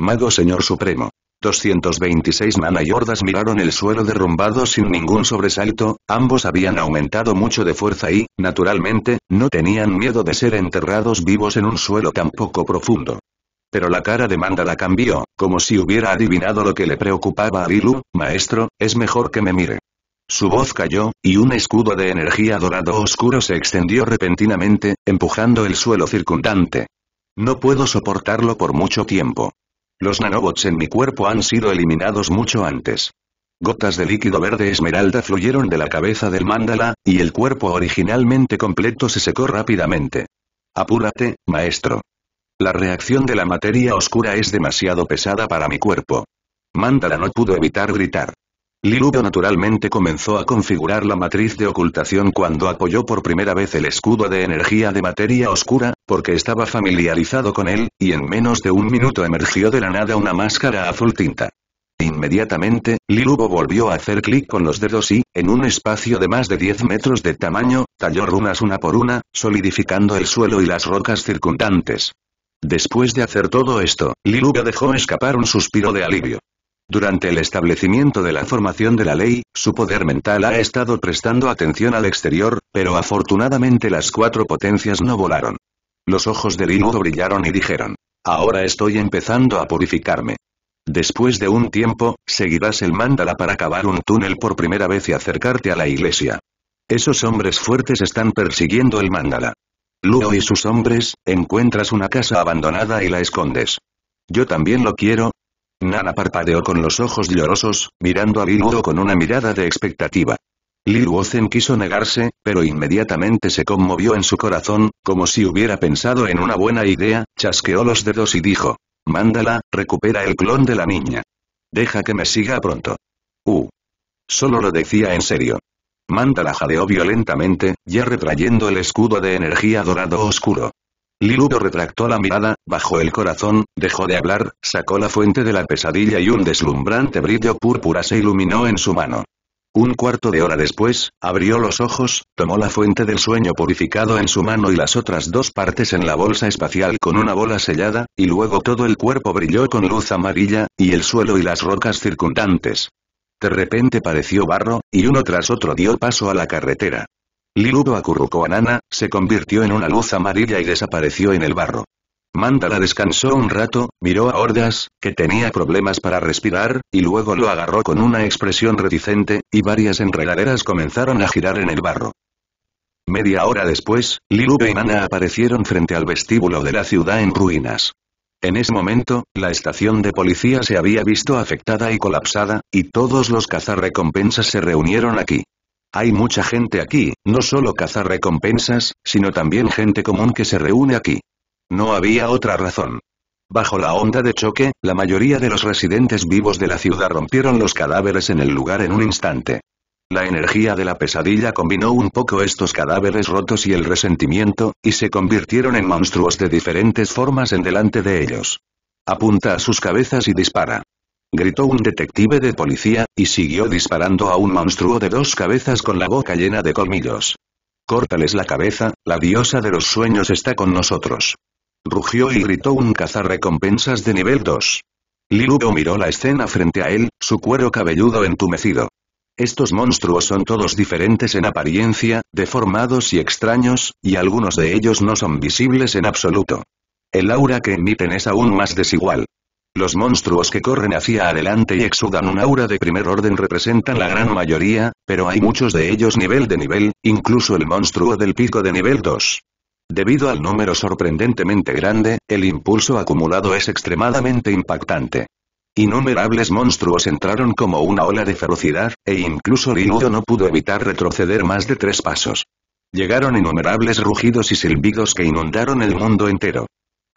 Mago Señor Supremo. 226 manayordas y miraron el suelo derrumbado sin ningún sobresalto, ambos habían aumentado mucho de fuerza y, naturalmente, no tenían miedo de ser enterrados vivos en un suelo tan poco profundo. Pero la cara de Mandala cambió, como si hubiera adivinado lo que le preocupaba a Lilu, maestro, es mejor que me mire. Su voz cayó, y un escudo de energía dorado oscuro se extendió repentinamente, empujando el suelo circundante. No puedo soportarlo por mucho tiempo. Los nanobots en mi cuerpo han sido eliminados mucho antes. Gotas de líquido verde esmeralda fluyeron de la cabeza del mandala, y el cuerpo originalmente completo se secó rápidamente. Apúrate, maestro. La reacción de la materia oscura es demasiado pesada para mi cuerpo. Mandala no pudo evitar gritar. Lilugo naturalmente comenzó a configurar la matriz de ocultación cuando apoyó por primera vez el escudo de energía de materia oscura, porque estaba familiarizado con él, y en menos de un minuto emergió de la nada una máscara azul tinta. Inmediatamente, Lilubo volvió a hacer clic con los dedos y, en un espacio de más de 10 metros de tamaño, talló runas una por una, solidificando el suelo y las rocas circundantes. Después de hacer todo esto, Lilubo dejó escapar un suspiro de alivio. Durante el establecimiento de la formación de la ley, su poder mental ha estado prestando atención al exterior, pero afortunadamente las cuatro potencias no volaron. Los ojos de Linudo brillaron y dijeron, ahora estoy empezando a purificarme. Después de un tiempo, seguirás el mandala para cavar un túnel por primera vez y acercarte a la iglesia. Esos hombres fuertes están persiguiendo el mandala. Luo y sus hombres, encuentras una casa abandonada y la escondes. Yo también lo quiero, Nana parpadeó con los ojos llorosos, mirando a Liluo con una mirada de expectativa. Liluo Zen quiso negarse, pero inmediatamente se conmovió en su corazón, como si hubiera pensado en una buena idea, chasqueó los dedos y dijo. Mándala, recupera el clon de la niña. Deja que me siga pronto. Uh. Solo lo decía en serio. Mándala jadeó violentamente, ya retrayendo el escudo de energía dorado oscuro. Liludo retractó la mirada, bajó el corazón, dejó de hablar, sacó la fuente de la pesadilla y un deslumbrante brillo púrpura se iluminó en su mano. Un cuarto de hora después, abrió los ojos, tomó la fuente del sueño purificado en su mano y las otras dos partes en la bolsa espacial con una bola sellada, y luego todo el cuerpo brilló con luz amarilla, y el suelo y las rocas circundantes. De repente pareció barro, y uno tras otro dio paso a la carretera. Lilubo acurrucó a Nana, se convirtió en una luz amarilla y desapareció en el barro. Mandala descansó un rato, miró a Ordas, que tenía problemas para respirar, y luego lo agarró con una expresión reticente, y varias enredaderas comenzaron a girar en el barro. Media hora después, Lilube y Nana aparecieron frente al vestíbulo de la ciudad en ruinas. En ese momento, la estación de policía se había visto afectada y colapsada, y todos los cazarrecompensas se reunieron aquí. Hay mucha gente aquí, no solo recompensas, sino también gente común que se reúne aquí. No había otra razón. Bajo la onda de choque, la mayoría de los residentes vivos de la ciudad rompieron los cadáveres en el lugar en un instante. La energía de la pesadilla combinó un poco estos cadáveres rotos y el resentimiento, y se convirtieron en monstruos de diferentes formas en delante de ellos. Apunta a sus cabezas y dispara gritó un detective de policía, y siguió disparando a un monstruo de dos cabezas con la boca llena de colmillos. Córtales la cabeza, la diosa de los sueños está con nosotros. Rugió y gritó un cazarrecompensas de nivel 2. Lilugo miró la escena frente a él, su cuero cabelludo entumecido. Estos monstruos son todos diferentes en apariencia, deformados y extraños, y algunos de ellos no son visibles en absoluto. El aura que emiten es aún más desigual. Los monstruos que corren hacia adelante y exudan un aura de primer orden representan la gran mayoría, pero hay muchos de ellos nivel de nivel, incluso el monstruo del pico de nivel 2. Debido al número sorprendentemente grande, el impulso acumulado es extremadamente impactante. Innumerables monstruos entraron como una ola de ferocidad, e incluso Liludo no pudo evitar retroceder más de tres pasos. Llegaron innumerables rugidos y silbidos que inundaron el mundo entero.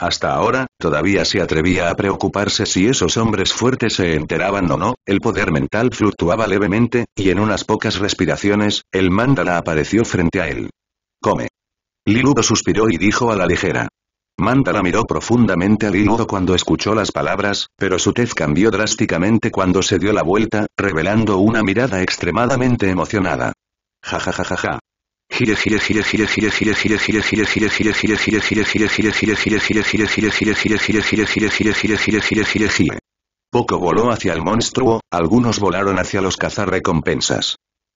Hasta ahora, todavía se atrevía a preocuparse si esos hombres fuertes se enteraban o no, el poder mental fluctuaba levemente, y en unas pocas respiraciones, el mandala apareció frente a él. Come. Liludo suspiró y dijo a la ligera. Mandala miró profundamente a Liludo cuando escuchó las palabras, pero su tez cambió drásticamente cuando se dio la vuelta, revelando una mirada extremadamente emocionada. Ja poco voló hacia el monstruo, algunos volaron hacia los recompensas.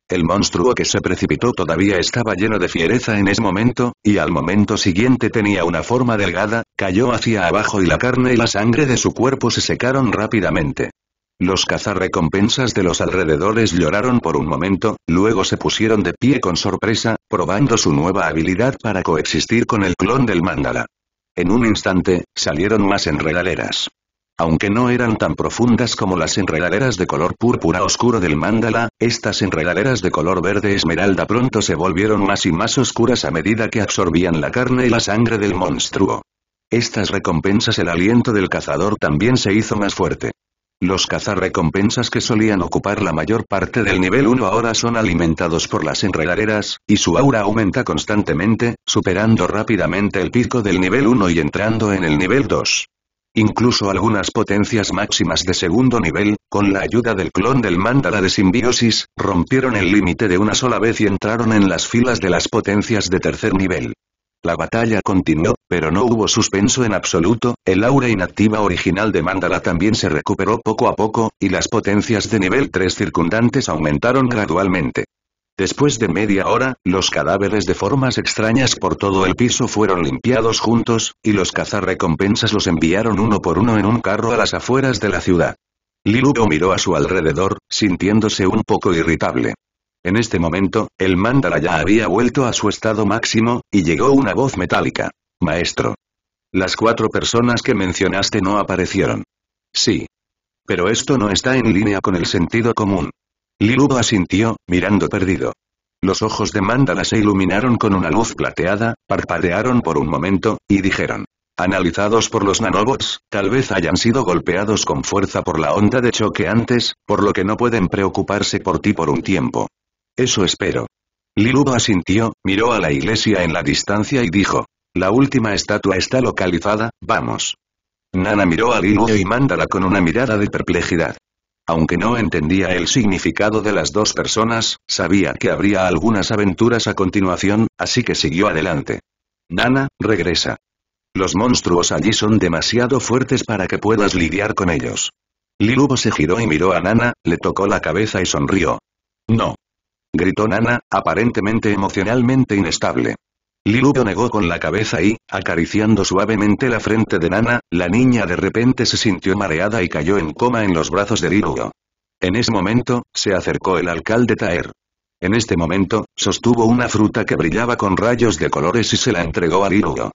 El monstruo que se precipitó todavía estaba lleno de fiereza en ese momento, y al momento siguiente tenía una forma delgada, cayó hacia abajo y la carne y la sangre de su cuerpo se secaron rápidamente. Los cazarrecompensas de los alrededores lloraron por un momento, luego se pusieron de pie con sorpresa, probando su nueva habilidad para coexistir con el clon del mandala. En un instante, salieron más enredaderas. Aunque no eran tan profundas como las enredaderas de color púrpura oscuro del mandala, estas enredaderas de color verde esmeralda pronto se volvieron más y más oscuras a medida que absorbían la carne y la sangre del monstruo. Estas recompensas el aliento del cazador también se hizo más fuerte. Los cazarrecompensas que solían ocupar la mayor parte del nivel 1 ahora son alimentados por las enredaderas, y su aura aumenta constantemente, superando rápidamente el pico del nivel 1 y entrando en el nivel 2. Incluso algunas potencias máximas de segundo nivel, con la ayuda del clon del mandala de simbiosis, rompieron el límite de una sola vez y entraron en las filas de las potencias de tercer nivel. La batalla continuó, pero no hubo suspenso en absoluto, el aura inactiva original de Mandala también se recuperó poco a poco, y las potencias de nivel 3 circundantes aumentaron gradualmente. Después de media hora, los cadáveres de formas extrañas por todo el piso fueron limpiados juntos, y los cazarrecompensas los enviaron uno por uno en un carro a las afueras de la ciudad. Lilugo miró a su alrededor, sintiéndose un poco irritable. En este momento, el mandala ya había vuelto a su estado máximo, y llegó una voz metálica. Maestro. Las cuatro personas que mencionaste no aparecieron. Sí. Pero esto no está en línea con el sentido común. Lilubo asintió, mirando perdido. Los ojos de Mandala se iluminaron con una luz plateada, parpadearon por un momento, y dijeron. Analizados por los nanobots, tal vez hayan sido golpeados con fuerza por la onda de choque antes, por lo que no pueden preocuparse por ti por un tiempo. Eso espero. Lilubo asintió, miró a la iglesia en la distancia y dijo. La última estatua está localizada, vamos. Nana miró a Lilubo y Mándala con una mirada de perplejidad. Aunque no entendía el significado de las dos personas, sabía que habría algunas aventuras a continuación, así que siguió adelante. Nana, regresa. Los monstruos allí son demasiado fuertes para que puedas lidiar con ellos. Lilubo se giró y miró a Nana, le tocó la cabeza y sonrió. No gritó Nana, aparentemente emocionalmente inestable. Lilugo negó con la cabeza y, acariciando suavemente la frente de Nana, la niña de repente se sintió mareada y cayó en coma en los brazos de Lilugo. En ese momento, se acercó el alcalde Taer. En este momento, sostuvo una fruta que brillaba con rayos de colores y se la entregó a Lilugo.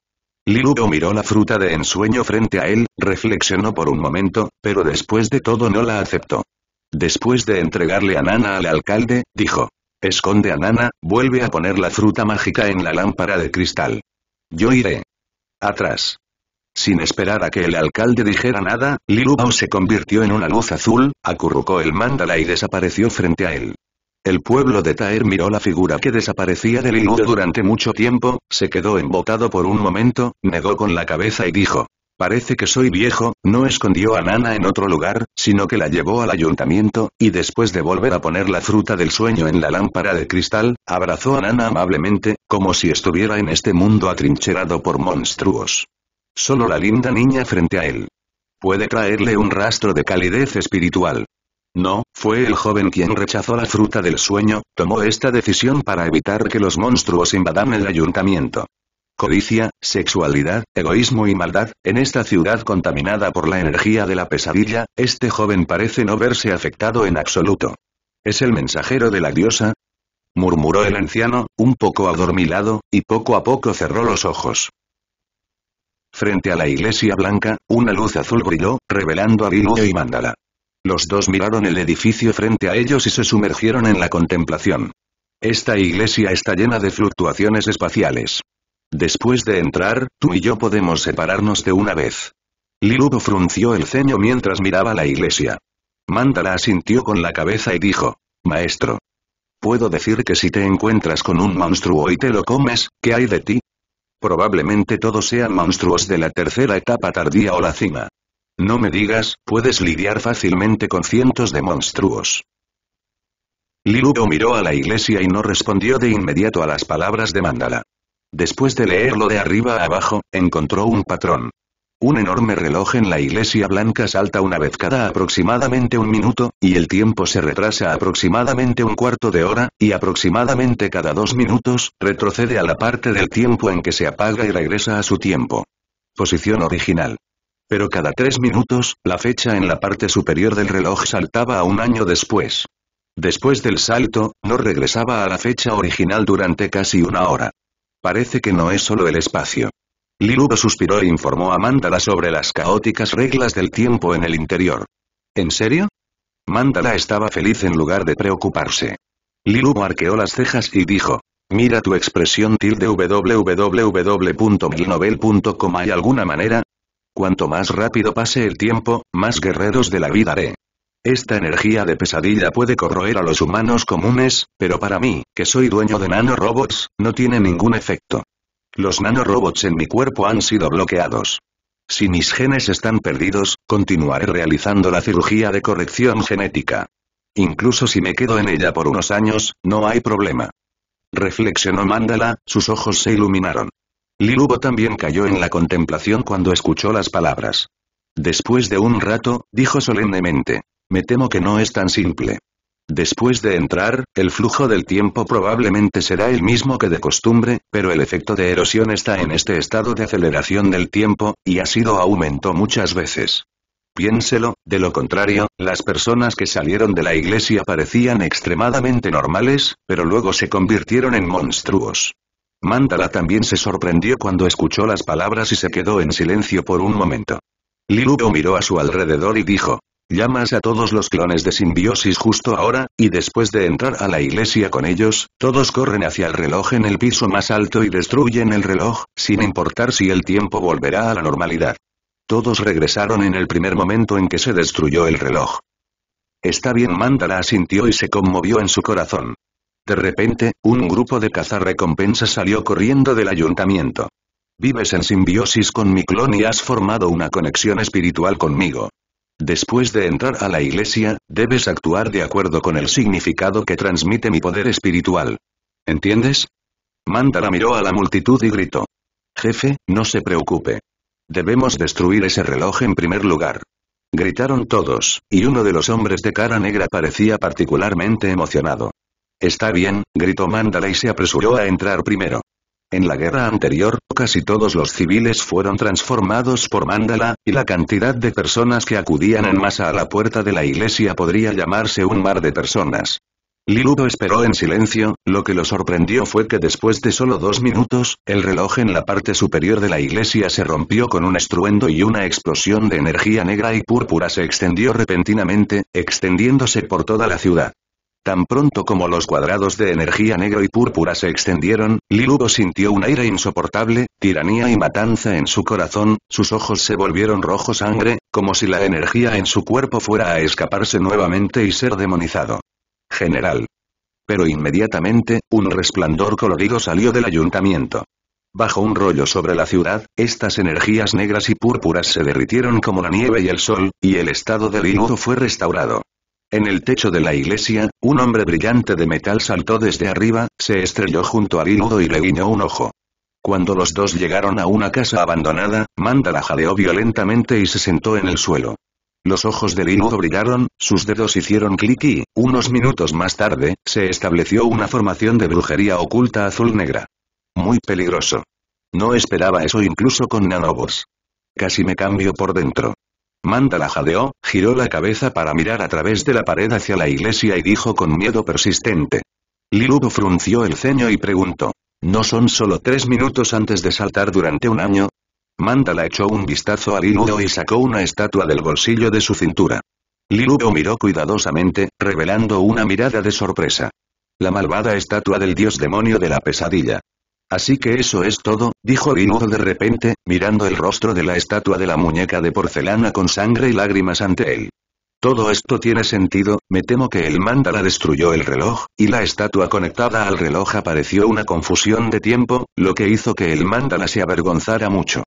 Lilugo miró la fruta de ensueño frente a él, reflexionó por un momento, pero después de todo no la aceptó. Después de entregarle a Nana al alcalde, dijo, Esconde a Nana, vuelve a poner la fruta mágica en la lámpara de cristal. Yo iré. Atrás. Sin esperar a que el alcalde dijera nada, Lilubao se convirtió en una luz azul, acurrucó el mandala y desapareció frente a él. El pueblo de Taer miró la figura que desaparecía de Lilubao durante mucho tiempo, se quedó embotado por un momento, negó con la cabeza y dijo, Parece que soy viejo, no escondió a Nana en otro lugar, sino que la llevó al ayuntamiento, y después de volver a poner la fruta del sueño en la lámpara de cristal, abrazó a Nana amablemente, como si estuviera en este mundo atrincherado por monstruos. Solo la linda niña frente a él. Puede traerle un rastro de calidez espiritual. No, fue el joven quien rechazó la fruta del sueño, tomó esta decisión para evitar que los monstruos invadan el ayuntamiento codicia, sexualidad, egoísmo y maldad, en esta ciudad contaminada por la energía de la pesadilla, este joven parece no verse afectado en absoluto. ¿Es el mensajero de la diosa? murmuró el anciano, un poco adormilado, y poco a poco cerró los ojos. Frente a la iglesia blanca, una luz azul brilló, revelando a y Mandala. Los dos miraron el edificio frente a ellos y se sumergieron en la contemplación. Esta iglesia está llena de fluctuaciones espaciales. Después de entrar, tú y yo podemos separarnos de una vez. Lilugo frunció el ceño mientras miraba la iglesia. Mandala asintió con la cabeza y dijo, Maestro. Puedo decir que si te encuentras con un monstruo y te lo comes, ¿qué hay de ti? Probablemente todos sean monstruos de la tercera etapa tardía o la cima. No me digas, puedes lidiar fácilmente con cientos de monstruos. Lilugo miró a la iglesia y no respondió de inmediato a las palabras de Mandala. Después de leerlo de arriba a abajo, encontró un patrón. Un enorme reloj en la iglesia blanca salta una vez cada aproximadamente un minuto, y el tiempo se retrasa aproximadamente un cuarto de hora, y aproximadamente cada dos minutos, retrocede a la parte del tiempo en que se apaga y regresa a su tiempo. Posición original. Pero cada tres minutos, la fecha en la parte superior del reloj saltaba a un año después. Después del salto, no regresaba a la fecha original durante casi una hora. Parece que no es solo el espacio. Lilubo suspiró e informó a Mandala sobre las caóticas reglas del tiempo en el interior. ¿En serio? Mandala estaba feliz en lugar de preocuparse. Lilubo arqueó las cejas y dijo. Mira tu expresión tilde www.milnovel.com ¿Hay alguna manera? Cuanto más rápido pase el tiempo, más guerreros de la vida haré. Esta energía de pesadilla puede corroer a los humanos comunes, pero para mí, que soy dueño de nanorobots, no tiene ningún efecto. Los nanorobots en mi cuerpo han sido bloqueados. Si mis genes están perdidos, continuaré realizando la cirugía de corrección genética. Incluso si me quedo en ella por unos años, no hay problema. Reflexionó Mandala, sus ojos se iluminaron. Lilubo también cayó en la contemplación cuando escuchó las palabras. Después de un rato, dijo solemnemente. Me temo que no es tan simple. Después de entrar, el flujo del tiempo probablemente será el mismo que de costumbre, pero el efecto de erosión está en este estado de aceleración del tiempo, y ha sido aumentó muchas veces. Piénselo, de lo contrario, las personas que salieron de la iglesia parecían extremadamente normales, pero luego se convirtieron en monstruos. Mandala también se sorprendió cuando escuchó las palabras y se quedó en silencio por un momento. Lilugo miró a su alrededor y dijo, Llamas a todos los clones de simbiosis justo ahora, y después de entrar a la iglesia con ellos, todos corren hacia el reloj en el piso más alto y destruyen el reloj, sin importar si el tiempo volverá a la normalidad. Todos regresaron en el primer momento en que se destruyó el reloj. Está bien, Mandala asintió y se conmovió en su corazón. De repente, un grupo de cazarrecompensas salió corriendo del ayuntamiento. Vives en simbiosis con mi clon y has formado una conexión espiritual conmigo. Después de entrar a la iglesia, debes actuar de acuerdo con el significado que transmite mi poder espiritual. ¿Entiendes? Mándala miró a la multitud y gritó. Jefe, no se preocupe. Debemos destruir ese reloj en primer lugar. Gritaron todos, y uno de los hombres de cara negra parecía particularmente emocionado. Está bien, gritó Mándala y se apresuró a entrar primero. En la guerra anterior, casi todos los civiles fueron transformados por Mandala, y la cantidad de personas que acudían en masa a la puerta de la iglesia podría llamarse un mar de personas. Liludo esperó en silencio, lo que lo sorprendió fue que después de solo dos minutos, el reloj en la parte superior de la iglesia se rompió con un estruendo y una explosión de energía negra y púrpura se extendió repentinamente, extendiéndose por toda la ciudad. Tan pronto como los cuadrados de energía negro y púrpura se extendieron, Lilugo sintió un aire insoportable, tiranía y matanza en su corazón, sus ojos se volvieron rojo sangre, como si la energía en su cuerpo fuera a escaparse nuevamente y ser demonizado. General. Pero inmediatamente, un resplandor colorido salió del ayuntamiento. Bajo un rollo sobre la ciudad, estas energías negras y púrpuras se derritieron como la nieve y el sol, y el estado de Lilugo fue restaurado. En el techo de la iglesia, un hombre brillante de metal saltó desde arriba, se estrelló junto a Linudo y le guiñó un ojo. Cuando los dos llegaron a una casa abandonada, Mandala jaleó violentamente y se sentó en el suelo. Los ojos de Linudo brillaron, sus dedos hicieron clic y, unos minutos más tarde, se estableció una formación de brujería oculta azul-negra. Muy peligroso. No esperaba eso incluso con nanobos. Casi me cambio por dentro. Mandala jadeó, giró la cabeza para mirar a través de la pared hacia la iglesia y dijo con miedo persistente. Lilubo frunció el ceño y preguntó. ¿No son solo tres minutos antes de saltar durante un año? Mandala echó un vistazo a Lilubo y sacó una estatua del bolsillo de su cintura. Lilubo miró cuidadosamente, revelando una mirada de sorpresa. La malvada estatua del dios demonio de la pesadilla. Así que eso es todo, dijo Liludo de repente, mirando el rostro de la estatua de la muñeca de porcelana con sangre y lágrimas ante él. Todo esto tiene sentido, me temo que el mandala destruyó el reloj, y la estatua conectada al reloj apareció una confusión de tiempo, lo que hizo que el mandala se avergonzara mucho.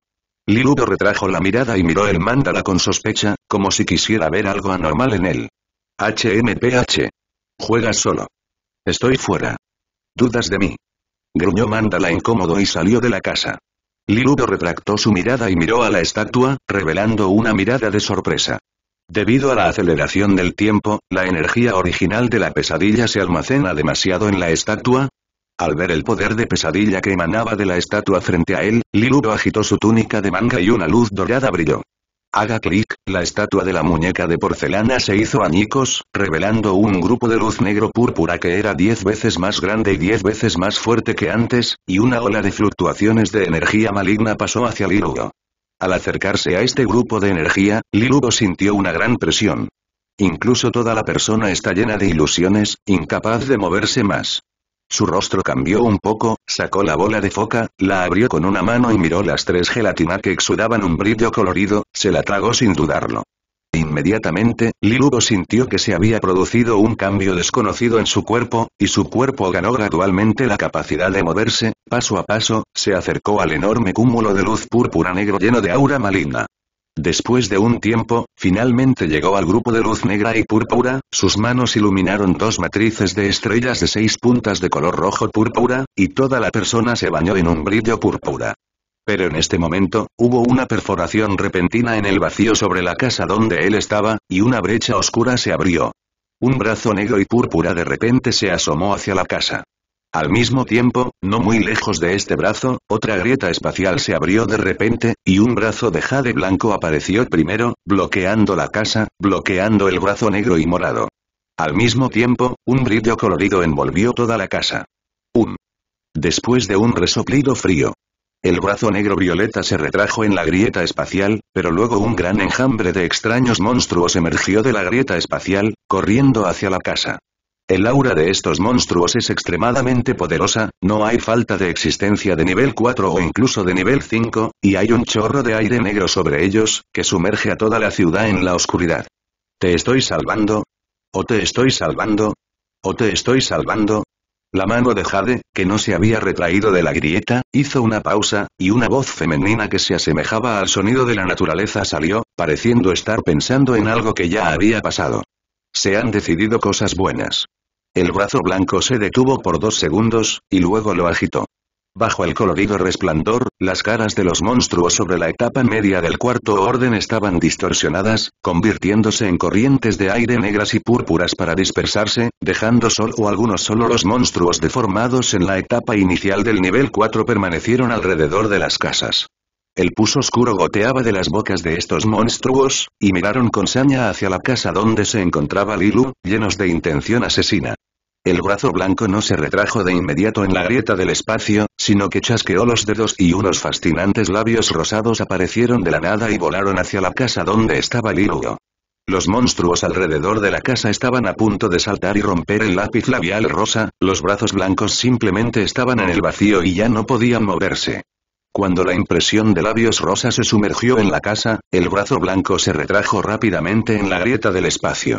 Liludo retrajo la mirada y miró el mandala con sospecha, como si quisiera ver algo anormal en él. HMPH. Juega solo. Estoy fuera. Dudas de mí gruñó la incómodo y salió de la casa. Liludo retractó su mirada y miró a la estatua, revelando una mirada de sorpresa. Debido a la aceleración del tiempo, la energía original de la pesadilla se almacena demasiado en la estatua. Al ver el poder de pesadilla que emanaba de la estatua frente a él, Liludo agitó su túnica de manga y una luz dorada brilló. Haga clic, la estatua de la muñeca de porcelana se hizo añicos, revelando un grupo de luz negro-púrpura que era diez veces más grande y diez veces más fuerte que antes, y una ola de fluctuaciones de energía maligna pasó hacia Lilugo. Al acercarse a este grupo de energía, Lilugo sintió una gran presión. Incluso toda la persona está llena de ilusiones, incapaz de moverse más. Su rostro cambió un poco, sacó la bola de foca, la abrió con una mano y miró las tres gelatinas que exudaban un brillo colorido, se la tragó sin dudarlo. Inmediatamente, Lilugo sintió que se había producido un cambio desconocido en su cuerpo, y su cuerpo ganó gradualmente la capacidad de moverse, paso a paso, se acercó al enorme cúmulo de luz púrpura negro lleno de aura maligna. Después de un tiempo, finalmente llegó al grupo de luz negra y púrpura, sus manos iluminaron dos matrices de estrellas de seis puntas de color rojo púrpura, y toda la persona se bañó en un brillo púrpura. Pero en este momento, hubo una perforación repentina en el vacío sobre la casa donde él estaba, y una brecha oscura se abrió. Un brazo negro y púrpura de repente se asomó hacia la casa. Al mismo tiempo, no muy lejos de este brazo, otra grieta espacial se abrió de repente, y un brazo de jade blanco apareció primero, bloqueando la casa, bloqueando el brazo negro y morado. Al mismo tiempo, un brillo colorido envolvió toda la casa. Un. ¡Um! Después de un resoplido frío. El brazo negro violeta se retrajo en la grieta espacial, pero luego un gran enjambre de extraños monstruos emergió de la grieta espacial, corriendo hacia la casa. El aura de estos monstruos es extremadamente poderosa, no hay falta de existencia de nivel 4 o incluso de nivel 5, y hay un chorro de aire negro sobre ellos, que sumerge a toda la ciudad en la oscuridad. ¿Te estoy salvando? ¿O te estoy salvando? ¿O te estoy salvando? La mano de Jade, que no se había retraído de la grieta, hizo una pausa, y una voz femenina que se asemejaba al sonido de la naturaleza salió, pareciendo estar pensando en algo que ya había pasado. Se han decidido cosas buenas. El brazo blanco se detuvo por dos segundos, y luego lo agitó. Bajo el colorido resplandor, las caras de los monstruos sobre la etapa media del cuarto orden estaban distorsionadas, convirtiéndose en corrientes de aire negras y púrpuras para dispersarse, dejando solo algunos solo los monstruos deformados en la etapa inicial del nivel 4 permanecieron alrededor de las casas. El pus oscuro goteaba de las bocas de estos monstruos, y miraron con saña hacia la casa donde se encontraba Lilu, llenos de intención asesina. El brazo blanco no se retrajo de inmediato en la grieta del espacio, sino que chasqueó los dedos y unos fascinantes labios rosados aparecieron de la nada y volaron hacia la casa donde estaba Lilu. Los monstruos alrededor de la casa estaban a punto de saltar y romper el lápiz labial rosa, los brazos blancos simplemente estaban en el vacío y ya no podían moverse. Cuando la impresión de labios rosa se sumergió en la casa, el brazo blanco se retrajo rápidamente en la grieta del espacio.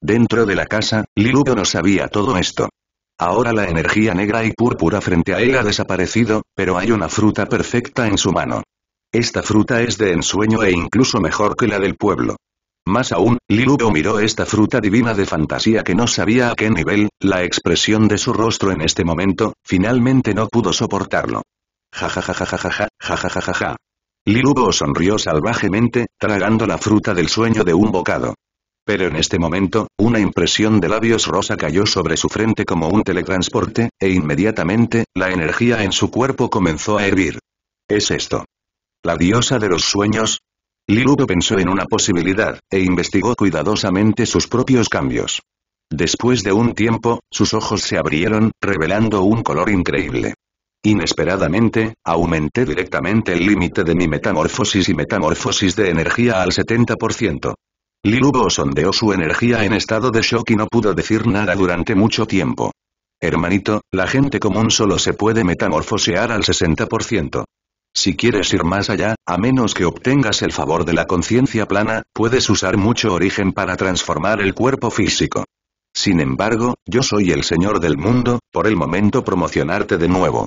Dentro de la casa, Lilugo no sabía todo esto. Ahora la energía negra y púrpura frente a él ha desaparecido, pero hay una fruta perfecta en su mano. Esta fruta es de ensueño e incluso mejor que la del pueblo. Más aún, Lilugo miró esta fruta divina de fantasía que no sabía a qué nivel, la expresión de su rostro en este momento, finalmente no pudo soportarlo. Ja ja ja sonrió salvajemente, tragando la fruta del sueño de un bocado. Pero en este momento, una impresión de labios rosa cayó sobre su frente como un teletransporte, e inmediatamente, la energía en su cuerpo comenzó a hervir. ¿Es esto? ¿La diosa de los sueños? Lilugo pensó en una posibilidad, e investigó cuidadosamente sus propios cambios. Después de un tiempo, sus ojos se abrieron, revelando un color increíble. Inesperadamente, aumenté directamente el límite de mi metamorfosis y metamorfosis de energía al 70%. Lilubo sondeó su energía en estado de shock y no pudo decir nada durante mucho tiempo. Hermanito, la gente común solo se puede metamorfosear al 60%. Si quieres ir más allá, a menos que obtengas el favor de la conciencia plana, puedes usar mucho origen para transformar el cuerpo físico. Sin embargo, yo soy el señor del mundo, por el momento promocionarte de nuevo.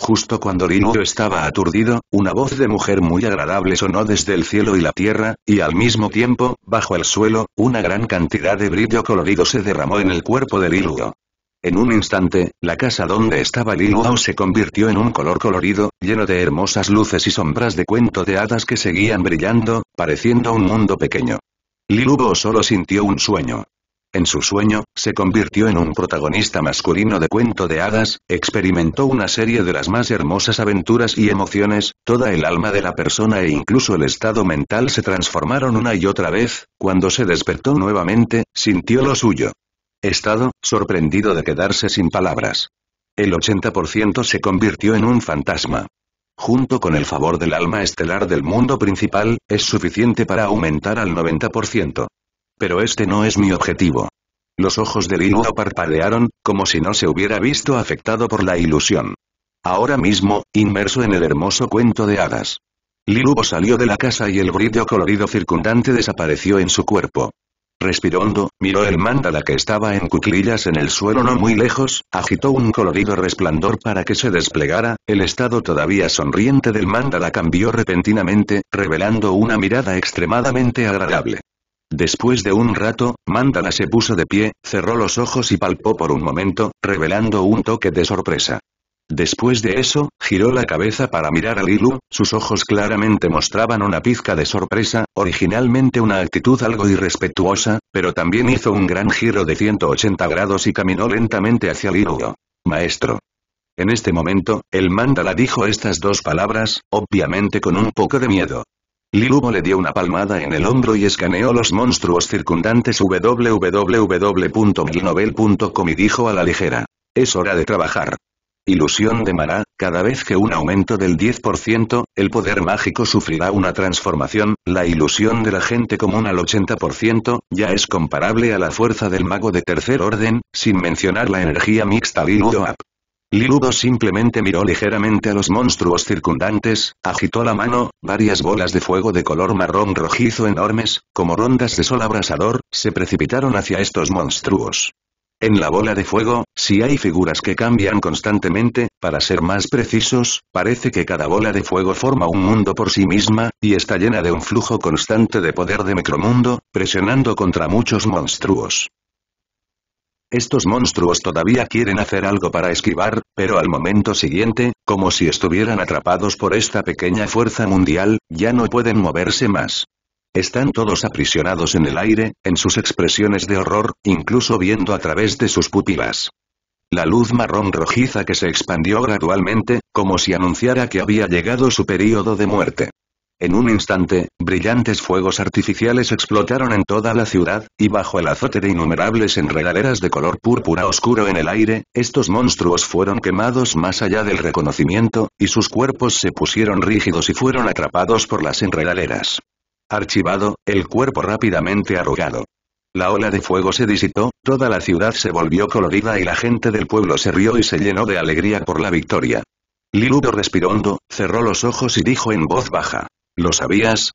Justo cuando Liluo estaba aturdido, una voz de mujer muy agradable sonó desde el cielo y la tierra, y al mismo tiempo, bajo el suelo, una gran cantidad de brillo colorido se derramó en el cuerpo de Liluo. En un instante, la casa donde estaba Liluo se convirtió en un color colorido, lleno de hermosas luces y sombras de cuento de hadas que seguían brillando, pareciendo un mundo pequeño. Liluo solo sintió un sueño. En su sueño, se convirtió en un protagonista masculino de cuento de hadas, experimentó una serie de las más hermosas aventuras y emociones, toda el alma de la persona e incluso el estado mental se transformaron una y otra vez, cuando se despertó nuevamente, sintió lo suyo. Estado, sorprendido de quedarse sin palabras. El 80% se convirtió en un fantasma junto con el favor del alma estelar del mundo principal, es suficiente para aumentar al 90%. Pero este no es mi objetivo. Los ojos de Lilu parpadearon, como si no se hubiera visto afectado por la ilusión. Ahora mismo, inmerso en el hermoso cuento de hadas. Lilugo salió de la casa y el brillo colorido circundante desapareció en su cuerpo. Respirando, miró el mandala que estaba en cuclillas en el suelo no muy lejos, agitó un colorido resplandor para que se desplegara, el estado todavía sonriente del mandala cambió repentinamente, revelando una mirada extremadamente agradable. Después de un rato, Mandala se puso de pie, cerró los ojos y palpó por un momento, revelando un toque de sorpresa. Después de eso, giró la cabeza para mirar a Lilu, sus ojos claramente mostraban una pizca de sorpresa, originalmente una actitud algo irrespetuosa, pero también hizo un gran giro de 180 grados y caminó lentamente hacia Lilu. Maestro. En este momento, el mandala dijo estas dos palabras, obviamente con un poco de miedo. Lilubo le dio una palmada en el hombro y escaneó los monstruos circundantes www.milnovel.com y dijo a la ligera. Es hora de trabajar. Ilusión de Mara, cada vez que un aumento del 10%, el poder mágico sufrirá una transformación, la ilusión de la gente común al 80%, ya es comparable a la fuerza del mago de tercer orden, sin mencionar la energía mixta de Up. Liludo simplemente miró ligeramente a los monstruos circundantes, agitó la mano, varias bolas de fuego de color marrón rojizo enormes, como rondas de sol abrasador, se precipitaron hacia estos monstruos. En la bola de fuego, si hay figuras que cambian constantemente, para ser más precisos, parece que cada bola de fuego forma un mundo por sí misma, y está llena de un flujo constante de poder de micromundo, presionando contra muchos monstruos. Estos monstruos todavía quieren hacer algo para esquivar, pero al momento siguiente, como si estuvieran atrapados por esta pequeña fuerza mundial, ya no pueden moverse más. Están todos aprisionados en el aire, en sus expresiones de horror, incluso viendo a través de sus pupilas. La luz marrón rojiza que se expandió gradualmente, como si anunciara que había llegado su período de muerte. En un instante, brillantes fuegos artificiales explotaron en toda la ciudad, y bajo el azote de innumerables enredaderas de color púrpura oscuro en el aire, estos monstruos fueron quemados más allá del reconocimiento, y sus cuerpos se pusieron rígidos y fueron atrapados por las enredaderas. Archivado, el cuerpo rápidamente arrugado. La ola de fuego se disipó, toda la ciudad se volvió colorida y la gente del pueblo se rió y se llenó de alegría por la victoria. Liludo respiró hondo, cerró los ojos y dijo en voz baja. ¿Lo sabías?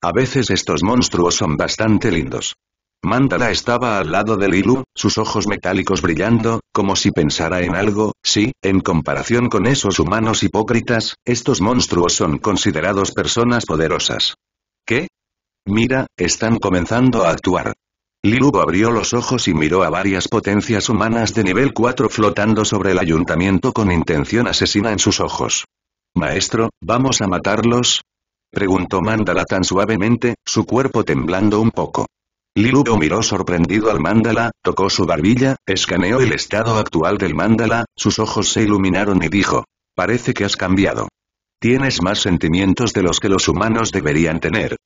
A veces estos monstruos son bastante lindos. Mandala estaba al lado de Lilu, sus ojos metálicos brillando, como si pensara en algo, sí, en comparación con esos humanos hipócritas, estos monstruos son considerados personas poderosas. ¿Qué? Mira, están comenzando a actuar. Lilu abrió los ojos y miró a varias potencias humanas de nivel 4 flotando sobre el ayuntamiento con intención asesina en sus ojos. Maestro, ¿vamos a matarlos? Preguntó Mandala tan suavemente, su cuerpo temblando un poco. Lilugo miró sorprendido al Mándala, tocó su barbilla, escaneó el estado actual del mandala, sus ojos se iluminaron y dijo. Parece que has cambiado. Tienes más sentimientos de los que los humanos deberían tener.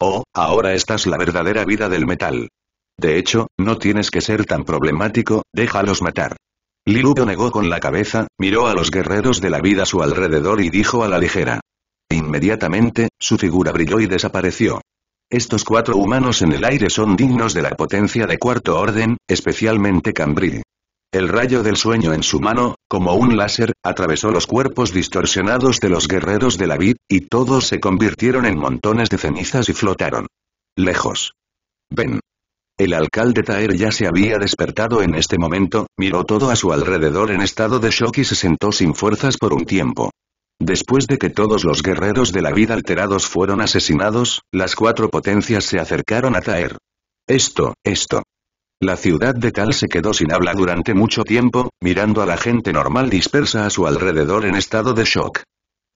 Oh, ahora estás la verdadera vida del metal. De hecho, no tienes que ser tan problemático, déjalos matar. Lilugo negó con la cabeza, miró a los guerreros de la vida a su alrededor y dijo a la ligera. Inmediatamente, su figura brilló y desapareció. Estos cuatro humanos en el aire son dignos de la potencia de cuarto orden, especialmente Cambril. El rayo del sueño en su mano, como un láser, atravesó los cuerpos distorsionados de los guerreros de la vid, y todos se convirtieron en montones de cenizas y flotaron. Lejos. Ven. El alcalde Taer ya se había despertado en este momento, miró todo a su alrededor en estado de shock y se sentó sin fuerzas por un tiempo. Después de que todos los guerreros de la vida alterados fueron asesinados, las cuatro potencias se acercaron a Taer. Esto, esto. La ciudad de Tal se quedó sin habla durante mucho tiempo, mirando a la gente normal dispersa a su alrededor en estado de shock.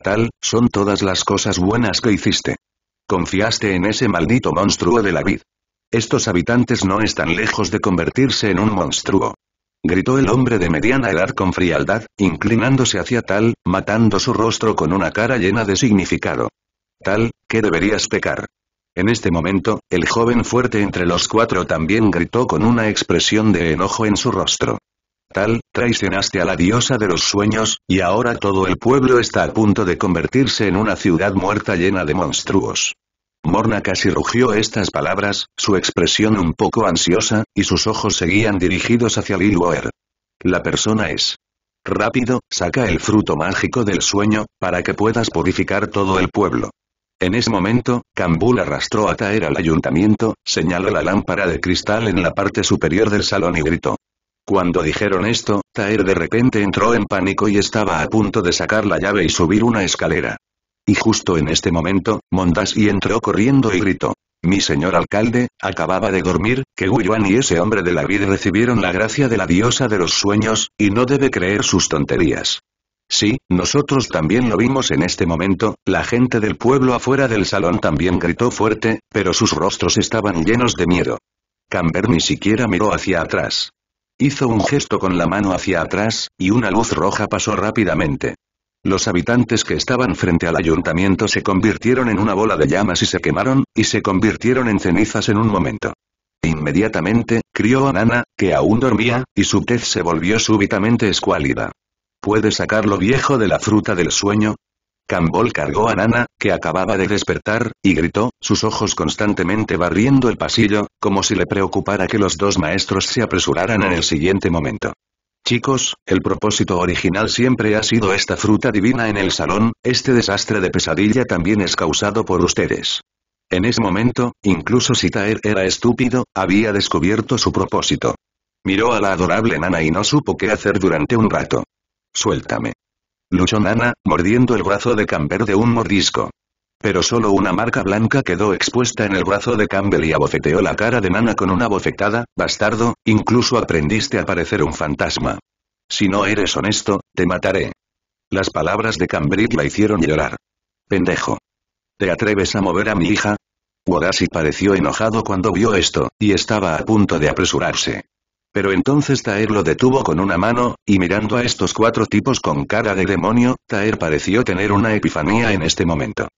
Tal, son todas las cosas buenas que hiciste. Confiaste en ese maldito monstruo de la vid. Estos habitantes no están lejos de convertirse en un monstruo gritó el hombre de mediana edad con frialdad, inclinándose hacia Tal, matando su rostro con una cara llena de significado. Tal, ¿qué deberías pecar. En este momento, el joven fuerte entre los cuatro también gritó con una expresión de enojo en su rostro. Tal, traicionaste a la diosa de los sueños, y ahora todo el pueblo está a punto de convertirse en una ciudad muerta llena de monstruos. Morna casi rugió estas palabras, su expresión un poco ansiosa, y sus ojos seguían dirigidos hacia Liluer. La persona es. Rápido, saca el fruto mágico del sueño, para que puedas purificar todo el pueblo. En ese momento, Cambul arrastró a Taer al ayuntamiento, señaló la lámpara de cristal en la parte superior del salón y gritó. Cuando dijeron esto, Taer de repente entró en pánico y estaba a punto de sacar la llave y subir una escalera. Y justo en este momento, y entró corriendo y gritó. Mi señor alcalde, acababa de dormir, que Guyuan y ese hombre de la vid recibieron la gracia de la diosa de los sueños, y no debe creer sus tonterías. Sí, nosotros también lo vimos en este momento, la gente del pueblo afuera del salón también gritó fuerte, pero sus rostros estaban llenos de miedo. Camber ni siquiera miró hacia atrás. Hizo un gesto con la mano hacia atrás, y una luz roja pasó rápidamente. Los habitantes que estaban frente al ayuntamiento se convirtieron en una bola de llamas y se quemaron, y se convirtieron en cenizas en un momento. Inmediatamente, crió a Nana, que aún dormía, y su pez se volvió súbitamente escuálida. ¿Puede sacar lo viejo de la fruta del sueño? Cambol cargó a Nana, que acababa de despertar, y gritó, sus ojos constantemente barriendo el pasillo, como si le preocupara que los dos maestros se apresuraran en el siguiente momento. Chicos, el propósito original siempre ha sido esta fruta divina en el salón, este desastre de pesadilla también es causado por ustedes. En ese momento, incluso si Taer era estúpido, había descubierto su propósito. Miró a la adorable nana y no supo qué hacer durante un rato. Suéltame. Luchó nana, mordiendo el brazo de Camper de un mordisco. Pero solo una marca blanca quedó expuesta en el brazo de Campbell y abofeteó la cara de Nana con una bofetada, bastardo, incluso aprendiste a parecer un fantasma. Si no eres honesto, te mataré. Las palabras de Campbell la hicieron llorar. Pendejo. ¿Te atreves a mover a mi hija? Wagashi pareció enojado cuando vio esto, y estaba a punto de apresurarse. Pero entonces Taer lo detuvo con una mano, y mirando a estos cuatro tipos con cara de demonio, Taer pareció tener una epifanía en este momento.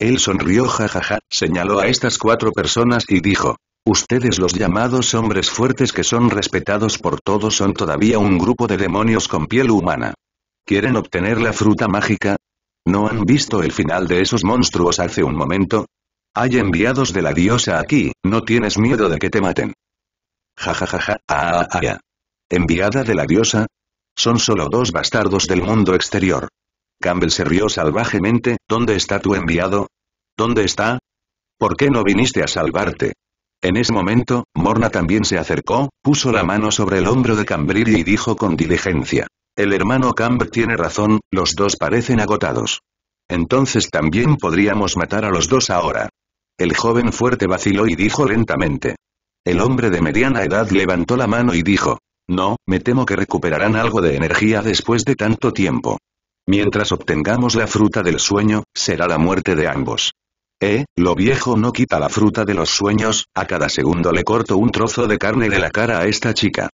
Él sonrió jajaja, señaló a estas cuatro personas y dijo. Ustedes los llamados hombres fuertes que son respetados por todos son todavía un grupo de demonios con piel humana. ¿Quieren obtener la fruta mágica? ¿No han visto el final de esos monstruos hace un momento? Hay enviados de la diosa aquí, no tienes miedo de que te maten. Jajajaja, ah, ah, ah, ¿Enviada de la diosa? Son solo dos bastardos del mundo exterior. Campbell se rió salvajemente, ¿dónde está tu enviado? ¿Dónde está? ¿Por qué no viniste a salvarte? En ese momento, Morna también se acercó, puso la mano sobre el hombro de Cambril y dijo con diligencia. El hermano Campbell tiene razón, los dos parecen agotados. Entonces también podríamos matar a los dos ahora. El joven fuerte vaciló y dijo lentamente. El hombre de mediana edad levantó la mano y dijo. No, me temo que recuperarán algo de energía después de tanto tiempo. Mientras obtengamos la fruta del sueño, será la muerte de ambos. Eh, lo viejo no quita la fruta de los sueños, a cada segundo le corto un trozo de carne de la cara a esta chica.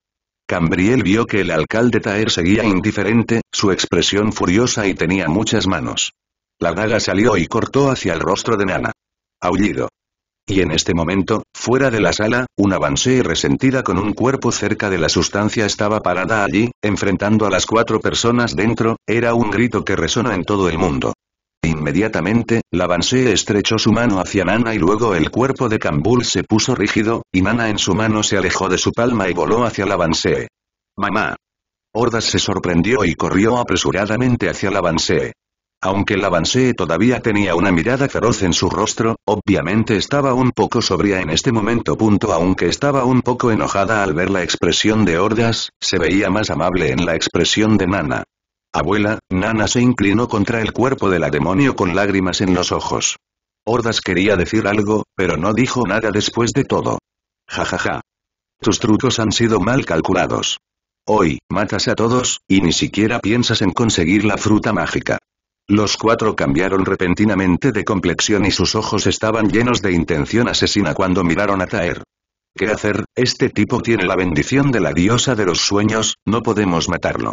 Cambriel vio que el alcalde Taer seguía indiferente, su expresión furiosa y tenía muchas manos. La daga salió y cortó hacia el rostro de Nana. Aullido. Y en este momento, fuera de la sala, una Banshee resentida con un cuerpo cerca de la sustancia estaba parada allí, enfrentando a las cuatro personas dentro, era un grito que resonó en todo el mundo. Inmediatamente, la Banshee estrechó su mano hacia Nana y luego el cuerpo de Cambul se puso rígido, y Nana en su mano se alejó de su palma y voló hacia la Banshee. ¡Mamá! Hordas se sorprendió y corrió apresuradamente hacia la Banshee. Aunque la Bansé todavía tenía una mirada feroz en su rostro, obviamente estaba un poco sobria en este momento. Punto aunque estaba un poco enojada al ver la expresión de Ordas, se veía más amable en la expresión de Nana. Abuela, Nana se inclinó contra el cuerpo de la demonio con lágrimas en los ojos. Ordas quería decir algo, pero no dijo nada después de todo. Jajaja. Ja, ja. Tus trucos han sido mal calculados. Hoy, matas a todos, y ni siquiera piensas en conseguir la fruta mágica. Los cuatro cambiaron repentinamente de complexión y sus ojos estaban llenos de intención asesina cuando miraron a Taer. ¿Qué hacer? Este tipo tiene la bendición de la diosa de los sueños, no podemos matarlo.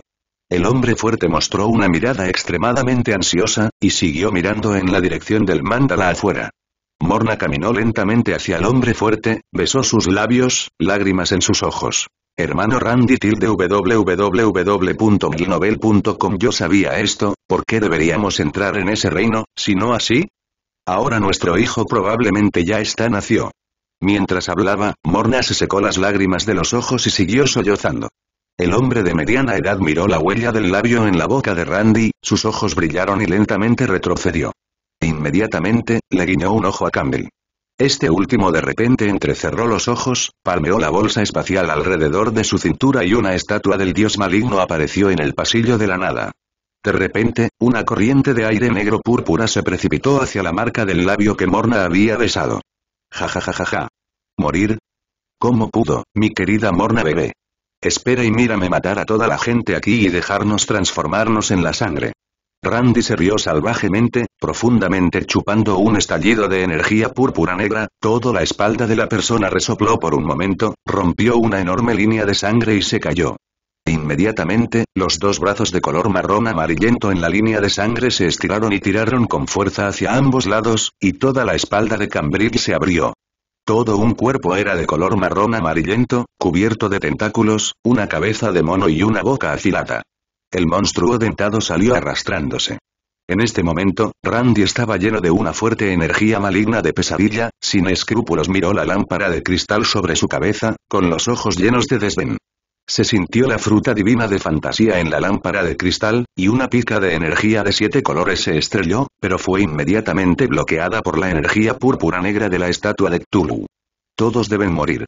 El hombre fuerte mostró una mirada extremadamente ansiosa, y siguió mirando en la dirección del mandala afuera. Morna caminó lentamente hacia el hombre fuerte, besó sus labios, lágrimas en sus ojos. Hermano Randy tilde www.glinovel.com Yo sabía esto, ¿Por qué deberíamos entrar en ese reino, si no así? Ahora nuestro hijo probablemente ya está nació. Mientras hablaba, Morna se secó las lágrimas de los ojos y siguió sollozando. El hombre de mediana edad miró la huella del labio en la boca de Randy, sus ojos brillaron y lentamente retrocedió. Inmediatamente, le guiñó un ojo a Campbell. Este último de repente entrecerró los ojos, palmeó la bolsa espacial alrededor de su cintura y una estatua del dios maligno apareció en el pasillo de la nada. De repente, una corriente de aire negro púrpura se precipitó hacia la marca del labio que Morna había besado. Ja ja ja ja ja. ¿Morir? ¿Cómo pudo, mi querida Morna bebé? Espera y mírame matar a toda la gente aquí y dejarnos transformarnos en la sangre. Randy se rió salvajemente, profundamente chupando un estallido de energía púrpura negra, toda la espalda de la persona resopló por un momento, rompió una enorme línea de sangre y se cayó. Inmediatamente, los dos brazos de color marrón amarillento en la línea de sangre se estiraron y tiraron con fuerza hacia ambos lados, y toda la espalda de Cambridge se abrió. Todo un cuerpo era de color marrón amarillento, cubierto de tentáculos, una cabeza de mono y una boca afilada. El monstruo dentado salió arrastrándose. En este momento, Randy estaba lleno de una fuerte energía maligna de pesadilla, sin escrúpulos miró la lámpara de cristal sobre su cabeza, con los ojos llenos de desdén. Se sintió la fruta divina de fantasía en la lámpara de cristal, y una pica de energía de siete colores se estrelló, pero fue inmediatamente bloqueada por la energía púrpura negra de la estatua de Tulu. Todos deben morir.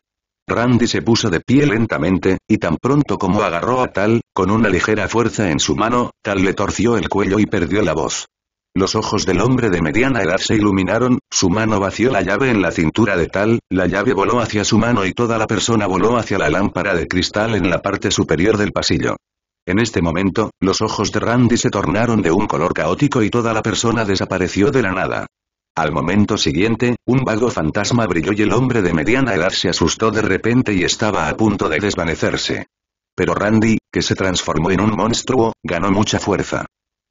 Randy se puso de pie lentamente, y tan pronto como agarró a Tal, con una ligera fuerza en su mano, Tal le torció el cuello y perdió la voz. Los ojos del hombre de mediana edad se iluminaron, su mano vació la llave en la cintura de tal, la llave voló hacia su mano y toda la persona voló hacia la lámpara de cristal en la parte superior del pasillo. En este momento, los ojos de Randy se tornaron de un color caótico y toda la persona desapareció de la nada. Al momento siguiente, un vago fantasma brilló y el hombre de mediana edad se asustó de repente y estaba a punto de desvanecerse. Pero Randy, que se transformó en un monstruo, ganó mucha fuerza.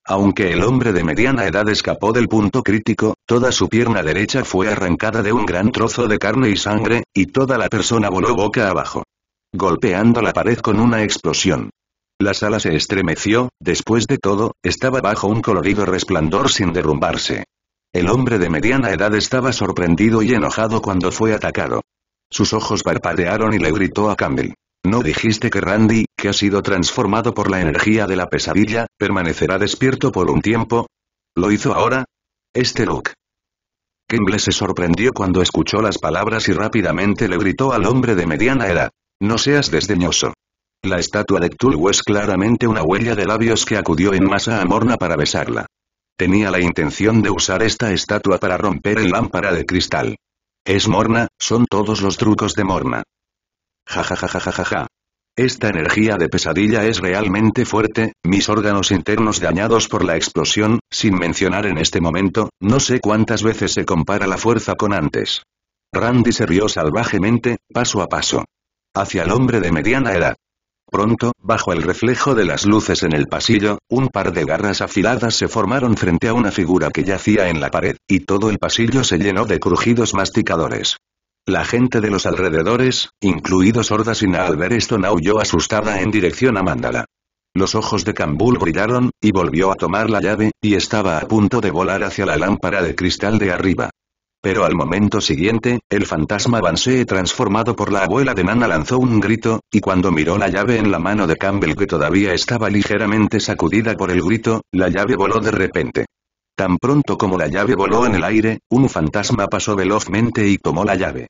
Aunque el hombre de mediana edad escapó del punto crítico, toda su pierna derecha fue arrancada de un gran trozo de carne y sangre, y toda la persona voló boca abajo. Golpeando la pared con una explosión. La sala se estremeció, después de todo, estaba bajo un colorido resplandor sin derrumbarse. El hombre de mediana edad estaba sorprendido y enojado cuando fue atacado. Sus ojos parpadearon y le gritó a Campbell. ¿No dijiste que Randy, que ha sido transformado por la energía de la pesadilla, permanecerá despierto por un tiempo? ¿Lo hizo ahora? Este look. Kemble se sorprendió cuando escuchó las palabras y rápidamente le gritó al hombre de mediana edad. No seas desdeñoso. La estatua de Tulu es claramente una huella de labios que acudió en masa a Morna para besarla. Tenía la intención de usar esta estatua para romper el lámpara de cristal. Es Morna, son todos los trucos de Morna. Jajajajajaja. Esta energía de pesadilla es realmente fuerte, mis órganos internos dañados por la explosión, sin mencionar en este momento, no sé cuántas veces se compara la fuerza con antes. Randy se rió salvajemente, paso a paso. Hacia el hombre de mediana edad. Pronto, bajo el reflejo de las luces en el pasillo, un par de garras afiladas se formaron frente a una figura que yacía en la pared, y todo el pasillo se llenó de crujidos masticadores. La gente de los alrededores, incluidos Ordasina al ver esto huyó asustada en dirección a Mandala. Los ojos de Campbell brillaron, y volvió a tomar la llave, y estaba a punto de volar hacia la lámpara de cristal de arriba. Pero al momento siguiente, el fantasma Bansee transformado por la abuela de Nana lanzó un grito, y cuando miró la llave en la mano de Campbell que todavía estaba ligeramente sacudida por el grito, la llave voló de repente. Tan pronto como la llave voló en el aire, un fantasma pasó velozmente y tomó la llave.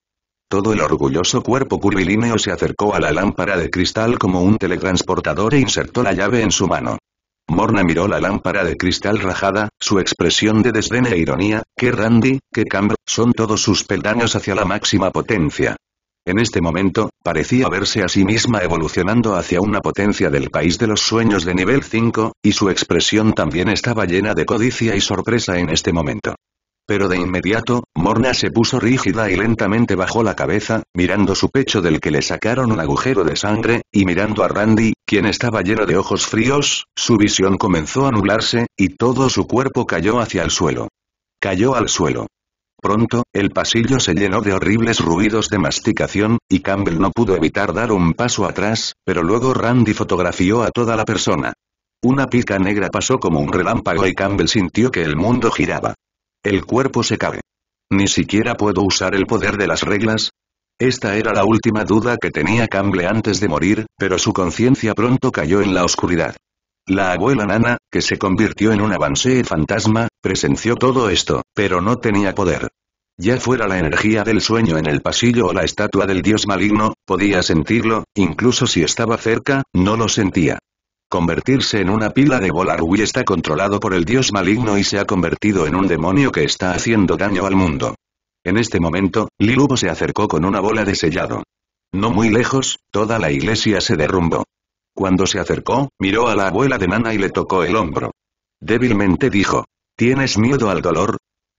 Todo el orgulloso cuerpo curvilíneo se acercó a la lámpara de cristal como un teletransportador e insertó la llave en su mano. Morna miró la lámpara de cristal rajada, su expresión de desdén e ironía, que Randy, que Cambro, son todos sus peldaños hacia la máxima potencia. En este momento, parecía verse a sí misma evolucionando hacia una potencia del país de los sueños de nivel 5, y su expresión también estaba llena de codicia y sorpresa en este momento. Pero de inmediato, Morna se puso rígida y lentamente bajó la cabeza, mirando su pecho del que le sacaron un agujero de sangre, y mirando a Randy, quien estaba lleno de ojos fríos, su visión comenzó a nublarse, y todo su cuerpo cayó hacia el suelo. Cayó al suelo. Pronto, el pasillo se llenó de horribles ruidos de masticación, y Campbell no pudo evitar dar un paso atrás, pero luego Randy fotografió a toda la persona. Una pica negra pasó como un relámpago y Campbell sintió que el mundo giraba. El cuerpo se cae. ¿Ni siquiera puedo usar el poder de las reglas? Esta era la última duda que tenía Campbell antes de morir, pero su conciencia pronto cayó en la oscuridad. La abuela Nana, que se convirtió en un avance fantasma, Presenció todo esto, pero no tenía poder. Ya fuera la energía del sueño en el pasillo o la estatua del dios maligno, podía sentirlo, incluso si estaba cerca, no lo sentía. Convertirse en una pila de Rui está controlado por el dios maligno y se ha convertido en un demonio que está haciendo daño al mundo. En este momento, Lilubo se acercó con una bola de sellado. No muy lejos, toda la iglesia se derrumbó. Cuando se acercó, miró a la abuela de Nana y le tocó el hombro. Débilmente dijo, ¿Tienes miedo al dolor?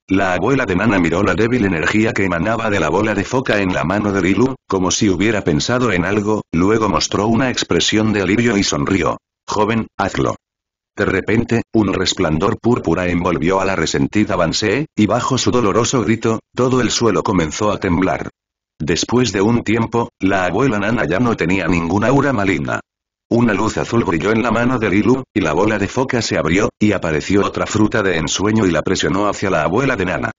La abuela de Nana miró la débil energía que emanaba de la bola de foca en la mano de Lilu, como si hubiera pensado en algo, luego mostró una expresión de alivio y sonrió. Joven, hazlo. De repente, un resplandor púrpura envolvió a la resentida Bansee, y bajo su doloroso grito, todo el suelo comenzó a temblar. Después de un tiempo, la abuela Nana ya no tenía ninguna aura maligna. Una luz azul brilló en la mano de Lilu y la bola de foca se abrió, y apareció otra fruta de ensueño y la presionó hacia la abuela de Nana.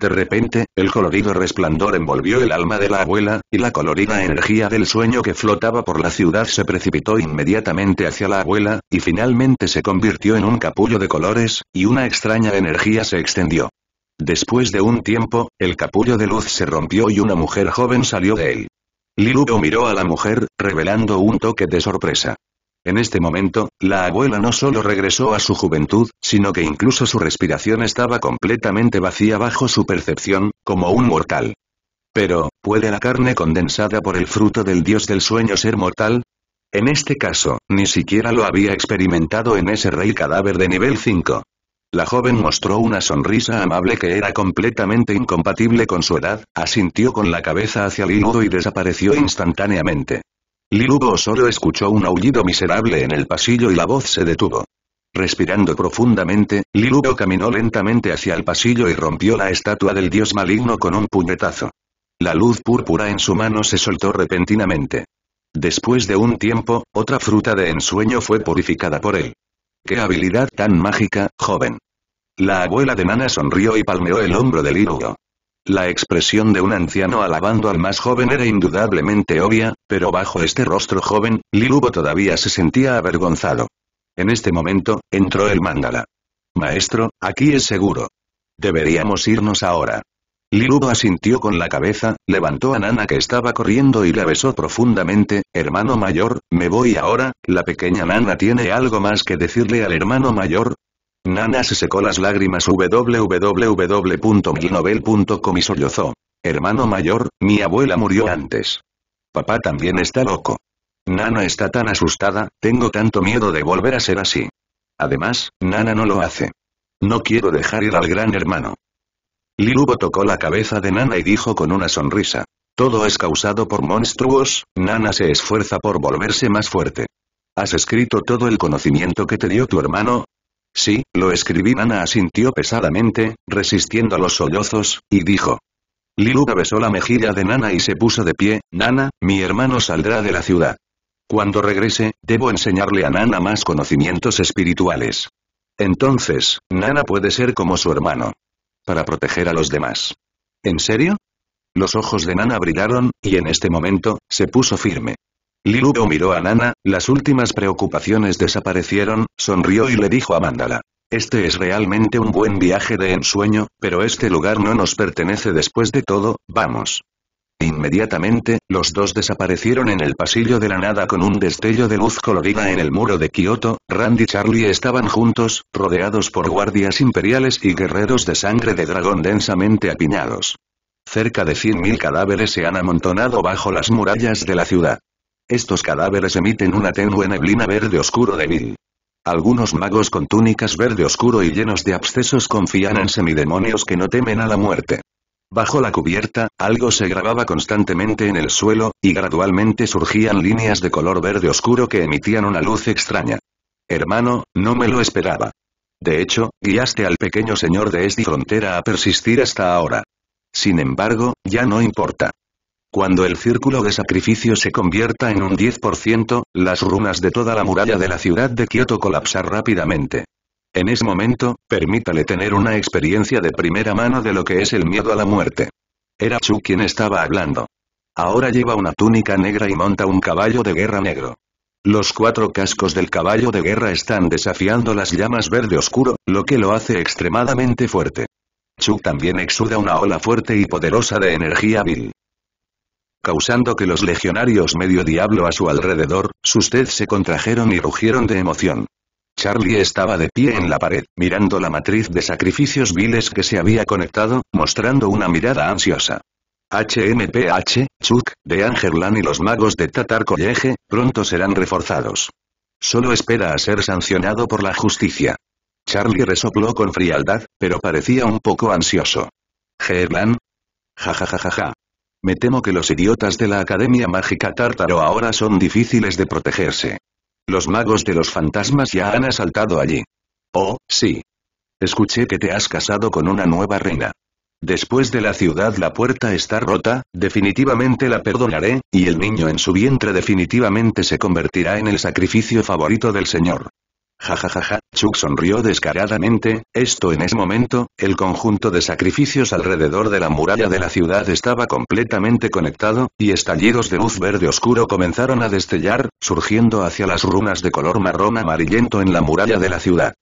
De repente, el colorido resplandor envolvió el alma de la abuela, y la colorida energía del sueño que flotaba por la ciudad se precipitó inmediatamente hacia la abuela, y finalmente se convirtió en un capullo de colores, y una extraña energía se extendió. Después de un tiempo, el capullo de luz se rompió y una mujer joven salió de él. Liluo miró a la mujer, revelando un toque de sorpresa. En este momento, la abuela no solo regresó a su juventud, sino que incluso su respiración estaba completamente vacía bajo su percepción, como un mortal. Pero, ¿puede la carne condensada por el fruto del dios del sueño ser mortal? En este caso, ni siquiera lo había experimentado en ese rey cadáver de nivel 5. La joven mostró una sonrisa amable que era completamente incompatible con su edad, asintió con la cabeza hacia Liludo y desapareció instantáneamente. Liludo solo escuchó un aullido miserable en el pasillo y la voz se detuvo. Respirando profundamente, Liludo caminó lentamente hacia el pasillo y rompió la estatua del dios maligno con un puñetazo. La luz púrpura en su mano se soltó repentinamente. Después de un tiempo, otra fruta de ensueño fue purificada por él. ¡Qué habilidad tan mágica, joven! La abuela de Nana sonrió y palmeó el hombro de Lirugo. La expresión de un anciano alabando al más joven era indudablemente obvia, pero bajo este rostro joven, Lirugo todavía se sentía avergonzado. En este momento, entró el mandala. Maestro, aquí es seguro. Deberíamos irnos ahora. Lilubo asintió con la cabeza, levantó a Nana que estaba corriendo y la besó profundamente, hermano mayor, me voy ahora, la pequeña Nana tiene algo más que decirle al hermano mayor, Nana se secó las lágrimas www.milnovel.com y sollozó. Hermano mayor, mi abuela murió antes. Papá también está loco. Nana está tan asustada, tengo tanto miedo de volver a ser así. Además, Nana no lo hace. No quiero dejar ir al gran hermano. Lilugo tocó la cabeza de Nana y dijo con una sonrisa. Todo es causado por monstruos, Nana se esfuerza por volverse más fuerte. ¿Has escrito todo el conocimiento que te dio tu hermano? Sí, lo escribí Nana asintió pesadamente, resistiendo a los sollozos, y dijo. Liluga besó la mejilla de Nana y se puso de pie, Nana, mi hermano saldrá de la ciudad. Cuando regrese, debo enseñarle a Nana más conocimientos espirituales. Entonces, Nana puede ser como su hermano. Para proteger a los demás. ¿En serio? Los ojos de Nana brillaron, y en este momento, se puso firme. Liluo miró a Nana, las últimas preocupaciones desaparecieron, sonrió y le dijo a Mandala. Este es realmente un buen viaje de ensueño, pero este lugar no nos pertenece después de todo, vamos. Inmediatamente, los dos desaparecieron en el pasillo de la nada con un destello de luz colorida en el muro de Kioto, Randy y Charlie estaban juntos, rodeados por guardias imperiales y guerreros de sangre de dragón densamente apiñados. Cerca de 100.000 cadáveres se han amontonado bajo las murallas de la ciudad. Estos cadáveres emiten una tenue neblina verde oscuro débil. Algunos magos con túnicas verde oscuro y llenos de abscesos confían en semidemonios que no temen a la muerte. Bajo la cubierta, algo se grababa constantemente en el suelo, y gradualmente surgían líneas de color verde oscuro que emitían una luz extraña. Hermano, no me lo esperaba. De hecho, guiaste al pequeño señor de esta frontera a persistir hasta ahora. Sin embargo, ya no importa. Cuando el círculo de sacrificio se convierta en un 10%, las runas de toda la muralla de la ciudad de Kioto colapsan rápidamente. En ese momento, permítale tener una experiencia de primera mano de lo que es el miedo a la muerte. Era Chu quien estaba hablando. Ahora lleva una túnica negra y monta un caballo de guerra negro. Los cuatro cascos del caballo de guerra están desafiando las llamas verde oscuro, lo que lo hace extremadamente fuerte. Chu también exuda una ola fuerte y poderosa de energía vil. Causando que los legionarios medio diablo a su alrededor, sus tez se contrajeron y rugieron de emoción. Charlie estaba de pie en la pared, mirando la matriz de sacrificios viles que se había conectado, mostrando una mirada ansiosa. HMPH, Chuck, de Angerlan y los magos de Tatar College, pronto serán reforzados. Solo espera a ser sancionado por la justicia. Charlie resopló con frialdad, pero parecía un poco ansioso. ¿Gerlan? Ja ja ja ja ja. Me temo que los idiotas de la Academia Mágica Tártaro ahora son difíciles de protegerse. Los magos de los fantasmas ya han asaltado allí. Oh, sí. Escuché que te has casado con una nueva reina. Después de la ciudad la puerta está rota, definitivamente la perdonaré, y el niño en su vientre definitivamente se convertirá en el sacrificio favorito del Señor. Jajajaja, Chuck sonrió descaradamente, esto en ese momento, el conjunto de sacrificios alrededor de la muralla de la ciudad estaba completamente conectado, y estallidos de luz verde oscuro comenzaron a destellar, surgiendo hacia las runas de color marrón amarillento en la muralla de la ciudad.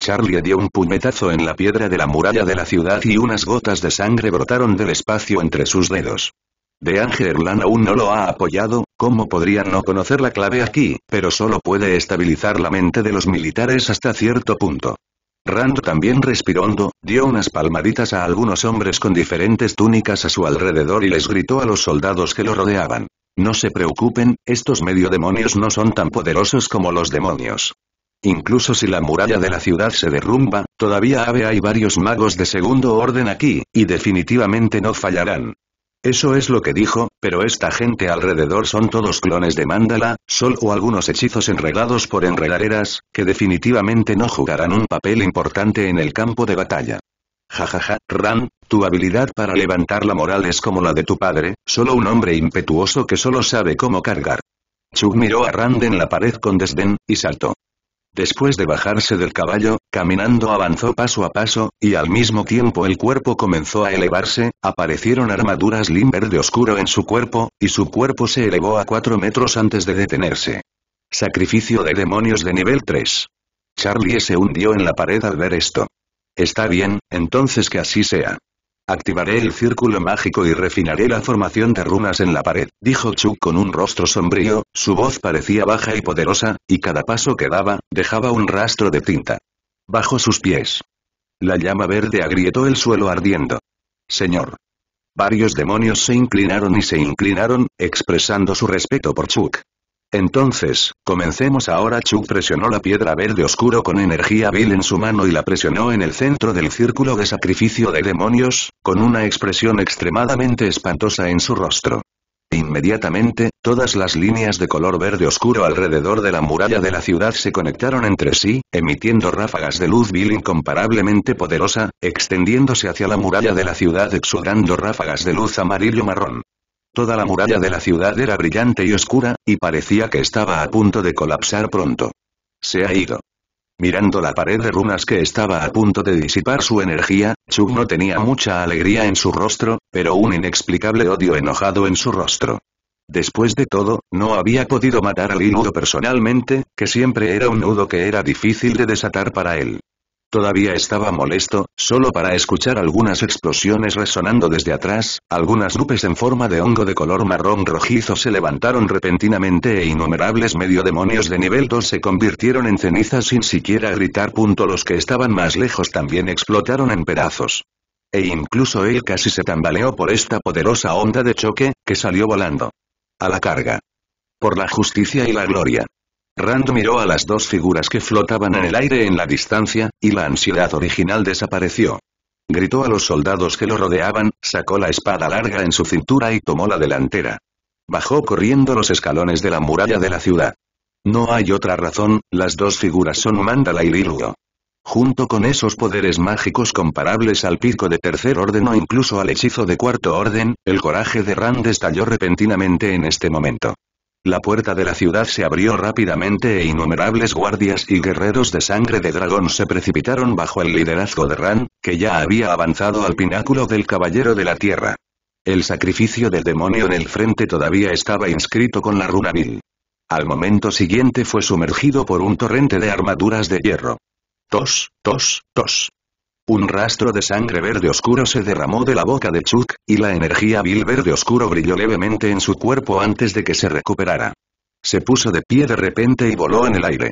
Charlie dio un puñetazo en la piedra de la muralla de la ciudad y unas gotas de sangre brotaron del espacio entre sus dedos. De Ángel Erlan aún no lo ha apoyado, ¿Cómo podrían no conocer la clave aquí, pero solo puede estabilizar la mente de los militares hasta cierto punto? Rand también respiró hondo, dio unas palmaditas a algunos hombres con diferentes túnicas a su alrededor y les gritó a los soldados que lo rodeaban. No se preocupen, estos medio demonios no son tan poderosos como los demonios. Incluso si la muralla de la ciudad se derrumba, todavía hay varios magos de segundo orden aquí, y definitivamente no fallarán. Eso es lo que dijo, pero esta gente alrededor son todos clones de Mandala, Sol o algunos hechizos enredados por enredaderas, que definitivamente no jugarán un papel importante en el campo de batalla. Jajaja, Rand, tu habilidad para levantar la moral es como la de tu padre, solo un hombre impetuoso que solo sabe cómo cargar. Chug miró a Rand en la pared con desdén, y saltó. Después de bajarse del caballo, caminando avanzó paso a paso, y al mismo tiempo el cuerpo comenzó a elevarse, aparecieron armaduras limber de oscuro en su cuerpo, y su cuerpo se elevó a cuatro metros antes de detenerse. Sacrificio de demonios de nivel 3. Charlie se hundió en la pared al ver esto. Está bien, entonces que así sea. Activaré el círculo mágico y refinaré la formación de runas en la pared, dijo Chuck con un rostro sombrío, su voz parecía baja y poderosa, y cada paso que daba, dejaba un rastro de tinta. Bajo sus pies. La llama verde agrietó el suelo ardiendo. Señor. Varios demonios se inclinaron y se inclinaron, expresando su respeto por Chuck. Entonces, comencemos ahora Chuck presionó la piedra verde oscuro con energía vil en su mano y la presionó en el centro del círculo de sacrificio de demonios, con una expresión extremadamente espantosa en su rostro. Inmediatamente, todas las líneas de color verde oscuro alrededor de la muralla de la ciudad se conectaron entre sí, emitiendo ráfagas de luz vil incomparablemente poderosa, extendiéndose hacia la muralla de la ciudad exudando ráfagas de luz amarillo-marrón. Toda la muralla de la ciudad era brillante y oscura, y parecía que estaba a punto de colapsar pronto. Se ha ido. Mirando la pared de runas que estaba a punto de disipar su energía, chug no tenía mucha alegría en su rostro, pero un inexplicable odio enojado en su rostro. Después de todo, no había podido matar al nudo personalmente, que siempre era un nudo que era difícil de desatar para él. Todavía estaba molesto, solo para escuchar algunas explosiones resonando desde atrás, algunas nubes en forma de hongo de color marrón rojizo se levantaron repentinamente e innumerables medio demonios de nivel 2 se convirtieron en cenizas sin siquiera gritar. Punto los que estaban más lejos también explotaron en pedazos. E incluso él casi se tambaleó por esta poderosa onda de choque, que salió volando. A la carga. Por la justicia y la gloria. Rand miró a las dos figuras que flotaban en el aire en la distancia, y la ansiedad original desapareció. Gritó a los soldados que lo rodeaban, sacó la espada larga en su cintura y tomó la delantera. Bajó corriendo los escalones de la muralla de la ciudad. No hay otra razón, las dos figuras son Mandala y lirio. Junto con esos poderes mágicos comparables al pico de tercer orden o incluso al hechizo de cuarto orden, el coraje de Rand estalló repentinamente en este momento. La puerta de la ciudad se abrió rápidamente e innumerables guardias y guerreros de sangre de dragón se precipitaron bajo el liderazgo de Ran, que ya había avanzado al pináculo del Caballero de la Tierra. El sacrificio del demonio en el frente todavía estaba inscrito con la runa mil. Al momento siguiente fue sumergido por un torrente de armaduras de hierro. Tos, tos, tos. Un rastro de sangre verde oscuro se derramó de la boca de Chuck, y la energía vil verde oscuro brilló levemente en su cuerpo antes de que se recuperara. Se puso de pie de repente y voló en el aire.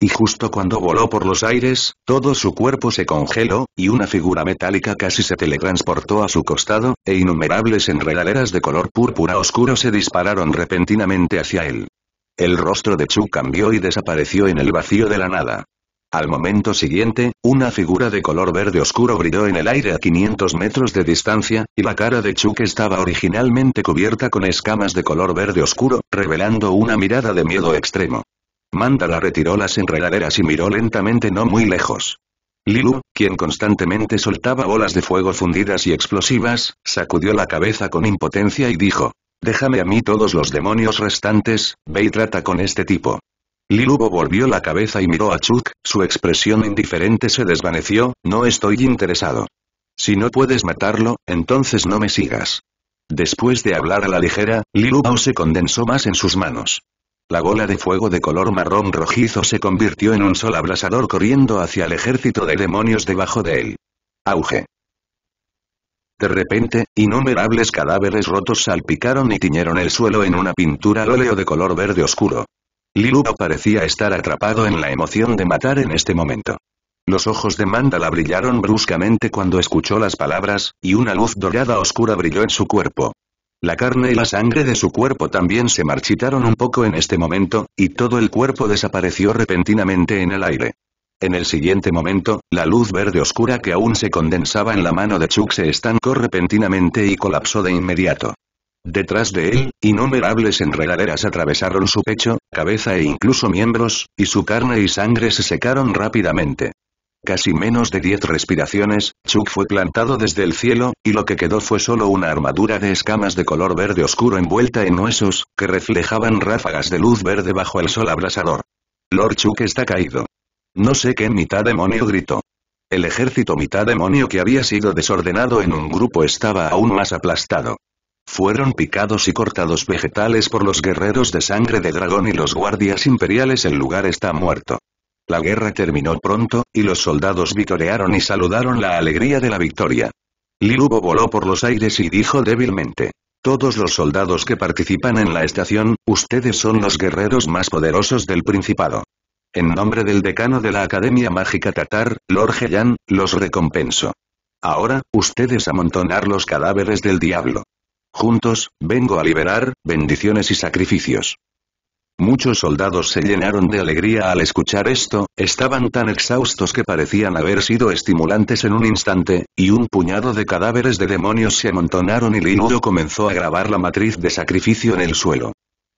Y justo cuando voló por los aires, todo su cuerpo se congeló, y una figura metálica casi se teletransportó a su costado, e innumerables enredaderas de color púrpura oscuro se dispararon repentinamente hacia él. El rostro de Chuck cambió y desapareció en el vacío de la nada. Al momento siguiente, una figura de color verde oscuro brilló en el aire a 500 metros de distancia, y la cara de Chuck estaba originalmente cubierta con escamas de color verde oscuro, revelando una mirada de miedo extremo. Mandala retiró las enredaderas y miró lentamente no muy lejos. Lilu, quien constantemente soltaba bolas de fuego fundidas y explosivas, sacudió la cabeza con impotencia y dijo, «Déjame a mí todos los demonios restantes, ve y trata con este tipo». Lilubo volvió la cabeza y miró a Chuck, su expresión indiferente se desvaneció, no estoy interesado. Si no puedes matarlo, entonces no me sigas. Después de hablar a la ligera, Lilubo se condensó más en sus manos. La bola de fuego de color marrón rojizo se convirtió en un sol abrasador corriendo hacia el ejército de demonios debajo de él. Auge. De repente, innumerables cadáveres rotos salpicaron y tiñeron el suelo en una pintura al óleo de color verde oscuro. Liluba parecía estar atrapado en la emoción de matar en este momento. Los ojos de Mandala brillaron bruscamente cuando escuchó las palabras, y una luz dorada oscura brilló en su cuerpo. La carne y la sangre de su cuerpo también se marchitaron un poco en este momento, y todo el cuerpo desapareció repentinamente en el aire. En el siguiente momento, la luz verde oscura que aún se condensaba en la mano de Chuck se estancó repentinamente y colapsó de inmediato. Detrás de él, innumerables enredaderas atravesaron su pecho, cabeza e incluso miembros, y su carne y sangre se secaron rápidamente. Casi menos de diez respiraciones, Chuck fue plantado desde el cielo, y lo que quedó fue solo una armadura de escamas de color verde oscuro envuelta en huesos, que reflejaban ráfagas de luz verde bajo el sol abrasador. Lord Chuck está caído. No sé qué mitad demonio gritó. El ejército mitad demonio que había sido desordenado en un grupo estaba aún más aplastado fueron picados y cortados vegetales por los guerreros de sangre de dragón y los guardias imperiales el lugar está muerto. La guerra terminó pronto, y los soldados vitorearon y saludaron la alegría de la victoria. Lilubo voló por los aires y dijo débilmente. Todos los soldados que participan en la estación, ustedes son los guerreros más poderosos del Principado. En nombre del decano de la Academia Mágica Tatar, Lord Heyan, los recompenso. Ahora, ustedes amontonar los cadáveres del diablo. Juntos, vengo a liberar, bendiciones y sacrificios. Muchos soldados se llenaron de alegría al escuchar esto, estaban tan exhaustos que parecían haber sido estimulantes en un instante, y un puñado de cadáveres de demonios se amontonaron y Linudo comenzó a grabar la matriz de sacrificio en el suelo.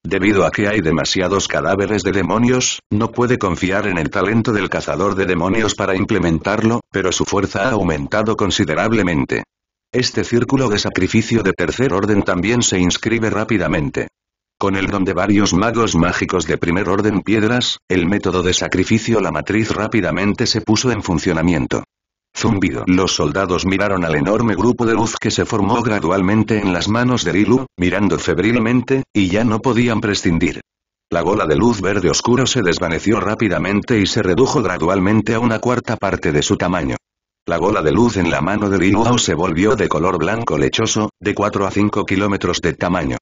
Debido a que hay demasiados cadáveres de demonios, no puede confiar en el talento del cazador de demonios para implementarlo, pero su fuerza ha aumentado considerablemente. Este círculo de sacrificio de tercer orden también se inscribe rápidamente. Con el don de varios magos mágicos de primer orden piedras, el método de sacrificio la matriz rápidamente se puso en funcionamiento. Zumbido. Los soldados miraron al enorme grupo de luz que se formó gradualmente en las manos de Rilu, mirando febrilmente, y ya no podían prescindir. La bola de luz verde oscuro se desvaneció rápidamente y se redujo gradualmente a una cuarta parte de su tamaño. La bola de luz en la mano de Wao se volvió de color blanco lechoso, de 4 a 5 kilómetros de tamaño.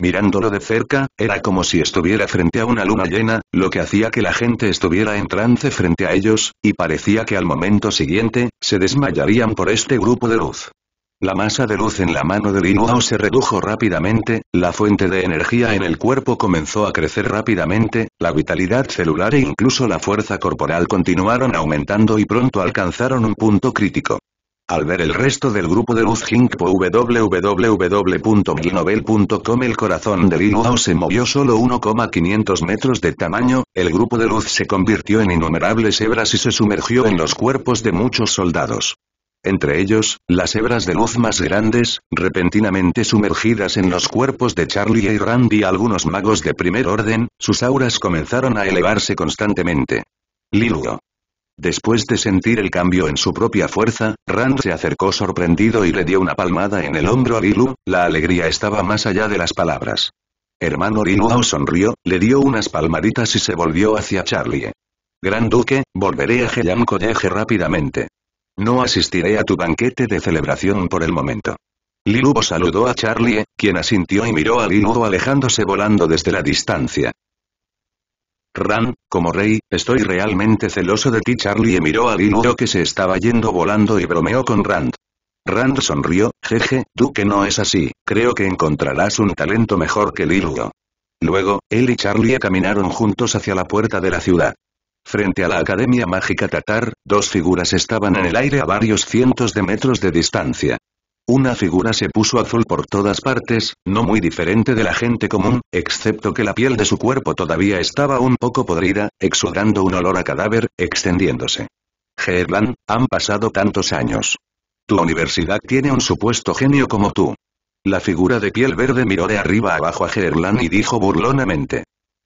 Mirándolo de cerca, era como si estuviera frente a una luna llena, lo que hacía que la gente estuviera en trance frente a ellos, y parecía que al momento siguiente, se desmayarían por este grupo de luz. La masa de luz en la mano de Wao se redujo rápidamente, la fuente de energía en el cuerpo comenzó a crecer rápidamente, la vitalidad celular e incluso la fuerza corporal continuaron aumentando y pronto alcanzaron un punto crítico. Al ver el resto del grupo de luz Jingpo www.milnovel.com el corazón de Wao se movió solo 1,500 metros de tamaño, el grupo de luz se convirtió en innumerables hebras y se sumergió en los cuerpos de muchos soldados entre ellos, las hebras de luz más grandes, repentinamente sumergidas en los cuerpos de Charlie y Randy y algunos magos de primer orden, sus auras comenzaron a elevarse constantemente. Liluo. Después de sentir el cambio en su propia fuerza, Rand se acercó sorprendido y le dio una palmada en el hombro a Lilu, la alegría estaba más allá de las palabras. Hermano Liluo sonrió, le dio unas palmaditas y se volvió hacia Charlie. Gran Duque, volveré a Gellam College rápidamente. No asistiré a tu banquete de celebración por el momento. Lilugo saludó a Charlie, quien asintió y miró a Liluo alejándose volando desde la distancia. «Rand, como rey, estoy realmente celoso de ti. Charlie miró a Liluo que se estaba yendo volando y bromeó con Rand. Rand sonrió, jeje, tú que no es así, creo que encontrarás un talento mejor que Liluo. Luego, él y Charlie caminaron juntos hacia la puerta de la ciudad. Frente a la Academia Mágica Tatar, dos figuras estaban en el aire a varios cientos de metros de distancia. Una figura se puso azul por todas partes, no muy diferente de la gente común, excepto que la piel de su cuerpo todavía estaba un poco podrida, exudando un olor a cadáver, extendiéndose. Gerland, han pasado tantos años. Tu universidad tiene un supuesto genio como tú. La figura de piel verde miró de arriba abajo a Gerland y dijo burlonamente.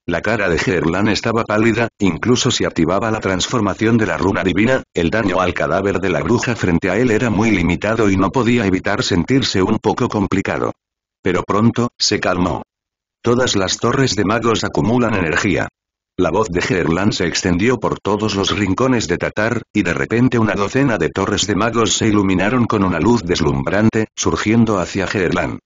La cara de Gerlán estaba pálida, incluso si activaba la transformación de la runa divina, el daño al cadáver de la bruja frente a él era muy limitado y no podía evitar sentirse un poco complicado. Pero pronto, se calmó. Todas las torres de magos acumulan energía. La voz de Gerlán se extendió por todos los rincones de Tatar, y de repente una docena de torres de magos se iluminaron con una luz deslumbrante, surgiendo hacia Gerlán.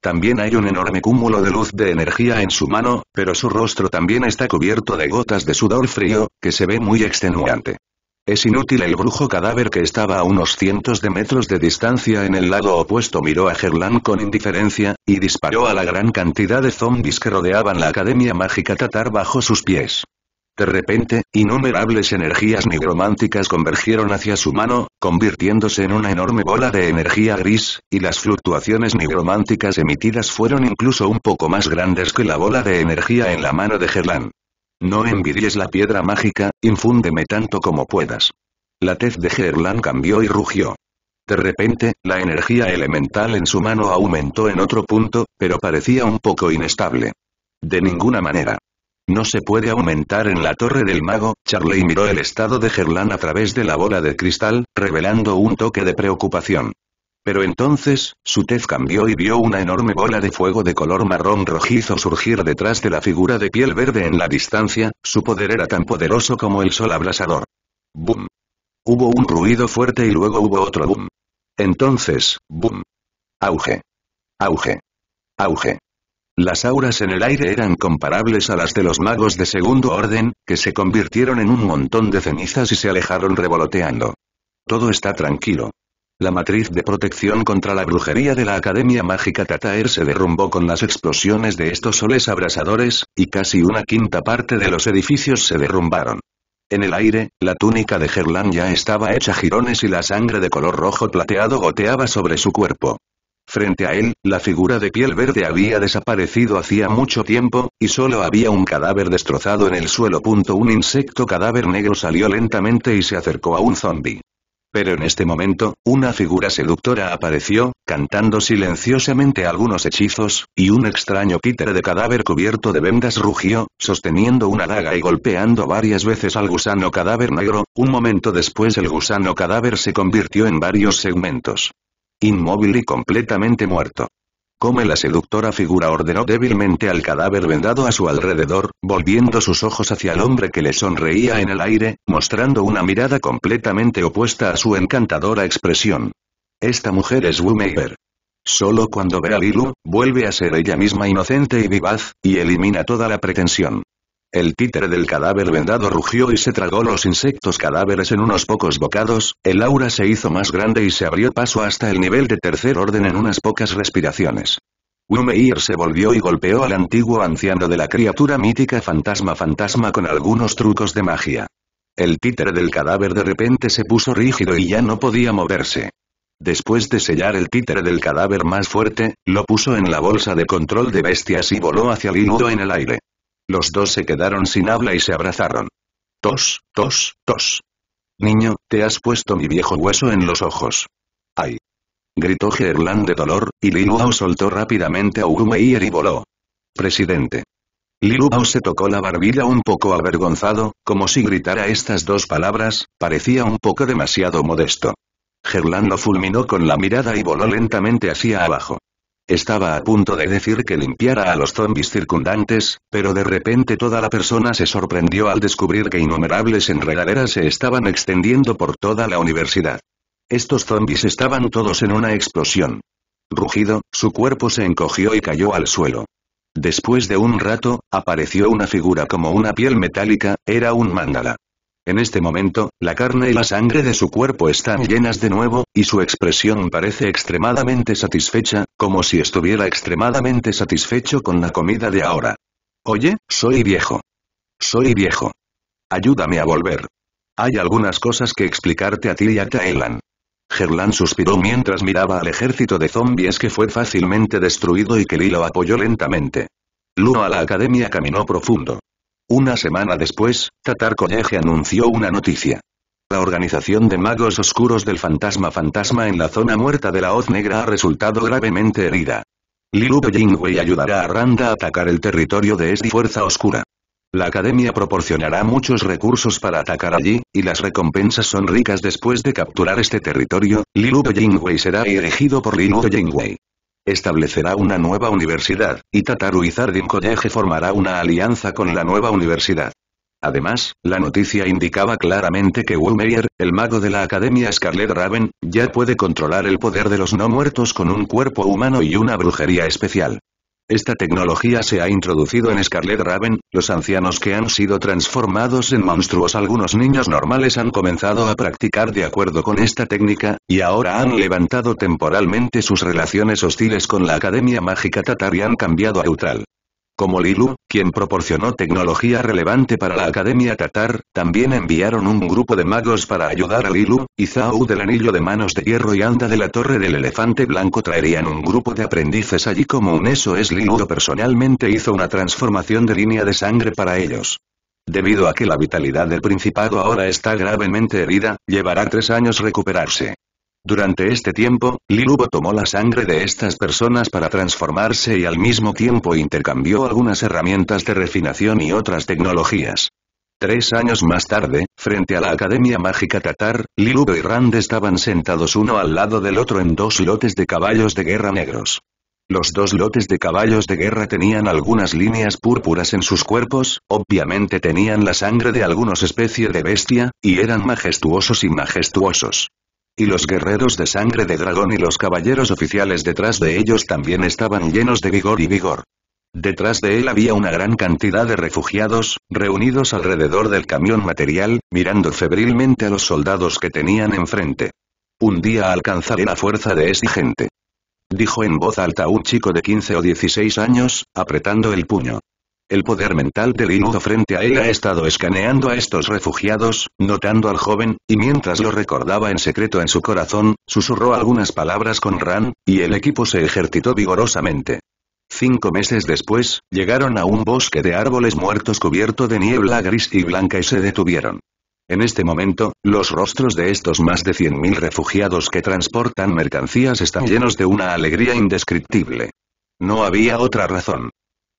También hay un enorme cúmulo de luz de energía en su mano, pero su rostro también está cubierto de gotas de sudor frío, que se ve muy extenuante. Es inútil el brujo cadáver que estaba a unos cientos de metros de distancia en el lado opuesto miró a Gerlán con indiferencia, y disparó a la gran cantidad de zombis que rodeaban la Academia Mágica Tatar bajo sus pies. De repente, innumerables energías nigrománticas convergieron hacia su mano, convirtiéndose en una enorme bola de energía gris, y las fluctuaciones nigrománticas emitidas fueron incluso un poco más grandes que la bola de energía en la mano de Gerlán. No envidies la piedra mágica, infúndeme tanto como puedas. La tez de Gerlán cambió y rugió. De repente, la energía elemental en su mano aumentó en otro punto, pero parecía un poco inestable. De ninguna manera. No se puede aumentar en la torre del mago, Charlie miró el estado de Gerlán a través de la bola de cristal, revelando un toque de preocupación. Pero entonces, su tez cambió y vio una enorme bola de fuego de color marrón rojizo surgir detrás de la figura de piel verde en la distancia, su poder era tan poderoso como el sol abrasador. ¡Bum! Hubo un ruido fuerte y luego hubo otro boom. Entonces, ¡bum! Auge. Auge. Auge. Las auras en el aire eran comparables a las de los magos de segundo orden, que se convirtieron en un montón de cenizas y se alejaron revoloteando. Todo está tranquilo. La matriz de protección contra la brujería de la Academia Mágica Tataer se derrumbó con las explosiones de estos soles abrasadores, y casi una quinta parte de los edificios se derrumbaron. En el aire, la túnica de Gerlán ya estaba hecha jirones y la sangre de color rojo plateado goteaba sobre su cuerpo. Frente a él, la figura de piel verde había desaparecido hacía mucho tiempo, y solo había un cadáver destrozado en el suelo. Un insecto cadáver negro salió lentamente y se acercó a un zombi. Pero en este momento, una figura seductora apareció, cantando silenciosamente algunos hechizos, y un extraño títere de cadáver cubierto de vendas rugió, sosteniendo una daga y golpeando varias veces al gusano cadáver negro, un momento después el gusano cadáver se convirtió en varios segmentos inmóvil y completamente muerto. Como la seductora figura ordenó débilmente al cadáver vendado a su alrededor, volviendo sus ojos hacia el hombre que le sonreía en el aire, mostrando una mirada completamente opuesta a su encantadora expresión. Esta mujer es Womeiber. Solo cuando ve a Lilu, vuelve a ser ella misma inocente y vivaz, y elimina toda la pretensión. El títere del cadáver vendado rugió y se tragó los insectos cadáveres en unos pocos bocados, el aura se hizo más grande y se abrió paso hasta el nivel de tercer orden en unas pocas respiraciones. Wumeir se volvió y golpeó al antiguo anciano de la criatura mítica fantasma-fantasma con algunos trucos de magia. El títere del cadáver de repente se puso rígido y ya no podía moverse. Después de sellar el títere del cadáver más fuerte, lo puso en la bolsa de control de bestias y voló hacia el en el aire. Los dos se quedaron sin habla y se abrazaron. Tos, tos, tos. Niño, te has puesto mi viejo hueso en los ojos. ¡Ay! Gritó Gerland de dolor, y Liluau soltó rápidamente a Ugumeyer y voló. Presidente. Liluau se tocó la barbilla un poco avergonzado, como si gritara estas dos palabras, parecía un poco demasiado modesto. Gerland lo fulminó con la mirada y voló lentamente hacia abajo. Estaba a punto de decir que limpiara a los zombis circundantes, pero de repente toda la persona se sorprendió al descubrir que innumerables enredaderas se estaban extendiendo por toda la universidad. Estos zombis estaban todos en una explosión. Rugido, su cuerpo se encogió y cayó al suelo. Después de un rato, apareció una figura como una piel metálica, era un mandala. En este momento, la carne y la sangre de su cuerpo están llenas de nuevo, y su expresión parece extremadamente satisfecha, como si estuviera extremadamente satisfecho con la comida de ahora. Oye, soy viejo. Soy viejo. Ayúdame a volver. Hay algunas cosas que explicarte a ti y a Taelan. Gerlán suspiró mientras miraba al ejército de zombies que fue fácilmente destruido y que Lilo apoyó lentamente. Luno a la academia caminó profundo. Una semana después, Tatar College anunció una noticia. La organización de magos oscuros del fantasma fantasma en la zona muerta de la hoz negra ha resultado gravemente herida. Lilu Jingwei ayudará a Randa a atacar el territorio de esta fuerza oscura. La academia proporcionará muchos recursos para atacar allí, y las recompensas son ricas después de capturar este territorio, Lilu Jingwei será erigido por Lilu Jingwei establecerá una nueva universidad, y Tataru y Zardin College formará una alianza con la nueva universidad. Además, la noticia indicaba claramente que Wumeyer, el mago de la Academia Scarlet Raven, ya puede controlar el poder de los no muertos con un cuerpo humano y una brujería especial. Esta tecnología se ha introducido en Scarlet Raven, los ancianos que han sido transformados en monstruos algunos niños normales han comenzado a practicar de acuerdo con esta técnica, y ahora han levantado temporalmente sus relaciones hostiles con la Academia Mágica Tatar y han cambiado a neutral como Lilu, quien proporcionó tecnología relevante para la Academia Tatar, también enviaron un grupo de magos para ayudar a Lilu, y Zhao del Anillo de Manos de Hierro y Anda de la Torre del Elefante Blanco traerían un grupo de aprendices allí como un eso es Lilu personalmente hizo una transformación de línea de sangre para ellos. Debido a que la vitalidad del Principado ahora está gravemente herida, llevará tres años recuperarse. Durante este tiempo, Lilubo tomó la sangre de estas personas para transformarse y al mismo tiempo intercambió algunas herramientas de refinación y otras tecnologías. Tres años más tarde, frente a la Academia Mágica Tatar, Lilubo y Rand estaban sentados uno al lado del otro en dos lotes de caballos de guerra negros. Los dos lotes de caballos de guerra tenían algunas líneas púrpuras en sus cuerpos, obviamente tenían la sangre de algunos especies de bestia, y eran majestuosos y majestuosos y los guerreros de sangre de dragón y los caballeros oficiales detrás de ellos también estaban llenos de vigor y vigor. Detrás de él había una gran cantidad de refugiados, reunidos alrededor del camión material, mirando febrilmente a los soldados que tenían enfrente. Un día alcanzaré la fuerza de esta gente. Dijo en voz alta un chico de 15 o 16 años, apretando el puño. El poder mental de Linudo frente a él ha estado escaneando a estos refugiados, notando al joven, y mientras lo recordaba en secreto en su corazón, susurró algunas palabras con Ran, y el equipo se ejercitó vigorosamente. Cinco meses después, llegaron a un bosque de árboles muertos cubierto de niebla gris y blanca y se detuvieron. En este momento, los rostros de estos más de 100.000 refugiados que transportan mercancías están llenos de una alegría indescriptible. No había otra razón.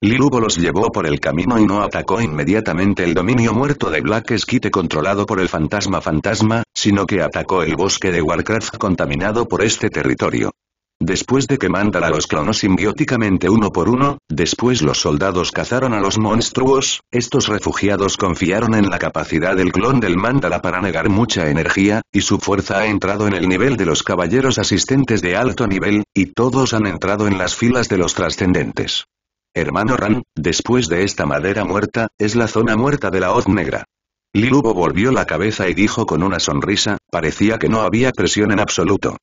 Lilubo los llevó por el camino y no atacó inmediatamente el dominio muerto de Black Esquite controlado por el fantasma fantasma, sino que atacó el bosque de Warcraft contaminado por este territorio. Después de que mandara los clonó simbióticamente uno por uno, después los soldados cazaron a los monstruos, estos refugiados confiaron en la capacidad del clon del mandala para negar mucha energía, y su fuerza ha entrado en el nivel de los caballeros asistentes de alto nivel, y todos han entrado en las filas de los trascendentes. Hermano Ran, después de esta madera muerta, es la zona muerta de la hoz negra. Lilubo volvió la cabeza y dijo con una sonrisa, parecía que no había presión en absoluto.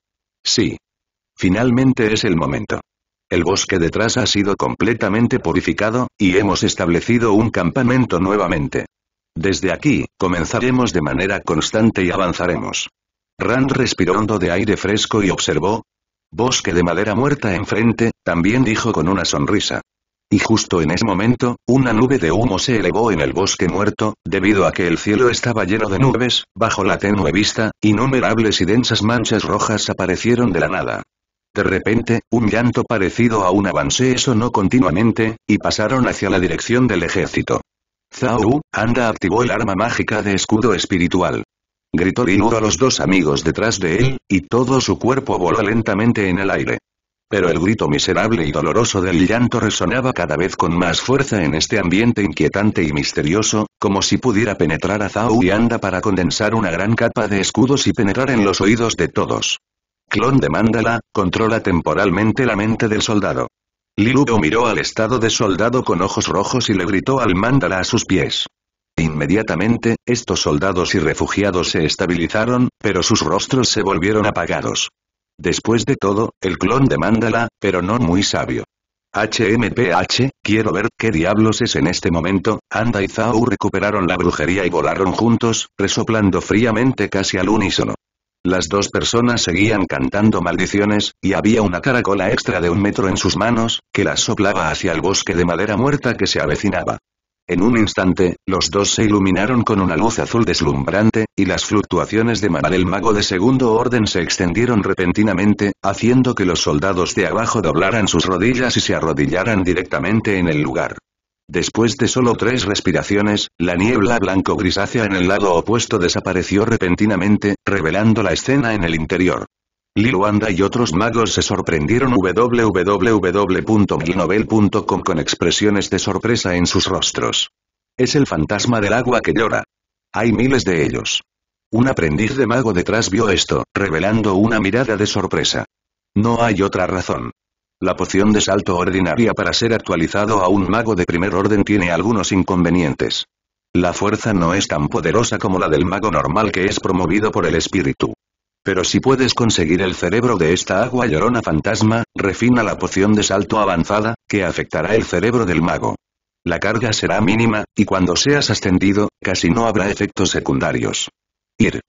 Sí. Finalmente es el momento. El bosque detrás ha sido completamente purificado, y hemos establecido un campamento nuevamente. Desde aquí, comenzaremos de manera constante y avanzaremos. Ran respiró hondo de aire fresco y observó. Bosque de madera muerta enfrente, también dijo con una sonrisa. Y justo en ese momento, una nube de humo se elevó en el bosque muerto, debido a que el cielo estaba lleno de nubes, bajo la tenue vista, innumerables y densas manchas rojas aparecieron de la nada. De repente, un llanto parecido a un avance sonó continuamente, y pasaron hacia la dirección del ejército. Zhao, Anda activó el arma mágica de escudo espiritual. Gritó Linuro a los dos amigos detrás de él, y todo su cuerpo voló lentamente en el aire. Pero el grito miserable y doloroso del llanto resonaba cada vez con más fuerza en este ambiente inquietante y misterioso, como si pudiera penetrar a Zhao y Anda para condensar una gran capa de escudos y penetrar en los oídos de todos. Clon de Mandala, controla temporalmente la mente del soldado. Liluo miró al estado de soldado con ojos rojos y le gritó al Mandala a sus pies. Inmediatamente, estos soldados y refugiados se estabilizaron, pero sus rostros se volvieron apagados. Después de todo, el clon de Mándala, pero no muy sabio. HMPH, quiero ver qué diablos es en este momento, Anda y Zhao recuperaron la brujería y volaron juntos, resoplando fríamente casi al unísono. Las dos personas seguían cantando maldiciones, y había una caracola extra de un metro en sus manos, que las soplaba hacia el bosque de madera muerta que se avecinaba. En un instante, los dos se iluminaron con una luz azul deslumbrante, y las fluctuaciones de maná del mago de segundo orden se extendieron repentinamente, haciendo que los soldados de abajo doblaran sus rodillas y se arrodillaran directamente en el lugar. Después de solo tres respiraciones, la niebla blanco-grisácea en el lado opuesto desapareció repentinamente, revelando la escena en el interior. Liluanda y otros magos se sorprendieron www.milnovel.com con expresiones de sorpresa en sus rostros. Es el fantasma del agua que llora. Hay miles de ellos. Un aprendiz de mago detrás vio esto, revelando una mirada de sorpresa. No hay otra razón. La poción de salto ordinaria para ser actualizado a un mago de primer orden tiene algunos inconvenientes. La fuerza no es tan poderosa como la del mago normal que es promovido por el espíritu. Pero si puedes conseguir el cerebro de esta agua llorona fantasma, refina la poción de salto avanzada, que afectará el cerebro del mago. La carga será mínima, y cuando seas ascendido, casi no habrá efectos secundarios. Ir.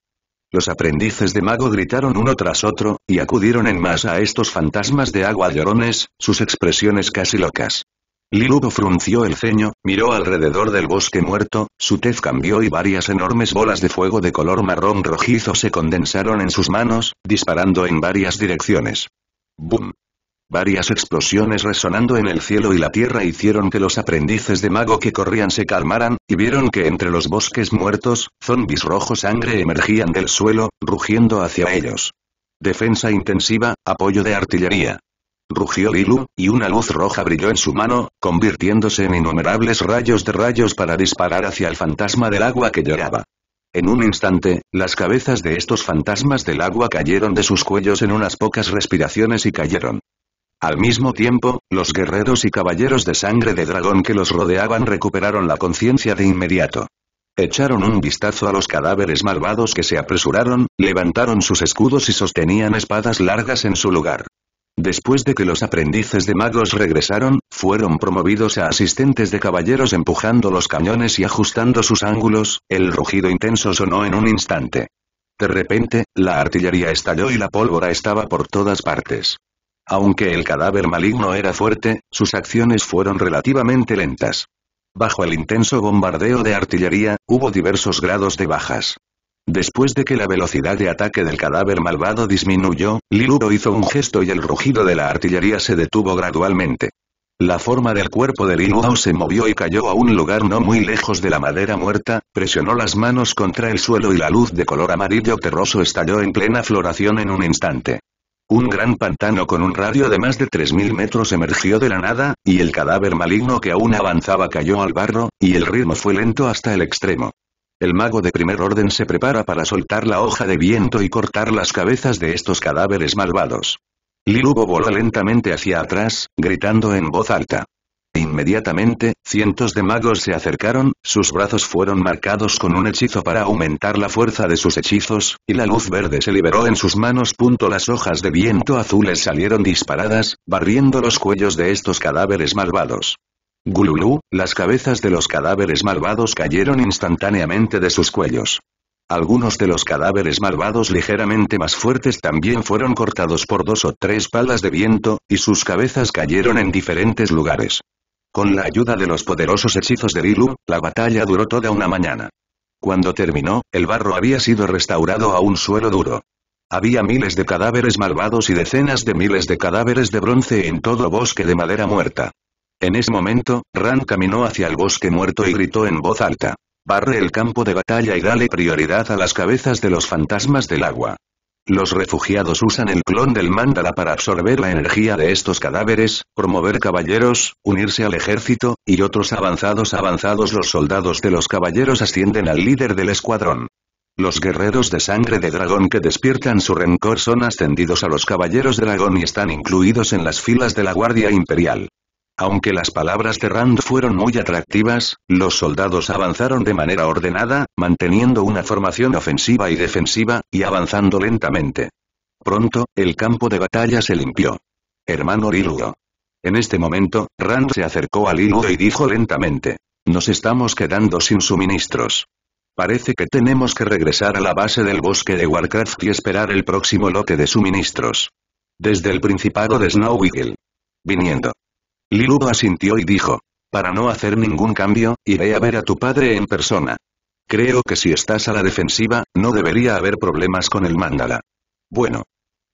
Los aprendices de mago gritaron uno tras otro, y acudieron en masa a estos fantasmas de agua llorones, sus expresiones casi locas. Lilubo frunció el ceño, miró alrededor del bosque muerto, su tez cambió y varias enormes bolas de fuego de color marrón rojizo se condensaron en sus manos, disparando en varias direcciones. ¡Bum! Varias explosiones resonando en el cielo y la tierra hicieron que los aprendices de mago que corrían se calmaran, y vieron que entre los bosques muertos, zombis rojo sangre emergían del suelo, rugiendo hacia ellos. Defensa intensiva, apoyo de artillería rugió Lilu, y una luz roja brilló en su mano, convirtiéndose en innumerables rayos de rayos para disparar hacia el fantasma del agua que lloraba. En un instante, las cabezas de estos fantasmas del agua cayeron de sus cuellos en unas pocas respiraciones y cayeron. Al mismo tiempo, los guerreros y caballeros de sangre de dragón que los rodeaban recuperaron la conciencia de inmediato. Echaron un vistazo a los cadáveres malvados que se apresuraron, levantaron sus escudos y sostenían espadas largas en su lugar. Después de que los aprendices de magos regresaron, fueron promovidos a asistentes de caballeros empujando los cañones y ajustando sus ángulos, el rugido intenso sonó en un instante. De repente, la artillería estalló y la pólvora estaba por todas partes. Aunque el cadáver maligno era fuerte, sus acciones fueron relativamente lentas. Bajo el intenso bombardeo de artillería, hubo diversos grados de bajas. Después de que la velocidad de ataque del cadáver malvado disminuyó, Liluo hizo un gesto y el rugido de la artillería se detuvo gradualmente. La forma del cuerpo de Liluo se movió y cayó a un lugar no muy lejos de la madera muerta, presionó las manos contra el suelo y la luz de color amarillo terroso estalló en plena floración en un instante. Un gran pantano con un radio de más de 3.000 metros emergió de la nada, y el cadáver maligno que aún avanzaba cayó al barro, y el ritmo fue lento hasta el extremo. El mago de primer orden se prepara para soltar la hoja de viento y cortar las cabezas de estos cadáveres malvados. Lilubo voló lentamente hacia atrás, gritando en voz alta. Inmediatamente, cientos de magos se acercaron, sus brazos fueron marcados con un hechizo para aumentar la fuerza de sus hechizos, y la luz verde se liberó en sus manos. Las hojas de viento azules salieron disparadas, barriendo los cuellos de estos cadáveres malvados. Gululú, las cabezas de los cadáveres malvados cayeron instantáneamente de sus cuellos. Algunos de los cadáveres malvados ligeramente más fuertes también fueron cortados por dos o tres palas de viento, y sus cabezas cayeron en diferentes lugares. Con la ayuda de los poderosos hechizos de Lilu, la batalla duró toda una mañana. Cuando terminó, el barro había sido restaurado a un suelo duro. Había miles de cadáveres malvados y decenas de miles de cadáveres de bronce en todo bosque de madera muerta. En ese momento, Ran caminó hacia el bosque muerto y gritó en voz alta. Barre el campo de batalla y dale prioridad a las cabezas de los fantasmas del agua. Los refugiados usan el clon del mandala para absorber la energía de estos cadáveres, promover caballeros, unirse al ejército, y otros avanzados avanzados los soldados de los caballeros ascienden al líder del escuadrón. Los guerreros de sangre de dragón que despiertan su rencor son ascendidos a los caballeros dragón y están incluidos en las filas de la Guardia Imperial. Aunque las palabras de Rand fueron muy atractivas, los soldados avanzaron de manera ordenada, manteniendo una formación ofensiva y defensiva, y avanzando lentamente. Pronto, el campo de batalla se limpió. Hermano Liluo. En este momento, Rand se acercó a Liluo y dijo lentamente. Nos estamos quedando sin suministros. Parece que tenemos que regresar a la base del bosque de Warcraft y esperar el próximo lote de suministros. Desde el Principado de Snow Viniendo. Lilubo asintió y dijo. Para no hacer ningún cambio, iré a ver a tu padre en persona. Creo que si estás a la defensiva, no debería haber problemas con el mandala. Bueno.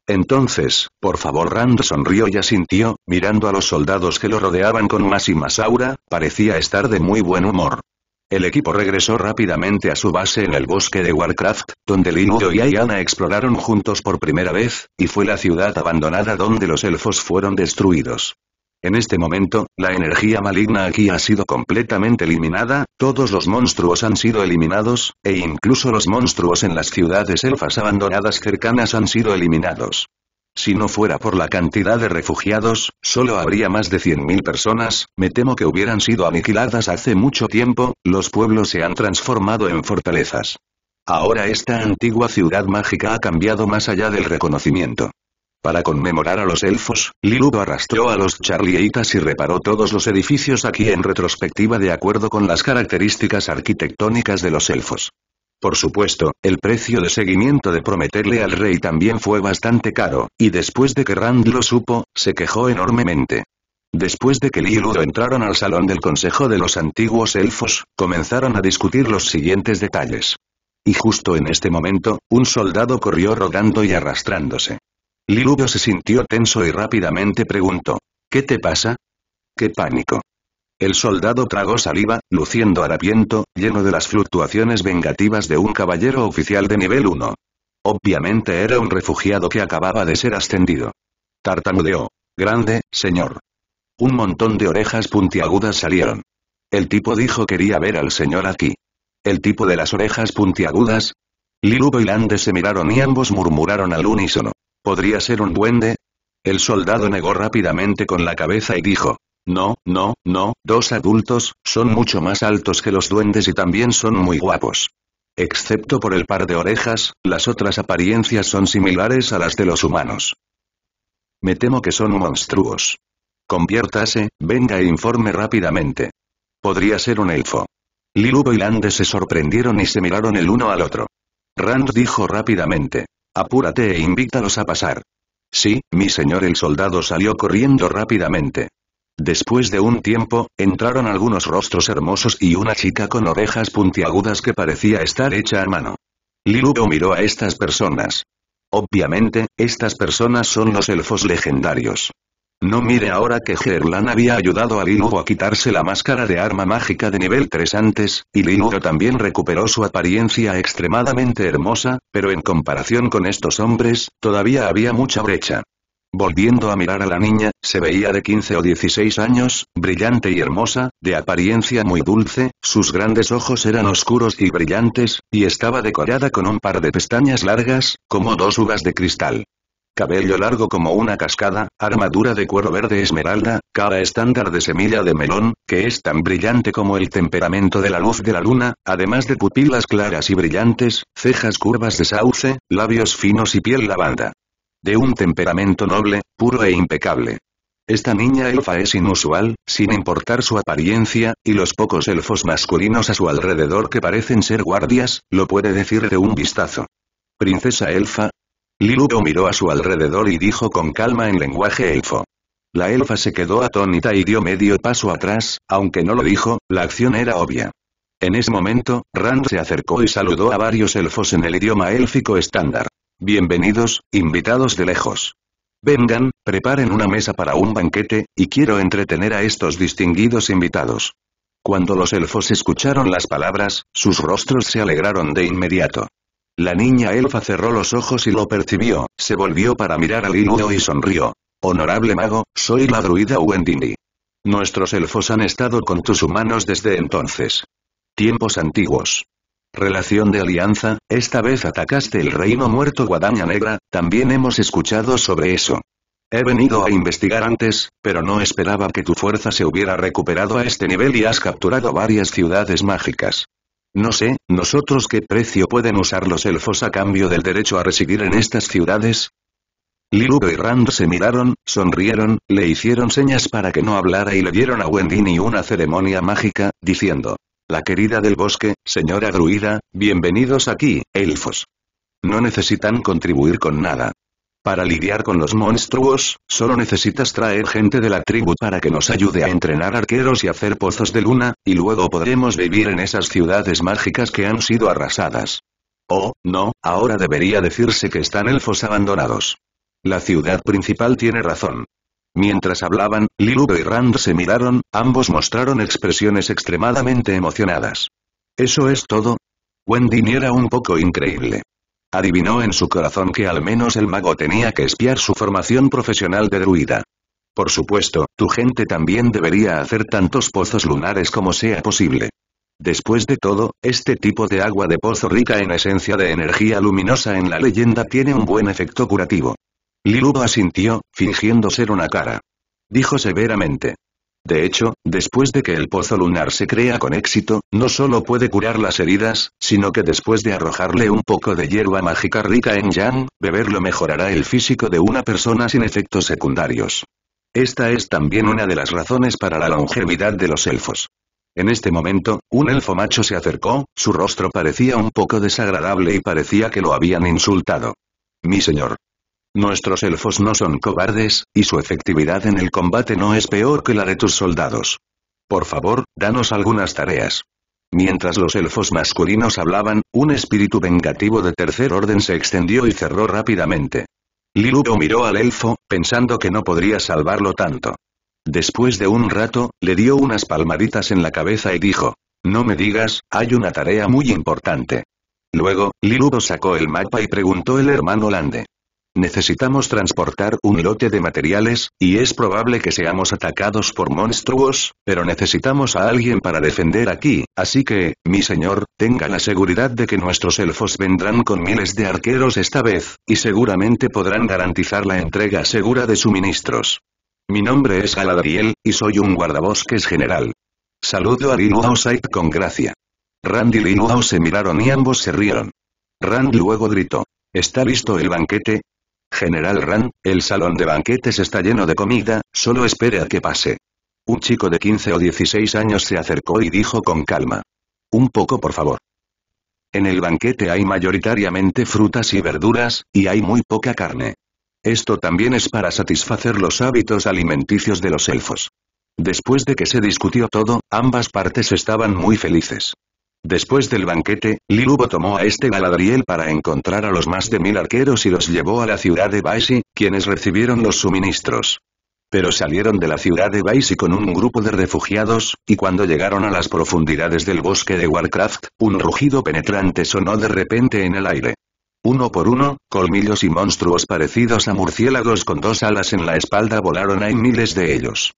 Entonces, por favor Rand sonrió y asintió, mirando a los soldados que lo rodeaban con más y más aura, parecía estar de muy buen humor. El equipo regresó rápidamente a su base en el bosque de Warcraft, donde Linuo y Ayana exploraron juntos por primera vez, y fue la ciudad abandonada donde los elfos fueron destruidos. En este momento, la energía maligna aquí ha sido completamente eliminada, todos los monstruos han sido eliminados, e incluso los monstruos en las ciudades elfas abandonadas cercanas han sido eliminados. Si no fuera por la cantidad de refugiados, solo habría más de 100.000 personas, me temo que hubieran sido aniquiladas hace mucho tiempo, los pueblos se han transformado en fortalezas. Ahora esta antigua ciudad mágica ha cambiado más allá del reconocimiento. Para conmemorar a los elfos, Liludo arrastró a los charlieitas y reparó todos los edificios aquí en retrospectiva de acuerdo con las características arquitectónicas de los elfos. Por supuesto, el precio de seguimiento de prometerle al rey también fue bastante caro, y después de que Rand lo supo, se quejó enormemente. Después de que Liludo entraron al salón del Consejo de los Antiguos Elfos, comenzaron a discutir los siguientes detalles. Y justo en este momento, un soldado corrió rodando y arrastrándose. Liluyo se sintió tenso y rápidamente preguntó. ¿Qué te pasa? ¡Qué pánico! El soldado tragó saliva, luciendo harapiento, lleno de las fluctuaciones vengativas de un caballero oficial de nivel 1. Obviamente era un refugiado que acababa de ser ascendido. Tartamudeó. Grande, señor. Un montón de orejas puntiagudas salieron. El tipo dijo quería ver al señor aquí. ¿El tipo de las orejas puntiagudas? Lilubo y Lande se miraron y ambos murmuraron al unísono. ¿Podría ser un duende? El soldado negó rápidamente con la cabeza y dijo, no, no, no, dos adultos, son mucho más altos que los duendes y también son muy guapos. Excepto por el par de orejas, las otras apariencias son similares a las de los humanos. Me temo que son monstruos. Conviértase, venga e informe rápidamente. Podría ser un elfo. Lilubo y Lande se sorprendieron y se miraron el uno al otro. Rand dijo rápidamente. Apúrate e invítalos a pasar. Sí, mi señor el soldado salió corriendo rápidamente. Después de un tiempo, entraron algunos rostros hermosos y una chica con orejas puntiagudas que parecía estar hecha a mano. Lilubo miró a estas personas. Obviamente, estas personas son los elfos legendarios. No mire ahora que Gerlan había ayudado a Linu a quitarse la máscara de arma mágica de nivel 3 antes, y Linugo también recuperó su apariencia extremadamente hermosa, pero en comparación con estos hombres, todavía había mucha brecha. Volviendo a mirar a la niña, se veía de 15 o 16 años, brillante y hermosa, de apariencia muy dulce, sus grandes ojos eran oscuros y brillantes, y estaba decorada con un par de pestañas largas, como dos uvas de cristal cabello largo como una cascada, armadura de cuero verde esmeralda, cara estándar de semilla de melón, que es tan brillante como el temperamento de la luz de la luna, además de pupilas claras y brillantes, cejas curvas de sauce, labios finos y piel lavanda. De un temperamento noble, puro e impecable. Esta niña elfa es inusual, sin importar su apariencia, y los pocos elfos masculinos a su alrededor que parecen ser guardias, lo puede decir de un vistazo. Princesa elfa, Lilupo miró a su alrededor y dijo con calma en lenguaje elfo. La elfa se quedó atónita y dio medio paso atrás, aunque no lo dijo, la acción era obvia. En ese momento, Rand se acercó y saludó a varios elfos en el idioma élfico estándar. Bienvenidos, invitados de lejos. Vengan, preparen una mesa para un banquete, y quiero entretener a estos distinguidos invitados. Cuando los elfos escucharon las palabras, sus rostros se alegraron de inmediato. La niña elfa cerró los ojos y lo percibió, se volvió para mirar al Iluo y sonrió. Honorable mago, soy la druida Wendini. Nuestros elfos han estado con tus humanos desde entonces. Tiempos antiguos. Relación de alianza, esta vez atacaste el reino muerto Guadaña Negra, también hemos escuchado sobre eso. He venido a investigar antes, pero no esperaba que tu fuerza se hubiera recuperado a este nivel y has capturado varias ciudades mágicas. No sé, ¿nosotros qué precio pueden usar los elfos a cambio del derecho a residir en estas ciudades? Lilu y Rand se miraron, sonrieron, le hicieron señas para que no hablara y le dieron a Wendini una ceremonia mágica, diciendo, «La querida del bosque, señora Druida, bienvenidos aquí, elfos. No necesitan contribuir con nada, para lidiar con los monstruos, solo necesitas traer gente de la tribu para que nos ayude a entrenar arqueros y hacer pozos de luna, y luego podremos vivir en esas ciudades mágicas que han sido arrasadas. Oh, no, ahora debería decirse que están elfos abandonados. La ciudad principal tiene razón. Mientras hablaban, Lilugo y Rand se miraron, ambos mostraron expresiones extremadamente emocionadas. ¿Eso es todo? Wendy era un poco increíble. Adivinó en su corazón que al menos el mago tenía que espiar su formación profesional de druida. Por supuesto, tu gente también debería hacer tantos pozos lunares como sea posible. Después de todo, este tipo de agua de pozo rica en esencia de energía luminosa en la leyenda tiene un buen efecto curativo. Liluba asintió, fingiendo ser una cara. Dijo severamente. De hecho, después de que el pozo lunar se crea con éxito, no solo puede curar las heridas, sino que después de arrojarle un poco de hierba mágica rica en yang, beberlo mejorará el físico de una persona sin efectos secundarios. Esta es también una de las razones para la longevidad de los elfos. En este momento, un elfo macho se acercó, su rostro parecía un poco desagradable y parecía que lo habían insultado. Mi señor, Nuestros elfos no son cobardes, y su efectividad en el combate no es peor que la de tus soldados. Por favor, danos algunas tareas. Mientras los elfos masculinos hablaban, un espíritu vengativo de tercer orden se extendió y cerró rápidamente. Liludo miró al elfo, pensando que no podría salvarlo tanto. Después de un rato, le dio unas palmaditas en la cabeza y dijo, «No me digas, hay una tarea muy importante». Luego, Liludo sacó el mapa y preguntó el hermano Lande. Necesitamos transportar un lote de materiales, y es probable que seamos atacados por monstruos, pero necesitamos a alguien para defender aquí, así que, mi señor, tenga la seguridad de que nuestros elfos vendrán con miles de arqueros esta vez, y seguramente podrán garantizar la entrega segura de suministros. Mi nombre es Galadriel, y soy un guardabosques general. Saludo a Sight con gracia. Rand y Linuau se miraron y ambos se rieron. Rand luego gritó. ¿Está listo el banquete? General Ran, el salón de banquetes está lleno de comida, solo espere a que pase. Un chico de 15 o 16 años se acercó y dijo con calma. Un poco por favor. En el banquete hay mayoritariamente frutas y verduras, y hay muy poca carne. Esto también es para satisfacer los hábitos alimenticios de los elfos. Después de que se discutió todo, ambas partes estaban muy felices. Después del banquete, Lilubo tomó a este Galadriel para encontrar a los más de mil arqueros y los llevó a la ciudad de Baisi, quienes recibieron los suministros. Pero salieron de la ciudad de Baisi con un grupo de refugiados, y cuando llegaron a las profundidades del bosque de Warcraft, un rugido penetrante sonó de repente en el aire. Uno por uno, colmillos y monstruos parecidos a murciélagos con dos alas en la espalda volaron hay miles de ellos.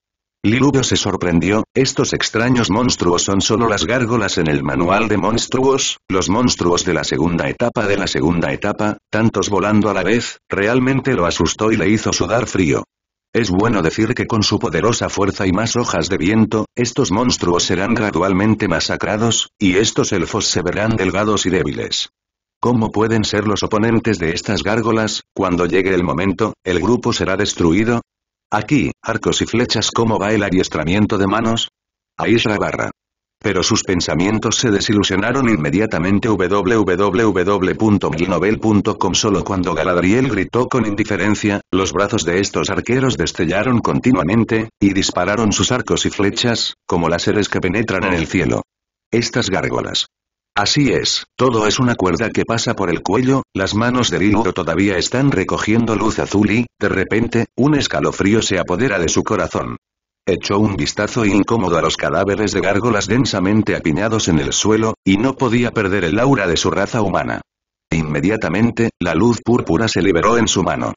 Liludo se sorprendió, estos extraños monstruos son solo las gárgolas en el manual de monstruos, los monstruos de la segunda etapa de la segunda etapa, tantos volando a la vez, realmente lo asustó y le hizo sudar frío. Es bueno decir que con su poderosa fuerza y más hojas de viento, estos monstruos serán gradualmente masacrados, y estos elfos se verán delgados y débiles. ¿Cómo pueden ser los oponentes de estas gárgolas? Cuando llegue el momento, ¿el grupo será destruido? Aquí, arcos y flechas ¿Cómo va el adiestramiento de manos? la barra. Pero sus pensamientos se desilusionaron inmediatamente www.glinovel.com Solo cuando Galadriel gritó con indiferencia, los brazos de estos arqueros destellaron continuamente, y dispararon sus arcos y flechas, como láseres que penetran en el cielo. Estas gárgolas. Así es, todo es una cuerda que pasa por el cuello, las manos de Ringo todavía están recogiendo luz azul y, de repente, un escalofrío se apodera de su corazón. Echó un vistazo incómodo a los cadáveres de gárgolas densamente apiñados en el suelo, y no podía perder el aura de su raza humana. Inmediatamente, la luz púrpura se liberó en su mano.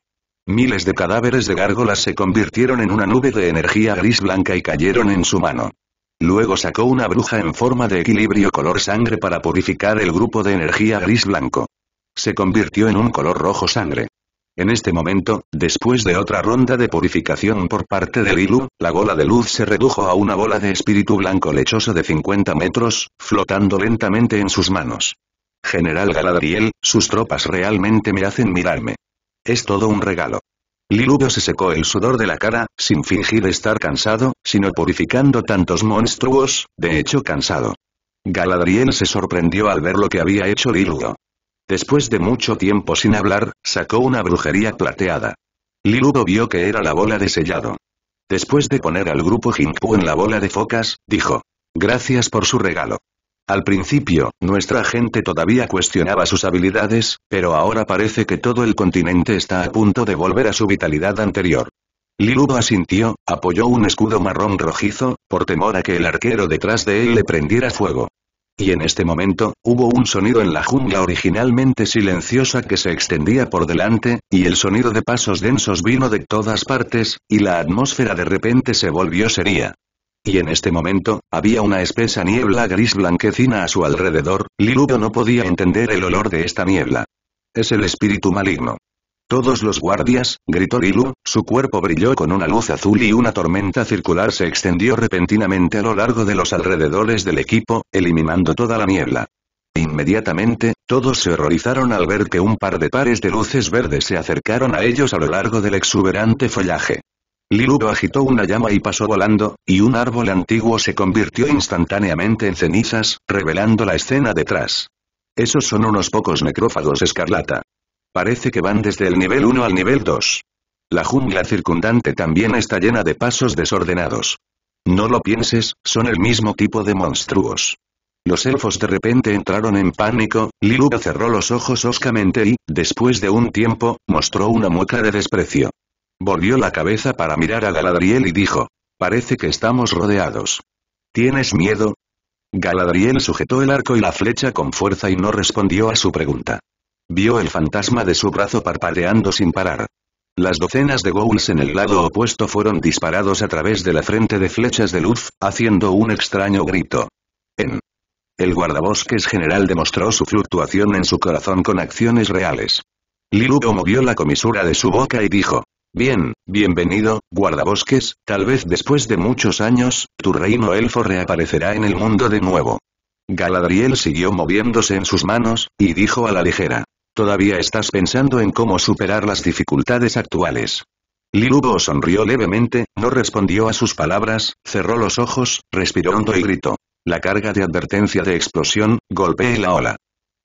Miles de cadáveres de gárgolas se convirtieron en una nube de energía gris blanca y cayeron en su mano. Luego sacó una bruja en forma de equilibrio color sangre para purificar el grupo de energía gris-blanco. Se convirtió en un color rojo sangre. En este momento, después de otra ronda de purificación por parte de Lilu, la bola de luz se redujo a una bola de espíritu blanco lechoso de 50 metros, flotando lentamente en sus manos. General Galadriel, sus tropas realmente me hacen mirarme. Es todo un regalo. Liludo se secó el sudor de la cara, sin fingir estar cansado, sino purificando tantos monstruos, de hecho cansado. Galadriel se sorprendió al ver lo que había hecho Liludo. Después de mucho tiempo sin hablar, sacó una brujería plateada. Liludo vio que era la bola de sellado. Después de poner al grupo Jinku en la bola de focas, dijo. Gracias por su regalo. Al principio, nuestra gente todavía cuestionaba sus habilidades, pero ahora parece que todo el continente está a punto de volver a su vitalidad anterior. Lilubo asintió, apoyó un escudo marrón rojizo, por temor a que el arquero detrás de él le prendiera fuego. Y en este momento, hubo un sonido en la jungla originalmente silenciosa que se extendía por delante, y el sonido de pasos densos vino de todas partes, y la atmósfera de repente se volvió seria y en este momento, había una espesa niebla gris blanquecina a su alrededor, Lilu no podía entender el olor de esta niebla. Es el espíritu maligno. Todos los guardias, gritó Lilu, su cuerpo brilló con una luz azul y una tormenta circular se extendió repentinamente a lo largo de los alrededores del equipo, eliminando toda la niebla. Inmediatamente, todos se horrorizaron al ver que un par de pares de luces verdes se acercaron a ellos a lo largo del exuberante follaje. Liludo agitó una llama y pasó volando, y un árbol antiguo se convirtió instantáneamente en cenizas, revelando la escena detrás. Esos son unos pocos necrófagos escarlata. Parece que van desde el nivel 1 al nivel 2. La jungla circundante también está llena de pasos desordenados. No lo pienses, son el mismo tipo de monstruos. Los elfos de repente entraron en pánico, Liluga cerró los ojos oscamente y, después de un tiempo, mostró una mueca de desprecio. Volvió la cabeza para mirar a Galadriel y dijo. Parece que estamos rodeados. ¿Tienes miedo? Galadriel sujetó el arco y la flecha con fuerza y no respondió a su pregunta. Vio el fantasma de su brazo parpadeando sin parar. Las docenas de ghouls en el lado opuesto fueron disparados a través de la frente de flechas de luz, haciendo un extraño grito. En. El guardabosques general demostró su fluctuación en su corazón con acciones reales. Lilugo movió la comisura de su boca y dijo, Bien, bienvenido, guardabosques, tal vez después de muchos años, tu reino elfo reaparecerá en el mundo de nuevo. Galadriel siguió moviéndose en sus manos, y dijo a la ligera. Todavía estás pensando en cómo superar las dificultades actuales. Lilubo sonrió levemente, no respondió a sus palabras, cerró los ojos, respiró hondo y gritó. La carga de advertencia de explosión, golpeé la ola.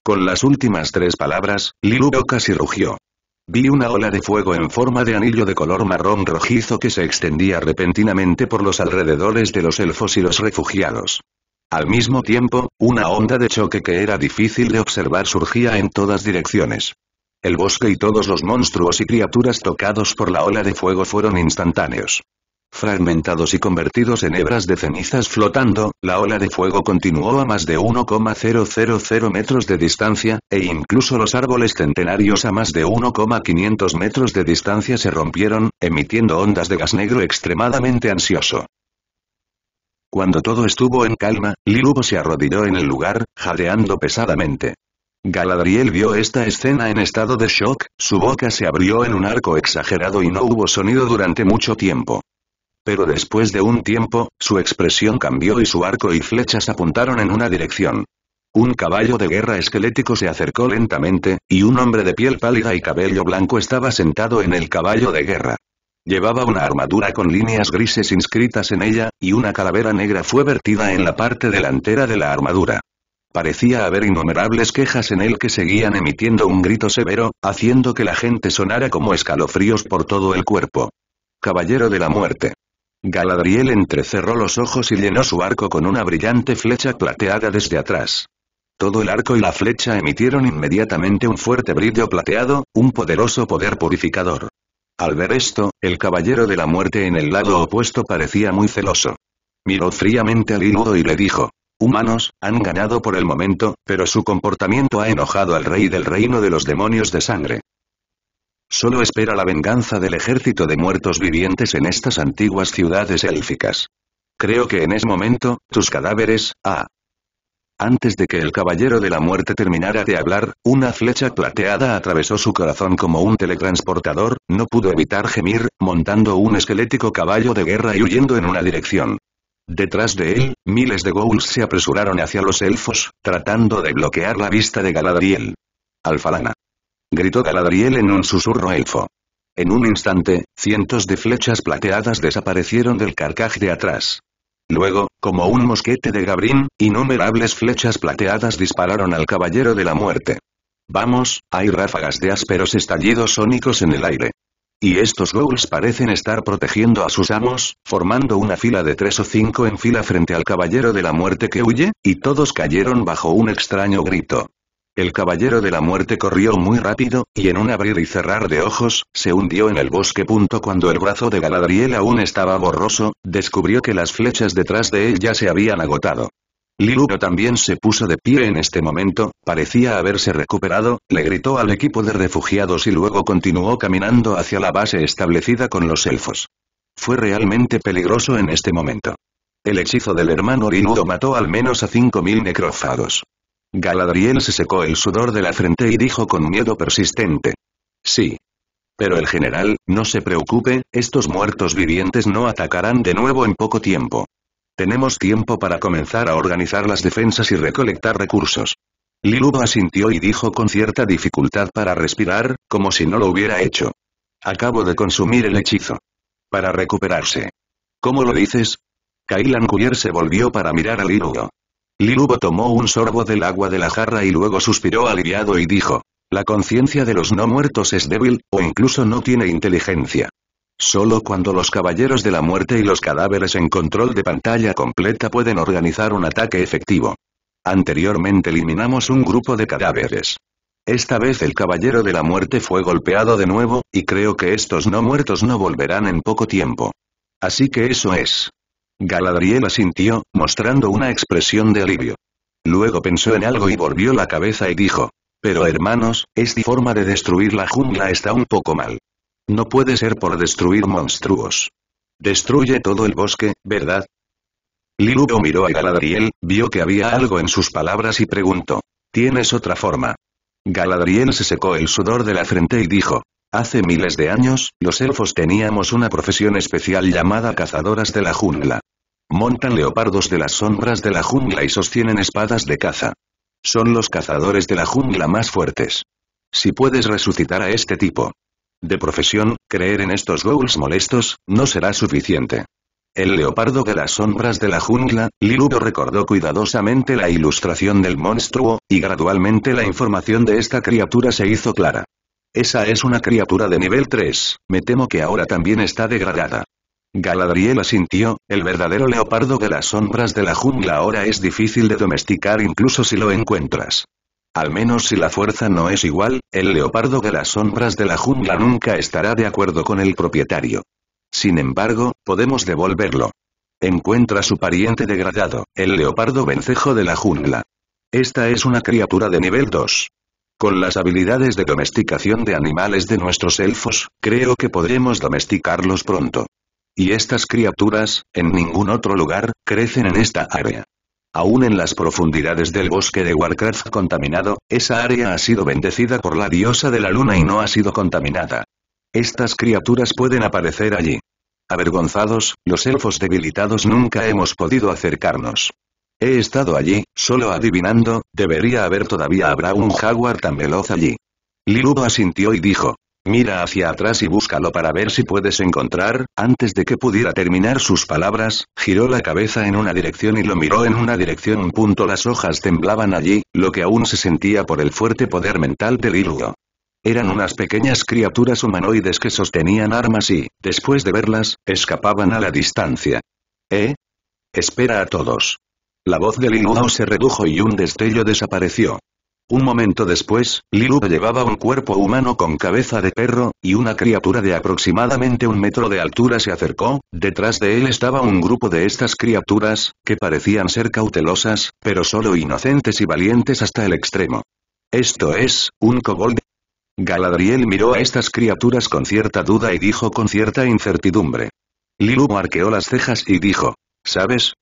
Con las últimas tres palabras, Lilugo casi rugió. Vi una ola de fuego en forma de anillo de color marrón rojizo que se extendía repentinamente por los alrededores de los elfos y los refugiados. Al mismo tiempo, una onda de choque que era difícil de observar surgía en todas direcciones. El bosque y todos los monstruos y criaturas tocados por la ola de fuego fueron instantáneos fragmentados y convertidos en hebras de cenizas flotando, la ola de fuego continuó a más de 1,000 metros de distancia, e incluso los árboles centenarios a más de 1,500 metros de distancia se rompieron, emitiendo ondas de gas negro extremadamente ansioso. Cuando todo estuvo en calma, Lilubo se arrodilló en el lugar, jadeando pesadamente. Galadriel vio esta escena en estado de shock, su boca se abrió en un arco exagerado y no hubo sonido durante mucho tiempo pero después de un tiempo, su expresión cambió y su arco y flechas apuntaron en una dirección. Un caballo de guerra esquelético se acercó lentamente, y un hombre de piel pálida y cabello blanco estaba sentado en el caballo de guerra. Llevaba una armadura con líneas grises inscritas en ella, y una calavera negra fue vertida en la parte delantera de la armadura. Parecía haber innumerables quejas en él que seguían emitiendo un grito severo, haciendo que la gente sonara como escalofríos por todo el cuerpo. Caballero de la Muerte. Galadriel entrecerró los ojos y llenó su arco con una brillante flecha plateada desde atrás. Todo el arco y la flecha emitieron inmediatamente un fuerte brillo plateado, un poderoso poder purificador. Al ver esto, el caballero de la muerte en el lado opuesto parecía muy celoso. Miró fríamente al iludo y le dijo, Humanos, han ganado por el momento, pero su comportamiento ha enojado al rey del reino de los demonios de sangre. Solo espera la venganza del ejército de muertos vivientes en estas antiguas ciudades élficas. Creo que en ese momento, tus cadáveres, ah. Antes de que el caballero de la muerte terminara de hablar, una flecha plateada atravesó su corazón como un teletransportador, no pudo evitar gemir, montando un esquelético caballo de guerra y huyendo en una dirección. Detrás de él, miles de ghouls se apresuraron hacia los elfos, tratando de bloquear la vista de Galadriel. Alfalana gritó Galadriel en un susurro elfo. En un instante, cientos de flechas plateadas desaparecieron del carcaj de atrás. Luego, como un mosquete de Gabrín, innumerables flechas plateadas dispararon al Caballero de la Muerte. Vamos, hay ráfagas de ásperos estallidos sónicos en el aire. Y estos ghouls parecen estar protegiendo a sus amos, formando una fila de tres o cinco en fila frente al Caballero de la Muerte que huye, y todos cayeron bajo un extraño grito. El caballero de la muerte corrió muy rápido, y en un abrir y cerrar de ojos, se hundió en el bosque. Cuando el brazo de Galadriel aún estaba borroso, descubrió que las flechas detrás de él ya se habían agotado. Liluno también se puso de pie en este momento, parecía haberse recuperado, le gritó al equipo de refugiados y luego continuó caminando hacia la base establecida con los elfos. Fue realmente peligroso en este momento. El hechizo del hermano Rinudo mató al menos a 5.000 necrófagos. Galadriel se secó el sudor de la frente y dijo con miedo persistente. Sí. Pero el general, no se preocupe, estos muertos vivientes no atacarán de nuevo en poco tiempo. Tenemos tiempo para comenzar a organizar las defensas y recolectar recursos. Liluba asintió y dijo con cierta dificultad para respirar, como si no lo hubiera hecho. Acabo de consumir el hechizo. Para recuperarse. ¿Cómo lo dices? Kailan Cuyer se volvió para mirar a Liluba. Lilubo tomó un sorbo del agua de la jarra y luego suspiró aliviado y dijo. La conciencia de los no muertos es débil, o incluso no tiene inteligencia. Solo cuando los caballeros de la muerte y los cadáveres en control de pantalla completa pueden organizar un ataque efectivo. Anteriormente eliminamos un grupo de cadáveres. Esta vez el caballero de la muerte fue golpeado de nuevo, y creo que estos no muertos no volverán en poco tiempo. Así que eso es. Galadriel asintió, mostrando una expresión de alivio. Luego pensó en algo y volvió la cabeza y dijo. Pero hermanos, esta forma de destruir la jungla está un poco mal. No puede ser por destruir monstruos. Destruye todo el bosque, ¿verdad? Lilugo miró a Galadriel, vio que había algo en sus palabras y preguntó. ¿Tienes otra forma? Galadriel se secó el sudor de la frente y dijo. Hace miles de años, los elfos teníamos una profesión especial llamada cazadoras de la jungla. Montan leopardos de las sombras de la jungla y sostienen espadas de caza. Son los cazadores de la jungla más fuertes. Si puedes resucitar a este tipo de profesión, creer en estos ghouls molestos, no será suficiente. El leopardo de las sombras de la jungla, Liludo recordó cuidadosamente la ilustración del monstruo, y gradualmente la información de esta criatura se hizo clara. Esa es una criatura de nivel 3, me temo que ahora también está degradada. Galadriel asintió, el verdadero leopardo de las sombras de la jungla ahora es difícil de domesticar incluso si lo encuentras. Al menos si la fuerza no es igual, el leopardo de las sombras de la jungla nunca estará de acuerdo con el propietario. Sin embargo, podemos devolverlo. Encuentra su pariente degradado, el leopardo vencejo de la jungla. Esta es una criatura de nivel 2. Con las habilidades de domesticación de animales de nuestros elfos, creo que podremos domesticarlos pronto. Y estas criaturas, en ningún otro lugar, crecen en esta área. Aún en las profundidades del bosque de Warcraft contaminado, esa área ha sido bendecida por la diosa de la luna y no ha sido contaminada. Estas criaturas pueden aparecer allí. Avergonzados, los elfos debilitados nunca hemos podido acercarnos. He estado allí, solo adivinando, debería haber todavía habrá un jaguar tan veloz allí. Lilugo asintió y dijo. Mira hacia atrás y búscalo para ver si puedes encontrar, antes de que pudiera terminar sus palabras, giró la cabeza en una dirección y lo miró en una dirección. Un punto las hojas temblaban allí, lo que aún se sentía por el fuerte poder mental de Lilugo. Eran unas pequeñas criaturas humanoides que sostenían armas y, después de verlas, escapaban a la distancia. ¿Eh? Espera a todos. La voz de lilu se redujo y un destello desapareció. Un momento después, Lilu llevaba un cuerpo humano con cabeza de perro, y una criatura de aproximadamente un metro de altura se acercó, detrás de él estaba un grupo de estas criaturas, que parecían ser cautelosas, pero solo inocentes y valientes hasta el extremo. Esto es, un kobold. Galadriel miró a estas criaturas con cierta duda y dijo con cierta incertidumbre. Lilu arqueó las cejas y dijo, ¿sabes?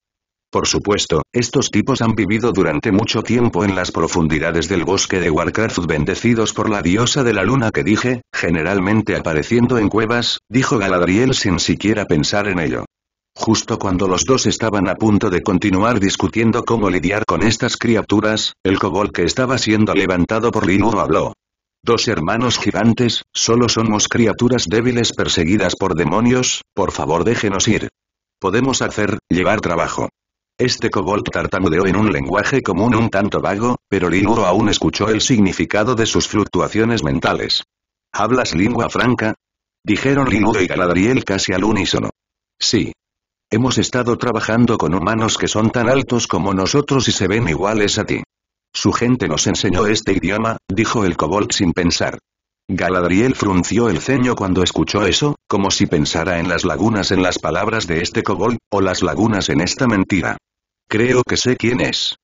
Por supuesto, estos tipos han vivido durante mucho tiempo en las profundidades del bosque de Warcraft bendecidos por la diosa de la luna que dije, generalmente apareciendo en cuevas, dijo Galadriel sin siquiera pensar en ello. Justo cuando los dos estaban a punto de continuar discutiendo cómo lidiar con estas criaturas, el cobol que estaba siendo levantado por Linu habló. Dos hermanos gigantes, solo somos criaturas débiles perseguidas por demonios, por favor déjenos ir. Podemos hacer, llevar trabajo. Este kobold tartamudeó en un lenguaje común un tanto vago, pero Linuro aún escuchó el significado de sus fluctuaciones mentales. ¿Hablas lengua franca? Dijeron Linuro y Galadriel casi al unísono. Sí. Hemos estado trabajando con humanos que son tan altos como nosotros y se ven iguales a ti. Su gente nos enseñó este idioma, dijo el kobold sin pensar. Galadriel frunció el ceño cuando escuchó eso, como si pensara en las lagunas en las palabras de este kobold, o las lagunas en esta mentira. Creo que sé quién es.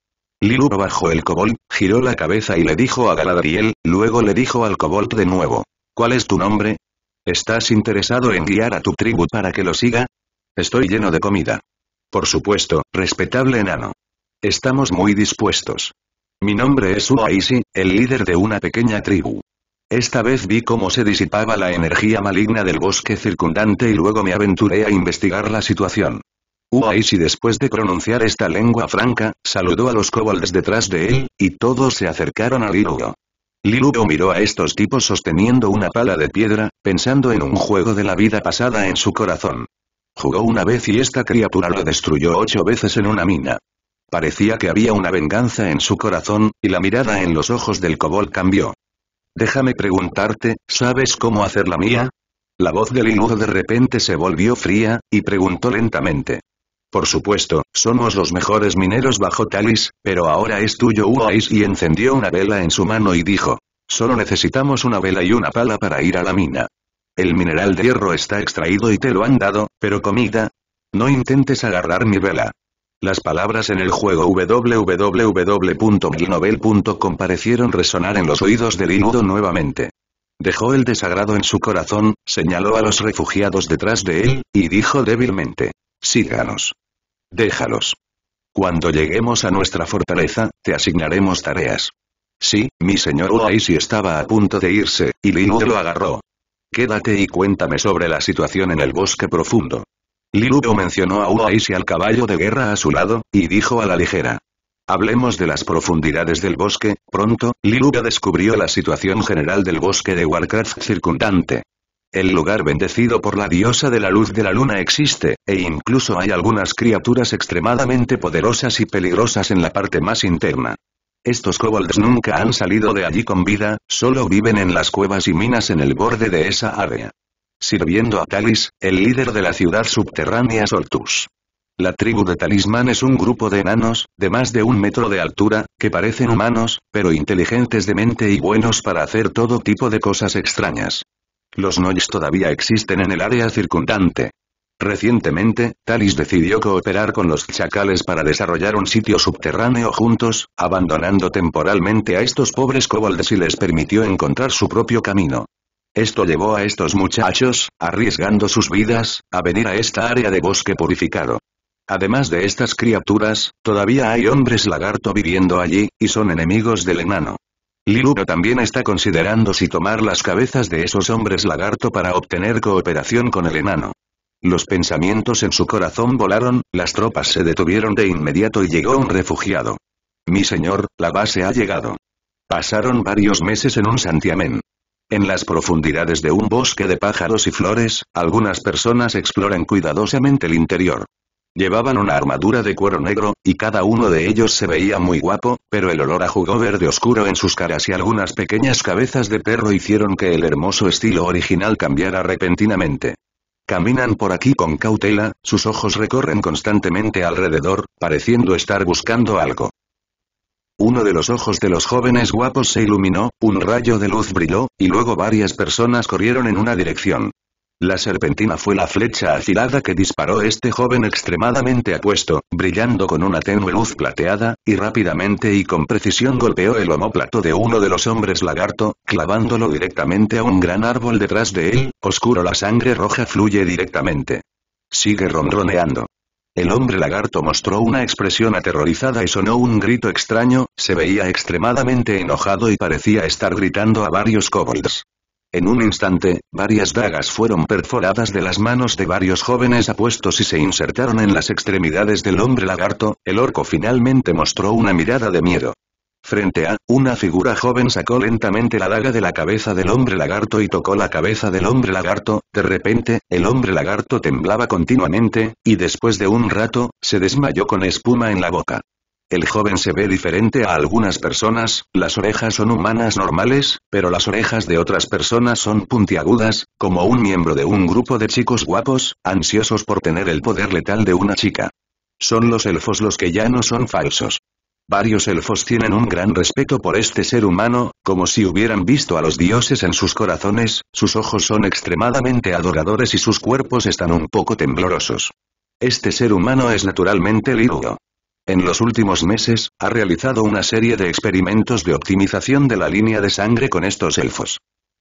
Lilu bajó el kobold, giró la cabeza y le dijo a Galadriel, luego le dijo al kobold de nuevo. ¿Cuál es tu nombre? ¿Estás interesado en guiar a tu tribu para que lo siga? Estoy lleno de comida. Por supuesto, respetable enano. Estamos muy dispuestos. Mi nombre es Uaisi, el líder de una pequeña tribu. Esta vez vi cómo se disipaba la energía maligna del bosque circundante y luego me aventuré a investigar la situación. si después de pronunciar esta lengua franca, saludó a los kobolds detrás de él, y todos se acercaron a Lilugo. Lilugo miró a estos tipos sosteniendo una pala de piedra, pensando en un juego de la vida pasada en su corazón. Jugó una vez y esta criatura lo destruyó ocho veces en una mina. Parecía que había una venganza en su corazón, y la mirada en los ojos del kobold cambió. Déjame preguntarte, ¿sabes cómo hacer la mía? La voz del Linudo de repente se volvió fría, y preguntó lentamente. Por supuesto, somos los mejores mineros bajo Talis, pero ahora es tuyo Ais. y encendió una vela en su mano y dijo. Solo necesitamos una vela y una pala para ir a la mina. El mineral de hierro está extraído y te lo han dado, pero comida. No intentes agarrar mi vela. Las palabras en el juego www.milnovel.com parecieron resonar en los oídos de Linudo nuevamente. Dejó el desagrado en su corazón, señaló a los refugiados detrás de él, y dijo débilmente. Síganos. Déjalos. Cuando lleguemos a nuestra fortaleza, te asignaremos tareas. Sí, mi señor Oaisi estaba a punto de irse, y Linudo lo agarró. Quédate y cuéntame sobre la situación en el bosque profundo. Lilugo mencionó a Uais al caballo de guerra a su lado, y dijo a la ligera. Hablemos de las profundidades del bosque, pronto, Liluga descubrió la situación general del bosque de Warcraft circundante. El lugar bendecido por la diosa de la luz de la luna existe, e incluso hay algunas criaturas extremadamente poderosas y peligrosas en la parte más interna. Estos kobolds nunca han salido de allí con vida, solo viven en las cuevas y minas en el borde de esa área sirviendo a Talis, el líder de la ciudad subterránea Soltus. La tribu de Talismán es un grupo de enanos, de más de un metro de altura, que parecen humanos, pero inteligentes de mente y buenos para hacer todo tipo de cosas extrañas. Los Noyes todavía existen en el área circundante. Recientemente, Talis decidió cooperar con los chacales para desarrollar un sitio subterráneo juntos, abandonando temporalmente a estos pobres kobolds y les permitió encontrar su propio camino. Esto llevó a estos muchachos, arriesgando sus vidas, a venir a esta área de bosque purificado. Además de estas criaturas, todavía hay hombres lagarto viviendo allí, y son enemigos del enano. Liluro también está considerando si tomar las cabezas de esos hombres lagarto para obtener cooperación con el enano. Los pensamientos en su corazón volaron, las tropas se detuvieron de inmediato y llegó un refugiado. Mi señor, la base ha llegado. Pasaron varios meses en un santiamén. En las profundidades de un bosque de pájaros y flores, algunas personas exploran cuidadosamente el interior. Llevaban una armadura de cuero negro, y cada uno de ellos se veía muy guapo, pero el olor a jugo verde oscuro en sus caras y algunas pequeñas cabezas de perro hicieron que el hermoso estilo original cambiara repentinamente. Caminan por aquí con cautela, sus ojos recorren constantemente alrededor, pareciendo estar buscando algo. Uno de los ojos de los jóvenes guapos se iluminó, un rayo de luz brilló, y luego varias personas corrieron en una dirección. La serpentina fue la flecha afilada que disparó este joven extremadamente apuesto, brillando con una tenue luz plateada, y rápidamente y con precisión golpeó el homóplato de uno de los hombres lagarto, clavándolo directamente a un gran árbol detrás de él, oscuro la sangre roja fluye directamente. Sigue ronroneando. El hombre lagarto mostró una expresión aterrorizada y sonó un grito extraño, se veía extremadamente enojado y parecía estar gritando a varios kobolds. En un instante, varias dagas fueron perforadas de las manos de varios jóvenes apuestos y se insertaron en las extremidades del hombre lagarto, el orco finalmente mostró una mirada de miedo. Frente a, una figura joven sacó lentamente la daga de la cabeza del hombre lagarto y tocó la cabeza del hombre lagarto, de repente, el hombre lagarto temblaba continuamente, y después de un rato, se desmayó con espuma en la boca. El joven se ve diferente a algunas personas, las orejas son humanas normales, pero las orejas de otras personas son puntiagudas, como un miembro de un grupo de chicos guapos, ansiosos por tener el poder letal de una chica. Son los elfos los que ya no son falsos. Varios elfos tienen un gran respeto por este ser humano, como si hubieran visto a los dioses en sus corazones, sus ojos son extremadamente adoradores y sus cuerpos están un poco temblorosos. Este ser humano es naturalmente Liruo. En los últimos meses, ha realizado una serie de experimentos de optimización de la línea de sangre con estos elfos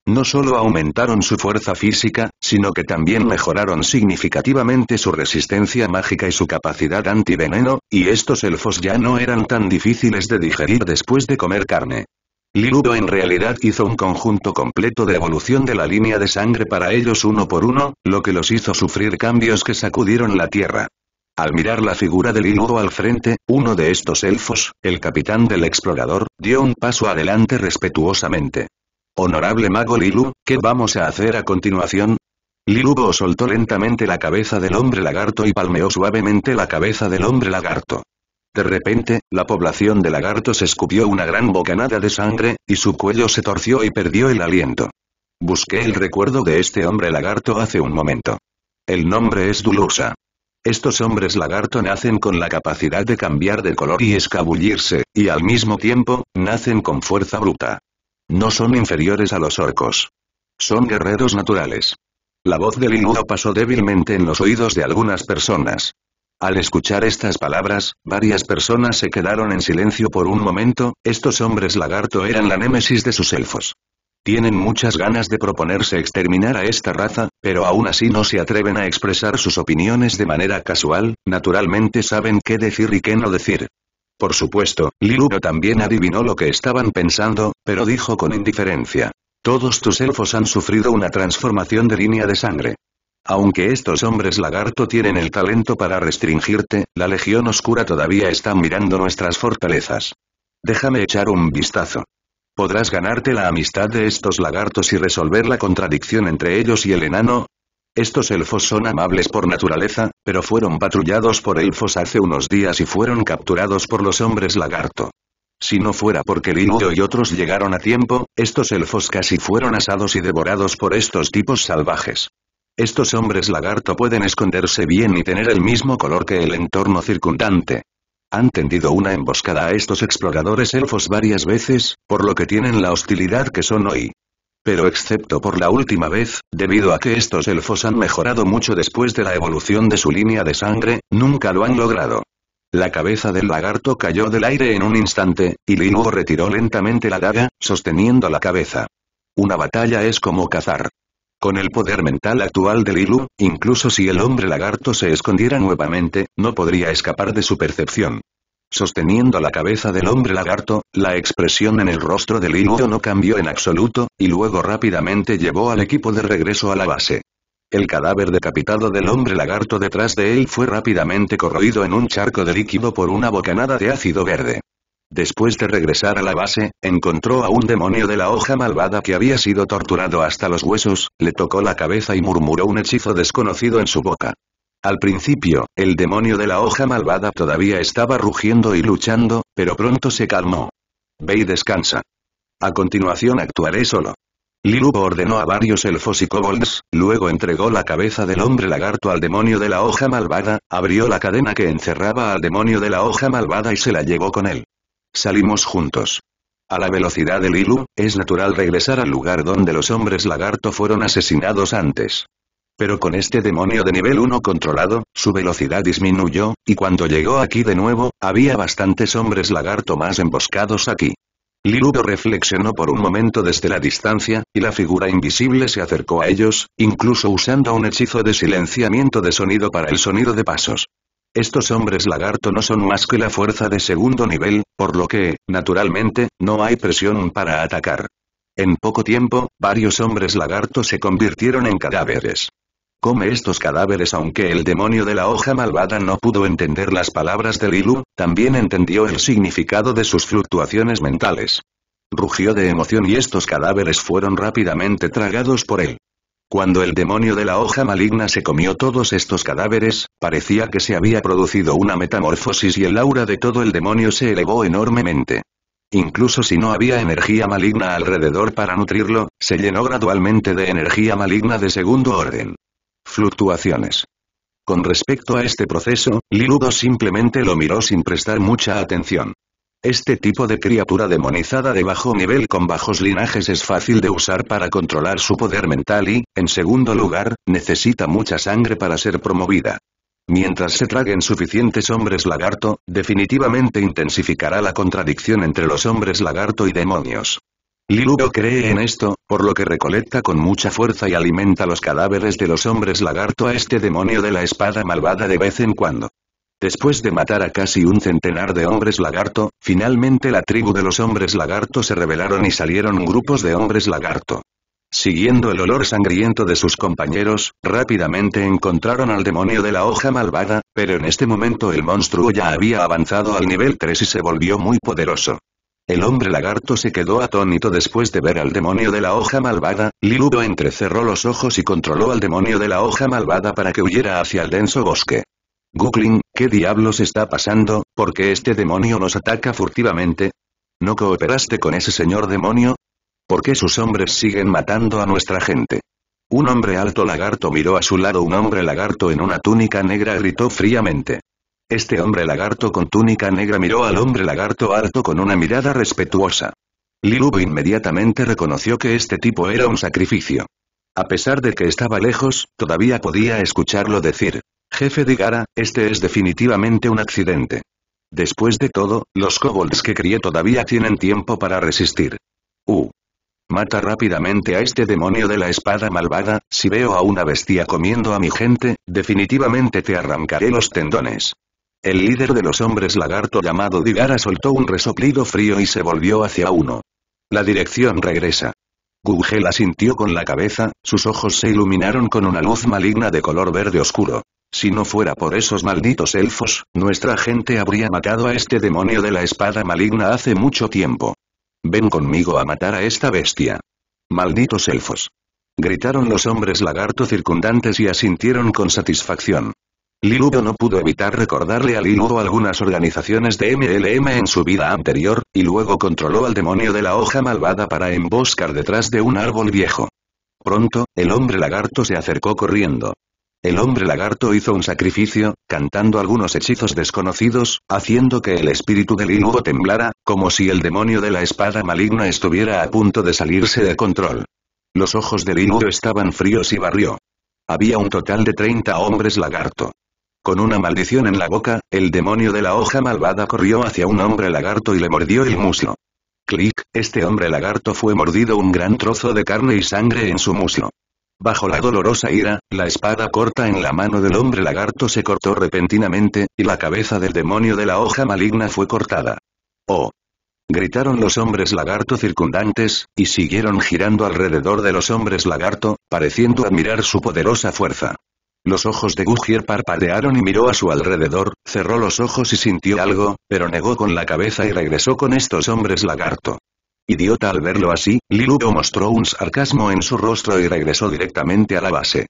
no solo aumentaron su fuerza física, sino que también mejoraron significativamente su resistencia mágica y su capacidad antiveneno, y estos elfos ya no eran tan difíciles de digerir después de comer carne. Liludo en realidad hizo un conjunto completo de evolución de la línea de sangre para ellos uno por uno, lo que los hizo sufrir cambios que sacudieron la tierra. Al mirar la figura de Liludo al frente, uno de estos elfos, el capitán del explorador, dio un paso adelante respetuosamente. Honorable mago Lilu, ¿qué vamos a hacer a continuación? Lilubo soltó lentamente la cabeza del hombre lagarto y palmeó suavemente la cabeza del hombre lagarto. De repente, la población de lagartos escupió una gran bocanada de sangre, y su cuello se torció y perdió el aliento. Busqué el recuerdo de este hombre lagarto hace un momento. El nombre es Dulusa. Estos hombres lagarto nacen con la capacidad de cambiar de color y escabullirse, y al mismo tiempo, nacen con fuerza bruta. No son inferiores a los orcos. Son guerreros naturales. La voz del iludo pasó débilmente en los oídos de algunas personas. Al escuchar estas palabras, varias personas se quedaron en silencio por un momento, estos hombres lagarto eran la némesis de sus elfos. Tienen muchas ganas de proponerse exterminar a esta raza, pero aún así no se atreven a expresar sus opiniones de manera casual, naturalmente saben qué decir y qué no decir. Por supuesto, Liludo también adivinó lo que estaban pensando, pero dijo con indiferencia. Todos tus elfos han sufrido una transformación de línea de sangre. Aunque estos hombres lagarto tienen el talento para restringirte, la Legión Oscura todavía está mirando nuestras fortalezas. Déjame echar un vistazo. Podrás ganarte la amistad de estos lagartos y resolver la contradicción entre ellos y el enano, estos elfos son amables por naturaleza, pero fueron patrullados por elfos hace unos días y fueron capturados por los hombres lagarto. Si no fuera porque Lindo y otros llegaron a tiempo, estos elfos casi fueron asados y devorados por estos tipos salvajes. Estos hombres lagarto pueden esconderse bien y tener el mismo color que el entorno circundante. Han tendido una emboscada a estos exploradores elfos varias veces, por lo que tienen la hostilidad que son hoy. Pero excepto por la última vez, debido a que estos elfos han mejorado mucho después de la evolución de su línea de sangre, nunca lo han logrado. La cabeza del lagarto cayó del aire en un instante, y Linuo retiró lentamente la daga, sosteniendo la cabeza. Una batalla es como cazar. Con el poder mental actual de Lilu, incluso si el hombre lagarto se escondiera nuevamente, no podría escapar de su percepción. Sosteniendo la cabeza del hombre lagarto, la expresión en el rostro del hilo no cambió en absoluto, y luego rápidamente llevó al equipo de regreso a la base. El cadáver decapitado del hombre lagarto detrás de él fue rápidamente corroído en un charco de líquido por una bocanada de ácido verde. Después de regresar a la base, encontró a un demonio de la hoja malvada que había sido torturado hasta los huesos, le tocó la cabeza y murmuró un hechizo desconocido en su boca. Al principio, el demonio de la hoja malvada todavía estaba rugiendo y luchando, pero pronto se calmó. Ve y descansa. A continuación actuaré solo. Lilu ordenó a varios elfos y kobolds, luego entregó la cabeza del hombre lagarto al demonio de la hoja malvada, abrió la cadena que encerraba al demonio de la hoja malvada y se la llevó con él. Salimos juntos. A la velocidad de Lilu, es natural regresar al lugar donde los hombres lagarto fueron asesinados antes. Pero con este demonio de nivel 1 controlado, su velocidad disminuyó, y cuando llegó aquí de nuevo, había bastantes hombres lagarto más emboscados aquí. Liludo reflexionó por un momento desde la distancia, y la figura invisible se acercó a ellos, incluso usando un hechizo de silenciamiento de sonido para el sonido de pasos. Estos hombres lagarto no son más que la fuerza de segundo nivel, por lo que, naturalmente, no hay presión para atacar. En poco tiempo, varios hombres lagarto se convirtieron en cadáveres. Come estos cadáveres aunque el demonio de la hoja malvada no pudo entender las palabras de Lilu, también entendió el significado de sus fluctuaciones mentales. Rugió de emoción y estos cadáveres fueron rápidamente tragados por él. Cuando el demonio de la hoja maligna se comió todos estos cadáveres, parecía que se había producido una metamorfosis y el aura de todo el demonio se elevó enormemente. Incluso si no había energía maligna alrededor para nutrirlo, se llenó gradualmente de energía maligna de segundo orden fluctuaciones. Con respecto a este proceso, Liludo simplemente lo miró sin prestar mucha atención. Este tipo de criatura demonizada de bajo nivel con bajos linajes es fácil de usar para controlar su poder mental y, en segundo lugar, necesita mucha sangre para ser promovida. Mientras se traguen suficientes hombres lagarto, definitivamente intensificará la contradicción entre los hombres lagarto y demonios. Lilugo cree en esto, por lo que recolecta con mucha fuerza y alimenta los cadáveres de los hombres lagarto a este demonio de la espada malvada de vez en cuando. Después de matar a casi un centenar de hombres lagarto, finalmente la tribu de los hombres lagarto se rebelaron y salieron grupos de hombres lagarto. Siguiendo el olor sangriento de sus compañeros, rápidamente encontraron al demonio de la hoja malvada, pero en este momento el monstruo ya había avanzado al nivel 3 y se volvió muy poderoso. El hombre lagarto se quedó atónito después de ver al demonio de la hoja malvada, Liludo entrecerró los ojos y controló al demonio de la hoja malvada para que huyera hacia el denso bosque. Gukling, ¿qué diablos está pasando, por qué este demonio nos ataca furtivamente? ¿No cooperaste con ese señor demonio? ¿Por qué sus hombres siguen matando a nuestra gente? Un hombre alto lagarto miró a su lado un hombre lagarto en una túnica negra gritó fríamente. Este hombre lagarto con túnica negra miró al hombre lagarto alto con una mirada respetuosa. Lilu inmediatamente reconoció que este tipo era un sacrificio. A pesar de que estaba lejos, todavía podía escucharlo decir. Jefe de Gara, este es definitivamente un accidente. Después de todo, los kobolds que crié todavía tienen tiempo para resistir. Uh. Mata rápidamente a este demonio de la espada malvada, si veo a una bestia comiendo a mi gente, definitivamente te arrancaré los tendones. El líder de los hombres lagarto llamado Digara soltó un resoplido frío y se volvió hacia uno. La dirección regresa. Gugel asintió con la cabeza, sus ojos se iluminaron con una luz maligna de color verde oscuro. Si no fuera por esos malditos elfos, nuestra gente habría matado a este demonio de la espada maligna hace mucho tiempo. Ven conmigo a matar a esta bestia. Malditos elfos. Gritaron los hombres lagarto circundantes y asintieron con satisfacción. Liludo no pudo evitar recordarle a Liludo algunas organizaciones de MLM en su vida anterior, y luego controló al demonio de la hoja malvada para emboscar detrás de un árbol viejo. Pronto, el hombre lagarto se acercó corriendo. El hombre lagarto hizo un sacrificio, cantando algunos hechizos desconocidos, haciendo que el espíritu de Liludo temblara, como si el demonio de la espada maligna estuviera a punto de salirse de control. Los ojos de Liludo estaban fríos y barrió. Había un total de 30 hombres lagarto. Con una maldición en la boca, el demonio de la hoja malvada corrió hacia un hombre lagarto y le mordió el muslo. Clic, este hombre lagarto fue mordido un gran trozo de carne y sangre en su muslo. Bajo la dolorosa ira, la espada corta en la mano del hombre lagarto se cortó repentinamente, y la cabeza del demonio de la hoja maligna fue cortada. ¡Oh! Gritaron los hombres lagarto circundantes, y siguieron girando alrededor de los hombres lagarto, pareciendo admirar su poderosa fuerza. Los ojos de Gugier parpadearon y miró a su alrededor, cerró los ojos y sintió algo, pero negó con la cabeza y regresó con estos hombres lagarto. Idiota al verlo así, Liluo mostró un sarcasmo en su rostro y regresó directamente a la base.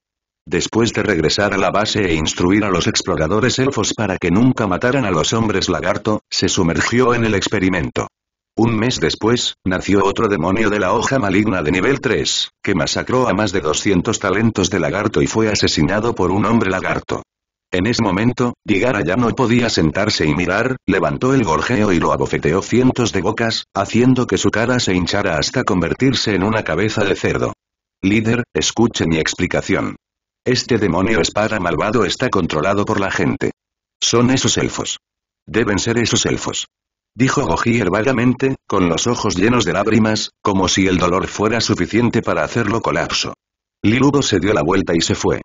Después de regresar a la base e instruir a los exploradores elfos para que nunca mataran a los hombres lagarto, se sumergió en el experimento. Un mes después, nació otro demonio de la hoja maligna de nivel 3, que masacró a más de 200 talentos de lagarto y fue asesinado por un hombre lagarto. En ese momento, Digara ya no podía sentarse y mirar, levantó el gorjeo y lo abofeteó cientos de bocas, haciendo que su cara se hinchara hasta convertirse en una cabeza de cerdo. Líder, escuche mi explicación. Este demonio espada malvado está controlado por la gente. Son esos elfos. Deben ser esos elfos dijo Gogier vagamente, con los ojos llenos de lágrimas, como si el dolor fuera suficiente para hacerlo colapso. Liludo se dio la vuelta y se fue.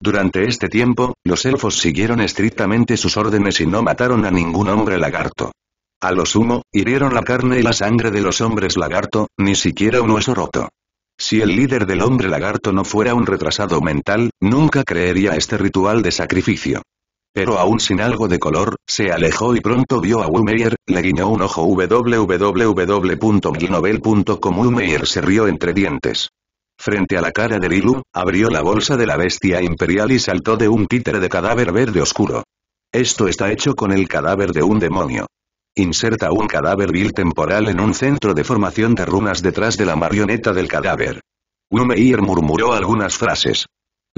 Durante este tiempo, los elfos siguieron estrictamente sus órdenes y no mataron a ningún hombre lagarto. A lo sumo, hirieron la carne y la sangre de los hombres lagarto, ni siquiera un hueso roto. Si el líder del hombre lagarto no fuera un retrasado mental, nunca creería este ritual de sacrificio pero aún sin algo de color, se alejó y pronto vio a Wu le guiñó un ojo www.milnovel.com Wu se rió entre dientes. Frente a la cara de Lilu, abrió la bolsa de la bestia imperial y saltó de un títere de cadáver verde oscuro. Esto está hecho con el cadáver de un demonio. Inserta un cadáver vil temporal en un centro de formación de runas detrás de la marioneta del cadáver. Wumeyer murmuró algunas frases.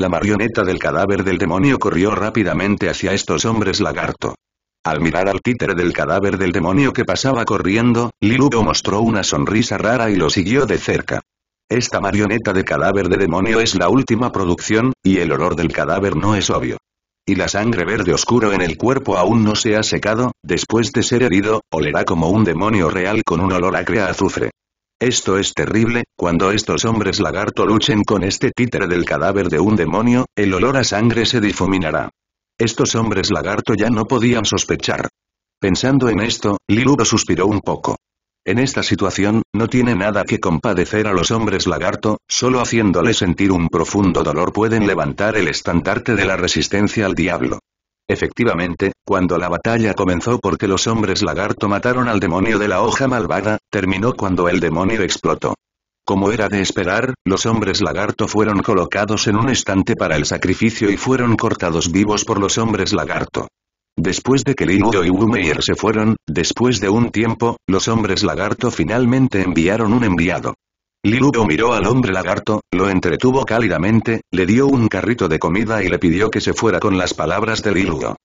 La marioneta del cadáver del demonio corrió rápidamente hacia estos hombres lagarto. Al mirar al títere del cadáver del demonio que pasaba corriendo, Lilugo mostró una sonrisa rara y lo siguió de cerca. Esta marioneta de cadáver de demonio es la última producción, y el olor del cadáver no es obvio. Y la sangre verde oscuro en el cuerpo aún no se ha secado, después de ser herido, olerá como un demonio real con un olor acre a azufre. Esto es terrible, cuando estos hombres lagarto luchen con este títere del cadáver de un demonio, el olor a sangre se difuminará. Estos hombres lagarto ya no podían sospechar. Pensando en esto, Liluro suspiró un poco. En esta situación, no tiene nada que compadecer a los hombres lagarto, solo haciéndole sentir un profundo dolor pueden levantar el estandarte de la resistencia al diablo. Efectivamente, cuando la batalla comenzó porque los hombres lagarto mataron al demonio de la hoja malvada, terminó cuando el demonio explotó. Como era de esperar, los hombres lagarto fueron colocados en un estante para el sacrificio y fueron cortados vivos por los hombres lagarto. Después de que Liuo y Wumeir se fueron, después de un tiempo, los hombres lagarto finalmente enviaron un enviado. Liluo miró al hombre lagarto, lo entretuvo cálidamente, le dio un carrito de comida y le pidió que se fuera con las palabras de Liluo.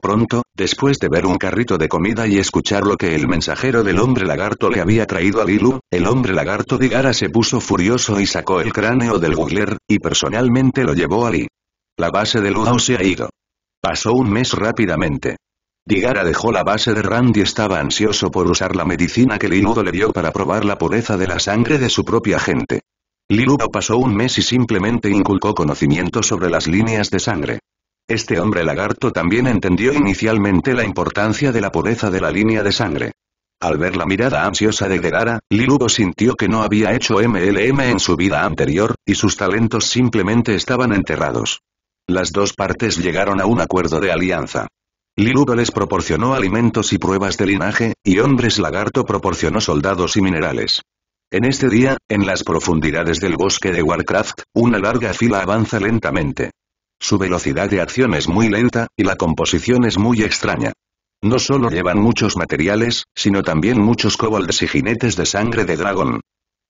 Pronto, después de ver un carrito de comida y escuchar lo que el mensajero del hombre lagarto le había traído a Lilu, el hombre lagarto de Gara se puso furioso y sacó el cráneo del Wiggler, y personalmente lo llevó a La base de Luau se ha ido. Pasó un mes rápidamente. Digara dejó la base de Rand y estaba ansioso por usar la medicina que Lilugo le dio para probar la pureza de la sangre de su propia gente. Lilugo pasó un mes y simplemente inculcó conocimiento sobre las líneas de sangre. Este hombre lagarto también entendió inicialmente la importancia de la pureza de la línea de sangre. Al ver la mirada ansiosa de Degara, Lilugo sintió que no había hecho MLM en su vida anterior, y sus talentos simplemente estaban enterrados. Las dos partes llegaron a un acuerdo de alianza. Liludo les proporcionó alimentos y pruebas de linaje, y Hombres Lagarto proporcionó soldados y minerales. En este día, en las profundidades del bosque de Warcraft, una larga fila avanza lentamente. Su velocidad de acción es muy lenta, y la composición es muy extraña. No solo llevan muchos materiales, sino también muchos kobolds y jinetes de sangre de dragón.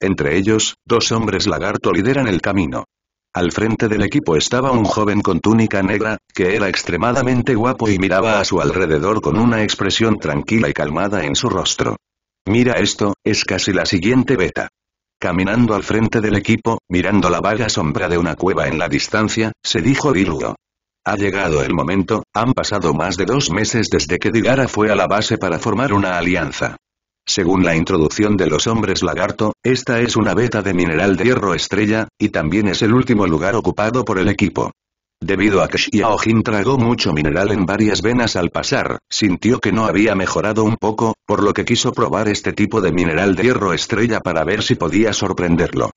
Entre ellos, dos hombres lagarto lideran el camino. Al frente del equipo estaba un joven con túnica negra, que era extremadamente guapo y miraba a su alrededor con una expresión tranquila y calmada en su rostro. Mira esto, es casi la siguiente beta. Caminando al frente del equipo, mirando la vaga sombra de una cueva en la distancia, se dijo Virgo. Ha llegado el momento, han pasado más de dos meses desde que Digara fue a la base para formar una alianza. Según la introducción de los hombres lagarto, esta es una beta de mineral de hierro estrella, y también es el último lugar ocupado por el equipo. Debido a que Xiao tragó mucho mineral en varias venas al pasar, sintió que no había mejorado un poco, por lo que quiso probar este tipo de mineral de hierro estrella para ver si podía sorprenderlo.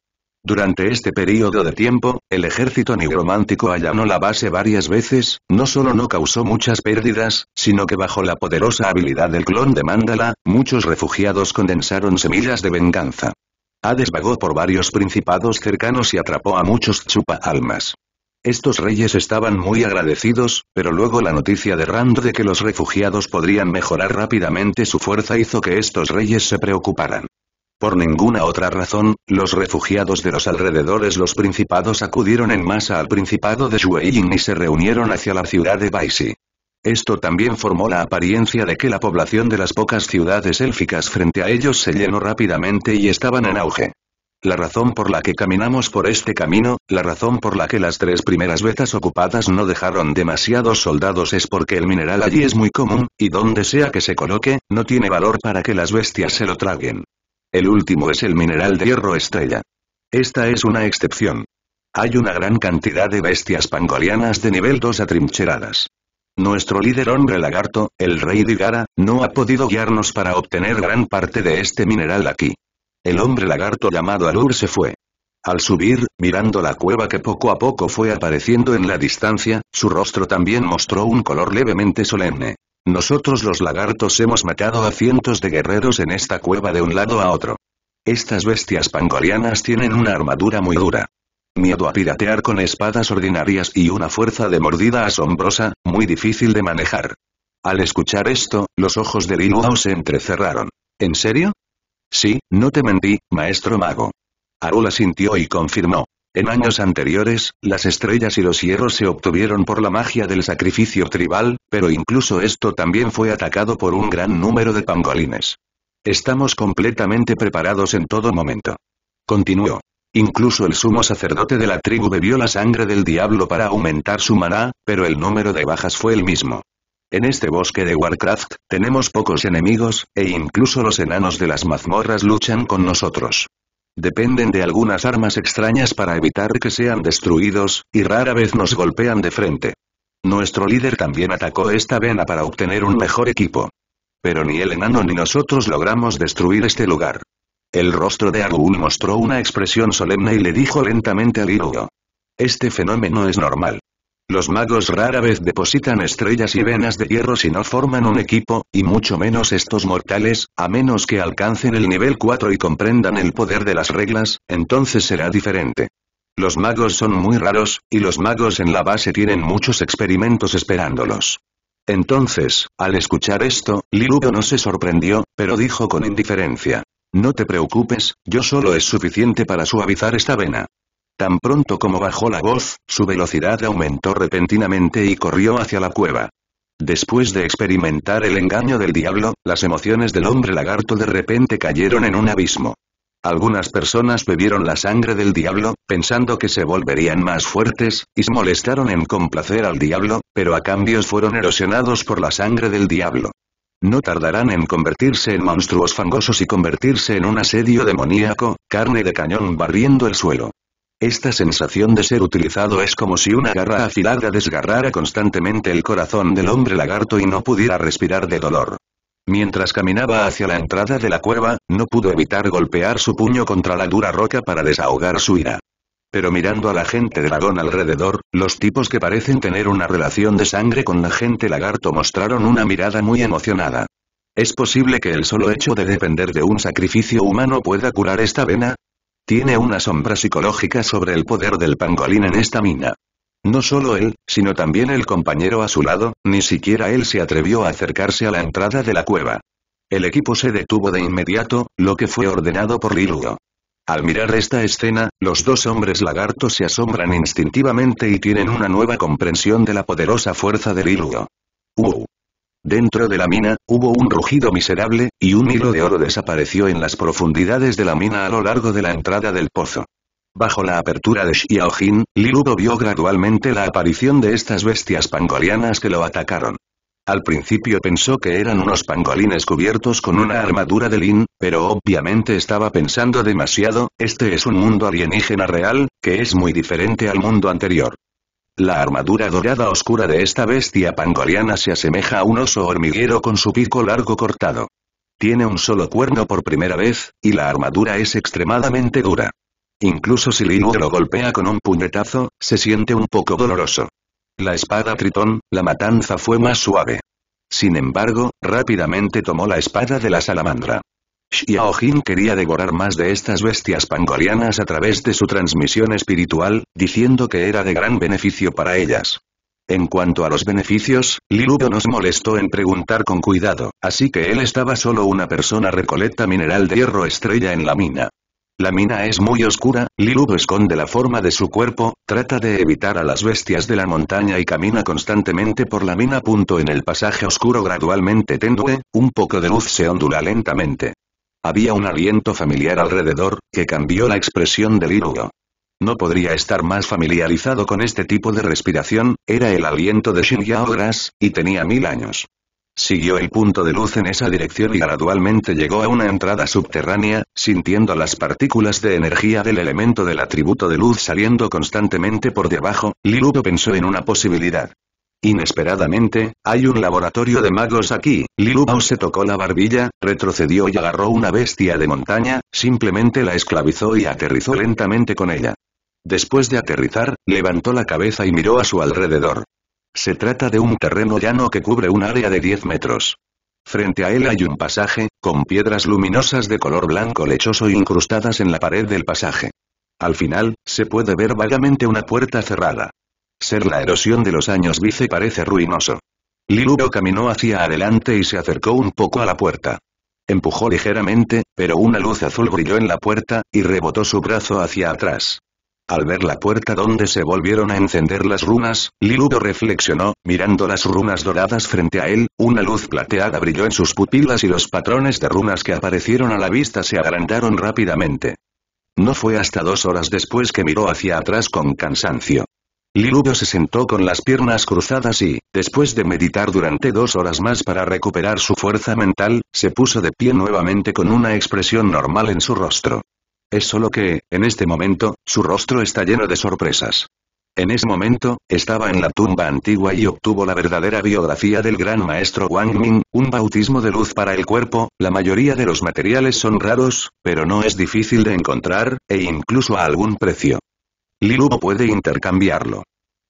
Durante este período de tiempo, el ejército nigromántico allanó la base varias veces, no solo no causó muchas pérdidas, sino que bajo la poderosa habilidad del clon de Mandala, muchos refugiados condensaron semillas de venganza. Hades vagó por varios principados cercanos y atrapó a muchos chupa almas. Estos reyes estaban muy agradecidos, pero luego la noticia de Rand de que los refugiados podrían mejorar rápidamente su fuerza hizo que estos reyes se preocuparan. Por ninguna otra razón, los refugiados de los alrededores los principados acudieron en masa al principado de Zhuayin y se reunieron hacia la ciudad de Baishi. Esto también formó la apariencia de que la población de las pocas ciudades élficas frente a ellos se llenó rápidamente y estaban en auge. La razón por la que caminamos por este camino, la razón por la que las tres primeras vetas ocupadas no dejaron demasiados soldados es porque el mineral allí es muy común, y donde sea que se coloque, no tiene valor para que las bestias se lo traguen. El último es el mineral de hierro estrella. Esta es una excepción. Hay una gran cantidad de bestias pangolianas de nivel 2 atrincheradas. Nuestro líder hombre lagarto, el rey Digara, no ha podido guiarnos para obtener gran parte de este mineral aquí. El hombre lagarto llamado Alur se fue. Al subir, mirando la cueva que poco a poco fue apareciendo en la distancia, su rostro también mostró un color levemente solemne. Nosotros los lagartos hemos matado a cientos de guerreros en esta cueva de un lado a otro. Estas bestias pangolianas tienen una armadura muy dura. Miedo a piratear con espadas ordinarias y una fuerza de mordida asombrosa, muy difícil de manejar. Al escuchar esto, los ojos de Linuao se entrecerraron. ¿En serio? Sí, no te mentí, maestro mago. Arula sintió y confirmó. En años anteriores, las estrellas y los hierros se obtuvieron por la magia del sacrificio tribal, pero incluso esto también fue atacado por un gran número de pangolines. Estamos completamente preparados en todo momento. Continuó. Incluso el sumo sacerdote de la tribu bebió la sangre del diablo para aumentar su maná, pero el número de bajas fue el mismo. En este bosque de Warcraft, tenemos pocos enemigos, e incluso los enanos de las mazmorras luchan con nosotros. Dependen de algunas armas extrañas para evitar que sean destruidos, y rara vez nos golpean de frente. Nuestro líder también atacó esta vena para obtener un mejor equipo. Pero ni el enano ni nosotros logramos destruir este lugar. El rostro de Arun mostró una expresión solemne y le dijo lentamente al Iruo. Este fenómeno es normal. Los magos rara vez depositan estrellas y venas de hierro si no forman un equipo, y mucho menos estos mortales, a menos que alcancen el nivel 4 y comprendan el poder de las reglas, entonces será diferente. Los magos son muy raros, y los magos en la base tienen muchos experimentos esperándolos. Entonces, al escuchar esto, Lilugo no se sorprendió, pero dijo con indiferencia. No te preocupes, yo solo es suficiente para suavizar esta vena. Tan pronto como bajó la voz, su velocidad aumentó repentinamente y corrió hacia la cueva. Después de experimentar el engaño del diablo, las emociones del hombre lagarto de repente cayeron en un abismo. Algunas personas bebieron la sangre del diablo, pensando que se volverían más fuertes, y se molestaron en complacer al diablo, pero a cambio fueron erosionados por la sangre del diablo. No tardarán en convertirse en monstruos fangosos y convertirse en un asedio demoníaco, carne de cañón barriendo el suelo. Esta sensación de ser utilizado es como si una garra afilada desgarrara constantemente el corazón del hombre lagarto y no pudiera respirar de dolor. Mientras caminaba hacia la entrada de la cueva, no pudo evitar golpear su puño contra la dura roca para desahogar su ira. Pero mirando a la gente dragón alrededor, los tipos que parecen tener una relación de sangre con la gente lagarto mostraron una mirada muy emocionada. ¿Es posible que el solo hecho de depender de un sacrificio humano pueda curar esta vena? Tiene una sombra psicológica sobre el poder del pangolín en esta mina. No solo él, sino también el compañero a su lado, ni siquiera él se atrevió a acercarse a la entrada de la cueva. El equipo se detuvo de inmediato, lo que fue ordenado por Liluo. Al mirar esta escena, los dos hombres lagartos se asombran instintivamente y tienen una nueva comprensión de la poderosa fuerza de Liluo. Uh, Dentro de la mina, hubo un rugido miserable, y un hilo de oro desapareció en las profundidades de la mina a lo largo de la entrada del pozo. Bajo la apertura de Xiaojin, Lilugo vio gradualmente la aparición de estas bestias pangolianas que lo atacaron. Al principio pensó que eran unos pangolines cubiertos con una armadura de lin, pero obviamente estaba pensando demasiado, este es un mundo alienígena real, que es muy diferente al mundo anterior. La armadura dorada oscura de esta bestia pangoliana se asemeja a un oso hormiguero con su pico largo cortado. Tiene un solo cuerno por primera vez, y la armadura es extremadamente dura. Incluso si Linu lo golpea con un puñetazo, se siente un poco doloroso. La espada Tritón, la matanza fue más suave. Sin embargo, rápidamente tomó la espada de la salamandra. Y Jin quería devorar más de estas bestias pangolianas a través de su transmisión espiritual, diciendo que era de gran beneficio para ellas. En cuanto a los beneficios, no nos molestó en preguntar con cuidado, así que él estaba solo una persona recolecta mineral de hierro estrella en la mina. La mina es muy oscura, Liludo esconde la forma de su cuerpo, trata de evitar a las bestias de la montaña y camina constantemente por la mina. Punto En el pasaje oscuro gradualmente tendue, un poco de luz se ondula lentamente. Había un aliento familiar alrededor, que cambió la expresión de Lilugo. No podría estar más familiarizado con este tipo de respiración, era el aliento de Shinya Grass y tenía mil años. Siguió el punto de luz en esa dirección y gradualmente llegó a una entrada subterránea, sintiendo las partículas de energía del elemento del atributo de luz saliendo constantemente por debajo, Lilugo pensó en una posibilidad. Inesperadamente, hay un laboratorio de magos aquí, Lilu se tocó la barbilla, retrocedió y agarró una bestia de montaña, simplemente la esclavizó y aterrizó lentamente con ella. Después de aterrizar, levantó la cabeza y miró a su alrededor. Se trata de un terreno llano que cubre un área de 10 metros. Frente a él hay un pasaje, con piedras luminosas de color blanco lechoso incrustadas en la pared del pasaje. Al final, se puede ver vagamente una puerta cerrada. Ser la erosión de los años vice parece ruinoso. Liludo caminó hacia adelante y se acercó un poco a la puerta. Empujó ligeramente, pero una luz azul brilló en la puerta, y rebotó su brazo hacia atrás. Al ver la puerta donde se volvieron a encender las runas, Liludo reflexionó, mirando las runas doradas frente a él, una luz plateada brilló en sus pupilas y los patrones de runas que aparecieron a la vista se agrandaron rápidamente. No fue hasta dos horas después que miró hacia atrás con cansancio. Liludo se sentó con las piernas cruzadas y, después de meditar durante dos horas más para recuperar su fuerza mental, se puso de pie nuevamente con una expresión normal en su rostro. Es solo que, en este momento, su rostro está lleno de sorpresas. En ese momento, estaba en la tumba antigua y obtuvo la verdadera biografía del gran maestro Wang Ming, un bautismo de luz para el cuerpo, la mayoría de los materiales son raros, pero no es difícil de encontrar, e incluso a algún precio. Lilu puede intercambiarlo.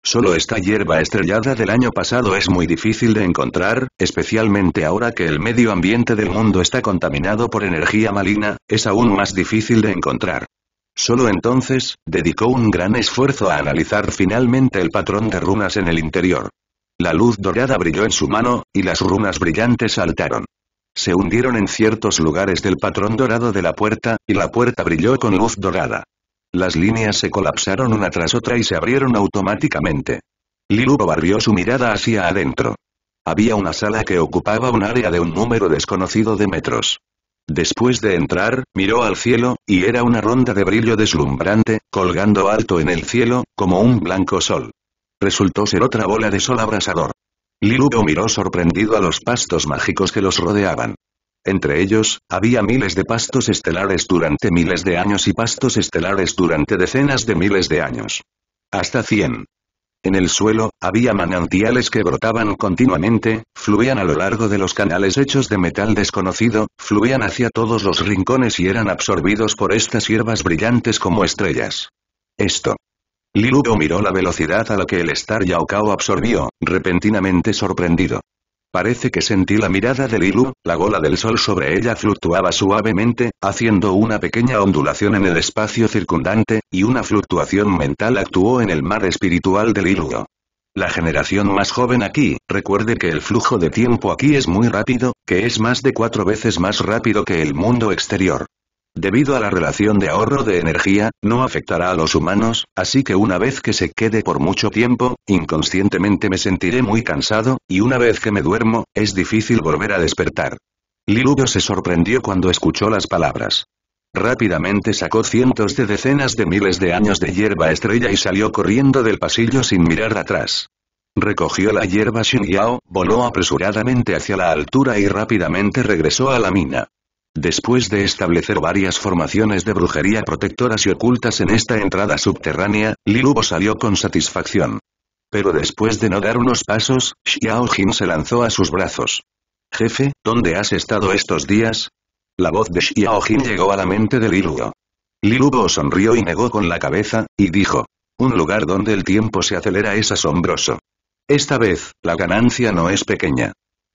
Solo esta hierba estrellada del año pasado es muy difícil de encontrar, especialmente ahora que el medio ambiente del mundo está contaminado por energía maligna, es aún más difícil de encontrar. Solo entonces, dedicó un gran esfuerzo a analizar finalmente el patrón de runas en el interior. La luz dorada brilló en su mano, y las runas brillantes saltaron. Se hundieron en ciertos lugares del patrón dorado de la puerta, y la puerta brilló con luz dorada. Las líneas se colapsaron una tras otra y se abrieron automáticamente. Lilupo barrió su mirada hacia adentro. Había una sala que ocupaba un área de un número desconocido de metros. Después de entrar, miró al cielo, y era una ronda de brillo deslumbrante, colgando alto en el cielo, como un blanco sol. Resultó ser otra bola de sol abrasador. Lilupo miró sorprendido a los pastos mágicos que los rodeaban. Entre ellos, había miles de pastos estelares durante miles de años y pastos estelares durante decenas de miles de años. Hasta 100. En el suelo, había manantiales que brotaban continuamente, fluían a lo largo de los canales hechos de metal desconocido, fluían hacia todos los rincones y eran absorbidos por estas hierbas brillantes como estrellas. Esto. Lilugo miró la velocidad a la que el Star Yaokao absorbió, repentinamente sorprendido. Parece que sentí la mirada de Lilu, la gola del sol sobre ella fluctuaba suavemente, haciendo una pequeña ondulación en el espacio circundante, y una fluctuación mental actuó en el mar espiritual de Lilu. La generación más joven aquí, recuerde que el flujo de tiempo aquí es muy rápido, que es más de cuatro veces más rápido que el mundo exterior. Debido a la relación de ahorro de energía, no afectará a los humanos, así que una vez que se quede por mucho tiempo, inconscientemente me sentiré muy cansado, y una vez que me duermo, es difícil volver a despertar. Lilugo se sorprendió cuando escuchó las palabras. Rápidamente sacó cientos de decenas de miles de años de hierba estrella y salió corriendo del pasillo sin mirar atrás. Recogió la hierba yao voló apresuradamente hacia la altura y rápidamente regresó a la mina. Después de establecer varias formaciones de brujería protectoras y ocultas en esta entrada subterránea, Lilubo salió con satisfacción. Pero después de no dar unos pasos, Xiao se lanzó a sus brazos. «Jefe, ¿dónde has estado estos días?» La voz de Xiao llegó a la mente de Lilubo. Lilubo sonrió y negó con la cabeza, y dijo. «Un lugar donde el tiempo se acelera es asombroso. Esta vez, la ganancia no es pequeña.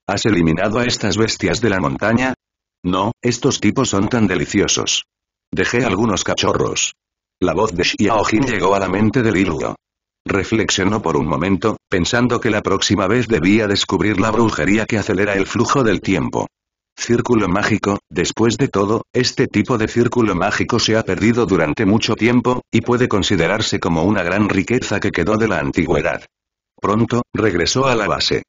¿Has eliminado a estas bestias de la montaña? No, estos tipos son tan deliciosos. Dejé algunos cachorros. La voz de Xiao llegó a la mente del Liruo. Reflexionó por un momento, pensando que la próxima vez debía descubrir la brujería que acelera el flujo del tiempo. Círculo mágico, después de todo, este tipo de círculo mágico se ha perdido durante mucho tiempo, y puede considerarse como una gran riqueza que quedó de la antigüedad. Pronto, regresó a la base.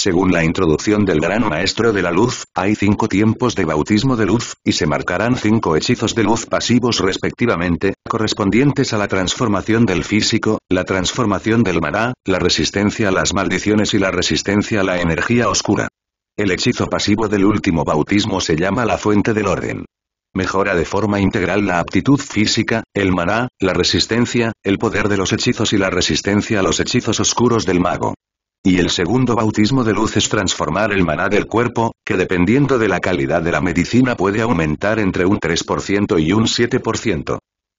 Según la introducción del Gran Maestro de la Luz, hay cinco tiempos de bautismo de luz, y se marcarán cinco hechizos de luz pasivos respectivamente, correspondientes a la transformación del físico, la transformación del maná, la resistencia a las maldiciones y la resistencia a la energía oscura. El hechizo pasivo del último bautismo se llama la fuente del orden. Mejora de forma integral la aptitud física, el maná, la resistencia, el poder de los hechizos y la resistencia a los hechizos oscuros del mago. Y el segundo bautismo de luz es transformar el maná del cuerpo, que dependiendo de la calidad de la medicina puede aumentar entre un 3% y un 7%.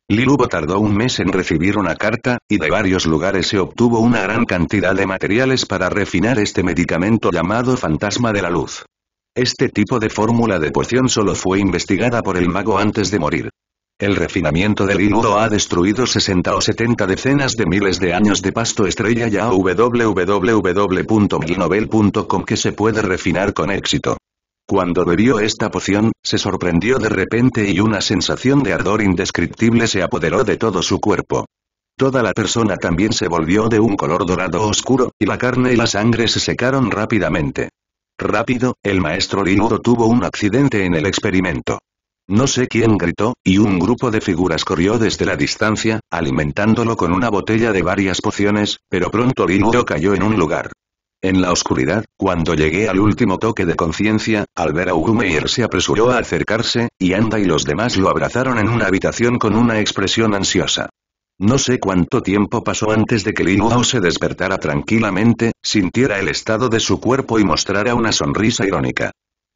Lilubo tardó un mes en recibir una carta, y de varios lugares se obtuvo una gran cantidad de materiales para refinar este medicamento llamado fantasma de la luz. Este tipo de fórmula de poción solo fue investigada por el mago antes de morir. El refinamiento del hígado ha destruido 60 o 70 decenas de miles de años de pasto estrella ya a que se puede refinar con éxito. Cuando bebió esta poción, se sorprendió de repente y una sensación de ardor indescriptible se apoderó de todo su cuerpo. Toda la persona también se volvió de un color dorado oscuro, y la carne y la sangre se secaron rápidamente. Rápido, el maestro Linudo tuvo un accidente en el experimento. No sé quién gritó, y un grupo de figuras corrió desde la distancia, alimentándolo con una botella de varias pociones, pero pronto Lino cayó en un lugar. En la oscuridad, cuando llegué al último toque de conciencia, al ver a Ugumeir se apresuró a acercarse, y Anda y los demás lo abrazaron en una habitación con una expresión ansiosa. No sé cuánto tiempo pasó antes de que Wau se despertara tranquilamente, sintiera el estado de su cuerpo y mostrara una sonrisa irónica.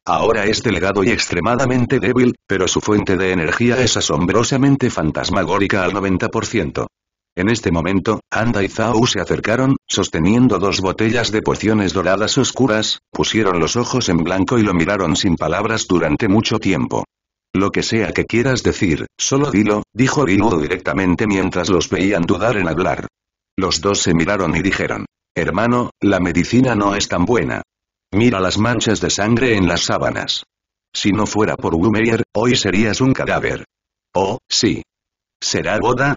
Ahora es delegado y extremadamente débil, pero su fuente de energía es asombrosamente fantasmagórica al 90%. En este momento, Anda y Zhao se acercaron, sosteniendo dos botellas de pociones doradas oscuras, pusieron los ojos en blanco y lo miraron sin palabras durante mucho tiempo. Lo que sea que quieras decir, solo dilo, dijo Binudo directamente mientras los veían dudar en hablar. Los dos se miraron y dijeron, hermano, la medicina no es tan buena, Mira las manchas de sangre en las sábanas. Si no fuera por Wumeyer, hoy serías un cadáver. Oh, sí. ¿Será boda?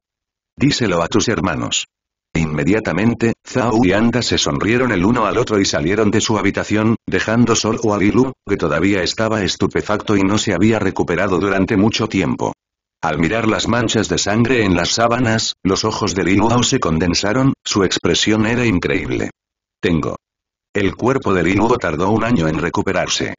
Díselo a tus hermanos. Inmediatamente, Zhao y Anda se sonrieron el uno al otro y salieron de su habitación, dejando solo a Lilu, que todavía estaba estupefacto y no se había recuperado durante mucho tiempo. Al mirar las manchas de sangre en las sábanas, los ojos de Liluao se condensaron, su expresión era increíble. Tengo el cuerpo del Linudo tardó un año en recuperarse.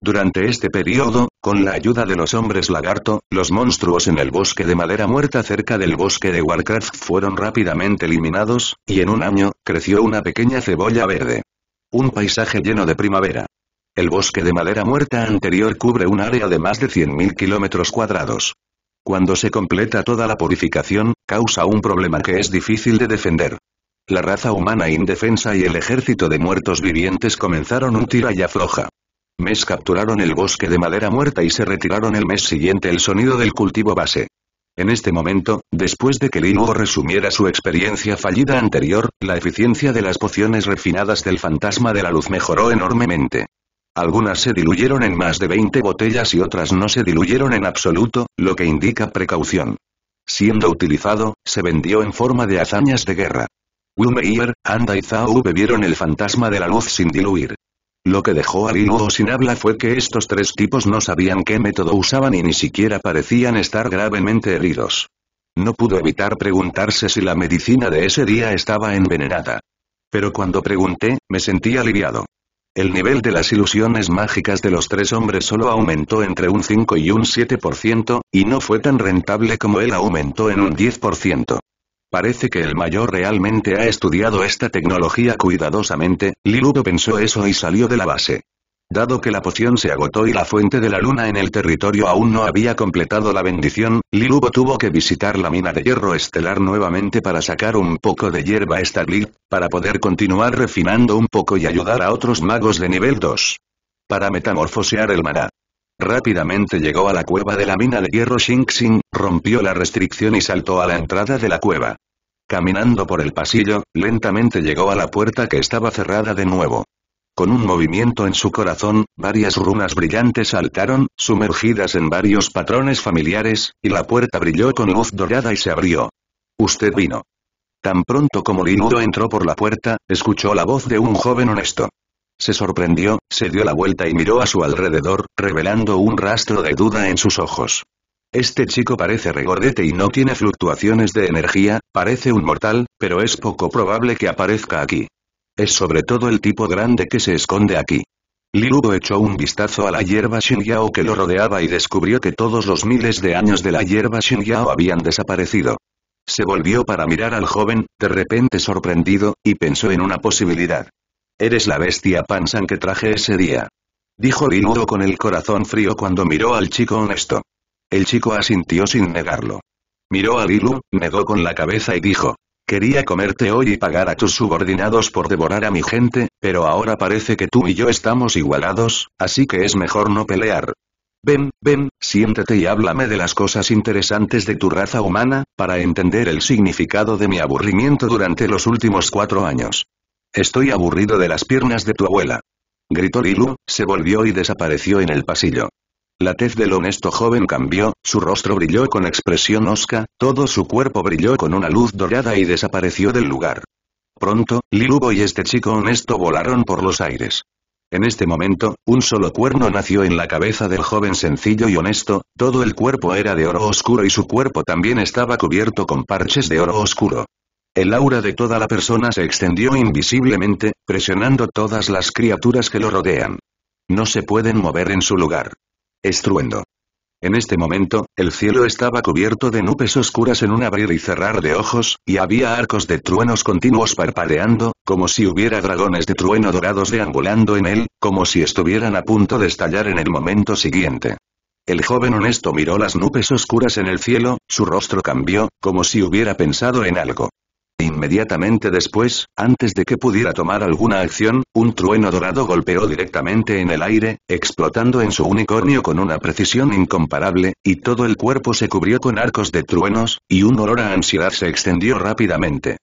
Durante este periodo, con la ayuda de los hombres lagarto, los monstruos en el bosque de madera muerta cerca del bosque de Warcraft fueron rápidamente eliminados, y en un año, creció una pequeña cebolla verde. Un paisaje lleno de primavera. El bosque de madera muerta anterior cubre un área de más de 100.000 kilómetros cuadrados. Cuando se completa toda la purificación, causa un problema que es difícil de defender. La raza humana indefensa y el ejército de muertos vivientes comenzaron un tira y afloja. Mes capturaron el bosque de madera muerta y se retiraron el mes siguiente el sonido del cultivo base. En este momento, después de que Linwo resumiera su experiencia fallida anterior, la eficiencia de las pociones refinadas del fantasma de la luz mejoró enormemente. Algunas se diluyeron en más de 20 botellas y otras no se diluyeron en absoluto, lo que indica precaución. Siendo utilizado, se vendió en forma de hazañas de guerra. Anda y Zhao bebieron el fantasma de la luz sin diluir. Lo que dejó a Liluo sin habla fue que estos tres tipos no sabían qué método usaban y ni siquiera parecían estar gravemente heridos. No pudo evitar preguntarse si la medicina de ese día estaba envenenada. Pero cuando pregunté, me sentí aliviado. El nivel de las ilusiones mágicas de los tres hombres solo aumentó entre un 5 y un 7%, y no fue tan rentable como él aumentó en un 10%. Parece que el mayor realmente ha estudiado esta tecnología cuidadosamente, Lilubo pensó eso y salió de la base. Dado que la poción se agotó y la fuente de la luna en el territorio aún no había completado la bendición, Lilubo tuvo que visitar la mina de hierro estelar nuevamente para sacar un poco de hierba estelar para poder continuar refinando un poco y ayudar a otros magos de nivel 2. Para metamorfosear el maná. Rápidamente llegó a la cueva de la mina de hierro Xingxing, rompió la restricción y saltó a la entrada de la cueva. Caminando por el pasillo, lentamente llegó a la puerta que estaba cerrada de nuevo. Con un movimiento en su corazón, varias runas brillantes saltaron, sumergidas en varios patrones familiares, y la puerta brilló con luz dorada y se abrió. Usted vino. Tan pronto como Linudo entró por la puerta, escuchó la voz de un joven honesto. Se sorprendió, se dio la vuelta y miró a su alrededor, revelando un rastro de duda en sus ojos. Este chico parece regordete y no tiene fluctuaciones de energía, parece un mortal, pero es poco probable que aparezca aquí. Es sobre todo el tipo grande que se esconde aquí. Liludo echó un vistazo a la hierba Yao que lo rodeaba y descubrió que todos los miles de años de la hierba yao habían desaparecido. Se volvió para mirar al joven, de repente sorprendido, y pensó en una posibilidad. Eres la bestia Pansan que traje ese día. Dijo Liludo con el corazón frío cuando miró al chico honesto. El chico asintió sin negarlo. Miró a Lilu, negó con la cabeza y dijo. Quería comerte hoy y pagar a tus subordinados por devorar a mi gente, pero ahora parece que tú y yo estamos igualados, así que es mejor no pelear. Ven, ven, siéntete y háblame de las cosas interesantes de tu raza humana, para entender el significado de mi aburrimiento durante los últimos cuatro años. Estoy aburrido de las piernas de tu abuela. Gritó Lilu, se volvió y desapareció en el pasillo. La tez del honesto joven cambió, su rostro brilló con expresión osca, todo su cuerpo brilló con una luz dorada y desapareció del lugar. Pronto, Lilubo y este chico honesto volaron por los aires. En este momento, un solo cuerno nació en la cabeza del joven sencillo y honesto, todo el cuerpo era de oro oscuro y su cuerpo también estaba cubierto con parches de oro oscuro. El aura de toda la persona se extendió invisiblemente, presionando todas las criaturas que lo rodean. No se pueden mover en su lugar. Estruendo. En este momento, el cielo estaba cubierto de nubes oscuras en un abrir y cerrar de ojos, y había arcos de truenos continuos parpadeando, como si hubiera dragones de trueno dorados deambulando en él, como si estuvieran a punto de estallar en el momento siguiente. El joven honesto miró las nubes oscuras en el cielo, su rostro cambió, como si hubiera pensado en algo. Inmediatamente después, antes de que pudiera tomar alguna acción, un trueno dorado golpeó directamente en el aire, explotando en su unicornio con una precisión incomparable, y todo el cuerpo se cubrió con arcos de truenos, y un olor a ansiedad se extendió rápidamente.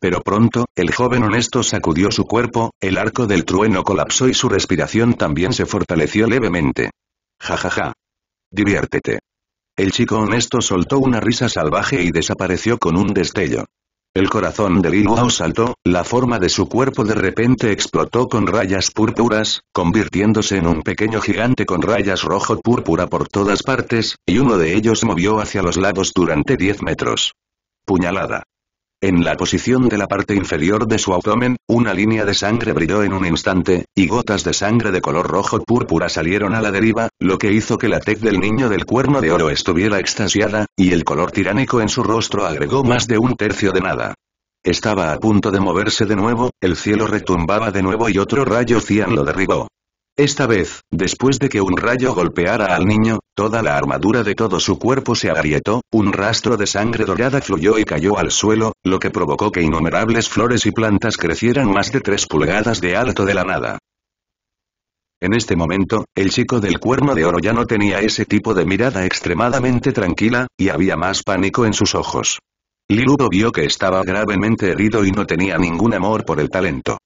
Pero pronto, el joven honesto sacudió su cuerpo, el arco del trueno colapsó y su respiración también se fortaleció levemente. Ja ja ja. Diviértete. El chico honesto soltó una risa salvaje y desapareció con un destello. El corazón de Wow saltó, la forma de su cuerpo de repente explotó con rayas púrpuras, convirtiéndose en un pequeño gigante con rayas rojo-púrpura por todas partes, y uno de ellos movió hacia los lados durante 10 metros. Puñalada. En la posición de la parte inferior de su abdomen, una línea de sangre brilló en un instante, y gotas de sangre de color rojo púrpura salieron a la deriva, lo que hizo que la tec del niño del cuerno de oro estuviera extasiada, y el color tiránico en su rostro agregó más de un tercio de nada. Estaba a punto de moverse de nuevo, el cielo retumbaba de nuevo y otro rayo cian lo derribó. Esta vez, después de que un rayo golpeara al niño, toda la armadura de todo su cuerpo se agrietó, un rastro de sangre dorada fluyó y cayó al suelo, lo que provocó que innumerables flores y plantas crecieran más de tres pulgadas de alto de la nada. En este momento, el chico del cuerno de oro ya no tenía ese tipo de mirada extremadamente tranquila, y había más pánico en sus ojos. Liludo vio que estaba gravemente herido y no tenía ningún amor por el talento.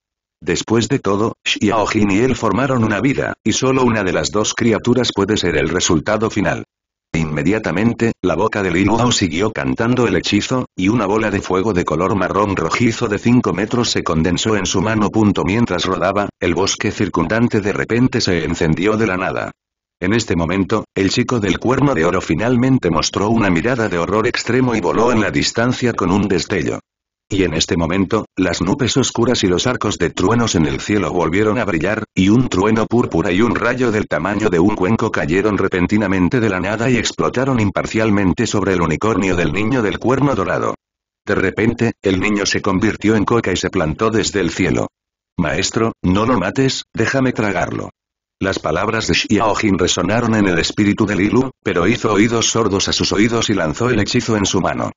Después de todo, Xiao Jin y él formaron una vida, y solo una de las dos criaturas puede ser el resultado final. Inmediatamente, la boca de Lin siguió cantando el hechizo, y una bola de fuego de color marrón rojizo de 5 metros se condensó en su mano. Punto mientras rodaba, el bosque circundante de repente se encendió de la nada. En este momento, el chico del cuerno de oro finalmente mostró una mirada de horror extremo y voló en la distancia con un destello. Y en este momento, las nubes oscuras y los arcos de truenos en el cielo volvieron a brillar, y un trueno púrpura y un rayo del tamaño de un cuenco cayeron repentinamente de la nada y explotaron imparcialmente sobre el unicornio del niño del cuerno dorado. De repente, el niño se convirtió en coca y se plantó desde el cielo. Maestro, no lo mates, déjame tragarlo. Las palabras de Xiaojin resonaron en el espíritu de Lilu, pero hizo oídos sordos a sus oídos y lanzó el hechizo en su mano.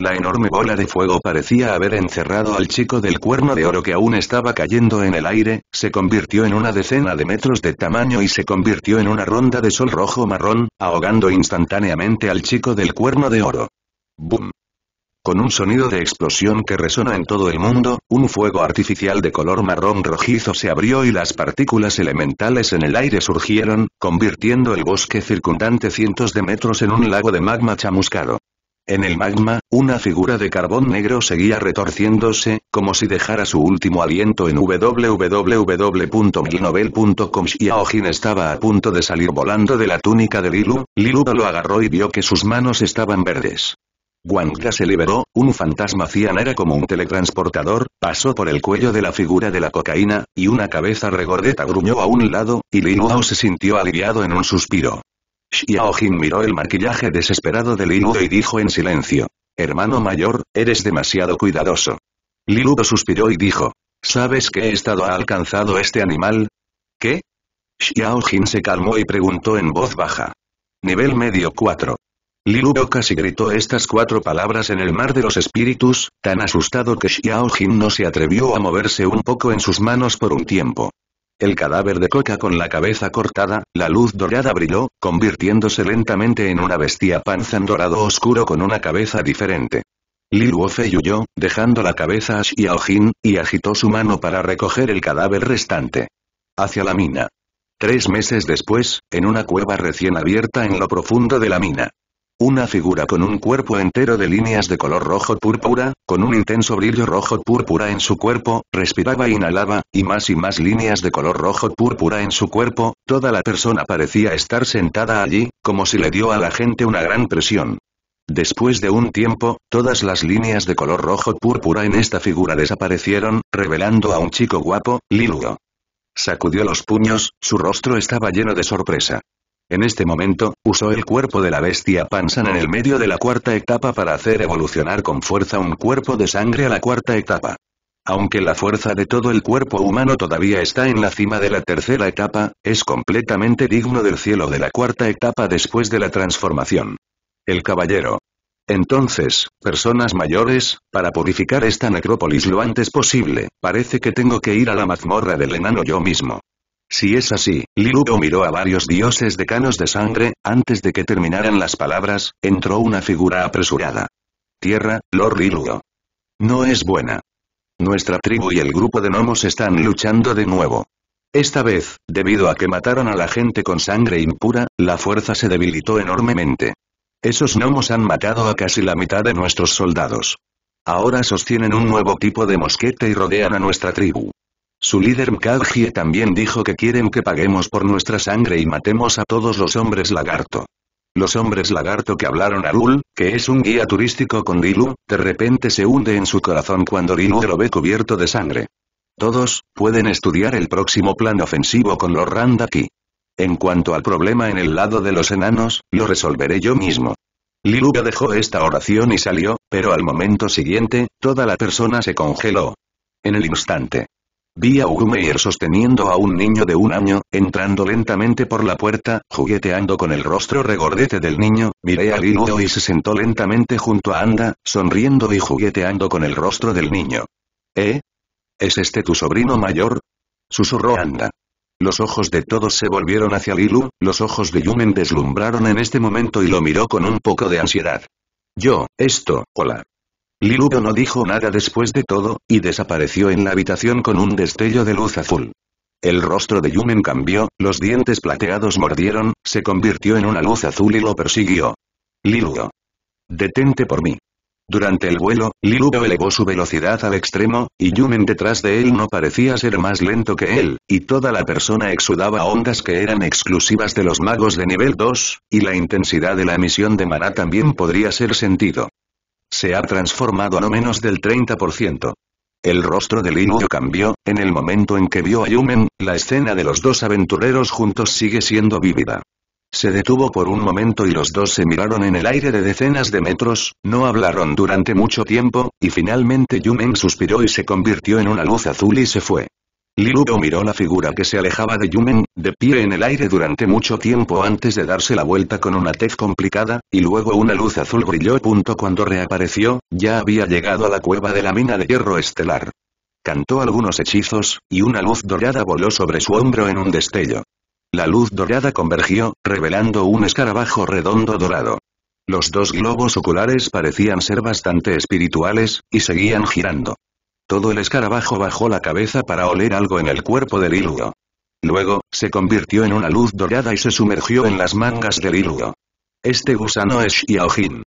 La enorme bola de fuego parecía haber encerrado al chico del cuerno de oro que aún estaba cayendo en el aire, se convirtió en una decena de metros de tamaño y se convirtió en una ronda de sol rojo-marrón, ahogando instantáneamente al chico del cuerno de oro. ¡Bum! Con un sonido de explosión que resona en todo el mundo, un fuego artificial de color marrón rojizo se abrió y las partículas elementales en el aire surgieron, convirtiendo el bosque circundante cientos de metros en un lago de magma chamuscado. En el magma, una figura de carbón negro seguía retorciéndose, como si dejara su último aliento en www.milnovel.com Xiaojin estaba a punto de salir volando de la túnica de Lilu, Lilu lo agarró y vio que sus manos estaban verdes. Wang se liberó, un fantasma cian era como un teletransportador, pasó por el cuello de la figura de la cocaína, y una cabeza regordeta gruñó a un lado, y Liluao se sintió aliviado en un suspiro. Xiao miró el maquillaje desesperado de Lilu y dijo en silencio. Hermano mayor, eres demasiado cuidadoso. Liludo suspiró y dijo. ¿Sabes qué estado ha alcanzado este animal? ¿Qué? Xiao se calmó y preguntó en voz baja. Nivel medio 4. Lilu casi gritó estas cuatro palabras en el mar de los espíritus, tan asustado que Xiao no se atrevió a moverse un poco en sus manos por un tiempo. El cadáver de Coca con la cabeza cortada, la luz dorada brilló, convirtiéndose lentamente en una bestia panzan dorado oscuro con una cabeza diferente. Liu Luofei huyó, dejando la cabeza a Xiao y agitó su mano para recoger el cadáver restante. Hacia la mina. Tres meses después, en una cueva recién abierta en lo profundo de la mina. Una figura con un cuerpo entero de líneas de color rojo-púrpura, con un intenso brillo rojo-púrpura en su cuerpo, respiraba e inhalaba, y más y más líneas de color rojo-púrpura en su cuerpo, toda la persona parecía estar sentada allí, como si le dio a la gente una gran presión. Después de un tiempo, todas las líneas de color rojo-púrpura en esta figura desaparecieron, revelando a un chico guapo, Liluo. Sacudió los puños, su rostro estaba lleno de sorpresa. En este momento, usó el cuerpo de la bestia Pansan en el medio de la cuarta etapa para hacer evolucionar con fuerza un cuerpo de sangre a la cuarta etapa. Aunque la fuerza de todo el cuerpo humano todavía está en la cima de la tercera etapa, es completamente digno del cielo de la cuarta etapa después de la transformación. El caballero. Entonces, personas mayores, para purificar esta necrópolis lo antes posible, parece que tengo que ir a la mazmorra del enano yo mismo. Si es así, Liluo miró a varios dioses decanos de sangre, antes de que terminaran las palabras, entró una figura apresurada. Tierra, Lord Liluo. No es buena. Nuestra tribu y el grupo de gnomos están luchando de nuevo. Esta vez, debido a que mataron a la gente con sangre impura, la fuerza se debilitó enormemente. Esos gnomos han matado a casi la mitad de nuestros soldados. Ahora sostienen un nuevo tipo de mosquete y rodean a nuestra tribu. Su líder Mkaggie también dijo que quieren que paguemos por nuestra sangre y matemos a todos los hombres lagarto. Los hombres lagarto que hablaron a Rul, que es un guía turístico con Dilu, de repente se hunde en su corazón cuando Dilu lo ve cubierto de sangre. Todos, pueden estudiar el próximo plan ofensivo con los Randaki. En cuanto al problema en el lado de los enanos, lo resolveré yo mismo. Liluga dejó esta oración y salió, pero al momento siguiente, toda la persona se congeló. En el instante. Vi a Ugumeir sosteniendo a un niño de un año, entrando lentamente por la puerta, jugueteando con el rostro regordete del niño, miré a Lilu y se sentó lentamente junto a Anda, sonriendo y jugueteando con el rostro del niño. ¿Eh? ¿Es este tu sobrino mayor? Susurró Anda. Los ojos de todos se volvieron hacia Lilu, los ojos de Yumen deslumbraron en este momento y lo miró con un poco de ansiedad. Yo, esto, hola. Lilugo no dijo nada después de todo, y desapareció en la habitación con un destello de luz azul. El rostro de Yumen cambió, los dientes plateados mordieron, se convirtió en una luz azul y lo persiguió. Liludo. Detente por mí. Durante el vuelo, Lilugo elevó su velocidad al extremo, y Yumen detrás de él no parecía ser más lento que él, y toda la persona exudaba ondas que eran exclusivas de los magos de nivel 2, y la intensidad de la emisión de Mara también podría ser sentido. Se ha transformado a no menos del 30%. El rostro de Linuo cambió, en el momento en que vio a Yumen, la escena de los dos aventureros juntos sigue siendo vívida. Se detuvo por un momento y los dos se miraron en el aire de decenas de metros, no hablaron durante mucho tiempo, y finalmente Yumen suspiró y se convirtió en una luz azul y se fue. Liluo miró la figura que se alejaba de Yumen, de pie en el aire durante mucho tiempo antes de darse la vuelta con una tez complicada, y luego una luz azul brilló. Punto cuando reapareció, ya había llegado a la cueva de la mina de hierro estelar. Cantó algunos hechizos, y una luz dorada voló sobre su hombro en un destello. La luz dorada convergió, revelando un escarabajo redondo dorado. Los dos globos oculares parecían ser bastante espirituales, y seguían girando. Todo el escarabajo bajó la cabeza para oler algo en el cuerpo del Iluo. Luego, se convirtió en una luz dorada y se sumergió en las mangas del Iluo. Este gusano es Xiaojin.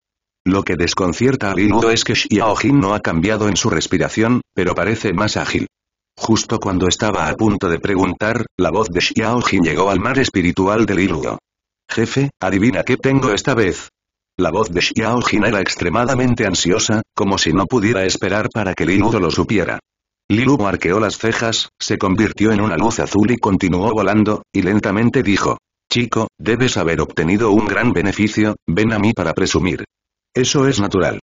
Lo que desconcierta al Iluo es que Xiaojin no ha cambiado en su respiración, pero parece más ágil. Justo cuando estaba a punto de preguntar, la voz de Xiaojin llegó al mar espiritual del Iluo. Jefe, adivina qué tengo esta vez. La voz de Xiao Jin era extremadamente ansiosa, como si no pudiera esperar para que Liludo lo supiera. Lu arqueó las cejas, se convirtió en una luz azul y continuó volando, y lentamente dijo. Chico, debes haber obtenido un gran beneficio, ven a mí para presumir. Eso es natural.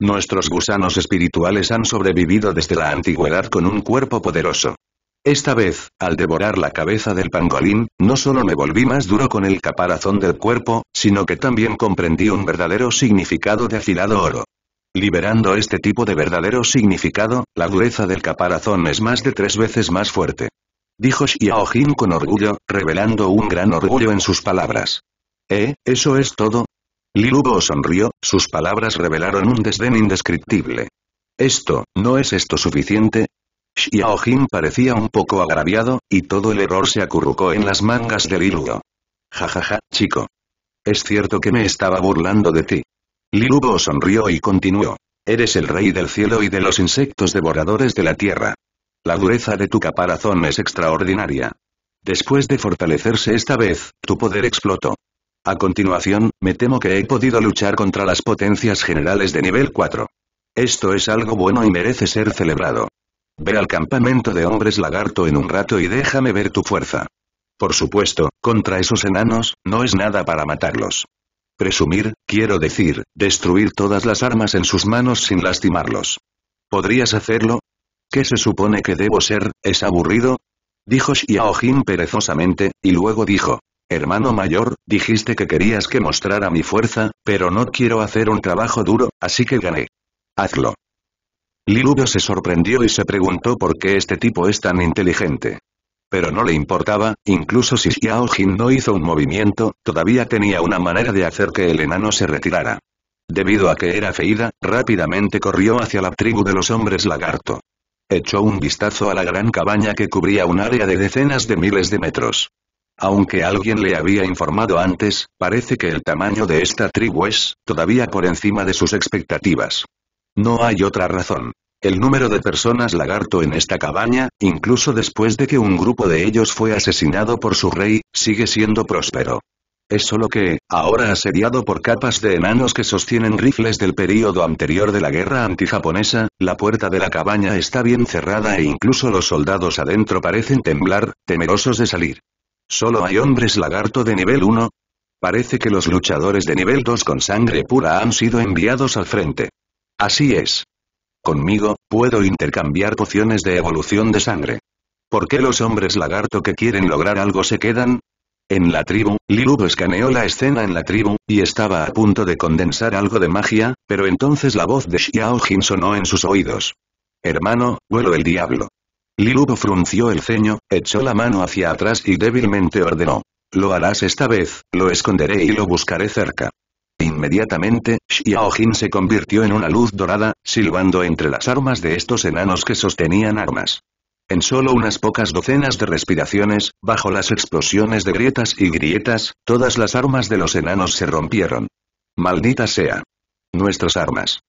Nuestros gusanos espirituales han sobrevivido desde la antigüedad con un cuerpo poderoso. Esta vez, al devorar la cabeza del pangolín, no solo me volví más duro con el caparazón del cuerpo, sino que también comprendí un verdadero significado de afilado oro. Liberando este tipo de verdadero significado, la dureza del caparazón es más de tres veces más fuerte. Dijo Xiao con orgullo, revelando un gran orgullo en sus palabras. ¿Eh, eso es todo? Lilubo sonrió, sus palabras revelaron un desdén indescriptible. Esto, ¿no es esto suficiente? Xiao parecía un poco agraviado, y todo el error se acurrucó en las mangas de ja Jajaja, chico. Es cierto que me estaba burlando de ti. Lilugo sonrió y continuó. Eres el rey del cielo y de los insectos devoradores de la tierra. La dureza de tu caparazón es extraordinaria. Después de fortalecerse esta vez, tu poder explotó. A continuación, me temo que he podido luchar contra las potencias generales de nivel 4. Esto es algo bueno y merece ser celebrado. Ve al campamento de hombres lagarto en un rato y déjame ver tu fuerza. Por supuesto, contra esos enanos, no es nada para matarlos. Presumir, quiero decir, destruir todas las armas en sus manos sin lastimarlos. ¿Podrías hacerlo? ¿Qué se supone que debo ser, es aburrido? Dijo Xiao perezosamente, y luego dijo. Hermano mayor, dijiste que querías que mostrara mi fuerza, pero no quiero hacer un trabajo duro, así que gané. Hazlo. Liludo se sorprendió y se preguntó por qué este tipo es tan inteligente. Pero no le importaba, incluso si Xiao Jin no hizo un movimiento, todavía tenía una manera de hacer que el enano se retirara. Debido a que era feída, rápidamente corrió hacia la tribu de los hombres lagarto. Echó un vistazo a la gran cabaña que cubría un área de decenas de miles de metros. Aunque alguien le había informado antes, parece que el tamaño de esta tribu es, todavía por encima de sus expectativas. No hay otra razón. El número de personas lagarto en esta cabaña, incluso después de que un grupo de ellos fue asesinado por su rey, sigue siendo próspero. Es solo que, ahora asediado por capas de enanos que sostienen rifles del período anterior de la guerra antijaponesa, la puerta de la cabaña está bien cerrada e incluso los soldados adentro parecen temblar, temerosos de salir. Solo hay hombres lagarto de nivel 1. Parece que los luchadores de nivel 2 con sangre pura han sido enviados al frente. Así es. Conmigo, puedo intercambiar pociones de evolución de sangre. ¿Por qué los hombres lagarto que quieren lograr algo se quedan? En la tribu, Lilubo escaneó la escena en la tribu, y estaba a punto de condensar algo de magia, pero entonces la voz de Xiao Jin sonó en sus oídos. Hermano, vuelo el diablo. Lilubo frunció el ceño, echó la mano hacia atrás y débilmente ordenó. Lo harás esta vez, lo esconderé y lo buscaré cerca. Inmediatamente, Xiao se convirtió en una luz dorada, silbando entre las armas de estos enanos que sostenían armas. En solo unas pocas docenas de respiraciones, bajo las explosiones de grietas y grietas, todas las armas de los enanos se rompieron. Maldita sea. Nuestras armas.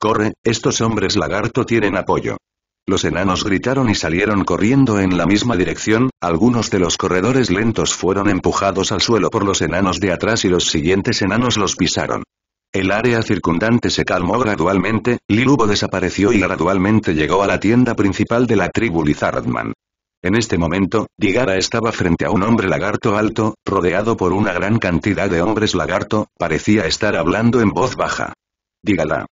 Corre, estos hombres lagarto tienen apoyo. Los enanos gritaron y salieron corriendo en la misma dirección, algunos de los corredores lentos fueron empujados al suelo por los enanos de atrás y los siguientes enanos los pisaron. El área circundante se calmó gradualmente, Lilubo desapareció y gradualmente llegó a la tienda principal de la tribu Lizardman. En este momento, Digara estaba frente a un hombre lagarto alto, rodeado por una gran cantidad de hombres lagarto, parecía estar hablando en voz baja. Dígala.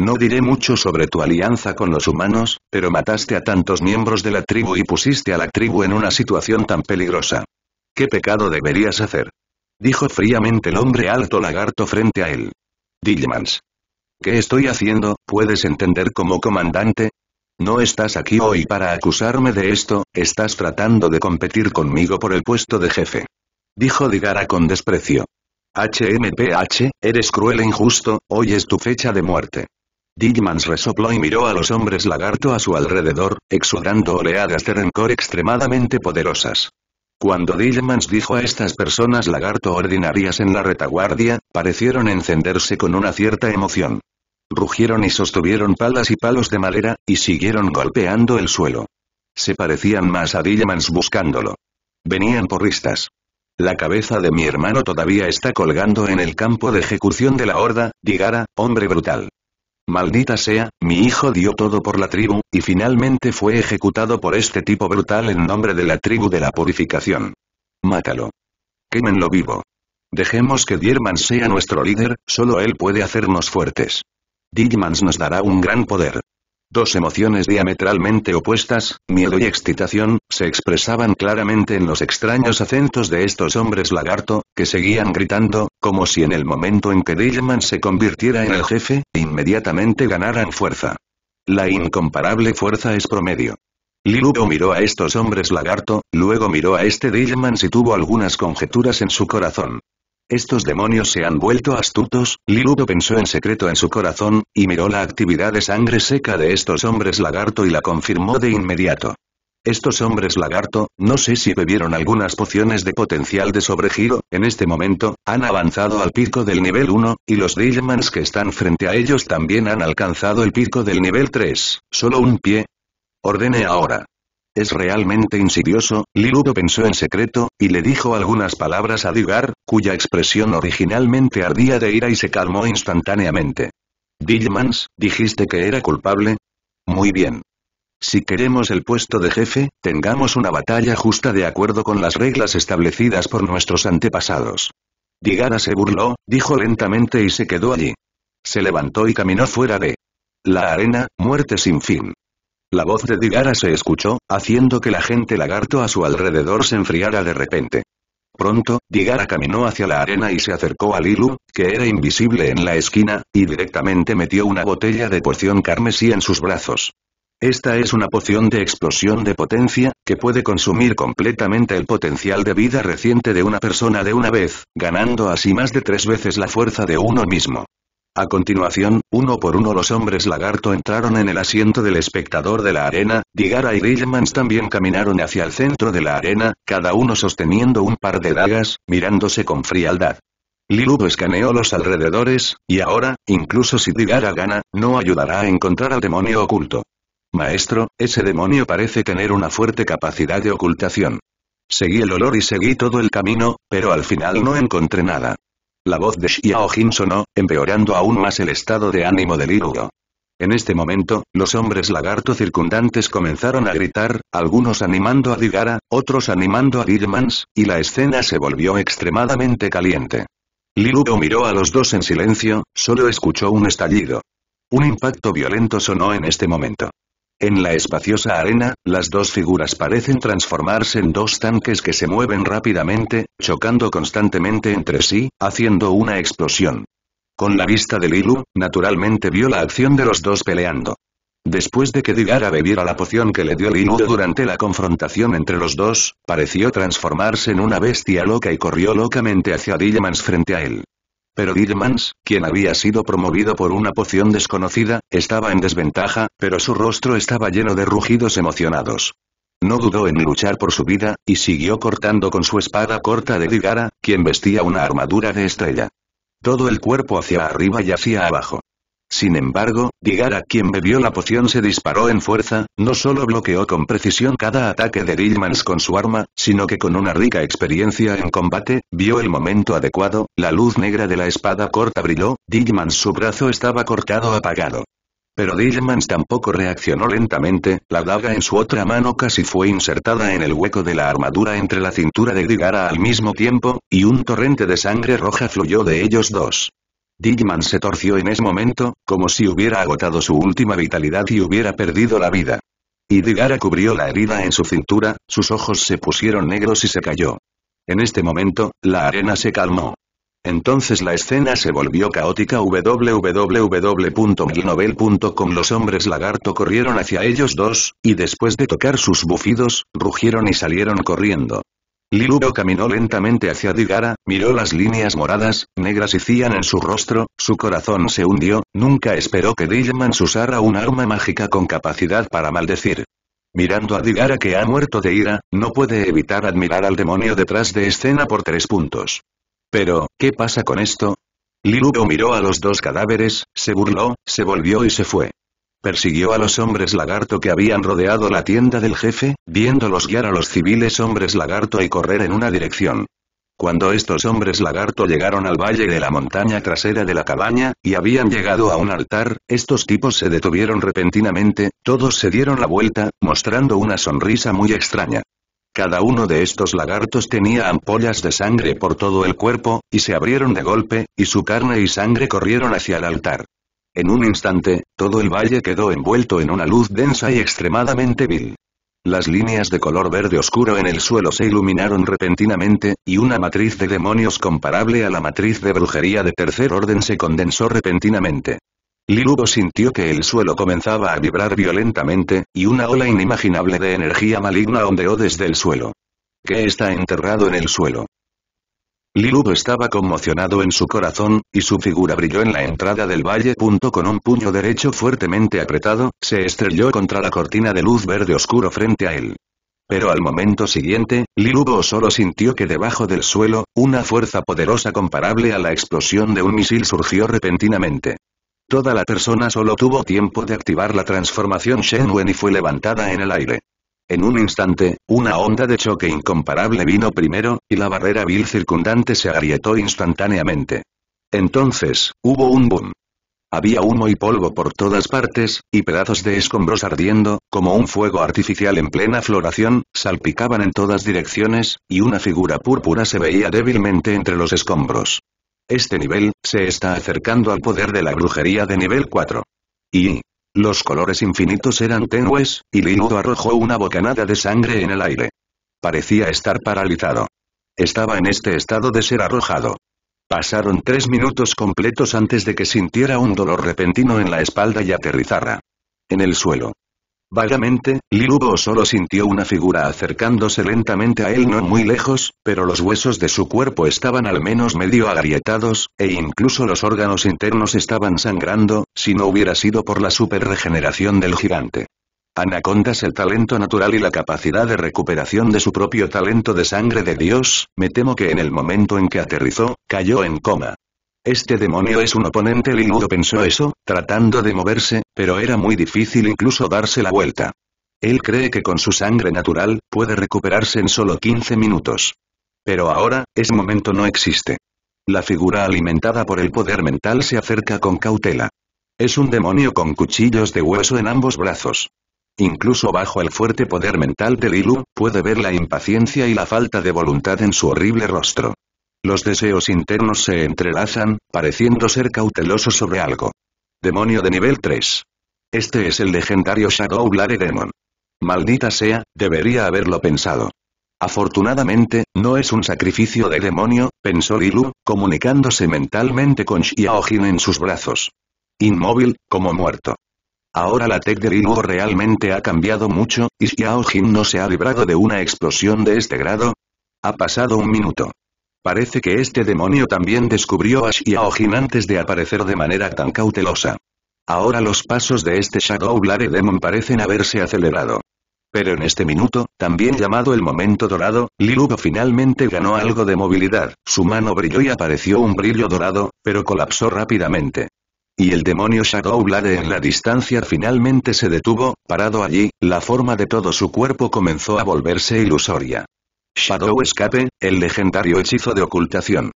No diré mucho sobre tu alianza con los humanos, pero mataste a tantos miembros de la tribu y pusiste a la tribu en una situación tan peligrosa. ¿Qué pecado deberías hacer? Dijo fríamente el hombre alto lagarto frente a él. Dillemans. ¿Qué estoy haciendo, puedes entender como comandante? No estás aquí hoy para acusarme de esto, estás tratando de competir conmigo por el puesto de jefe. Dijo Digara con desprecio. HMPH, eres cruel e injusto, hoy es tu fecha de muerte. Digimans resopló y miró a los hombres lagarto a su alrededor, exudando oleadas de rencor extremadamente poderosas. Cuando Digmans dijo a estas personas lagarto ordinarias en la retaguardia, parecieron encenderse con una cierta emoción. Rugieron y sostuvieron palas y palos de madera, y siguieron golpeando el suelo. Se parecían más a Digimans buscándolo. Venían porristas. La cabeza de mi hermano todavía está colgando en el campo de ejecución de la horda, Digara, hombre brutal. Maldita sea, mi hijo dio todo por la tribu, y finalmente fue ejecutado por este tipo brutal en nombre de la tribu de la purificación. Mátalo. Quémenlo vivo. Dejemos que Dierman sea nuestro líder, solo él puede hacernos fuertes. Digmans nos dará un gran poder. Dos emociones diametralmente opuestas, miedo y excitación, se expresaban claramente en los extraños acentos de estos hombres lagarto, que seguían gritando, como si en el momento en que Dillman se convirtiera en el jefe, inmediatamente ganaran fuerza. La incomparable fuerza es promedio. Liluo miró a estos hombres lagarto, luego miró a este Dillman si tuvo algunas conjeturas en su corazón. Estos demonios se han vuelto astutos, Liludo pensó en secreto en su corazón, y miró la actividad de sangre seca de estos hombres lagarto y la confirmó de inmediato. Estos hombres lagarto, no sé si bebieron algunas pociones de potencial de sobregiro, en este momento, han avanzado al pico del nivel 1, y los Digimans que están frente a ellos también han alcanzado el pico del nivel 3, solo un pie. Ordene ahora. Es realmente insidioso, Liludo pensó en secreto, y le dijo algunas palabras a Digar, cuya expresión originalmente ardía de ira y se calmó instantáneamente. Dillmans, dijiste que era culpable. Muy bien. Si queremos el puesto de jefe, tengamos una batalla justa de acuerdo con las reglas establecidas por nuestros antepasados. Digara se burló, dijo lentamente y se quedó allí. Se levantó y caminó fuera de la arena, muerte sin fin. La voz de Digara se escuchó, haciendo que la gente lagarto a su alrededor se enfriara de repente. Pronto, Digara caminó hacia la arena y se acercó a Lilu, que era invisible en la esquina, y directamente metió una botella de poción carmesí en sus brazos. Esta es una poción de explosión de potencia, que puede consumir completamente el potencial de vida reciente de una persona de una vez, ganando así más de tres veces la fuerza de uno mismo. A continuación, uno por uno los hombres lagarto entraron en el asiento del espectador de la arena, Digara y Rillemans también caminaron hacia el centro de la arena, cada uno sosteniendo un par de dagas, mirándose con frialdad. Lilu escaneó los alrededores, y ahora, incluso si Digara gana, no ayudará a encontrar al demonio oculto. Maestro, ese demonio parece tener una fuerte capacidad de ocultación. Seguí el olor y seguí todo el camino, pero al final no encontré nada. La voz de Xiao Jin sonó, empeorando aún más el estado de ánimo de Liruo. En este momento, los hombres lagarto circundantes comenzaron a gritar, algunos animando a Digara, otros animando a Dirmans, y la escena se volvió extremadamente caliente. Lilugo miró a los dos en silencio, solo escuchó un estallido. Un impacto violento sonó en este momento. En la espaciosa arena, las dos figuras parecen transformarse en dos tanques que se mueven rápidamente, chocando constantemente entre sí, haciendo una explosión. Con la vista de Lilu, naturalmente vio la acción de los dos peleando. Después de que Digara bebiera la poción que le dio Lilu durante la confrontación entre los dos, pareció transformarse en una bestia loca y corrió locamente hacia Dillemans frente a él. Pero Dirmans, quien había sido promovido por una poción desconocida, estaba en desventaja, pero su rostro estaba lleno de rugidos emocionados. No dudó en luchar por su vida, y siguió cortando con su espada corta de Digara, quien vestía una armadura de estrella. Todo el cuerpo hacia arriba y hacia abajo. Sin embargo, Digara quien bebió la poción se disparó en fuerza, no solo bloqueó con precisión cada ataque de Digmans con su arma, sino que con una rica experiencia en combate, vio el momento adecuado, la luz negra de la espada corta brilló, Digmans su brazo estaba cortado apagado. Pero Digmans tampoco reaccionó lentamente, la daga en su otra mano casi fue insertada en el hueco de la armadura entre la cintura de Digara al mismo tiempo, y un torrente de sangre roja fluyó de ellos dos. Digman se torció en ese momento, como si hubiera agotado su última vitalidad y hubiera perdido la vida. Y Digara cubrió la herida en su cintura, sus ojos se pusieron negros y se cayó. En este momento, la arena se calmó. Entonces la escena se volvió caótica www.glinovel.com Los hombres lagarto corrieron hacia ellos dos, y después de tocar sus bufidos, rugieron y salieron corriendo. Lilugo caminó lentamente hacia Digara, miró las líneas moradas, negras y cían en su rostro, su corazón se hundió, nunca esperó que Dillmans usara un arma mágica con capacidad para maldecir. Mirando a Digara que ha muerto de ira, no puede evitar admirar al demonio detrás de escena por tres puntos. Pero, ¿qué pasa con esto? Lilugo miró a los dos cadáveres, se burló, se volvió y se fue. Persiguió a los hombres lagarto que habían rodeado la tienda del jefe, viéndolos guiar a los civiles hombres lagarto y correr en una dirección. Cuando estos hombres lagarto llegaron al valle de la montaña trasera de la cabaña, y habían llegado a un altar, estos tipos se detuvieron repentinamente, todos se dieron la vuelta, mostrando una sonrisa muy extraña. Cada uno de estos lagartos tenía ampollas de sangre por todo el cuerpo, y se abrieron de golpe, y su carne y sangre corrieron hacia el altar. En un instante, todo el valle quedó envuelto en una luz densa y extremadamente vil. Las líneas de color verde oscuro en el suelo se iluminaron repentinamente, y una matriz de demonios comparable a la matriz de brujería de tercer orden se condensó repentinamente. Lilubo sintió que el suelo comenzaba a vibrar violentamente, y una ola inimaginable de energía maligna ondeó desde el suelo. ¿Qué está enterrado en el suelo? Lilubo estaba conmocionado en su corazón, y su figura brilló en la entrada del valle. Con un puño derecho fuertemente apretado, se estrelló contra la cortina de luz verde oscuro frente a él. Pero al momento siguiente, Lilubo solo sintió que debajo del suelo, una fuerza poderosa comparable a la explosión de un misil surgió repentinamente. Toda la persona solo tuvo tiempo de activar la transformación Shenwen y fue levantada en el aire. En un instante, una onda de choque incomparable vino primero, y la barrera vil circundante se agrietó instantáneamente. Entonces, hubo un boom. Había humo y polvo por todas partes, y pedazos de escombros ardiendo, como un fuego artificial en plena floración, salpicaban en todas direcciones, y una figura púrpura se veía débilmente entre los escombros. Este nivel, se está acercando al poder de la brujería de nivel 4. Y, los colores infinitos eran tenues, y Linodo arrojó una bocanada de sangre en el aire. Parecía estar paralizado. Estaba en este estado de ser arrojado. Pasaron tres minutos completos antes de que sintiera un dolor repentino en la espalda y aterrizara. En el suelo. Vagamente, Lilubo solo sintió una figura acercándose lentamente a él no muy lejos, pero los huesos de su cuerpo estaban al menos medio agrietados, e incluso los órganos internos estaban sangrando, si no hubiera sido por la superregeneración del gigante. Anacondas el talento natural y la capacidad de recuperación de su propio talento de sangre de Dios, me temo que en el momento en que aterrizó, cayó en coma este demonio es un oponente Linudo pensó eso, tratando de moverse, pero era muy difícil incluso darse la vuelta. Él cree que con su sangre natural, puede recuperarse en solo 15 minutos. Pero ahora, ese momento no existe. La figura alimentada por el poder mental se acerca con cautela. Es un demonio con cuchillos de hueso en ambos brazos. Incluso bajo el fuerte poder mental de Lilu, puede ver la impaciencia y la falta de voluntad en su horrible rostro. Los deseos internos se entrelazan, pareciendo ser cautelosos sobre algo. Demonio de nivel 3. Este es el legendario Shadow Blade Demon. Maldita sea, debería haberlo pensado. Afortunadamente, no es un sacrificio de demonio, pensó Lilu, comunicándose mentalmente con Xiaojin en sus brazos. Inmóvil, como muerto. Ahora la tech de Lilu realmente ha cambiado mucho, y Xiaojin no se ha librado de una explosión de este grado. Ha pasado un minuto. Parece que este demonio también descubrió a Xiaojin antes de aparecer de manera tan cautelosa. Ahora los pasos de este Shadow Blade Demon parecen haberse acelerado. Pero en este minuto, también llamado el momento dorado, Lilugo finalmente ganó algo de movilidad, su mano brilló y apareció un brillo dorado, pero colapsó rápidamente. Y el demonio Shadow Blade en la distancia finalmente se detuvo, parado allí, la forma de todo su cuerpo comenzó a volverse ilusoria. Shadow Escape, el legendario hechizo de ocultación.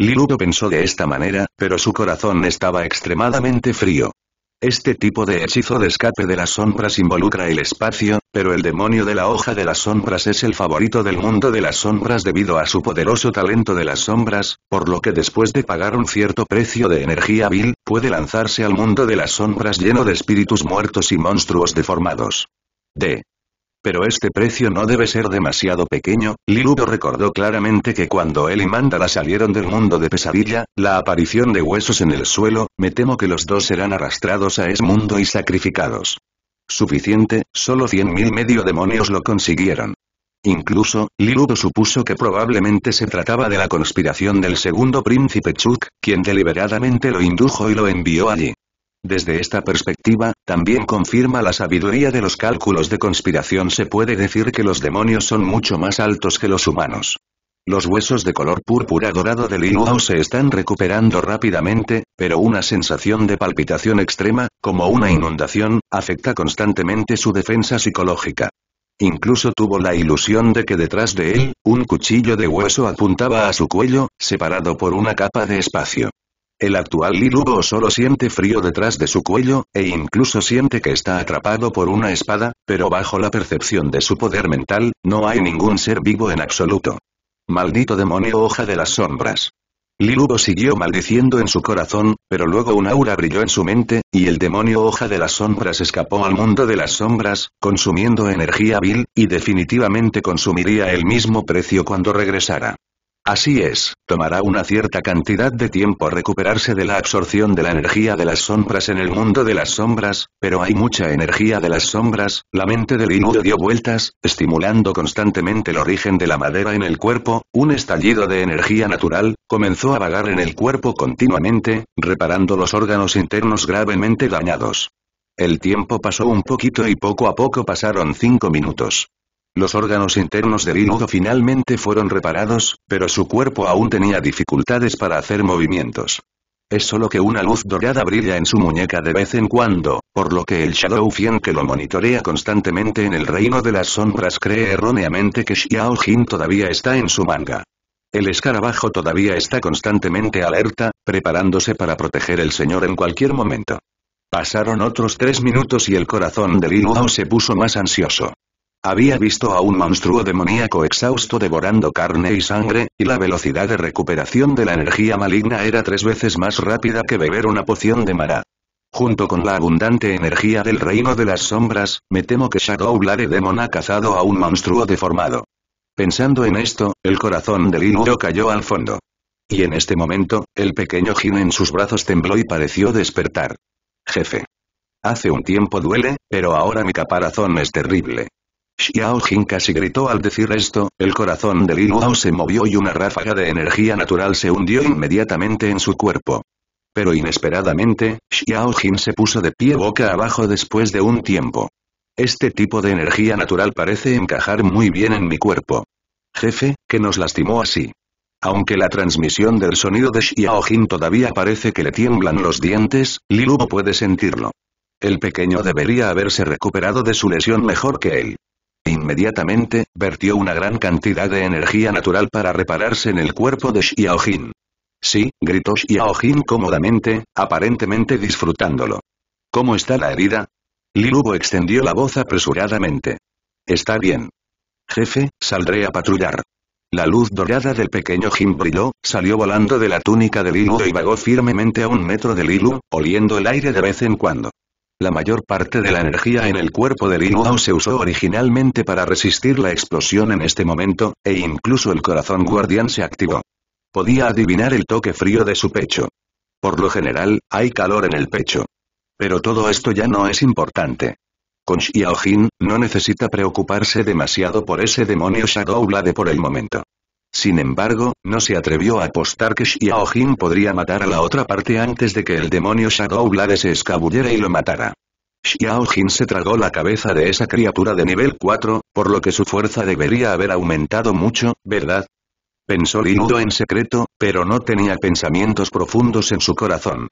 Liluto pensó de esta manera, pero su corazón estaba extremadamente frío. Este tipo de hechizo de escape de las sombras involucra el espacio, pero el demonio de la hoja de las sombras es el favorito del mundo de las sombras debido a su poderoso talento de las sombras, por lo que después de pagar un cierto precio de energía vil, puede lanzarse al mundo de las sombras lleno de espíritus muertos y monstruos deformados. D pero este precio no debe ser demasiado pequeño, Liludo recordó claramente que cuando él y Mandala salieron del mundo de pesadilla, la aparición de huesos en el suelo, me temo que los dos serán arrastrados a ese mundo y sacrificados. Suficiente, solo cien medio demonios lo consiguieron. Incluso, Liludo supuso que probablemente se trataba de la conspiración del segundo príncipe Chuk, quien deliberadamente lo indujo y lo envió allí. Desde esta perspectiva, también confirma la sabiduría de los cálculos de conspiración se puede decir que los demonios son mucho más altos que los humanos. Los huesos de color púrpura dorado de Wow se están recuperando rápidamente, pero una sensación de palpitación extrema, como una inundación, afecta constantemente su defensa psicológica. Incluso tuvo la ilusión de que detrás de él, un cuchillo de hueso apuntaba a su cuello, separado por una capa de espacio. El actual Lilugo solo siente frío detrás de su cuello, e incluso siente que está atrapado por una espada, pero bajo la percepción de su poder mental, no hay ningún ser vivo en absoluto. Maldito demonio hoja de las sombras. Lilugo siguió maldiciendo en su corazón, pero luego un aura brilló en su mente, y el demonio hoja de las sombras escapó al mundo de las sombras, consumiendo energía vil, y definitivamente consumiría el mismo precio cuando regresara. Así es, tomará una cierta cantidad de tiempo recuperarse de la absorción de la energía de las sombras en el mundo de las sombras, pero hay mucha energía de las sombras, la mente del inútil dio vueltas, estimulando constantemente el origen de la madera en el cuerpo, un estallido de energía natural, comenzó a vagar en el cuerpo continuamente, reparando los órganos internos gravemente dañados. El tiempo pasó un poquito y poco a poco pasaron cinco minutos. Los órganos internos de Linodo finalmente fueron reparados, pero su cuerpo aún tenía dificultades para hacer movimientos. Es solo que una luz dorada brilla en su muñeca de vez en cuando, por lo que el Shadow Fiend que lo monitorea constantemente en el reino de las sombras cree erróneamente que Xiao Jin todavía está en su manga. El escarabajo todavía está constantemente alerta, preparándose para proteger el señor en cualquier momento. Pasaron otros tres minutos y el corazón de Liluao se puso más ansioso. Había visto a un monstruo demoníaco exhausto devorando carne y sangre, y la velocidad de recuperación de la energía maligna era tres veces más rápida que beber una poción de mara. Junto con la abundante energía del reino de las sombras, me temo que Shadow Blade Demon ha cazado a un monstruo deformado. Pensando en esto, el corazón de Linuo cayó al fondo. Y en este momento, el pequeño Jin en sus brazos tembló y pareció despertar. Jefe. Hace un tiempo duele, pero ahora mi caparazón es terrible. Xiao Jin casi gritó al decir esto, el corazón de Li se movió y una ráfaga de energía natural se hundió inmediatamente en su cuerpo. Pero inesperadamente, Xiao Jin se puso de pie boca abajo después de un tiempo. Este tipo de energía natural parece encajar muy bien en mi cuerpo. Jefe, que nos lastimó así. Aunque la transmisión del sonido de Xiao Jin todavía parece que le tiemblan los dientes, Li puede sentirlo. El pequeño debería haberse recuperado de su lesión mejor que él. Inmediatamente, vertió una gran cantidad de energía natural para repararse en el cuerpo de Xiao Sí, gritó Xiao cómodamente, aparentemente disfrutándolo. ¿Cómo está la herida? Lilubo extendió la voz apresuradamente. Está bien. Jefe, saldré a patrullar. La luz dorada del pequeño Jim brilló, salió volando de la túnica de Lilu y vagó firmemente a un metro de Lilu, oliendo el aire de vez en cuando. La mayor parte de la energía en el cuerpo de Wao se usó originalmente para resistir la explosión en este momento, e incluso el corazón guardián se activó. Podía adivinar el toque frío de su pecho. Por lo general, hay calor en el pecho. Pero todo esto ya no es importante. Con Xiaojin, no necesita preocuparse demasiado por ese demonio Shadowblade por el momento. Sin embargo, no se atrevió a apostar que Xiao podría matar a la otra parte antes de que el demonio Shadow Blade se escabullera y lo matara. Xiao Jin se tragó la cabeza de esa criatura de nivel 4, por lo que su fuerza debería haber aumentado mucho, ¿verdad? Pensó lindo en secreto, pero no tenía pensamientos profundos en su corazón.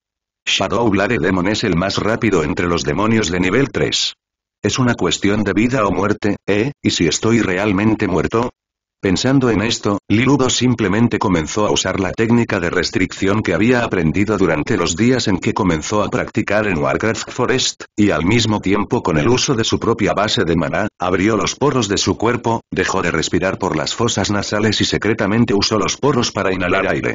Shadow Demon es el más rápido entre los demonios de nivel 3. Es una cuestión de vida o muerte, ¿eh? ¿Y si estoy realmente muerto? Pensando en esto, Liludo simplemente comenzó a usar la técnica de restricción que había aprendido durante los días en que comenzó a practicar en Warcraft Forest, y al mismo tiempo con el uso de su propia base de maná, abrió los poros de su cuerpo, dejó de respirar por las fosas nasales y secretamente usó los poros para inhalar aire.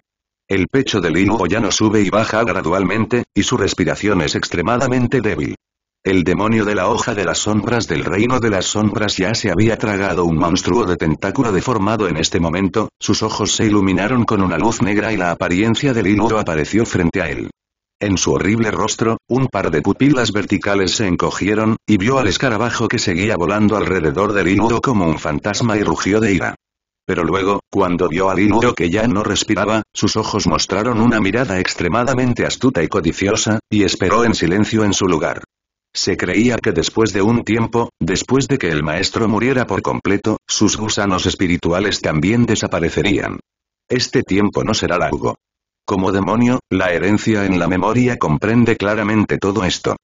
El pecho de Liludo ya no sube y baja gradualmente, y su respiración es extremadamente débil. El demonio de la hoja de las sombras del reino de las sombras ya se había tragado un monstruo de tentáculo deformado en este momento, sus ojos se iluminaron con una luz negra y la apariencia del hilo apareció frente a él. En su horrible rostro, un par de pupilas verticales se encogieron, y vio al escarabajo que seguía volando alrededor del hilo como un fantasma y rugió de ira. Pero luego, cuando vio al hilo que ya no respiraba, sus ojos mostraron una mirada extremadamente astuta y codiciosa, y esperó en silencio en su lugar. Se creía que después de un tiempo, después de que el maestro muriera por completo, sus gusanos espirituales también desaparecerían. Este tiempo no será largo. Como demonio, la herencia en la memoria comprende claramente todo esto.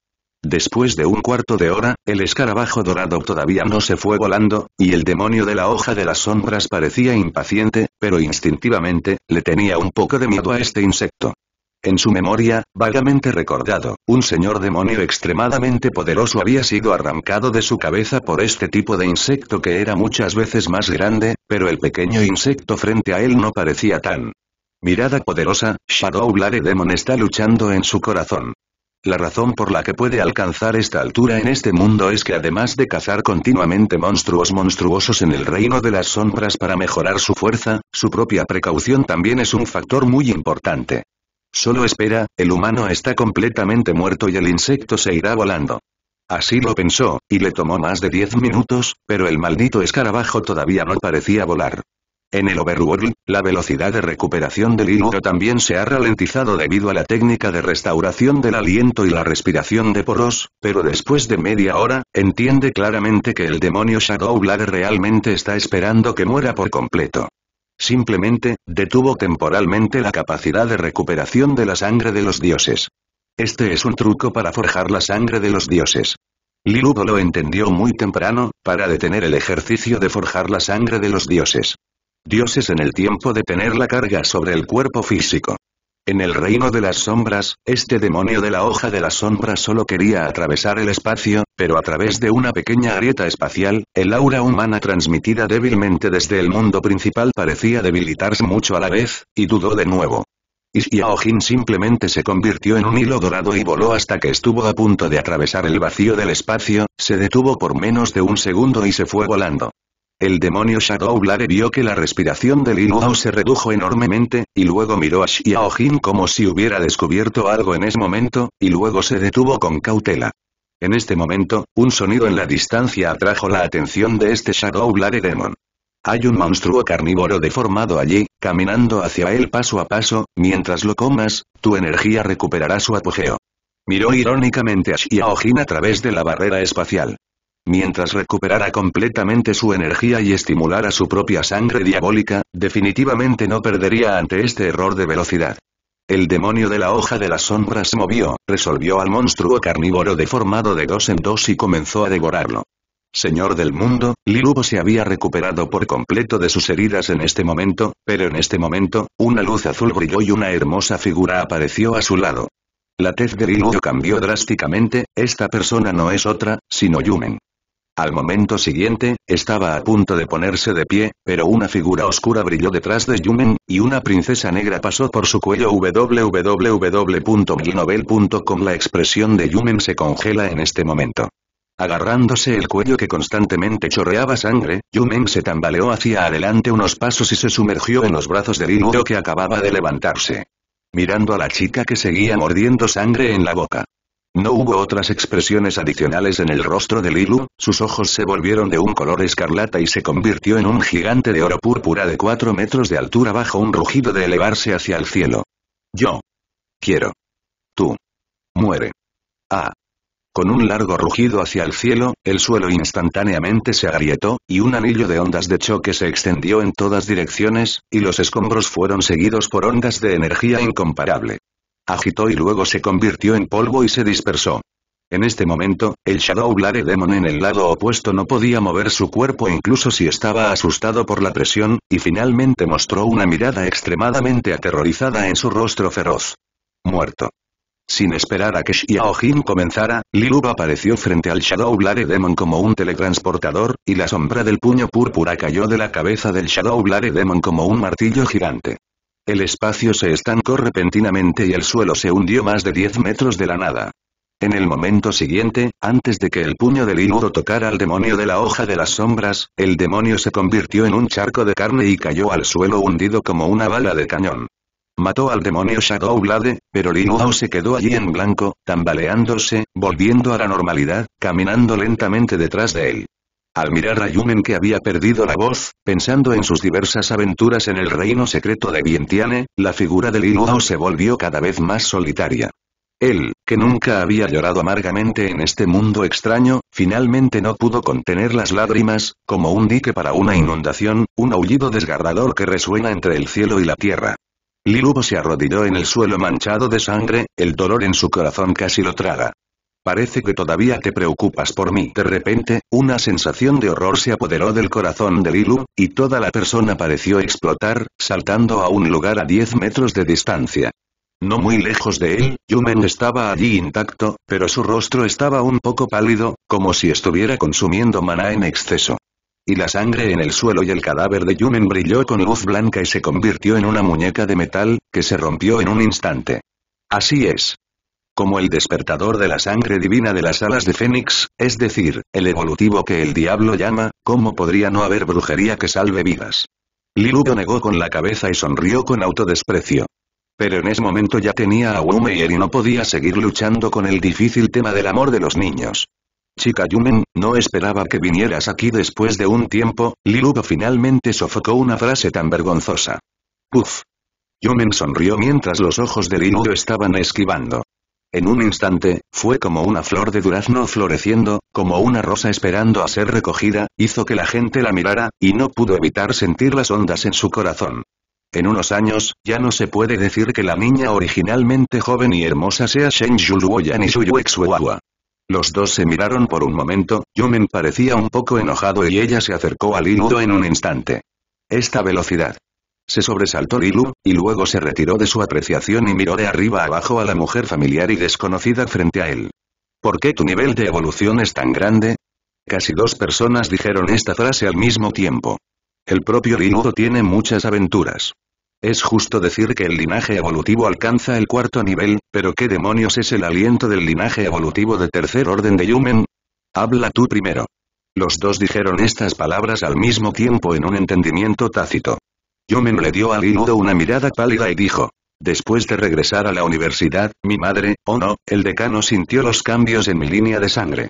Después de un cuarto de hora, el escarabajo dorado todavía no se fue volando, y el demonio de la hoja de las sombras parecía impaciente, pero instintivamente, le tenía un poco de miedo a este insecto. En su memoria, vagamente recordado, un señor demonio extremadamente poderoso había sido arrancado de su cabeza por este tipo de insecto que era muchas veces más grande, pero el pequeño insecto frente a él no parecía tan. Mirada poderosa, Shadow Demon está luchando en su corazón. La razón por la que puede alcanzar esta altura en este mundo es que además de cazar continuamente monstruos monstruosos en el reino de las sombras para mejorar su fuerza, su propia precaución también es un factor muy importante. Solo espera, el humano está completamente muerto y el insecto se irá volando. Así lo pensó, y le tomó más de 10 minutos, pero el maldito escarabajo todavía no parecía volar. En el overworld, la velocidad de recuperación del hilo también se ha ralentizado debido a la técnica de restauración del aliento y la respiración de poros, pero después de media hora, entiende claramente que el demonio Shadowblade realmente está esperando que muera por completo. Simplemente, detuvo temporalmente la capacidad de recuperación de la sangre de los dioses. Este es un truco para forjar la sangre de los dioses. Lilupo lo entendió muy temprano, para detener el ejercicio de forjar la sangre de los dioses. Dioses en el tiempo de tener la carga sobre el cuerpo físico. En el reino de las sombras, este demonio de la hoja de la sombra solo quería atravesar el espacio, pero a través de una pequeña grieta espacial, el aura humana transmitida débilmente desde el mundo principal parecía debilitarse mucho a la vez, y dudó de nuevo. Y Xiaojin simplemente se convirtió en un hilo dorado y voló hasta que estuvo a punto de atravesar el vacío del espacio, se detuvo por menos de un segundo y se fue volando. El demonio Shadow vio que la respiración de Lin se redujo enormemente, y luego miró a Xiao como si hubiera descubierto algo en ese momento, y luego se detuvo con cautela. En este momento, un sonido en la distancia atrajo la atención de este Shadowblade Demon. Hay un monstruo carnívoro deformado allí, caminando hacia él paso a paso, mientras lo comas, tu energía recuperará su apogeo. Miró irónicamente a Xiao a través de la barrera espacial. Mientras recuperara completamente su energía y estimulara su propia sangre diabólica, definitivamente no perdería ante este error de velocidad. El demonio de la hoja de las sombras movió, resolvió al monstruo carnívoro deformado de dos en dos y comenzó a devorarlo. Señor del mundo, Lilubo se había recuperado por completo de sus heridas en este momento, pero en este momento, una luz azul brilló y una hermosa figura apareció a su lado. La tez de Lilubo cambió drásticamente, esta persona no es otra, sino Yumen. Al momento siguiente, estaba a punto de ponerse de pie, pero una figura oscura brilló detrás de Yumen, y una princesa negra pasó por su cuello www.milnovel.com La expresión de Yumen se congela en este momento. Agarrándose el cuello que constantemente chorreaba sangre, Yumen se tambaleó hacia adelante unos pasos y se sumergió en los brazos de Ringo que acababa de levantarse mirando a la chica que seguía mordiendo sangre en la boca. No hubo otras expresiones adicionales en el rostro de Lilu, sus ojos se volvieron de un color escarlata y se convirtió en un gigante de oro púrpura de cuatro metros de altura bajo un rugido de elevarse hacia el cielo. Yo. Quiero. Tú. Muere. Ah. Con un largo rugido hacia el cielo, el suelo instantáneamente se agrietó, y un anillo de ondas de choque se extendió en todas direcciones, y los escombros fueron seguidos por ondas de energía incomparable agitó y luego se convirtió en polvo y se dispersó. En este momento, el Shadow Blade Demon en el lado opuesto no podía mover su cuerpo incluso si estaba asustado por la presión, y finalmente mostró una mirada extremadamente aterrorizada en su rostro feroz. Muerto. Sin esperar a que Xiao comenzara, Lilu apareció frente al Shadow Blade Demon como un teletransportador, y la sombra del puño púrpura cayó de la cabeza del Shadow Blade Demon como un martillo gigante. El espacio se estancó repentinamente y el suelo se hundió más de 10 metros de la nada. En el momento siguiente, antes de que el puño del Inuro tocara al demonio de la hoja de las sombras, el demonio se convirtió en un charco de carne y cayó al suelo hundido como una bala de cañón. Mató al demonio Shadowblade, pero Linuo se quedó allí en blanco, tambaleándose, volviendo a la normalidad, caminando lentamente detrás de él. Al mirar a Yumen que había perdido la voz, pensando en sus diversas aventuras en el reino secreto de Vientiane, la figura de Liluao se volvió cada vez más solitaria. Él, que nunca había llorado amargamente en este mundo extraño, finalmente no pudo contener las lágrimas, como un dique para una inundación, un aullido desgarrador que resuena entre el cielo y la tierra. Liluo se arrodilló en el suelo manchado de sangre, el dolor en su corazón casi lo traga. Parece que todavía te preocupas por mí. De repente, una sensación de horror se apoderó del corazón de Lilu, y toda la persona pareció explotar, saltando a un lugar a 10 metros de distancia. No muy lejos de él, Yumen estaba allí intacto, pero su rostro estaba un poco pálido, como si estuviera consumiendo maná en exceso. Y la sangre en el suelo y el cadáver de Yumen brilló con luz blanca y se convirtió en una muñeca de metal, que se rompió en un instante. Así es como el despertador de la sangre divina de las alas de Fénix, es decir, el evolutivo que el diablo llama, ¿cómo podría no haber brujería que salve vidas? Lilu negó con la cabeza y sonrió con autodesprecio. Pero en ese momento ya tenía a Wumeyer y no podía seguir luchando con el difícil tema del amor de los niños. Chica Yumen, no esperaba que vinieras aquí después de un tiempo, Lilugo finalmente sofocó una frase tan vergonzosa. Puf. Yumen sonrió mientras los ojos de Liludo estaban esquivando. En un instante, fue como una flor de durazno floreciendo, como una rosa esperando a ser recogida, hizo que la gente la mirara, y no pudo evitar sentir las ondas en su corazón. En unos años, ya no se puede decir que la niña originalmente joven y hermosa sea Shen y Suyu Los dos se miraron por un momento, Yumen parecía un poco enojado y ella se acercó al Inudo en un instante. Esta velocidad. Se sobresaltó Lilu, y luego se retiró de su apreciación y miró de arriba abajo a la mujer familiar y desconocida frente a él. ¿Por qué tu nivel de evolución es tan grande? Casi dos personas dijeron esta frase al mismo tiempo. El propio Lilu tiene muchas aventuras. Es justo decir que el linaje evolutivo alcanza el cuarto nivel, pero ¿qué demonios es el aliento del linaje evolutivo de tercer orden de Yumen? Habla tú primero. Los dos dijeron estas palabras al mismo tiempo en un entendimiento tácito. Yumen le dio a Liludo una mirada pálida y dijo. Después de regresar a la universidad, mi madre, o oh no, el decano sintió los cambios en mi línea de sangre.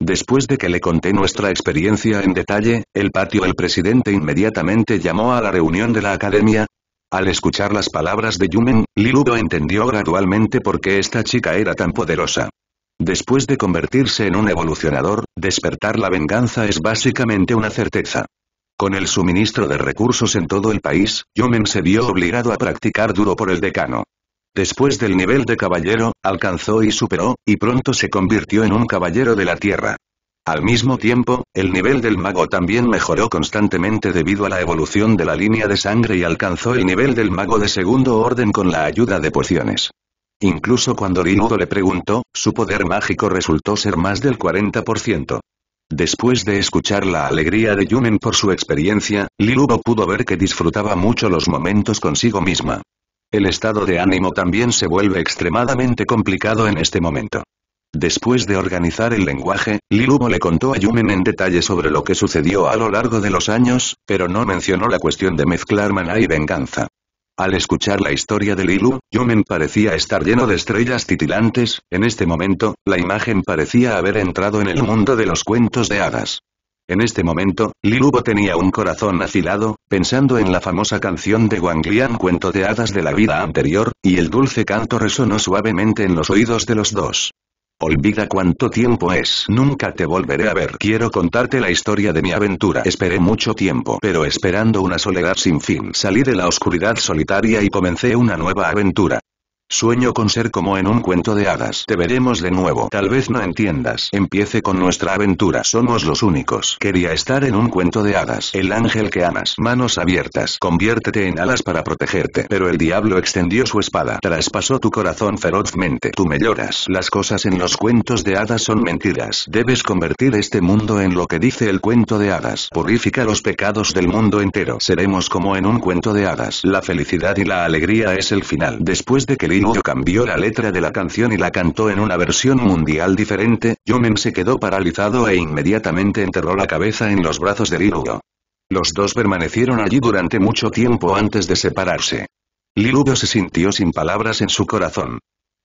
Después de que le conté nuestra experiencia en detalle, el patio el presidente inmediatamente llamó a la reunión de la academia. Al escuchar las palabras de Yumen, Liludo entendió gradualmente por qué esta chica era tan poderosa. Después de convertirse en un evolucionador, despertar la venganza es básicamente una certeza. Con el suministro de recursos en todo el país, Yomen se vio obligado a practicar duro por el decano. Después del nivel de caballero, alcanzó y superó, y pronto se convirtió en un caballero de la tierra. Al mismo tiempo, el nivel del mago también mejoró constantemente debido a la evolución de la línea de sangre y alcanzó el nivel del mago de segundo orden con la ayuda de pociones. Incluso cuando Rinudo le preguntó, su poder mágico resultó ser más del 40%. Después de escuchar la alegría de Yumen por su experiencia, Lilubo pudo ver que disfrutaba mucho los momentos consigo misma. El estado de ánimo también se vuelve extremadamente complicado en este momento. Después de organizar el lenguaje, Lilubo le contó a Yumen en detalle sobre lo que sucedió a lo largo de los años, pero no mencionó la cuestión de mezclar maná y venganza. Al escuchar la historia de Lilu, Yumen parecía estar lleno de estrellas titilantes, en este momento, la imagen parecía haber entrado en el mundo de los cuentos de hadas. En este momento, Lilubo tenía un corazón afilado, pensando en la famosa canción de Wang Cuento de Hadas de la vida anterior, y el dulce canto resonó suavemente en los oídos de los dos. Olvida cuánto tiempo es. Nunca te volveré a ver. Quiero contarte la historia de mi aventura. Esperé mucho tiempo, pero esperando una soledad sin fin. Salí de la oscuridad solitaria y comencé una nueva aventura. Sueño con ser como en un cuento de hadas. Te veremos de nuevo. Tal vez no entiendas. Empiece con nuestra aventura. Somos los únicos. Quería estar en un cuento de hadas. El ángel que amas. Manos abiertas. Conviértete en alas para protegerte. Pero el diablo extendió su espada. Traspasó tu corazón ferozmente. Tú me lloras. Las cosas en los cuentos de hadas son mentiras. Debes convertir este mundo en lo que dice el cuento de hadas. Purifica los pecados del mundo entero. Seremos como en un cuento de hadas. La felicidad y la alegría es el final. Después de que Rinoyo cambió la letra de la canción y la cantó en una versión mundial diferente, Yumen se quedó paralizado e inmediatamente enterró la cabeza en los brazos de Liruyo. Los dos permanecieron allí durante mucho tiempo antes de separarse. Lilugo se sintió sin palabras en su corazón.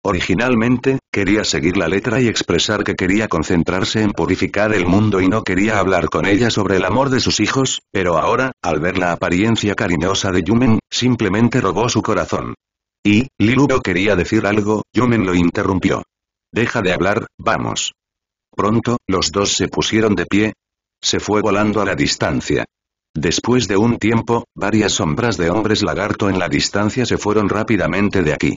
Originalmente, quería seguir la letra y expresar que quería concentrarse en purificar el mundo y no quería hablar con ella sobre el amor de sus hijos, pero ahora, al ver la apariencia cariñosa de Yumen, simplemente robó su corazón. Y, Lilugo quería decir algo, Yumen lo interrumpió. Deja de hablar, vamos. Pronto, los dos se pusieron de pie. Se fue volando a la distancia. Después de un tiempo, varias sombras de hombres lagarto en la distancia se fueron rápidamente de aquí.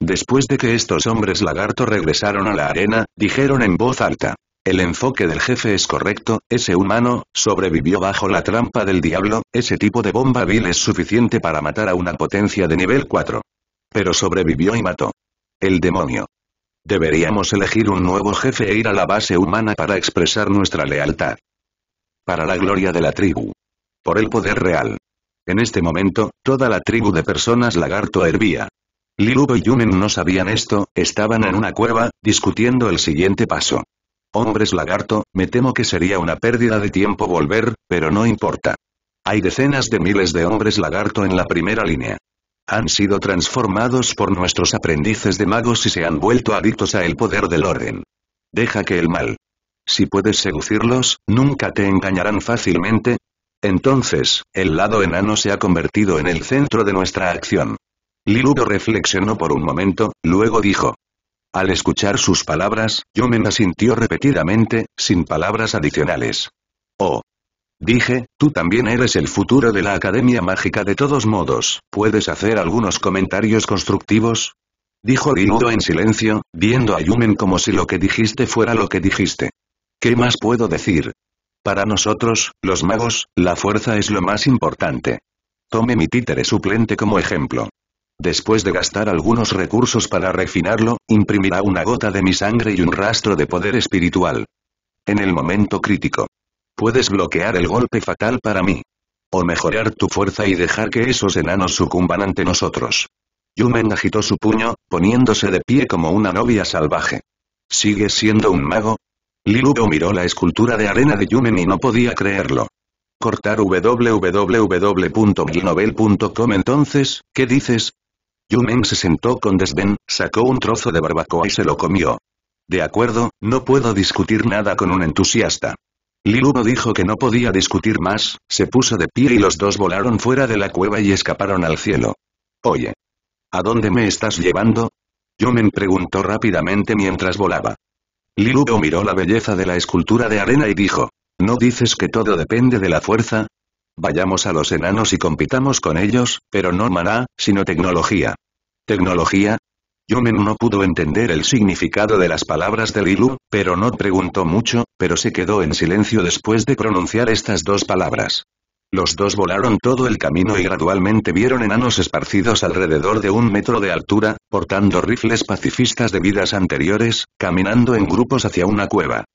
Después de que estos hombres lagarto regresaron a la arena, dijeron en voz alta. El enfoque del jefe es correcto, ese humano, sobrevivió bajo la trampa del diablo, ese tipo de bomba vil es suficiente para matar a una potencia de nivel 4. Pero sobrevivió y mató. El demonio. Deberíamos elegir un nuevo jefe e ir a la base humana para expresar nuestra lealtad. Para la gloria de la tribu. Por el poder real. En este momento, toda la tribu de personas lagarto hervía. Lilubo y Yunen no sabían esto, estaban en una cueva, discutiendo el siguiente paso. Hombres lagarto, me temo que sería una pérdida de tiempo volver, pero no importa. Hay decenas de miles de hombres lagarto en la primera línea han sido transformados por nuestros aprendices de magos y se han vuelto adictos a el poder del orden. Deja que el mal. Si puedes seducirlos, nunca te engañarán fácilmente. Entonces, el lado enano se ha convertido en el centro de nuestra acción. Liludo reflexionó por un momento, luego dijo. Al escuchar sus palabras, yo me asintió repetidamente, sin palabras adicionales. Oh, Dije, tú también eres el futuro de la Academia Mágica de todos modos, ¿puedes hacer algunos comentarios constructivos? Dijo Ginudo en silencio, viendo a Yumen como si lo que dijiste fuera lo que dijiste. ¿Qué más puedo decir? Para nosotros, los magos, la fuerza es lo más importante. Tome mi títere suplente como ejemplo. Después de gastar algunos recursos para refinarlo, imprimirá una gota de mi sangre y un rastro de poder espiritual. En el momento crítico, puedes bloquear el golpe fatal para mí. O mejorar tu fuerza y dejar que esos enanos sucumban ante nosotros. Yumen agitó su puño, poniéndose de pie como una novia salvaje. ¿Sigues siendo un mago? Lilubo miró la escultura de arena de Yumen y no podía creerlo. Cortar www.ginovel.com entonces, ¿qué dices? Yumen se sentó con desdén, sacó un trozo de barbacoa y se lo comió. De acuerdo, no puedo discutir nada con un entusiasta. Lilugo dijo que no podía discutir más, se puso de pie y los dos volaron fuera de la cueva y escaparon al cielo. Oye. ¿A dónde me estás llevando? me preguntó rápidamente mientras volaba. Lilugo miró la belleza de la escultura de arena y dijo, ¿no dices que todo depende de la fuerza? Vayamos a los enanos y compitamos con ellos, pero no maná, sino tecnología. ¿Tecnología? Yomen no pudo entender el significado de las palabras de Lilu, pero no preguntó mucho, pero se quedó en silencio después de pronunciar estas dos palabras. Los dos volaron todo el camino y gradualmente vieron enanos esparcidos alrededor de un metro de altura, portando rifles pacifistas de vidas anteriores, caminando en grupos hacia una cueva.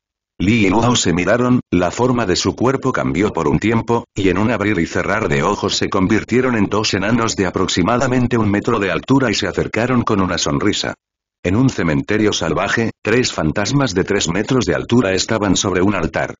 Li y Luo se miraron, la forma de su cuerpo cambió por un tiempo, y en un abrir y cerrar de ojos se convirtieron en dos enanos de aproximadamente un metro de altura y se acercaron con una sonrisa. En un cementerio salvaje, tres fantasmas de tres metros de altura estaban sobre un altar.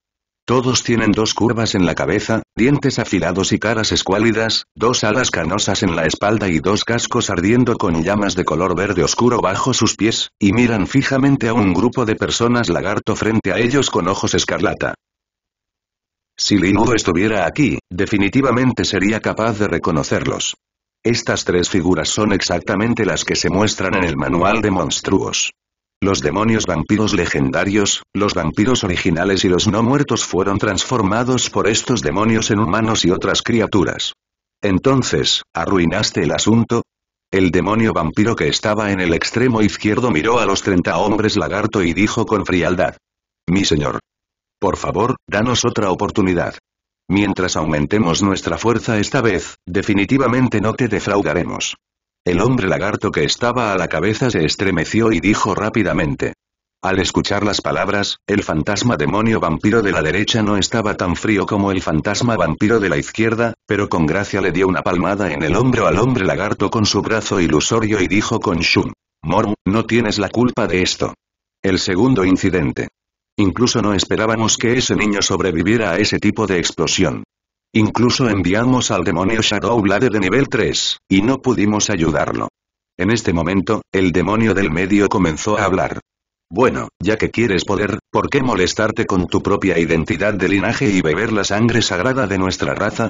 Todos tienen dos curvas en la cabeza, dientes afilados y caras escuálidas, dos alas canosas en la espalda y dos cascos ardiendo con llamas de color verde oscuro bajo sus pies, y miran fijamente a un grupo de personas lagarto frente a ellos con ojos escarlata. Si Linudo estuviera aquí, definitivamente sería capaz de reconocerlos. Estas tres figuras son exactamente las que se muestran en el manual de monstruos. Los demonios vampiros legendarios, los vampiros originales y los no muertos fueron transformados por estos demonios en humanos y otras criaturas. Entonces, ¿arruinaste el asunto? El demonio vampiro que estaba en el extremo izquierdo miró a los treinta hombres lagarto y dijo con frialdad. Mi señor. Por favor, danos otra oportunidad. Mientras aumentemos nuestra fuerza esta vez, definitivamente no te defraudaremos. El hombre lagarto que estaba a la cabeza se estremeció y dijo rápidamente. Al escuchar las palabras, el fantasma demonio vampiro de la derecha no estaba tan frío como el fantasma vampiro de la izquierda, pero con gracia le dio una palmada en el hombro al hombre lagarto con su brazo ilusorio y dijo con Shun. Morm, no tienes la culpa de esto. El segundo incidente. Incluso no esperábamos que ese niño sobreviviera a ese tipo de explosión. Incluso enviamos al demonio Shadowblade de nivel 3, y no pudimos ayudarlo. En este momento, el demonio del medio comenzó a hablar. Bueno, ya que quieres poder, ¿por qué molestarte con tu propia identidad de linaje y beber la sangre sagrada de nuestra raza?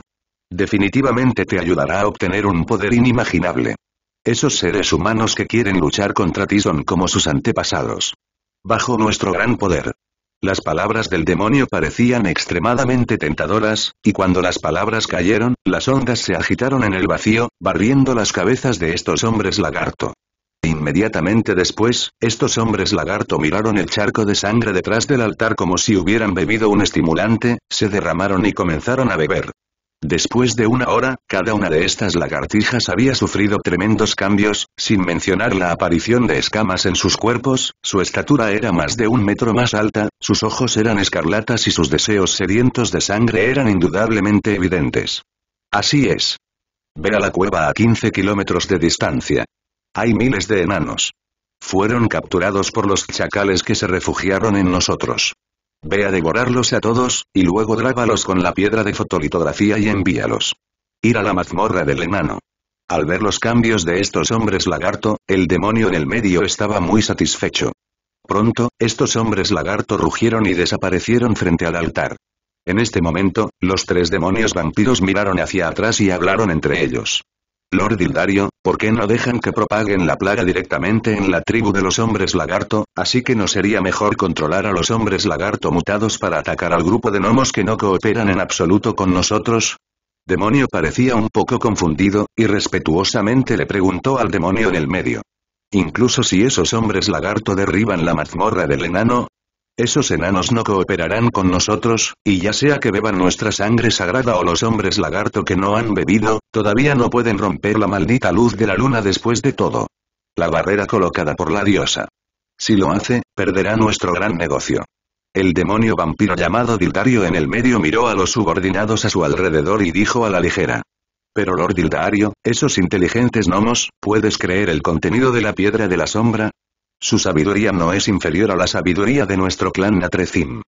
Definitivamente te ayudará a obtener un poder inimaginable. Esos seres humanos que quieren luchar contra ti son como sus antepasados. Bajo nuestro gran poder, las palabras del demonio parecían extremadamente tentadoras, y cuando las palabras cayeron, las ondas se agitaron en el vacío, barriendo las cabezas de estos hombres lagarto. Inmediatamente después, estos hombres lagarto miraron el charco de sangre detrás del altar como si hubieran bebido un estimulante, se derramaron y comenzaron a beber. Después de una hora, cada una de estas lagartijas había sufrido tremendos cambios, sin mencionar la aparición de escamas en sus cuerpos, su estatura era más de un metro más alta, sus ojos eran escarlatas y sus deseos sedientos de sangre eran indudablemente evidentes. Así es. Ver a la cueva a 15 kilómetros de distancia. Hay miles de enanos. Fueron capturados por los chacales que se refugiaron en nosotros. Ve a devorarlos a todos, y luego drábalos con la piedra de fotolitografía y envíalos. Ir a la mazmorra del enano. Al ver los cambios de estos hombres lagarto, el demonio en el medio estaba muy satisfecho. Pronto, estos hombres lagarto rugieron y desaparecieron frente al altar. En este momento, los tres demonios vampiros miraron hacia atrás y hablaron entre ellos. Lord Hildario, ¿por qué no dejan que propaguen la plaga directamente en la tribu de los hombres lagarto, así que no sería mejor controlar a los hombres lagarto mutados para atacar al grupo de gnomos que no cooperan en absoluto con nosotros? Demonio parecía un poco confundido, y respetuosamente le preguntó al demonio en el medio. Incluso si esos hombres lagarto derriban la mazmorra del enano, esos enanos no cooperarán con nosotros, y ya sea que beban nuestra sangre sagrada o los hombres lagarto que no han bebido, todavía no pueden romper la maldita luz de la luna después de todo. La barrera colocada por la diosa. Si lo hace, perderá nuestro gran negocio. El demonio vampiro llamado Dildario en el medio miró a los subordinados a su alrededor y dijo a la ligera. Pero Lord Dildario, esos inteligentes gnomos, ¿puedes creer el contenido de la piedra de la sombra? Su sabiduría no es inferior a la sabiduría de nuestro clan Natrezim.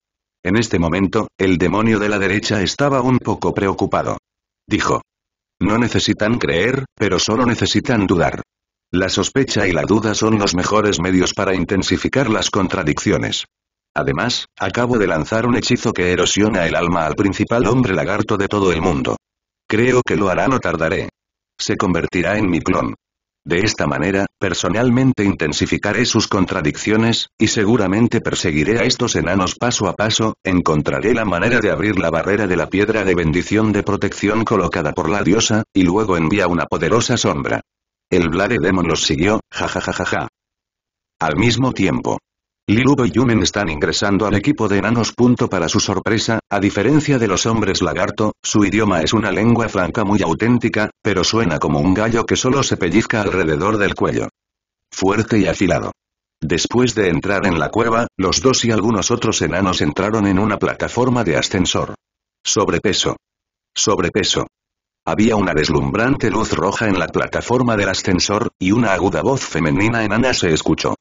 En este momento, el demonio de la derecha estaba un poco preocupado. Dijo. No necesitan creer, pero solo necesitan dudar. La sospecha y la duda son los mejores medios para intensificar las contradicciones. Además, acabo de lanzar un hechizo que erosiona el alma al principal hombre lagarto de todo el mundo. Creo que lo hará no tardaré. Se convertirá en mi clon. De esta manera, personalmente intensificaré sus contradicciones, y seguramente perseguiré a estos enanos paso a paso, encontraré la manera de abrir la barrera de la piedra de bendición de protección colocada por la diosa, y luego envía una poderosa sombra. El Blade Demon los siguió, jajajajaja. Al mismo tiempo, Lilubo y Yumen están ingresando al equipo de enanos. Para su sorpresa, a diferencia de los hombres lagarto, su idioma es una lengua franca muy auténtica, pero suena como un gallo que solo se pellizca alrededor del cuello. Fuerte y afilado. Después de entrar en la cueva, los dos y algunos otros enanos entraron en una plataforma de ascensor. Sobrepeso. Sobrepeso. Había una deslumbrante luz roja en la plataforma del ascensor, y una aguda voz femenina enana se escuchó.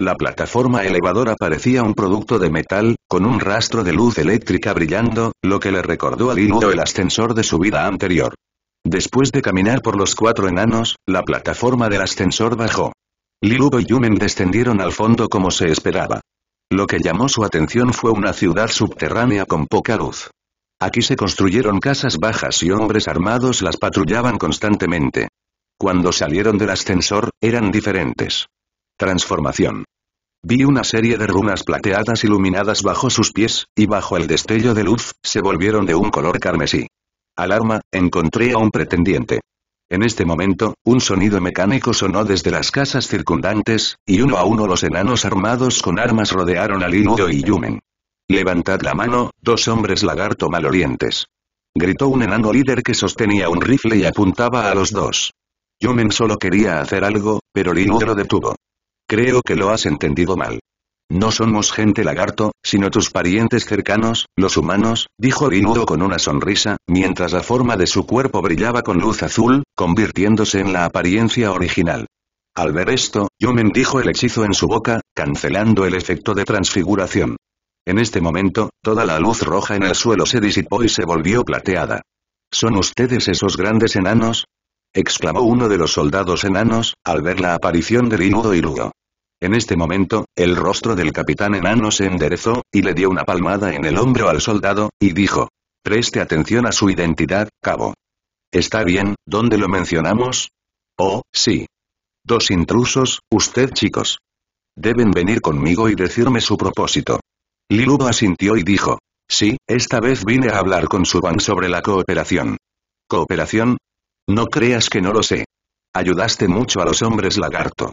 La plataforma elevadora parecía un producto de metal, con un rastro de luz eléctrica brillando, lo que le recordó a Liluo el ascensor de su vida anterior. Después de caminar por los cuatro enanos, la plataforma del ascensor bajó. Lilubo y Yumen descendieron al fondo como se esperaba. Lo que llamó su atención fue una ciudad subterránea con poca luz. Aquí se construyeron casas bajas y hombres armados las patrullaban constantemente. Cuando salieron del ascensor, eran diferentes. Transformación. Vi una serie de runas plateadas iluminadas bajo sus pies, y bajo el destello de luz, se volvieron de un color carmesí. Alarma, encontré a un pretendiente. En este momento, un sonido mecánico sonó desde las casas circundantes, y uno a uno los enanos armados con armas rodearon a Linu y Yumen. Levantad la mano, dos hombres lagarto malolientes. Gritó un enano líder que sostenía un rifle y apuntaba a los dos. Yumen solo quería hacer algo, pero Linu lo detuvo. Creo que lo has entendido mal. No somos gente lagarto, sino tus parientes cercanos, los humanos, dijo Rinudo con una sonrisa, mientras la forma de su cuerpo brillaba con luz azul, convirtiéndose en la apariencia original. Al ver esto, yo dijo el hechizo en su boca, cancelando el efecto de transfiguración. En este momento, toda la luz roja en el suelo se disipó y se volvió plateada. ¿Son ustedes esos grandes enanos? exclamó uno de los soldados enanos, al ver la aparición de Rinudo y en este momento, el rostro del capitán enano se enderezó, y le dio una palmada en el hombro al soldado, y dijo. Preste atención a su identidad, cabo. Está bien, ¿dónde lo mencionamos? Oh, sí. Dos intrusos, usted chicos. Deben venir conmigo y decirme su propósito. Lilubo asintió y dijo. Sí, esta vez vine a hablar con Suban sobre la cooperación. ¿Cooperación? No creas que no lo sé. Ayudaste mucho a los hombres lagarto.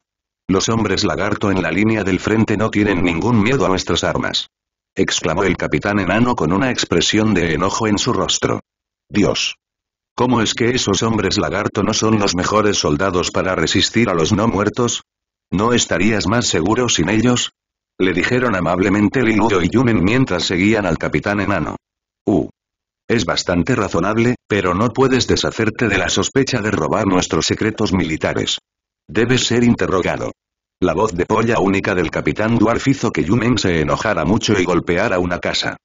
Los hombres lagarto en la línea del frente no tienen ningún miedo a nuestras armas. Exclamó el capitán enano con una expresión de enojo en su rostro. Dios. ¿Cómo es que esos hombres lagarto no son los mejores soldados para resistir a los no muertos? ¿No estarías más seguro sin ellos? Le dijeron amablemente Liluo y Yunen mientras seguían al capitán enano. Uh. Es bastante razonable, pero no puedes deshacerte de la sospecha de robar nuestros secretos militares. Debes ser interrogado. La voz de polla única del capitán Dwarf hizo que Yumen se enojara mucho y golpeara una casa.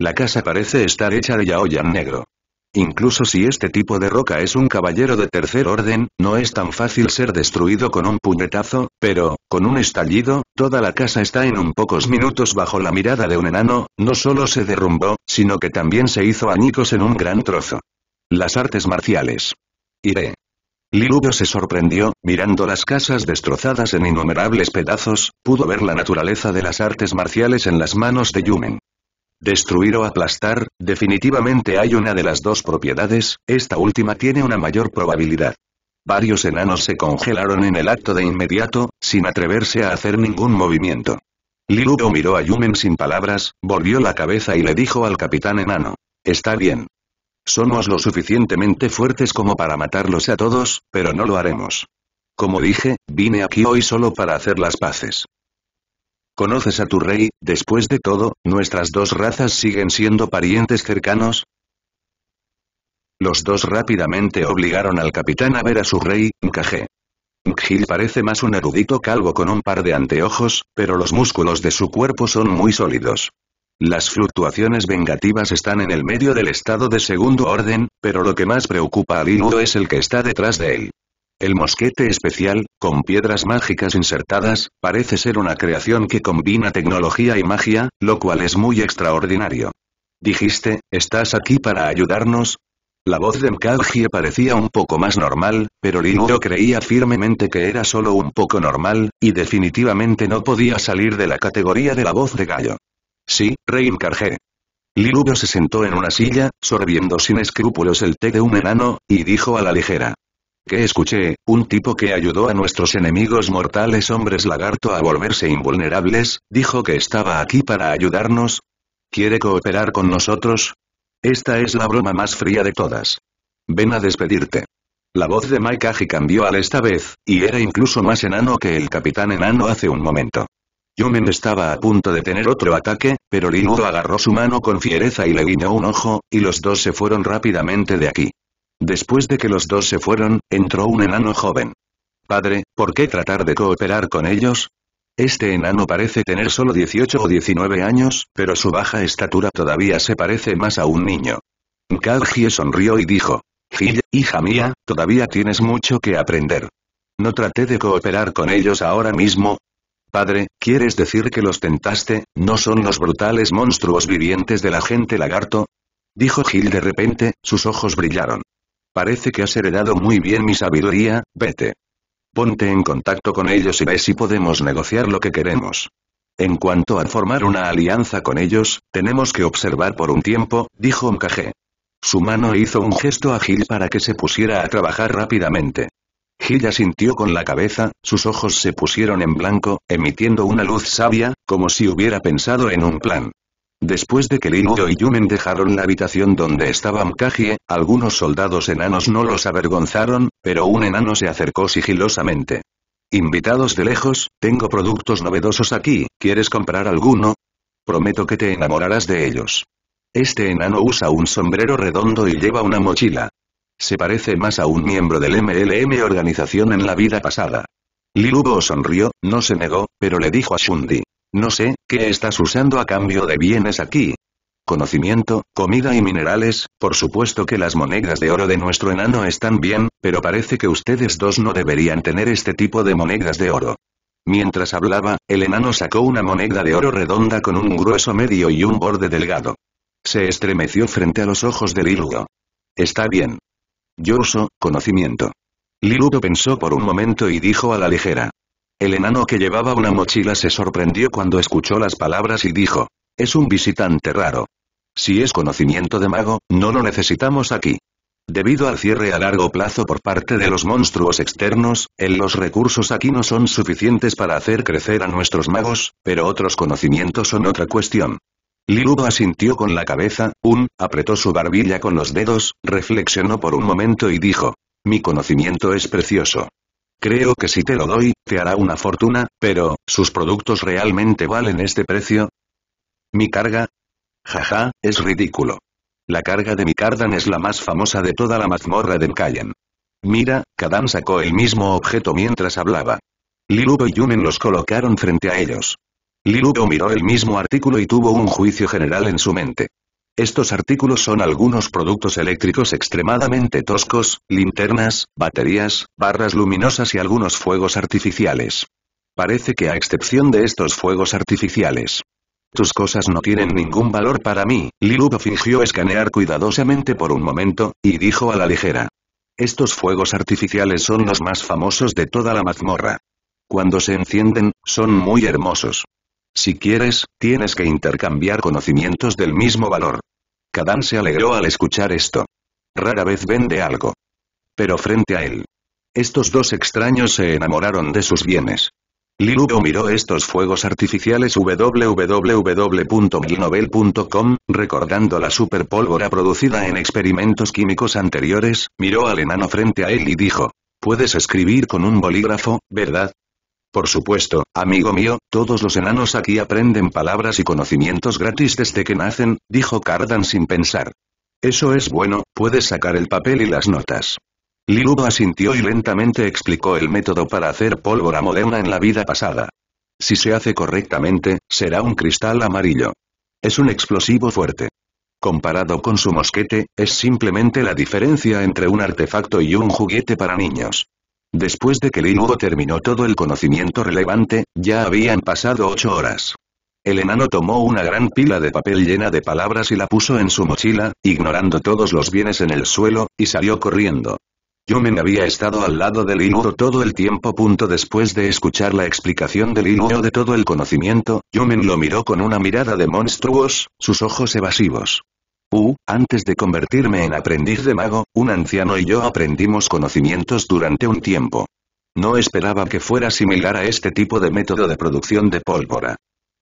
La casa parece estar hecha de yaoyan negro. Incluso si este tipo de roca es un caballero de tercer orden, no es tan fácil ser destruido con un puñetazo, pero, con un estallido, toda la casa está en un pocos minutos bajo la mirada de un enano, no solo se derrumbó, sino que también se hizo añicos en un gran trozo. Las artes marciales. Iré. Liluo se sorprendió, mirando las casas destrozadas en innumerables pedazos, pudo ver la naturaleza de las artes marciales en las manos de Yumen. Destruir o aplastar, definitivamente hay una de las dos propiedades, esta última tiene una mayor probabilidad. Varios enanos se congelaron en el acto de inmediato, sin atreverse a hacer ningún movimiento. Liluo miró a Yumen sin palabras, volvió la cabeza y le dijo al capitán enano. Está bien. Somos lo suficientemente fuertes como para matarlos a todos, pero no lo haremos. Como dije, vine aquí hoy solo para hacer las paces. ¿Conoces a tu rey? Después de todo, ¿nuestras dos razas siguen siendo parientes cercanos? Los dos rápidamente obligaron al capitán a ver a su rey, Nkage. Mkhil parece más un erudito calvo con un par de anteojos, pero los músculos de su cuerpo son muy sólidos. Las fluctuaciones vengativas están en el medio del estado de segundo orden, pero lo que más preocupa a Lindo es el que está detrás de él. El mosquete especial, con piedras mágicas insertadas, parece ser una creación que combina tecnología y magia, lo cual es muy extraordinario. Dijiste, ¿estás aquí para ayudarnos? La voz de Mkaggie parecía un poco más normal, pero Linuo creía firmemente que era solo un poco normal, y definitivamente no podía salir de la categoría de la voz de gallo. Sí, Rey Lilubio se sentó en una silla, sorbiendo sin escrúpulos el té de un enano, y dijo a la ligera. «¿Qué escuché, un tipo que ayudó a nuestros enemigos mortales hombres lagarto a volverse invulnerables, dijo que estaba aquí para ayudarnos. ¿Quiere cooperar con nosotros? Esta es la broma más fría de todas. Ven a despedirte. La voz de Maikaji cambió al esta vez, y era incluso más enano que el capitán enano hace un momento. Yumen estaba a punto de tener otro ataque, pero Linodo agarró su mano con fiereza y le guiñó un ojo, y los dos se fueron rápidamente de aquí. Después de que los dos se fueron, entró un enano joven. Padre, ¿por qué tratar de cooperar con ellos? Este enano parece tener solo 18 o 19 años, pero su baja estatura todavía se parece más a un niño. Kalgie sonrió y dijo, hija mía, todavía tienes mucho que aprender. No traté de cooperar con ellos ahora mismo, Padre, ¿quieres decir que los tentaste, no son los brutales monstruos vivientes de la gente lagarto? Dijo Gil de repente, sus ojos brillaron. Parece que has heredado muy bien mi sabiduría, vete. Ponte en contacto con ellos y ve si podemos negociar lo que queremos. En cuanto a formar una alianza con ellos, tenemos que observar por un tiempo, dijo Mkage. Su mano hizo un gesto a Gil para que se pusiera a trabajar rápidamente. Gilla sintió con la cabeza, sus ojos se pusieron en blanco, emitiendo una luz sabia, como si hubiera pensado en un plan. Después de que Lin y Yumen dejaron la habitación donde estaba Mkajie, algunos soldados enanos no los avergonzaron, pero un enano se acercó sigilosamente. Invitados de lejos, tengo productos novedosos aquí, ¿quieres comprar alguno? Prometo que te enamorarás de ellos. Este enano usa un sombrero redondo y lleva una mochila. Se parece más a un miembro del MLM organización en la vida pasada. Lilugo sonrió, no se negó, pero le dijo a Shundi. No sé, ¿qué estás usando a cambio de bienes aquí? Conocimiento, comida y minerales, por supuesto que las monedas de oro de nuestro enano están bien, pero parece que ustedes dos no deberían tener este tipo de monedas de oro. Mientras hablaba, el enano sacó una moneda de oro redonda con un grueso medio y un borde delgado. Se estremeció frente a los ojos de Lilugo. Está bien. Yo uso, conocimiento. Liluto pensó por un momento y dijo a la ligera. El enano que llevaba una mochila se sorprendió cuando escuchó las palabras y dijo. Es un visitante raro. Si es conocimiento de mago, no lo necesitamos aquí. Debido al cierre a largo plazo por parte de los monstruos externos, los recursos aquí no son suficientes para hacer crecer a nuestros magos, pero otros conocimientos son otra cuestión. Lilubo asintió con la cabeza, un, apretó su barbilla con los dedos, reflexionó por un momento y dijo. Mi conocimiento es precioso. Creo que si te lo doy, te hará una fortuna, pero, ¿sus productos realmente valen este precio? ¿Mi carga? Jaja, es ridículo. La carga de mi cardan es la más famosa de toda la mazmorra de Cayenne. Mira, Kadam sacó el mismo objeto mientras hablaba. Lilubo y Yumen los colocaron frente a ellos. Liu miró el mismo artículo y tuvo un juicio general en su mente. Estos artículos son algunos productos eléctricos extremadamente toscos, linternas, baterías, barras luminosas y algunos fuegos artificiales. Parece que a excepción de estos fuegos artificiales. Tus cosas no tienen ningún valor para mí, Lilupo fingió escanear cuidadosamente por un momento, y dijo a la ligera. Estos fuegos artificiales son los más famosos de toda la mazmorra. Cuando se encienden, son muy hermosos. Si quieres, tienes que intercambiar conocimientos del mismo valor. Kadan se alegró al escuchar esto. Rara vez vende algo. Pero frente a él. Estos dos extraños se enamoraron de sus bienes. Lilugo miró estos fuegos artificiales www.milnovel.com, recordando la superpólvora producida en experimentos químicos anteriores, miró al enano frente a él y dijo, Puedes escribir con un bolígrafo, ¿verdad? Por supuesto, amigo mío, todos los enanos aquí aprenden palabras y conocimientos gratis desde que nacen, dijo Cardan sin pensar. Eso es bueno, puedes sacar el papel y las notas. Lilu asintió y lentamente explicó el método para hacer pólvora moderna en la vida pasada. Si se hace correctamente, será un cristal amarillo. Es un explosivo fuerte. Comparado con su mosquete, es simplemente la diferencia entre un artefacto y un juguete para niños. Después de que Linuo terminó todo el conocimiento relevante, ya habían pasado ocho horas. El enano tomó una gran pila de papel llena de palabras y la puso en su mochila, ignorando todos los bienes en el suelo, y salió corriendo. Yumen había estado al lado de Linuo todo el tiempo. Punto después de escuchar la explicación de Linuo de todo el conocimiento, Yumen lo miró con una mirada de monstruos, sus ojos evasivos. Uh, antes de convertirme en aprendiz de mago, un anciano y yo aprendimos conocimientos durante un tiempo. No esperaba que fuera similar a este tipo de método de producción de pólvora.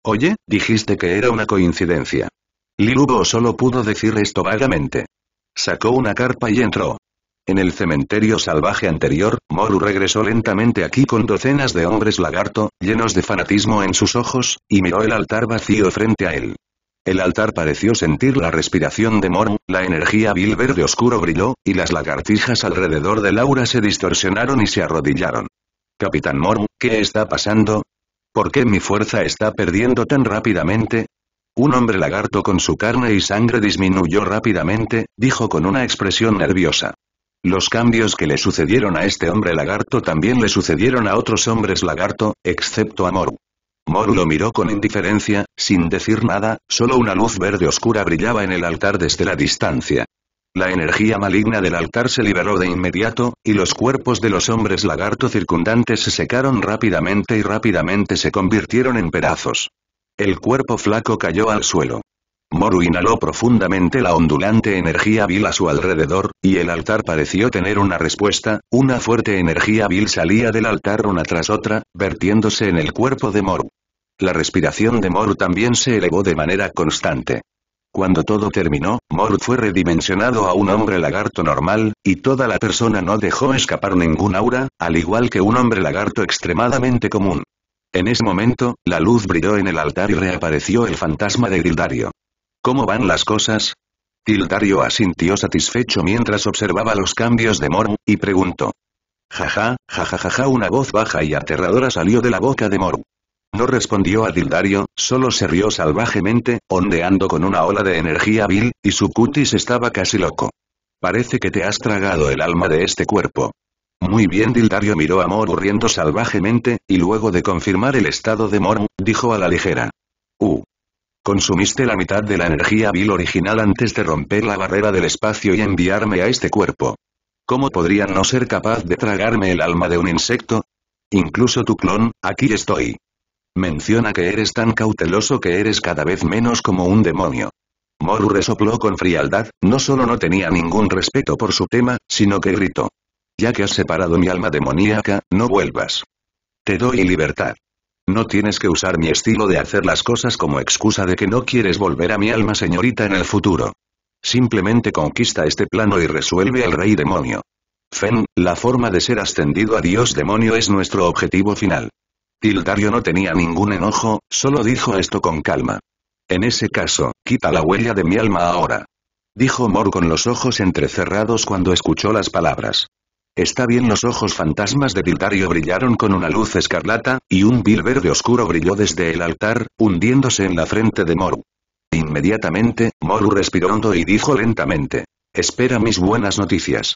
Oye, dijiste que era una coincidencia. Lilubo solo pudo decir esto vagamente. Sacó una carpa y entró. En el cementerio salvaje anterior, Moru regresó lentamente aquí con docenas de hombres lagarto, llenos de fanatismo en sus ojos, y miró el altar vacío frente a él. El altar pareció sentir la respiración de Moru. la energía vil verde oscuro brilló, y las lagartijas alrededor de Laura se distorsionaron y se arrodillaron. Capitán Moru, ¿qué está pasando? ¿Por qué mi fuerza está perdiendo tan rápidamente? Un hombre lagarto con su carne y sangre disminuyó rápidamente, dijo con una expresión nerviosa. Los cambios que le sucedieron a este hombre lagarto también le sucedieron a otros hombres lagarto, excepto a Moru. Moru lo miró con indiferencia, sin decir nada, solo una luz verde oscura brillaba en el altar desde la distancia. La energía maligna del altar se liberó de inmediato, y los cuerpos de los hombres lagarto circundantes se secaron rápidamente y rápidamente se convirtieron en pedazos. El cuerpo flaco cayó al suelo. Moru inhaló profundamente la ondulante energía vil a su alrededor, y el altar pareció tener una respuesta, una fuerte energía vil salía del altar una tras otra, vertiéndose en el cuerpo de Moru. La respiración de Moru también se elevó de manera constante. Cuando todo terminó, Moru fue redimensionado a un hombre lagarto normal, y toda la persona no dejó escapar ningún aura, al igual que un hombre lagarto extremadamente común. En ese momento, la luz brilló en el altar y reapareció el fantasma de Gildario. ¿Cómo van las cosas? Gildario asintió satisfecho mientras observaba los cambios de Moru, y preguntó. Jaja, jajajaja ja, ja, ja, una voz baja y aterradora salió de la boca de Moru. No respondió a Dildario, solo se rió salvajemente, ondeando con una ola de energía vil, y su cutis estaba casi loco. Parece que te has tragado el alma de este cuerpo. Muy bien Dildario miró a Moru riendo salvajemente, y luego de confirmar el estado de Moru, dijo a la ligera. Uh. Consumiste la mitad de la energía vil original antes de romper la barrera del espacio y enviarme a este cuerpo. ¿Cómo podría no ser capaz de tragarme el alma de un insecto? Incluso tu clon, aquí estoy. Menciona que eres tan cauteloso que eres cada vez menos como un demonio. Moru resopló con frialdad, no solo no tenía ningún respeto por su tema, sino que gritó. Ya que has separado mi alma demoníaca, no vuelvas. Te doy libertad. No tienes que usar mi estilo de hacer las cosas como excusa de que no quieres volver a mi alma señorita en el futuro. Simplemente conquista este plano y resuelve al rey demonio. Fen, la forma de ser ascendido a dios demonio es nuestro objetivo final. Tildario no tenía ningún enojo, solo dijo esto con calma. En ese caso, quita la huella de mi alma ahora. Dijo Mor con los ojos entrecerrados cuando escuchó las palabras. Está bien los ojos fantasmas de Tildario brillaron con una luz escarlata, y un vil verde oscuro brilló desde el altar, hundiéndose en la frente de Moru. Inmediatamente, Moru respiró hondo y dijo lentamente. Espera mis buenas noticias.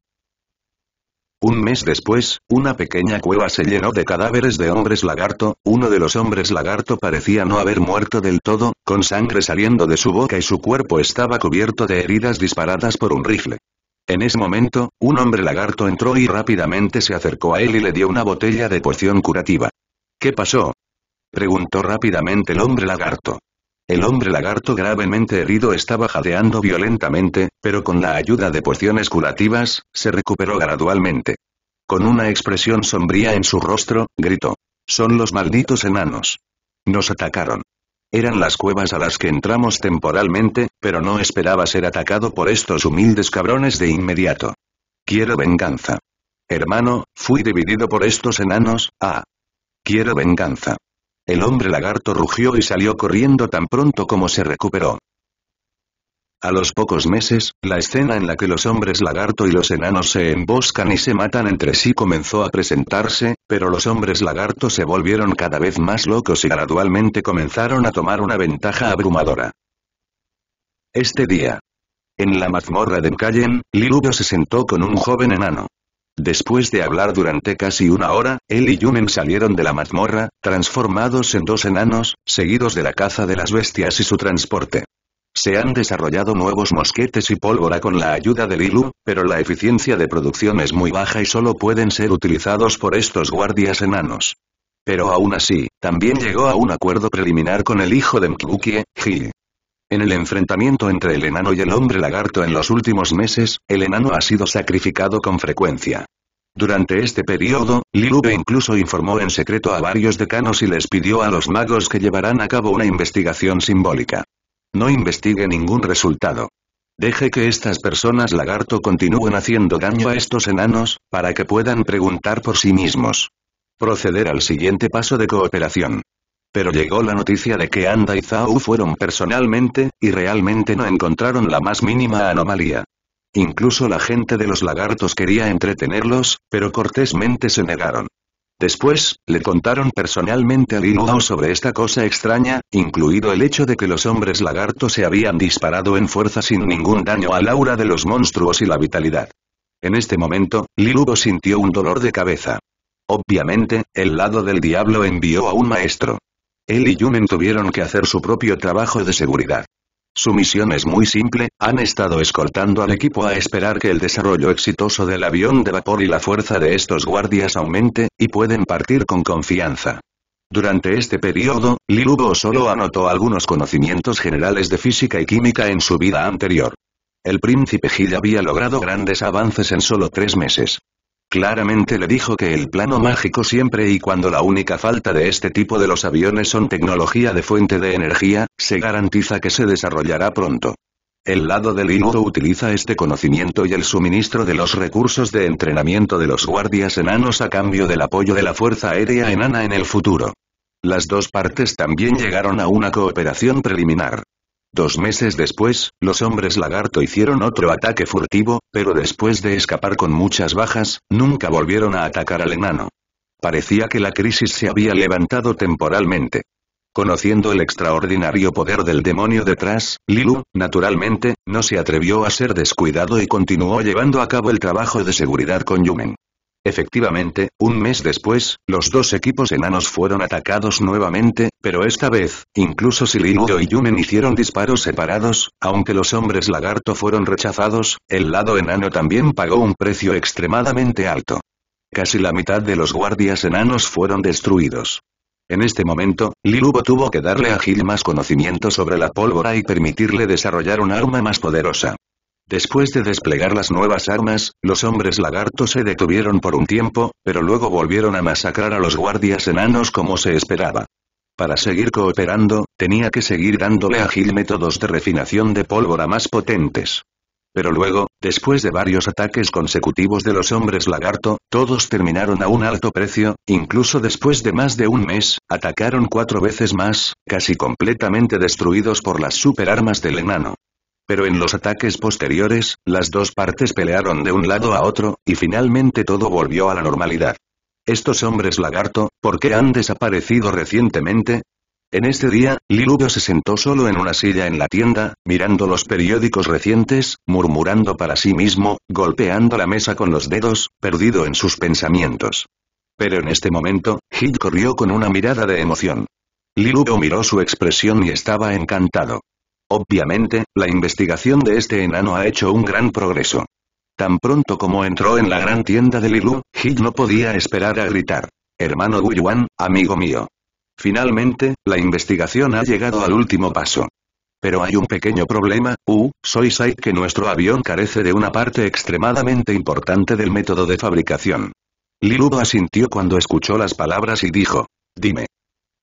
Un mes después, una pequeña cueva se llenó de cadáveres de hombres lagarto, uno de los hombres lagarto parecía no haber muerto del todo, con sangre saliendo de su boca y su cuerpo estaba cubierto de heridas disparadas por un rifle. En ese momento, un hombre lagarto entró y rápidamente se acercó a él y le dio una botella de poción curativa. ¿Qué pasó? Preguntó rápidamente el hombre lagarto. El hombre lagarto gravemente herido estaba jadeando violentamente, pero con la ayuda de pociones curativas, se recuperó gradualmente. Con una expresión sombría en su rostro, gritó. Son los malditos enanos. Nos atacaron. Eran las cuevas a las que entramos temporalmente, pero no esperaba ser atacado por estos humildes cabrones de inmediato. Quiero venganza. Hermano, fui dividido por estos enanos, ah. Quiero venganza. El hombre lagarto rugió y salió corriendo tan pronto como se recuperó. A los pocos meses, la escena en la que los hombres lagarto y los enanos se emboscan y se matan entre sí comenzó a presentarse, pero los hombres lagarto se volvieron cada vez más locos y gradualmente comenzaron a tomar una ventaja abrumadora. Este día. En la mazmorra de Mkayen, Liludo se sentó con un joven enano. Después de hablar durante casi una hora, él y Yumen salieron de la mazmorra, transformados en dos enanos, seguidos de la caza de las bestias y su transporte. Se han desarrollado nuevos mosquetes y pólvora con la ayuda de ILU, pero la eficiencia de producción es muy baja y solo pueden ser utilizados por estos guardias enanos. Pero aún así, también llegó a un acuerdo preliminar con el hijo de Mklukie, Gil. En el enfrentamiento entre el enano y el hombre lagarto en los últimos meses, el enano ha sido sacrificado con frecuencia. Durante este periodo, Lilube incluso informó en secreto a varios decanos y les pidió a los magos que llevarán a cabo una investigación simbólica. No investigue ningún resultado. Deje que estas personas lagarto continúen haciendo daño a estos enanos, para que puedan preguntar por sí mismos. Proceder al siguiente paso de cooperación. Pero llegó la noticia de que Anda y Zhao fueron personalmente, y realmente no encontraron la más mínima anomalía. Incluso la gente de los lagartos quería entretenerlos, pero cortésmente se negaron. Después, le contaron personalmente a Lilugo sobre esta cosa extraña, incluido el hecho de que los hombres lagartos se habían disparado en fuerza sin ningún daño al aura de los monstruos y la vitalidad. En este momento, Lilugo sintió un dolor de cabeza. Obviamente, el lado del diablo envió a un maestro. Él y Yumen tuvieron que hacer su propio trabajo de seguridad. Su misión es muy simple, han estado escoltando al equipo a esperar que el desarrollo exitoso del avión de vapor y la fuerza de estos guardias aumente, y pueden partir con confianza. Durante este periodo, Lilugo solo anotó algunos conocimientos generales de física y química en su vida anterior. El príncipe Gil había logrado grandes avances en solo tres meses. Claramente le dijo que el plano mágico siempre y cuando la única falta de este tipo de los aviones son tecnología de fuente de energía, se garantiza que se desarrollará pronto. El lado del Inuo utiliza este conocimiento y el suministro de los recursos de entrenamiento de los guardias enanos a cambio del apoyo de la Fuerza Aérea Enana en el futuro. Las dos partes también llegaron a una cooperación preliminar. Dos meses después, los hombres lagarto hicieron otro ataque furtivo, pero después de escapar con muchas bajas, nunca volvieron a atacar al enano. Parecía que la crisis se había levantado temporalmente. Conociendo el extraordinario poder del demonio detrás, Lilu, naturalmente, no se atrevió a ser descuidado y continuó llevando a cabo el trabajo de seguridad con Yumen. Efectivamente, un mes después, los dos equipos enanos fueron atacados nuevamente, pero esta vez, incluso si Lilubo y Yumen hicieron disparos separados, aunque los hombres lagarto fueron rechazados, el lado enano también pagó un precio extremadamente alto. Casi la mitad de los guardias enanos fueron destruidos. En este momento, Lilubo tuvo que darle a Gil más conocimiento sobre la pólvora y permitirle desarrollar un arma más poderosa. Después de desplegar las nuevas armas, los hombres lagarto se detuvieron por un tiempo, pero luego volvieron a masacrar a los guardias enanos como se esperaba. Para seguir cooperando, tenía que seguir dándole a Gil métodos de refinación de pólvora más potentes. Pero luego, después de varios ataques consecutivos de los hombres lagarto, todos terminaron a un alto precio, incluso después de más de un mes, atacaron cuatro veces más, casi completamente destruidos por las superarmas del enano. Pero en los ataques posteriores, las dos partes pelearon de un lado a otro, y finalmente todo volvió a la normalidad. Estos hombres lagarto, ¿por qué han desaparecido recientemente? En este día, Liluvio se sentó solo en una silla en la tienda, mirando los periódicos recientes, murmurando para sí mismo, golpeando la mesa con los dedos, perdido en sus pensamientos. Pero en este momento, Hit corrió con una mirada de emoción. Liluvio miró su expresión y estaba encantado. Obviamente, la investigación de este enano ha hecho un gran progreso. Tan pronto como entró en la gran tienda de Lilu, Hid no podía esperar a gritar. Hermano Guyuan, amigo mío. Finalmente, la investigación ha llegado al último paso. Pero hay un pequeño problema, U, soy Sai que nuestro avión carece de una parte extremadamente importante del método de fabricación. Lilu asintió cuando escuchó las palabras y dijo. Dime.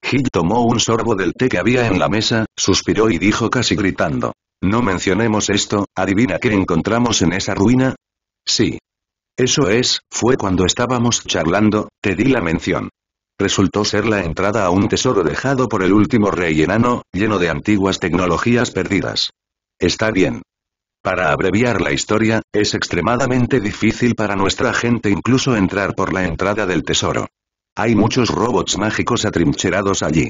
Gil tomó un sorbo del té que había en la mesa, suspiró y dijo casi gritando. No mencionemos esto, adivina qué encontramos en esa ruina. Sí. Eso es, fue cuando estábamos charlando, te di la mención. Resultó ser la entrada a un tesoro dejado por el último rey enano, lleno de antiguas tecnologías perdidas. Está bien. Para abreviar la historia, es extremadamente difícil para nuestra gente incluso entrar por la entrada del tesoro. Hay muchos robots mágicos atrincherados allí.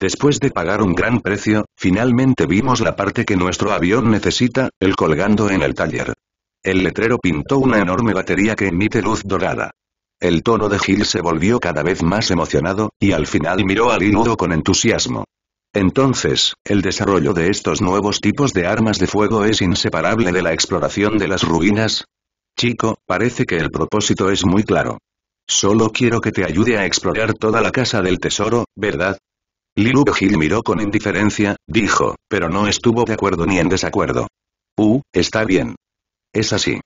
Después de pagar un gran precio, finalmente vimos la parte que nuestro avión necesita, el colgando en el taller. El letrero pintó una enorme batería que emite luz dorada. El tono de Gil se volvió cada vez más emocionado, y al final miró al Inudo con entusiasmo. Entonces, el desarrollo de estos nuevos tipos de armas de fuego es inseparable de la exploración de las ruinas. Chico, parece que el propósito es muy claro. Solo quiero que te ayude a explorar toda la casa del tesoro, ¿verdad? Lilu Gil miró con indiferencia, dijo, pero no estuvo de acuerdo ni en desacuerdo. Uh, está bien. Es así.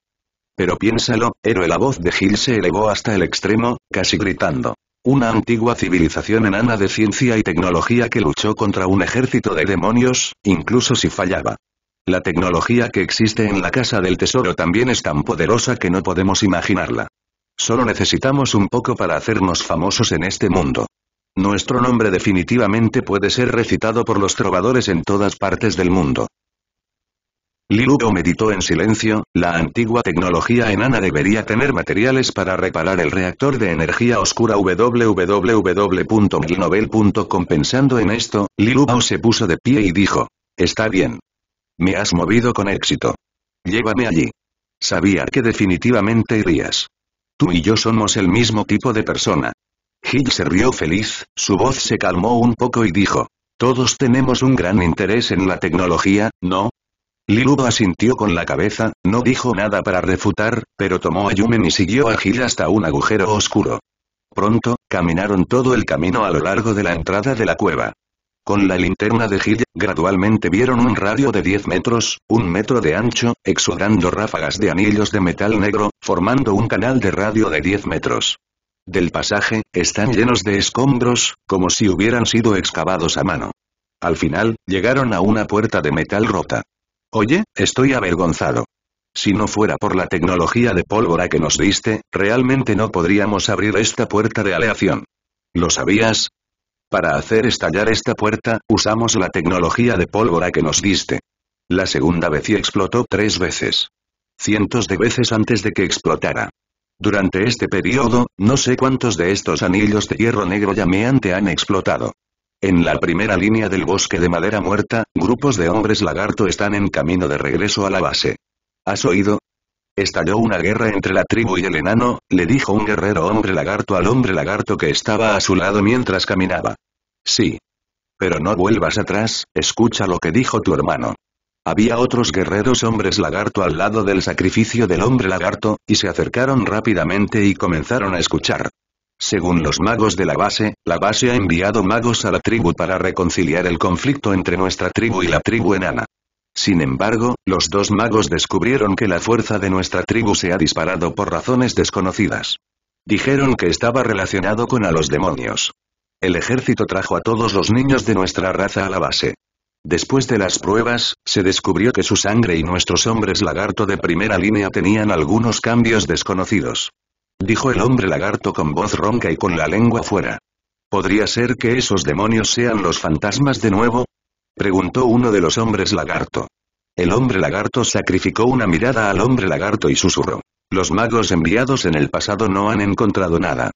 Pero piénsalo, héroe la voz de Gil se elevó hasta el extremo, casi gritando. Una antigua civilización enana de ciencia y tecnología que luchó contra un ejército de demonios, incluso si fallaba. La tecnología que existe en la Casa del Tesoro también es tan poderosa que no podemos imaginarla. Solo necesitamos un poco para hacernos famosos en este mundo. Nuestro nombre definitivamente puede ser recitado por los trovadores en todas partes del mundo. Lilu meditó en silencio, la antigua tecnología enana debería tener materiales para reparar el reactor de energía oscura www.glinovel.com Pensando en esto, Lilugao se puso de pie y dijo, «Está bien. Me has movido con éxito. Llévame allí. Sabía que definitivamente irías». Tú y yo somos el mismo tipo de persona. Hill se rió feliz, su voz se calmó un poco y dijo. Todos tenemos un gran interés en la tecnología, ¿no? Lilu asintió con la cabeza, no dijo nada para refutar, pero tomó a Yumen y siguió a Gil hasta un agujero oscuro. Pronto, caminaron todo el camino a lo largo de la entrada de la cueva. Con la linterna de Gil, gradualmente vieron un radio de 10 metros, un metro de ancho, exudando ráfagas de anillos de metal negro, formando un canal de radio de 10 metros. Del pasaje, están llenos de escombros, como si hubieran sido excavados a mano. Al final, llegaron a una puerta de metal rota. Oye, estoy avergonzado. Si no fuera por la tecnología de pólvora que nos diste, realmente no podríamos abrir esta puerta de aleación. ¿Lo sabías? Para hacer estallar esta puerta, usamos la tecnología de pólvora que nos diste. La segunda vez y explotó tres veces cientos de veces antes de que explotara. Durante este periodo, no sé cuántos de estos anillos de hierro negro llameante han explotado. En la primera línea del bosque de madera muerta, grupos de hombres lagarto están en camino de regreso a la base. ¿Has oído? Estalló una guerra entre la tribu y el enano, le dijo un guerrero hombre lagarto al hombre lagarto que estaba a su lado mientras caminaba. Sí. Pero no vuelvas atrás, escucha lo que dijo tu hermano. Había otros guerreros hombres lagarto al lado del sacrificio del hombre lagarto, y se acercaron rápidamente y comenzaron a escuchar. Según los magos de la base, la base ha enviado magos a la tribu para reconciliar el conflicto entre nuestra tribu y la tribu enana. Sin embargo, los dos magos descubrieron que la fuerza de nuestra tribu se ha disparado por razones desconocidas. Dijeron que estaba relacionado con a los demonios. El ejército trajo a todos los niños de nuestra raza a la base. Después de las pruebas, se descubrió que su sangre y nuestros hombres lagarto de primera línea tenían algunos cambios desconocidos. Dijo el hombre lagarto con voz ronca y con la lengua fuera. ¿Podría ser que esos demonios sean los fantasmas de nuevo? Preguntó uno de los hombres lagarto. El hombre lagarto sacrificó una mirada al hombre lagarto y susurró. Los magos enviados en el pasado no han encontrado nada.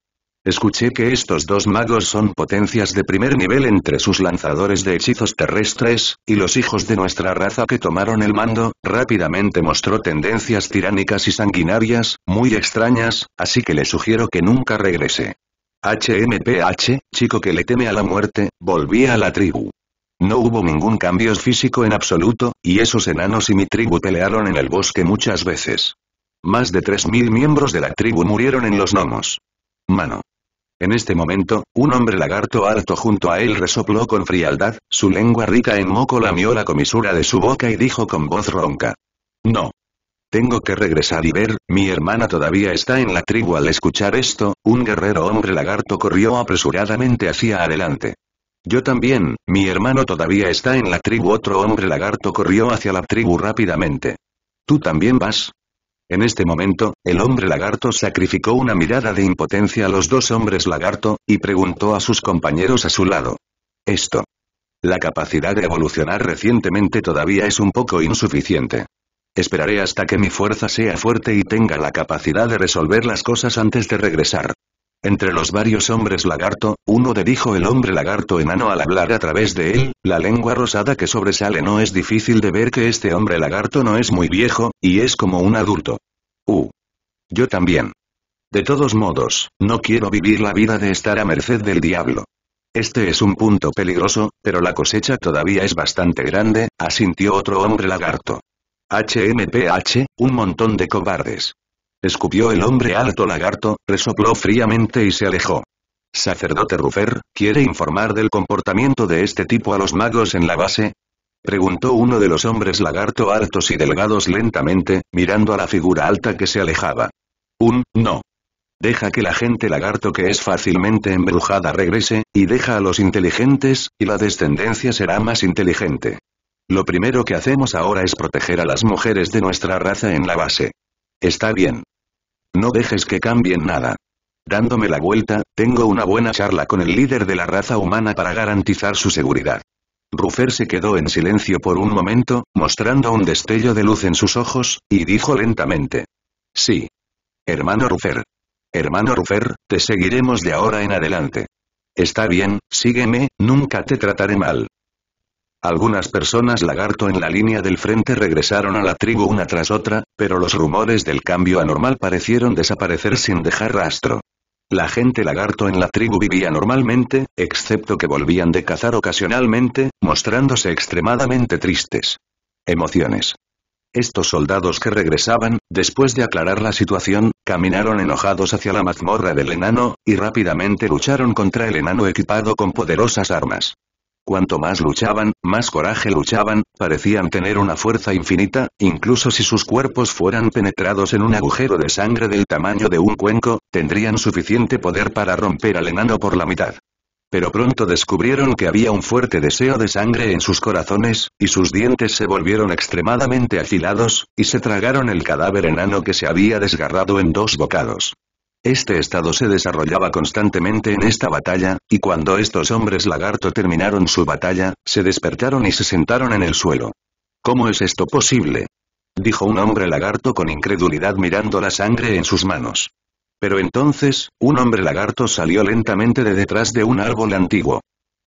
Escuché que estos dos magos son potencias de primer nivel entre sus lanzadores de hechizos terrestres, y los hijos de nuestra raza que tomaron el mando, rápidamente mostró tendencias tiránicas y sanguinarias, muy extrañas, así que le sugiero que nunca regrese. HMPH, chico que le teme a la muerte, volví a la tribu. No hubo ningún cambio físico en absoluto, y esos enanos y mi tribu pelearon en el bosque muchas veces. Más de 3.000 miembros de la tribu murieron en los gnomos. Mano. En este momento, un hombre lagarto alto junto a él resopló con frialdad, su lengua rica en moco lamió la comisura de su boca y dijo con voz ronca. No. Tengo que regresar y ver, mi hermana todavía está en la tribu al escuchar esto, un guerrero hombre lagarto corrió apresuradamente hacia adelante. Yo también, mi hermano todavía está en la tribu otro hombre lagarto corrió hacia la tribu rápidamente. ¿Tú también vas? En este momento, el hombre lagarto sacrificó una mirada de impotencia a los dos hombres lagarto, y preguntó a sus compañeros a su lado. Esto. La capacidad de evolucionar recientemente todavía es un poco insuficiente. Esperaré hasta que mi fuerza sea fuerte y tenga la capacidad de resolver las cosas antes de regresar. Entre los varios hombres lagarto, uno de dijo el hombre lagarto enano al hablar a través de él, la lengua rosada que sobresale no es difícil de ver que este hombre lagarto no es muy viejo, y es como un adulto. Uh. Yo también. De todos modos, no quiero vivir la vida de estar a merced del diablo. Este es un punto peligroso, pero la cosecha todavía es bastante grande, asintió otro hombre lagarto. HMPH, un montón de cobardes escupió el hombre alto lagarto, resopló fríamente y se alejó. Sacerdote Rufer, ¿quiere informar del comportamiento de este tipo a los magos en la base? Preguntó uno de los hombres lagarto altos y delgados lentamente, mirando a la figura alta que se alejaba. Un, no. Deja que la gente lagarto que es fácilmente embrujada regrese, y deja a los inteligentes, y la descendencia será más inteligente. Lo primero que hacemos ahora es proteger a las mujeres de nuestra raza en la base. Está bien. No dejes que cambien nada. Dándome la vuelta, tengo una buena charla con el líder de la raza humana para garantizar su seguridad. Ruffer se quedó en silencio por un momento, mostrando un destello de luz en sus ojos, y dijo lentamente. Sí. Hermano Ruffer. Hermano Ruffer, te seguiremos de ahora en adelante. Está bien, sígueme, nunca te trataré mal. Algunas personas lagarto en la línea del frente regresaron a la tribu una tras otra, pero los rumores del cambio anormal parecieron desaparecer sin dejar rastro. La gente lagarto en la tribu vivía normalmente, excepto que volvían de cazar ocasionalmente, mostrándose extremadamente tristes. Emociones. Estos soldados que regresaban, después de aclarar la situación, caminaron enojados hacia la mazmorra del enano, y rápidamente lucharon contra el enano equipado con poderosas armas. Cuanto más luchaban, más coraje luchaban, parecían tener una fuerza infinita, incluso si sus cuerpos fueran penetrados en un agujero de sangre del tamaño de un cuenco, tendrían suficiente poder para romper al enano por la mitad. Pero pronto descubrieron que había un fuerte deseo de sangre en sus corazones, y sus dientes se volvieron extremadamente afilados, y se tragaron el cadáver enano que se había desgarrado en dos bocados. Este estado se desarrollaba constantemente en esta batalla, y cuando estos hombres lagarto terminaron su batalla, se despertaron y se sentaron en el suelo. ¿Cómo es esto posible? Dijo un hombre lagarto con incredulidad mirando la sangre en sus manos. Pero entonces, un hombre lagarto salió lentamente de detrás de un árbol antiguo.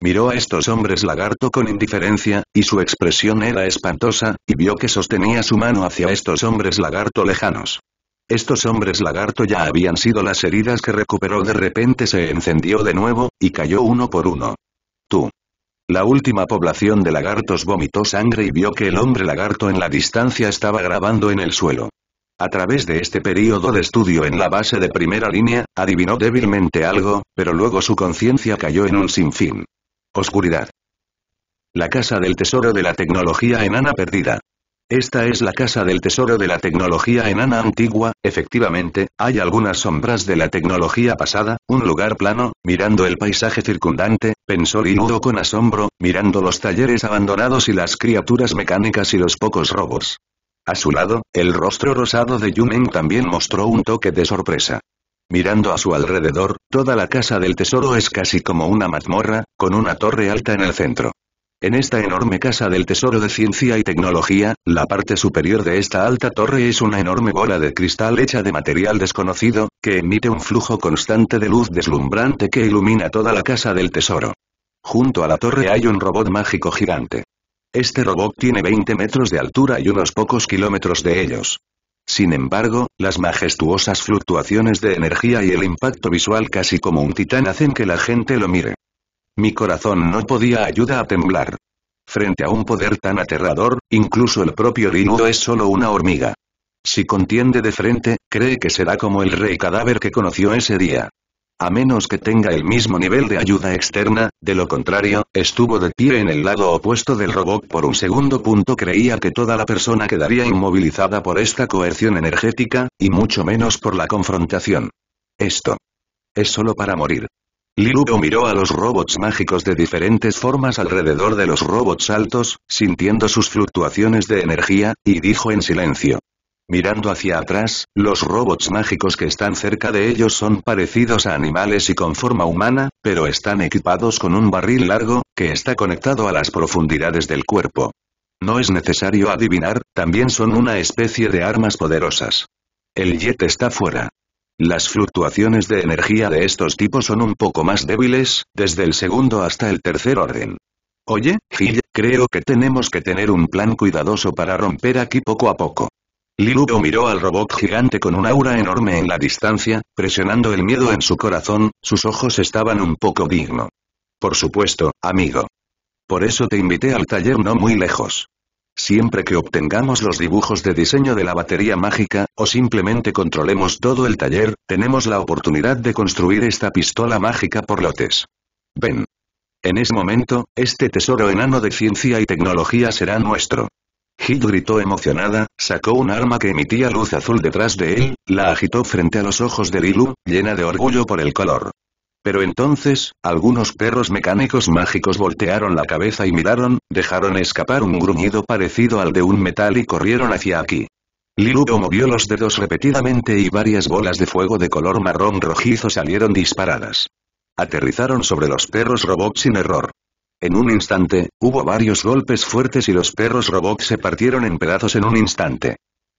Miró a estos hombres lagarto con indiferencia, y su expresión era espantosa, y vio que sostenía su mano hacia estos hombres lagarto lejanos. Estos hombres lagarto ya habían sido las heridas que recuperó de repente se encendió de nuevo, y cayó uno por uno. Tú. La última población de lagartos vomitó sangre y vio que el hombre lagarto en la distancia estaba grabando en el suelo. A través de este período de estudio en la base de primera línea, adivinó débilmente algo, pero luego su conciencia cayó en un sinfín. Oscuridad. La casa del tesoro de la tecnología enana perdida. Esta es la casa del tesoro de la tecnología enana antigua, efectivamente, hay algunas sombras de la tecnología pasada, un lugar plano, mirando el paisaje circundante, pensó Linudo con asombro, mirando los talleres abandonados y las criaturas mecánicas y los pocos robos. A su lado, el rostro rosado de Yumen también mostró un toque de sorpresa. Mirando a su alrededor, toda la casa del tesoro es casi como una mazmorra, con una torre alta en el centro. En esta enorme casa del tesoro de ciencia y tecnología, la parte superior de esta alta torre es una enorme bola de cristal hecha de material desconocido, que emite un flujo constante de luz deslumbrante que ilumina toda la casa del tesoro. Junto a la torre hay un robot mágico gigante. Este robot tiene 20 metros de altura y unos pocos kilómetros de ellos. Sin embargo, las majestuosas fluctuaciones de energía y el impacto visual casi como un titán hacen que la gente lo mire. Mi corazón no podía ayuda a temblar. Frente a un poder tan aterrador, incluso el propio Rinudo es solo una hormiga. Si contiende de frente, cree que será como el rey cadáver que conoció ese día. A menos que tenga el mismo nivel de ayuda externa, de lo contrario, estuvo de pie en el lado opuesto del robot por un segundo. Punto creía que toda la persona quedaría inmovilizada por esta coerción energética, y mucho menos por la confrontación. Esto. Es solo para morir. Liluo miró a los robots mágicos de diferentes formas alrededor de los robots altos, sintiendo sus fluctuaciones de energía, y dijo en silencio. Mirando hacia atrás, los robots mágicos que están cerca de ellos son parecidos a animales y con forma humana, pero están equipados con un barril largo, que está conectado a las profundidades del cuerpo. No es necesario adivinar, también son una especie de armas poderosas. El jet está fuera. Las fluctuaciones de energía de estos tipos son un poco más débiles, desde el segundo hasta el tercer orden. Oye, Gil, creo que tenemos que tener un plan cuidadoso para romper aquí poco a poco. Lilugo miró al robot gigante con un aura enorme en la distancia, presionando el miedo en su corazón, sus ojos estaban un poco digno. Por supuesto, amigo. Por eso te invité al taller no muy lejos. Siempre que obtengamos los dibujos de diseño de la batería mágica, o simplemente controlemos todo el taller, tenemos la oportunidad de construir esta pistola mágica por lotes. Ven. En ese momento, este tesoro enano de ciencia y tecnología será nuestro. Hid gritó emocionada, sacó un arma que emitía luz azul detrás de él, la agitó frente a los ojos de Lilu, llena de orgullo por el color. Pero entonces, algunos perros mecánicos mágicos voltearon la cabeza y miraron, dejaron escapar un gruñido parecido al de un metal y corrieron hacia aquí. Lilu movió los dedos repetidamente y varias bolas de fuego de color marrón rojizo salieron disparadas. Aterrizaron sobre los perros robots sin error. En un instante, hubo varios golpes fuertes y los perros robots se partieron en pedazos en un instante.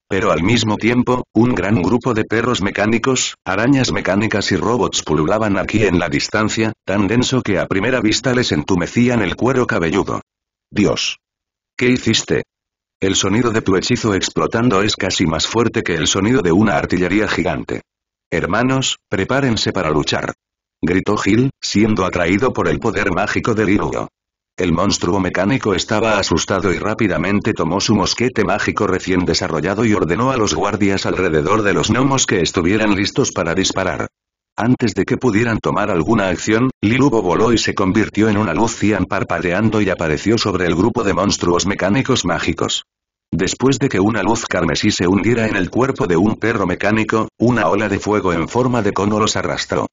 Pero al mismo tiempo, un gran grupo de perros mecánicos, arañas mecánicas y robots pululaban aquí en la distancia, tan denso que a primera vista les entumecían el cuero cabelludo. Dios. ¿Qué hiciste? El sonido de tu hechizo explotando es casi más fuerte que el sonido de una artillería gigante. Hermanos, prepárense para luchar. Gritó Gil, siendo atraído por el poder mágico del hilo. El monstruo mecánico estaba asustado y rápidamente tomó su mosquete mágico recién desarrollado y ordenó a los guardias alrededor de los gnomos que estuvieran listos para disparar. Antes de que pudieran tomar alguna acción, Lilubo voló y se convirtió en una luz cian parpadeando y apareció sobre el grupo de monstruos mecánicos mágicos. Después de que una luz carmesí se hundiera en el cuerpo de un perro mecánico, una ola de fuego en forma de cono los arrastró.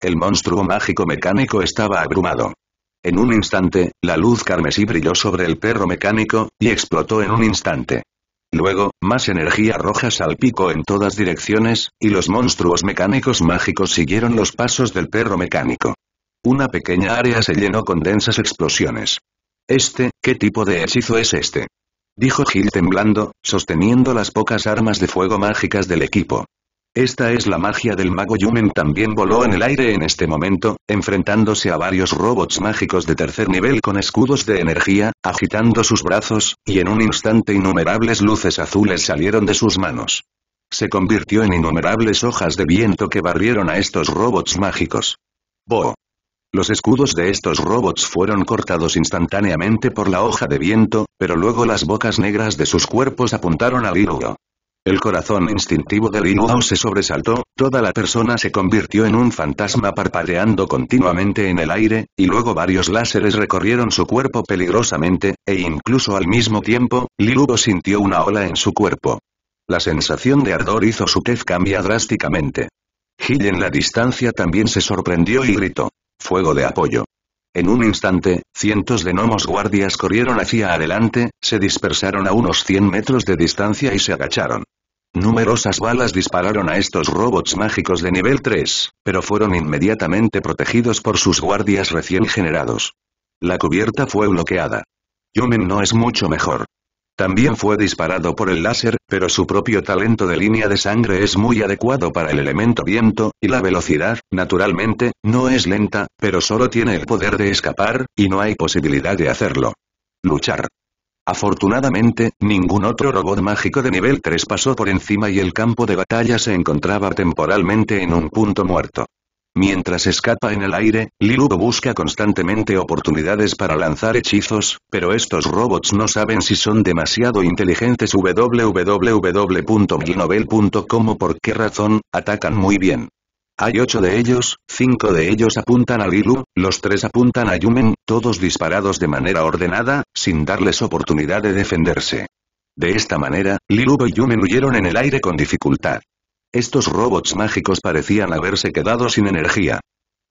El monstruo mágico mecánico estaba abrumado. En un instante, la luz carmesí brilló sobre el perro mecánico, y explotó en un instante. Luego, más energía roja salpicó en todas direcciones, y los monstruos mecánicos mágicos siguieron los pasos del perro mecánico. Una pequeña área se llenó con densas explosiones. Este, ¿qué tipo de hechizo es este? Dijo Gil temblando, sosteniendo las pocas armas de fuego mágicas del equipo. Esta es la magia del mago Yumen también voló en el aire en este momento, enfrentándose a varios robots mágicos de tercer nivel con escudos de energía, agitando sus brazos, y en un instante innumerables luces azules salieron de sus manos. Se convirtió en innumerables hojas de viento que barrieron a estos robots mágicos. ¡Bo! Los escudos de estos robots fueron cortados instantáneamente por la hoja de viento, pero luego las bocas negras de sus cuerpos apuntaron al hilo. El corazón instintivo de Rinwao se sobresaltó, toda la persona se convirtió en un fantasma parpadeando continuamente en el aire, y luego varios láseres recorrieron su cuerpo peligrosamente, e incluso al mismo tiempo, Liluo sintió una ola en su cuerpo. La sensación de ardor hizo su tez cambiar drásticamente. Gil en la distancia también se sorprendió y gritó. Fuego de apoyo. En un instante, cientos de gnomos guardias corrieron hacia adelante, se dispersaron a unos 100 metros de distancia y se agacharon. Numerosas balas dispararon a estos robots mágicos de nivel 3, pero fueron inmediatamente protegidos por sus guardias recién generados. La cubierta fue bloqueada. Yumen no es mucho mejor. También fue disparado por el láser, pero su propio talento de línea de sangre es muy adecuado para el elemento viento, y la velocidad, naturalmente, no es lenta, pero solo tiene el poder de escapar, y no hay posibilidad de hacerlo. Luchar. Afortunadamente, ningún otro robot mágico de nivel 3 pasó por encima y el campo de batalla se encontraba temporalmente en un punto muerto. Mientras escapa en el aire, Lilu busca constantemente oportunidades para lanzar hechizos, pero estos robots no saben si son demasiado inteligentes www.glinovel.com por qué razón, atacan muy bien. Hay ocho de ellos, cinco de ellos apuntan a Lilu, los tres apuntan a Yumen, todos disparados de manera ordenada, sin darles oportunidad de defenderse. De esta manera, Lilu y Yumen huyeron en el aire con dificultad. Estos robots mágicos parecían haberse quedado sin energía.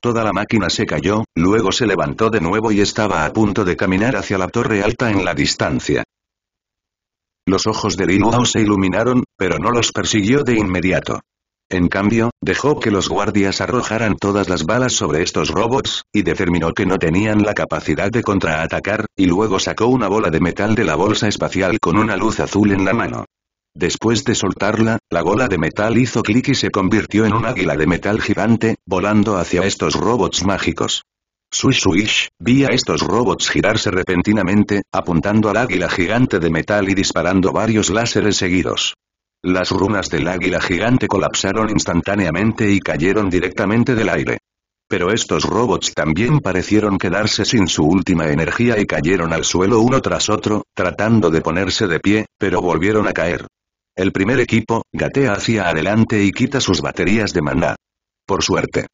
Toda la máquina se cayó, luego se levantó de nuevo y estaba a punto de caminar hacia la torre alta en la distancia. Los ojos de Linuao se iluminaron, pero no los persiguió de inmediato. En cambio, dejó que los guardias arrojaran todas las balas sobre estos robots, y determinó que no tenían la capacidad de contraatacar, y luego sacó una bola de metal de la bolsa espacial con una luz azul en la mano. Después de soltarla, la gola de metal hizo clic y se convirtió en un águila de metal gigante, volando hacia estos robots mágicos. Swish Swish, vi a estos robots girarse repentinamente, apuntando al águila gigante de metal y disparando varios láseres seguidos. Las runas del águila gigante colapsaron instantáneamente y cayeron directamente del aire. Pero estos robots también parecieron quedarse sin su última energía y cayeron al suelo uno tras otro, tratando de ponerse de pie, pero volvieron a caer. El primer equipo, gatea hacia adelante y quita sus baterías de maná. Por suerte.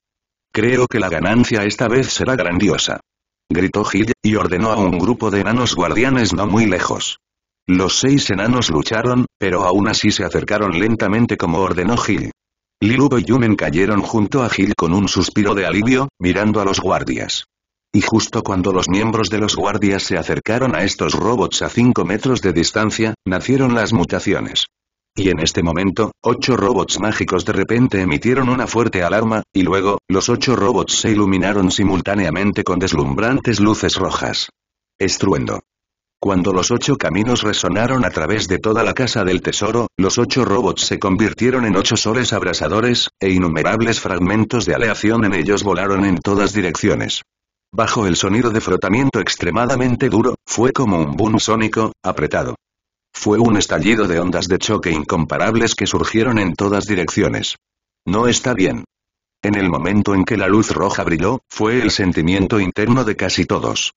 Creo que la ganancia esta vez será grandiosa. Gritó Gil, y ordenó a un grupo de enanos guardianes no muy lejos. Los seis enanos lucharon, pero aún así se acercaron lentamente como ordenó Gil. Lilubo y Yumen cayeron junto a Gil con un suspiro de alivio, mirando a los guardias. Y justo cuando los miembros de los guardias se acercaron a estos robots a 5 metros de distancia, nacieron las mutaciones. Y en este momento, ocho robots mágicos de repente emitieron una fuerte alarma, y luego, los ocho robots se iluminaron simultáneamente con deslumbrantes luces rojas. Estruendo. Cuando los ocho caminos resonaron a través de toda la casa del tesoro, los ocho robots se convirtieron en ocho soles abrasadores, e innumerables fragmentos de aleación en ellos volaron en todas direcciones. Bajo el sonido de frotamiento extremadamente duro, fue como un boom sónico, apretado fue un estallido de ondas de choque incomparables que surgieron en todas direcciones. No está bien. En el momento en que la luz roja brilló, fue el sentimiento interno de casi todos.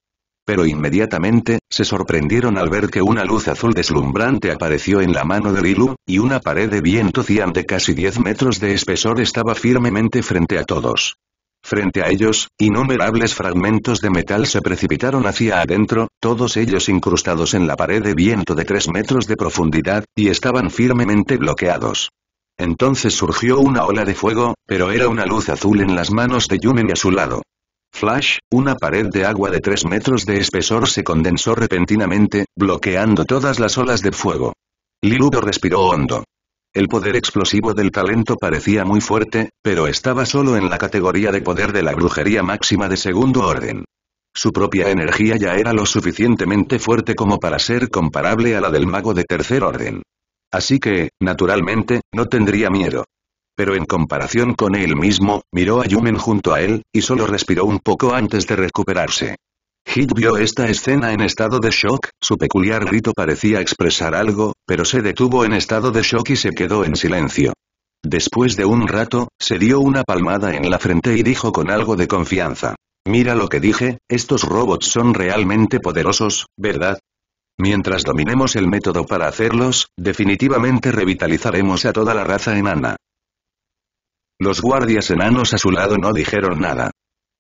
Pero inmediatamente, se sorprendieron al ver que una luz azul deslumbrante apareció en la mano de Lilu, y una pared de viento cian de casi 10 metros de espesor estaba firmemente frente a todos. Frente a ellos, innumerables fragmentos de metal se precipitaron hacia adentro, todos ellos incrustados en la pared de viento de tres metros de profundidad, y estaban firmemente bloqueados. Entonces surgió una ola de fuego, pero era una luz azul en las manos de Yunen y a su lado. Flash, una pared de agua de 3 metros de espesor se condensó repentinamente, bloqueando todas las olas de fuego. Liludo respiró hondo. El poder explosivo del talento parecía muy fuerte, pero estaba solo en la categoría de poder de la brujería máxima de segundo orden. Su propia energía ya era lo suficientemente fuerte como para ser comparable a la del mago de tercer orden. Así que, naturalmente, no tendría miedo. Pero en comparación con él mismo, miró a Yumen junto a él, y solo respiró un poco antes de recuperarse. Hit vio esta escena en estado de shock, su peculiar grito parecía expresar algo, pero se detuvo en estado de shock y se quedó en silencio. Después de un rato, se dio una palmada en la frente y dijo con algo de confianza. Mira lo que dije, estos robots son realmente poderosos, ¿verdad? Mientras dominemos el método para hacerlos, definitivamente revitalizaremos a toda la raza enana. Los guardias enanos a su lado no dijeron nada.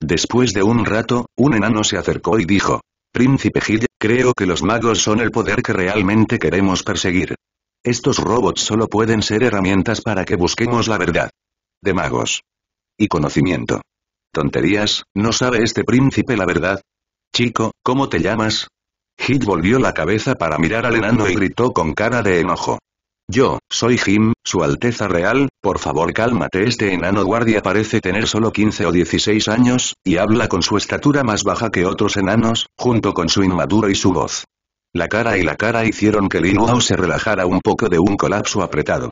Después de un rato, un enano se acercó y dijo. Príncipe Gil, creo que los magos son el poder que realmente queremos perseguir. Estos robots solo pueden ser herramientas para que busquemos la verdad. De magos. Y conocimiento. Tonterías, ¿no sabe este príncipe la verdad? Chico, ¿cómo te llamas? Gil volvió la cabeza para mirar al enano y gritó con cara de enojo. Yo, soy Jim, su Alteza Real, por favor cálmate este enano guardia parece tener solo 15 o 16 años, y habla con su estatura más baja que otros enanos, junto con su inmaduro y su voz. La cara y la cara hicieron que Lin Wao se relajara un poco de un colapso apretado.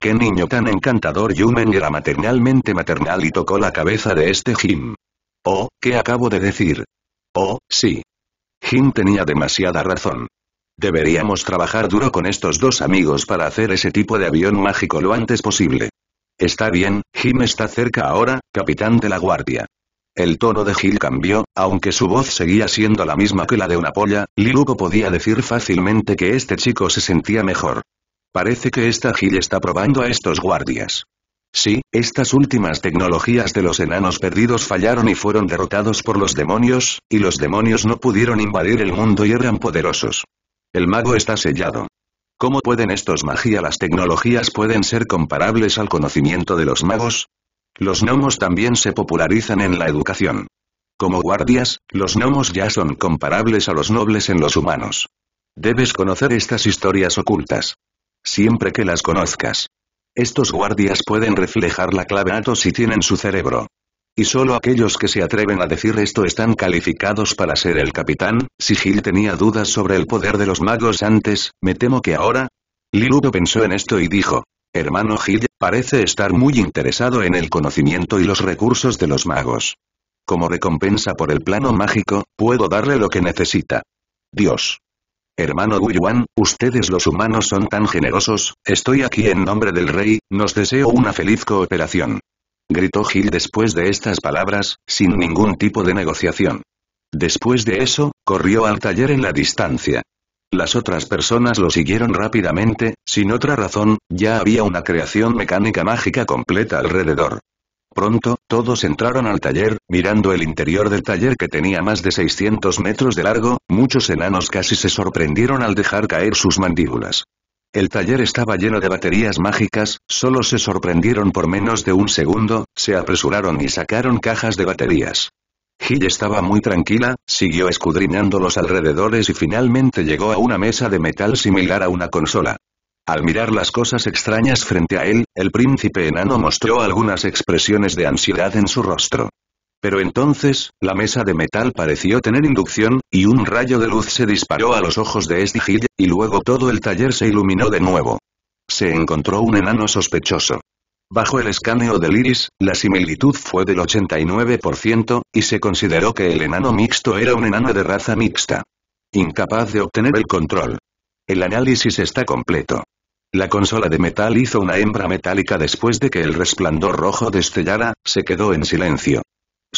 ¡Qué niño tan encantador! Yumen era maternalmente maternal y tocó la cabeza de este Jim. Oh, ¿qué acabo de decir? Oh, sí. Jim tenía demasiada razón. Deberíamos trabajar duro con estos dos amigos para hacer ese tipo de avión mágico lo antes posible. Está bien, Jim está cerca ahora, capitán de la guardia. El tono de Gil cambió, aunque su voz seguía siendo la misma que la de una polla, Liluko podía decir fácilmente que este chico se sentía mejor. Parece que esta Gil está probando a estos guardias. Sí, estas últimas tecnologías de los enanos perdidos fallaron y fueron derrotados por los demonios, y los demonios no pudieron invadir el mundo y eran poderosos. El mago está sellado. ¿Cómo pueden estos magia las tecnologías pueden ser comparables al conocimiento de los magos? Los gnomos también se popularizan en la educación. Como guardias, los gnomos ya son comparables a los nobles en los humanos. Debes conocer estas historias ocultas. Siempre que las conozcas. Estos guardias pueden reflejar la clave Atos si tienen su cerebro y solo aquellos que se atreven a decir esto están calificados para ser el capitán, si Gil tenía dudas sobre el poder de los magos antes, me temo que ahora... Liludo pensó en esto y dijo, hermano Gil, parece estar muy interesado en el conocimiento y los recursos de los magos. Como recompensa por el plano mágico, puedo darle lo que necesita. Dios. Hermano Guyuan, ustedes los humanos son tan generosos, estoy aquí en nombre del rey, nos deseo una feliz cooperación gritó Gil después de estas palabras, sin ningún tipo de negociación. Después de eso, corrió al taller en la distancia. Las otras personas lo siguieron rápidamente, sin otra razón, ya había una creación mecánica mágica completa alrededor. Pronto, todos entraron al taller, mirando el interior del taller que tenía más de 600 metros de largo, muchos enanos casi se sorprendieron al dejar caer sus mandíbulas. El taller estaba lleno de baterías mágicas, solo se sorprendieron por menos de un segundo, se apresuraron y sacaron cajas de baterías. Gil estaba muy tranquila, siguió escudriñando los alrededores y finalmente llegó a una mesa de metal similar a una consola. Al mirar las cosas extrañas frente a él, el príncipe enano mostró algunas expresiones de ansiedad en su rostro. Pero entonces, la mesa de metal pareció tener inducción, y un rayo de luz se disparó a los ojos de gil, y luego todo el taller se iluminó de nuevo. Se encontró un enano sospechoso. Bajo el escaneo del iris, la similitud fue del 89%, y se consideró que el enano mixto era un enano de raza mixta. Incapaz de obtener el control. El análisis está completo. La consola de metal hizo una hembra metálica después de que el resplandor rojo destellara, se quedó en silencio.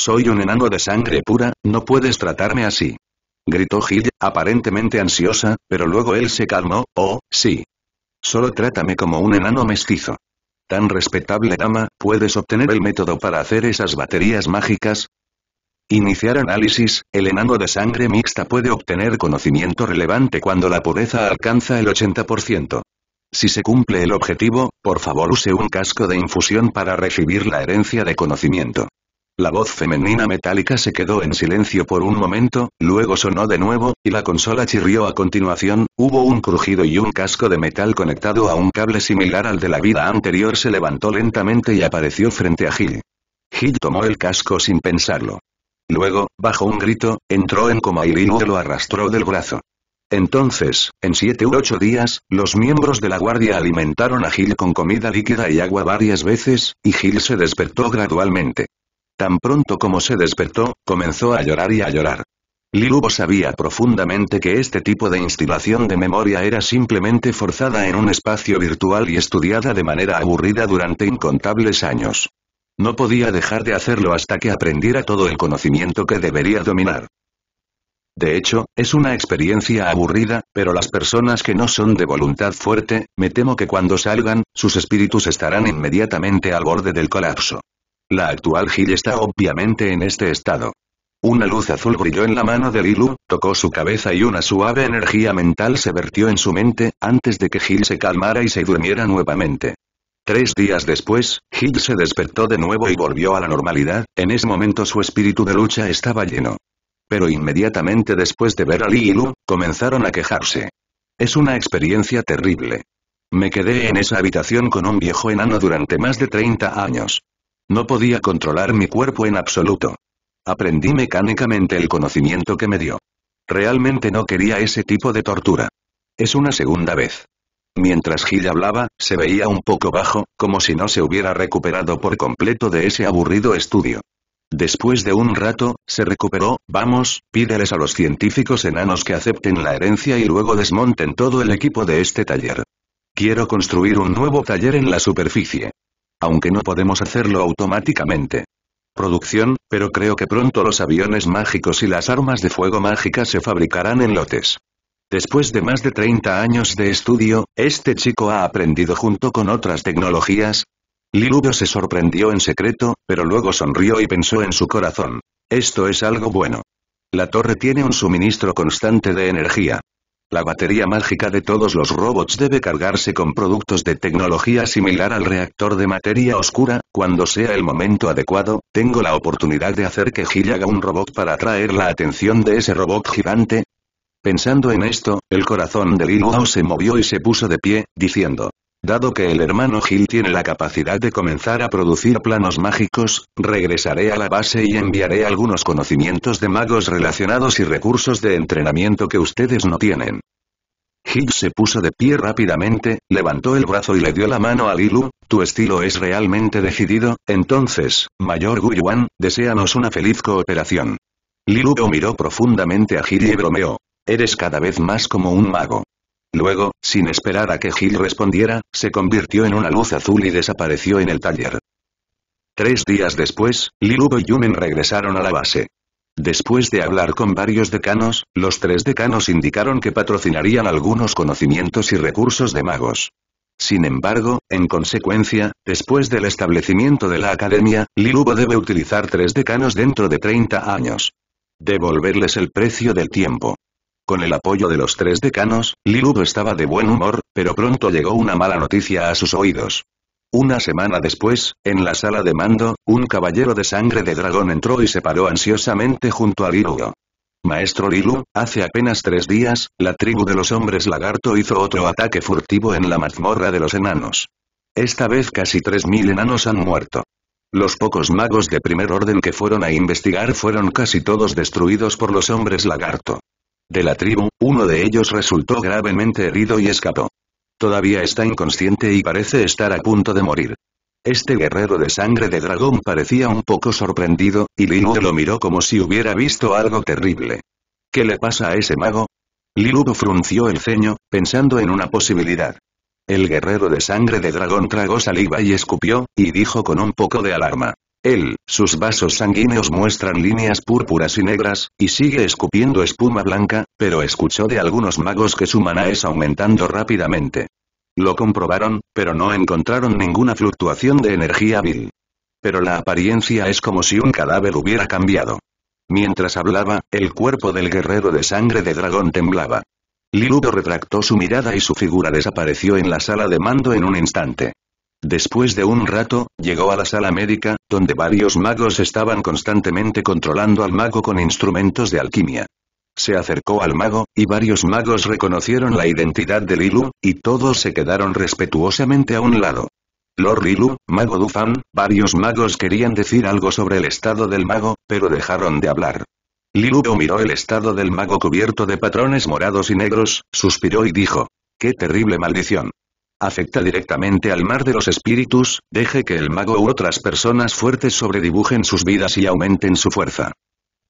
Soy un enano de sangre pura, no puedes tratarme así. Gritó Gil, aparentemente ansiosa, pero luego él se calmó, oh, sí. Solo trátame como un enano mestizo. Tan respetable dama, ¿puedes obtener el método para hacer esas baterías mágicas? Iniciar análisis, el enano de sangre mixta puede obtener conocimiento relevante cuando la pureza alcanza el 80%. Si se cumple el objetivo, por favor use un casco de infusión para recibir la herencia de conocimiento. La voz femenina metálica se quedó en silencio por un momento, luego sonó de nuevo, y la consola chirrió a continuación, hubo un crujido y un casco de metal conectado a un cable similar al de la vida anterior se levantó lentamente y apareció frente a Gil. Gil tomó el casco sin pensarlo. Luego, bajo un grito, entró en coma y lo arrastró del brazo. Entonces, en siete u ocho días, los miembros de la guardia alimentaron a Gil con comida líquida y agua varias veces, y Gil se despertó gradualmente. Tan pronto como se despertó, comenzó a llorar y a llorar. Lilubo sabía profundamente que este tipo de instalación de memoria era simplemente forzada en un espacio virtual y estudiada de manera aburrida durante incontables años. No podía dejar de hacerlo hasta que aprendiera todo el conocimiento que debería dominar. De hecho, es una experiencia aburrida, pero las personas que no son de voluntad fuerte, me temo que cuando salgan, sus espíritus estarán inmediatamente al borde del colapso. La actual Gil está obviamente en este estado. Una luz azul brilló en la mano de Lilu, tocó su cabeza y una suave energía mental se vertió en su mente, antes de que Gil se calmara y se durmiera nuevamente. Tres días después, Gil se despertó de nuevo y volvió a la normalidad, en ese momento su espíritu de lucha estaba lleno. Pero inmediatamente después de ver a Lilu, comenzaron a quejarse. Es una experiencia terrible. Me quedé en esa habitación con un viejo enano durante más de 30 años. No podía controlar mi cuerpo en absoluto. Aprendí mecánicamente el conocimiento que me dio. Realmente no quería ese tipo de tortura. Es una segunda vez. Mientras Gil hablaba, se veía un poco bajo, como si no se hubiera recuperado por completo de ese aburrido estudio. Después de un rato, se recuperó, vamos, pídeles a los científicos enanos que acepten la herencia y luego desmonten todo el equipo de este taller. Quiero construir un nuevo taller en la superficie aunque no podemos hacerlo automáticamente. Producción, pero creo que pronto los aviones mágicos y las armas de fuego mágicas se fabricarán en lotes. Después de más de 30 años de estudio, este chico ha aprendido junto con otras tecnologías. Liludo se sorprendió en secreto, pero luego sonrió y pensó en su corazón. Esto es algo bueno. La torre tiene un suministro constante de energía. La batería mágica de todos los robots debe cargarse con productos de tecnología similar al reactor de materia oscura, cuando sea el momento adecuado, tengo la oportunidad de hacer que Gil haga un robot para atraer la atención de ese robot gigante. Pensando en esto, el corazón de Lil se movió y se puso de pie, diciendo, Dado que el hermano Gil tiene la capacidad de comenzar a producir planos mágicos, regresaré a la base y enviaré algunos conocimientos de magos relacionados y recursos de entrenamiento que ustedes no tienen. Gil se puso de pie rápidamente, levantó el brazo y le dio la mano a Lilu, tu estilo es realmente decidido, entonces, Mayor Guyuan, deseanos una feliz cooperación. Lilu miró profundamente a Gil y bromeó. Eres cada vez más como un mago. Luego, sin esperar a que Gil respondiera, se convirtió en una luz azul y desapareció en el taller. Tres días después, Lilubo y Yumen regresaron a la base. Después de hablar con varios decanos, los tres decanos indicaron que patrocinarían algunos conocimientos y recursos de magos. Sin embargo, en consecuencia, después del establecimiento de la academia, Lilubo debe utilizar tres decanos dentro de 30 años. Devolverles el precio del tiempo. Con el apoyo de los tres decanos, Liludo estaba de buen humor, pero pronto llegó una mala noticia a sus oídos. Una semana después, en la sala de mando, un caballero de sangre de dragón entró y se paró ansiosamente junto a Lilu. Maestro Lilu, hace apenas tres días, la tribu de los hombres lagarto hizo otro ataque furtivo en la mazmorra de los enanos. Esta vez casi 3.000 enanos han muerto. Los pocos magos de primer orden que fueron a investigar fueron casi todos destruidos por los hombres lagarto de la tribu, uno de ellos resultó gravemente herido y escapó. Todavía está inconsciente y parece estar a punto de morir. Este guerrero de sangre de dragón parecía un poco sorprendido, y Lilu lo miró como si hubiera visto algo terrible. ¿Qué le pasa a ese mago? Lilu frunció el ceño, pensando en una posibilidad. El guerrero de sangre de dragón tragó saliva y escupió, y dijo con un poco de alarma. Él, sus vasos sanguíneos muestran líneas púrpuras y negras, y sigue escupiendo espuma blanca, pero escuchó de algunos magos que su maná es aumentando rápidamente. Lo comprobaron, pero no encontraron ninguna fluctuación de energía vil. Pero la apariencia es como si un cadáver hubiera cambiado. Mientras hablaba, el cuerpo del guerrero de sangre de dragón temblaba. Liludo retractó su mirada y su figura desapareció en la sala de mando en un instante. Después de un rato, llegó a la sala médica, donde varios magos estaban constantemente controlando al mago con instrumentos de alquimia. Se acercó al mago, y varios magos reconocieron la identidad de Lilu, y todos se quedaron respetuosamente a un lado. Lord Lilu, mago Dufan, varios magos querían decir algo sobre el estado del mago, pero dejaron de hablar. Lilu miró el estado del mago cubierto de patrones morados y negros, suspiró y dijo. ¡Qué terrible maldición! afecta directamente al mar de los espíritus, deje que el mago u otras personas fuertes sobredibujen sus vidas y aumenten su fuerza.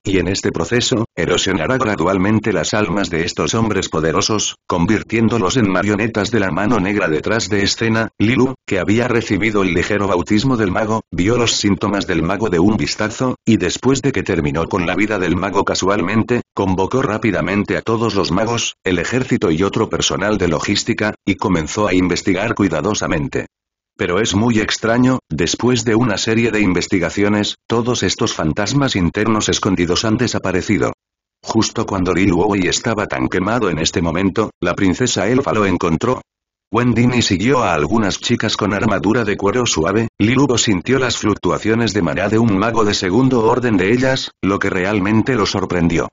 Y en este proceso, erosionará gradualmente las almas de estos hombres poderosos, convirtiéndolos en marionetas de la mano negra detrás de escena, Lilu, que había recibido el ligero bautismo del mago, vio los síntomas del mago de un vistazo, y después de que terminó con la vida del mago casualmente, convocó rápidamente a todos los magos, el ejército y otro personal de logística, y comenzó a investigar cuidadosamente. Pero es muy extraño, después de una serie de investigaciones, todos estos fantasmas internos escondidos han desaparecido. Justo cuando Liluo estaba tan quemado en este momento, la princesa elfa lo encontró. Wendini siguió a algunas chicas con armadura de cuero suave, Lilubo sintió las fluctuaciones de maná de un mago de segundo orden de ellas, lo que realmente lo sorprendió.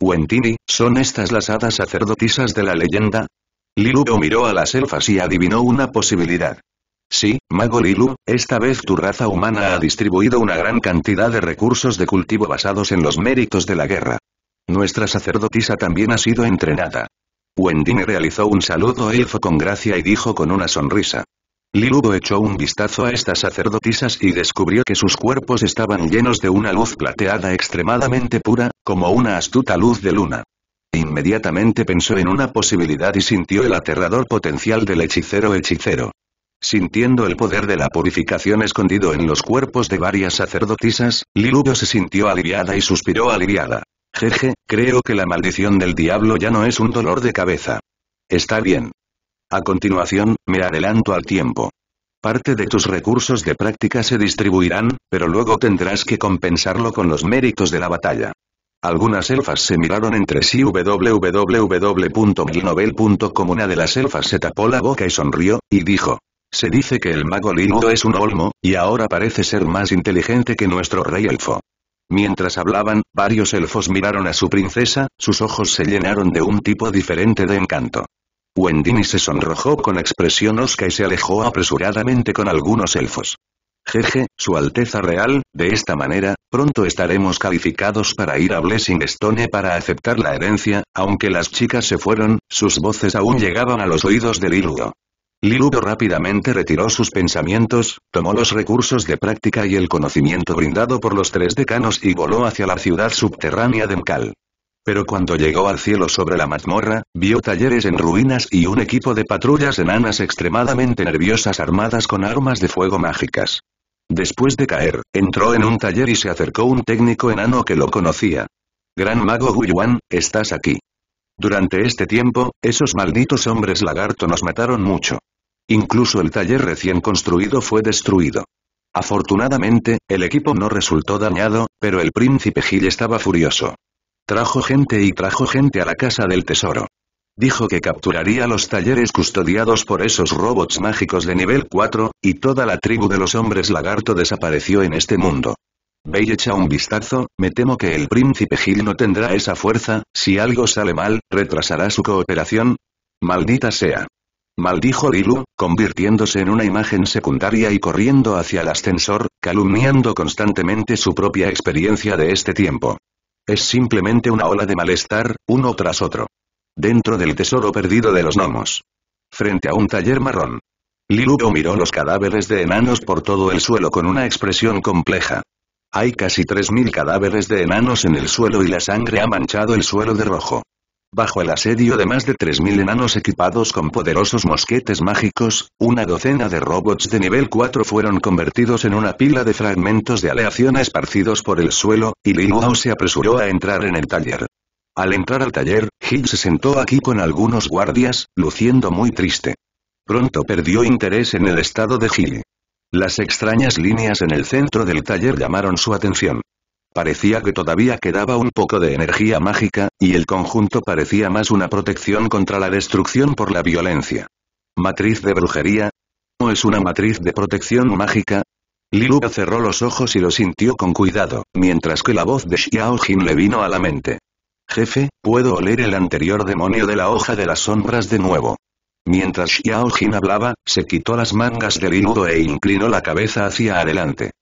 Wendini, ¿son estas las hadas sacerdotisas de la leyenda? Liluo miró a las elfas y adivinó una posibilidad. Sí, Mago Lilu, esta vez tu raza humana ha distribuido una gran cantidad de recursos de cultivo basados en los méritos de la guerra. Nuestra sacerdotisa también ha sido entrenada. Wendine realizó un saludo elfo con gracia y dijo con una sonrisa. Lilu echó un vistazo a estas sacerdotisas y descubrió que sus cuerpos estaban llenos de una luz plateada extremadamente pura, como una astuta luz de luna. Inmediatamente pensó en una posibilidad y sintió el aterrador potencial del hechicero hechicero. Sintiendo el poder de la purificación escondido en los cuerpos de varias sacerdotisas, Lilugo se sintió aliviada y suspiró aliviada. Jeje, creo que la maldición del diablo ya no es un dolor de cabeza. Está bien. A continuación, me adelanto al tiempo. Parte de tus recursos de práctica se distribuirán, pero luego tendrás que compensarlo con los méritos de la batalla. Algunas elfas se miraron entre sí www.milnovel.com Una de las elfas se tapó la boca y sonrió, y dijo, se dice que el mago lindo es un olmo, y ahora parece ser más inteligente que nuestro rey elfo. Mientras hablaban, varios elfos miraron a su princesa, sus ojos se llenaron de un tipo diferente de encanto. Wendini se sonrojó con expresión osca y se alejó apresuradamente con algunos elfos. Jeje, Su Alteza Real, de esta manera, pronto estaremos calificados para ir a Blessingstone para aceptar la herencia, aunque las chicas se fueron, sus voces aún llegaban a los oídos de Lirgo. Liludo rápidamente retiró sus pensamientos, tomó los recursos de práctica y el conocimiento brindado por los tres decanos y voló hacia la ciudad subterránea de M'Kal. Pero cuando llegó al cielo sobre la mazmorra, vio talleres en ruinas y un equipo de patrullas enanas extremadamente nerviosas armadas con armas de fuego mágicas. Después de caer, entró en un taller y se acercó un técnico enano que lo conocía. Gran mago Guyuan, estás aquí. Durante este tiempo, esos malditos hombres lagarto nos mataron mucho. Incluso el taller recién construido fue destruido. Afortunadamente, el equipo no resultó dañado, pero el príncipe Gil estaba furioso. Trajo gente y trajo gente a la casa del tesoro. Dijo que capturaría los talleres custodiados por esos robots mágicos de nivel 4, y toda la tribu de los hombres lagarto desapareció en este mundo. Bey echa un vistazo, me temo que el príncipe Gil no tendrá esa fuerza, si algo sale mal, retrasará su cooperación. Maldita sea maldijo Lilu, convirtiéndose en una imagen secundaria y corriendo hacia el ascensor, calumniando constantemente su propia experiencia de este tiempo. Es simplemente una ola de malestar, uno tras otro. Dentro del tesoro perdido de los gnomos. Frente a un taller marrón. Lilu miró los cadáveres de enanos por todo el suelo con una expresión compleja. Hay casi 3.000 cadáveres de enanos en el suelo y la sangre ha manchado el suelo de rojo. Bajo el asedio de más de 3.000 enanos equipados con poderosos mosquetes mágicos, una docena de robots de nivel 4 fueron convertidos en una pila de fragmentos de aleación esparcidos por el suelo, y Liluau se apresuró a entrar en el taller. Al entrar al taller, higgs se sentó aquí con algunos guardias, luciendo muy triste. Pronto perdió interés en el estado de Hill. Las extrañas líneas en el centro del taller llamaron su atención. Parecía que todavía quedaba un poco de energía mágica, y el conjunto parecía más una protección contra la destrucción por la violencia. ¿Matriz de brujería? ¿O es una matriz de protección mágica? Lilu cerró los ojos y lo sintió con cuidado, mientras que la voz de Xiao le vino a la mente. Jefe, puedo oler el anterior demonio de la hoja de las sombras de nuevo. Mientras Xiao hablaba, se quitó las mangas de Liludo e inclinó la cabeza hacia adelante.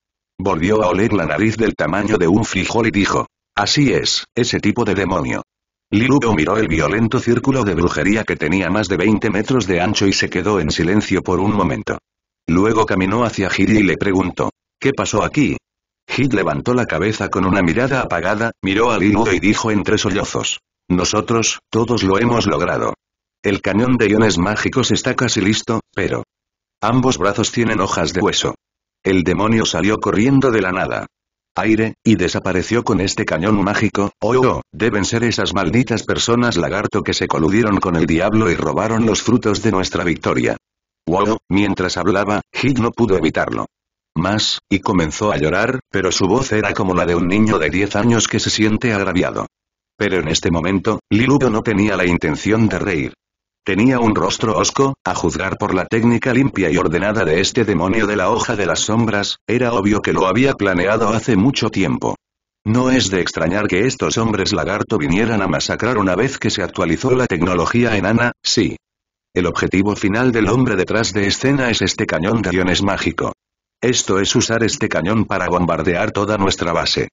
Volvió a oler la nariz del tamaño de un frijol y dijo. Así es, ese tipo de demonio. Liludo miró el violento círculo de brujería que tenía más de 20 metros de ancho y se quedó en silencio por un momento. Luego caminó hacia Hid y le preguntó. ¿Qué pasó aquí? Hid levantó la cabeza con una mirada apagada, miró a Liludo y dijo entre sollozos. Nosotros, todos lo hemos logrado. El cañón de iones mágicos está casi listo, pero... Ambos brazos tienen hojas de hueso. El demonio salió corriendo de la nada. Aire, y desapareció con este cañón mágico, oh, oh, oh, deben ser esas malditas personas lagarto que se coludieron con el diablo y robaron los frutos de nuestra victoria. Wow, oh, mientras hablaba, Hit no pudo evitarlo. Más, y comenzó a llorar, pero su voz era como la de un niño de 10 años que se siente agraviado. Pero en este momento, Liludo no tenía la intención de reír. Tenía un rostro osco, a juzgar por la técnica limpia y ordenada de este demonio de la hoja de las sombras, era obvio que lo había planeado hace mucho tiempo. No es de extrañar que estos hombres lagarto vinieran a masacrar una vez que se actualizó la tecnología enana, sí. El objetivo final del hombre detrás de escena es este cañón de iones mágico. Esto es usar este cañón para bombardear toda nuestra base.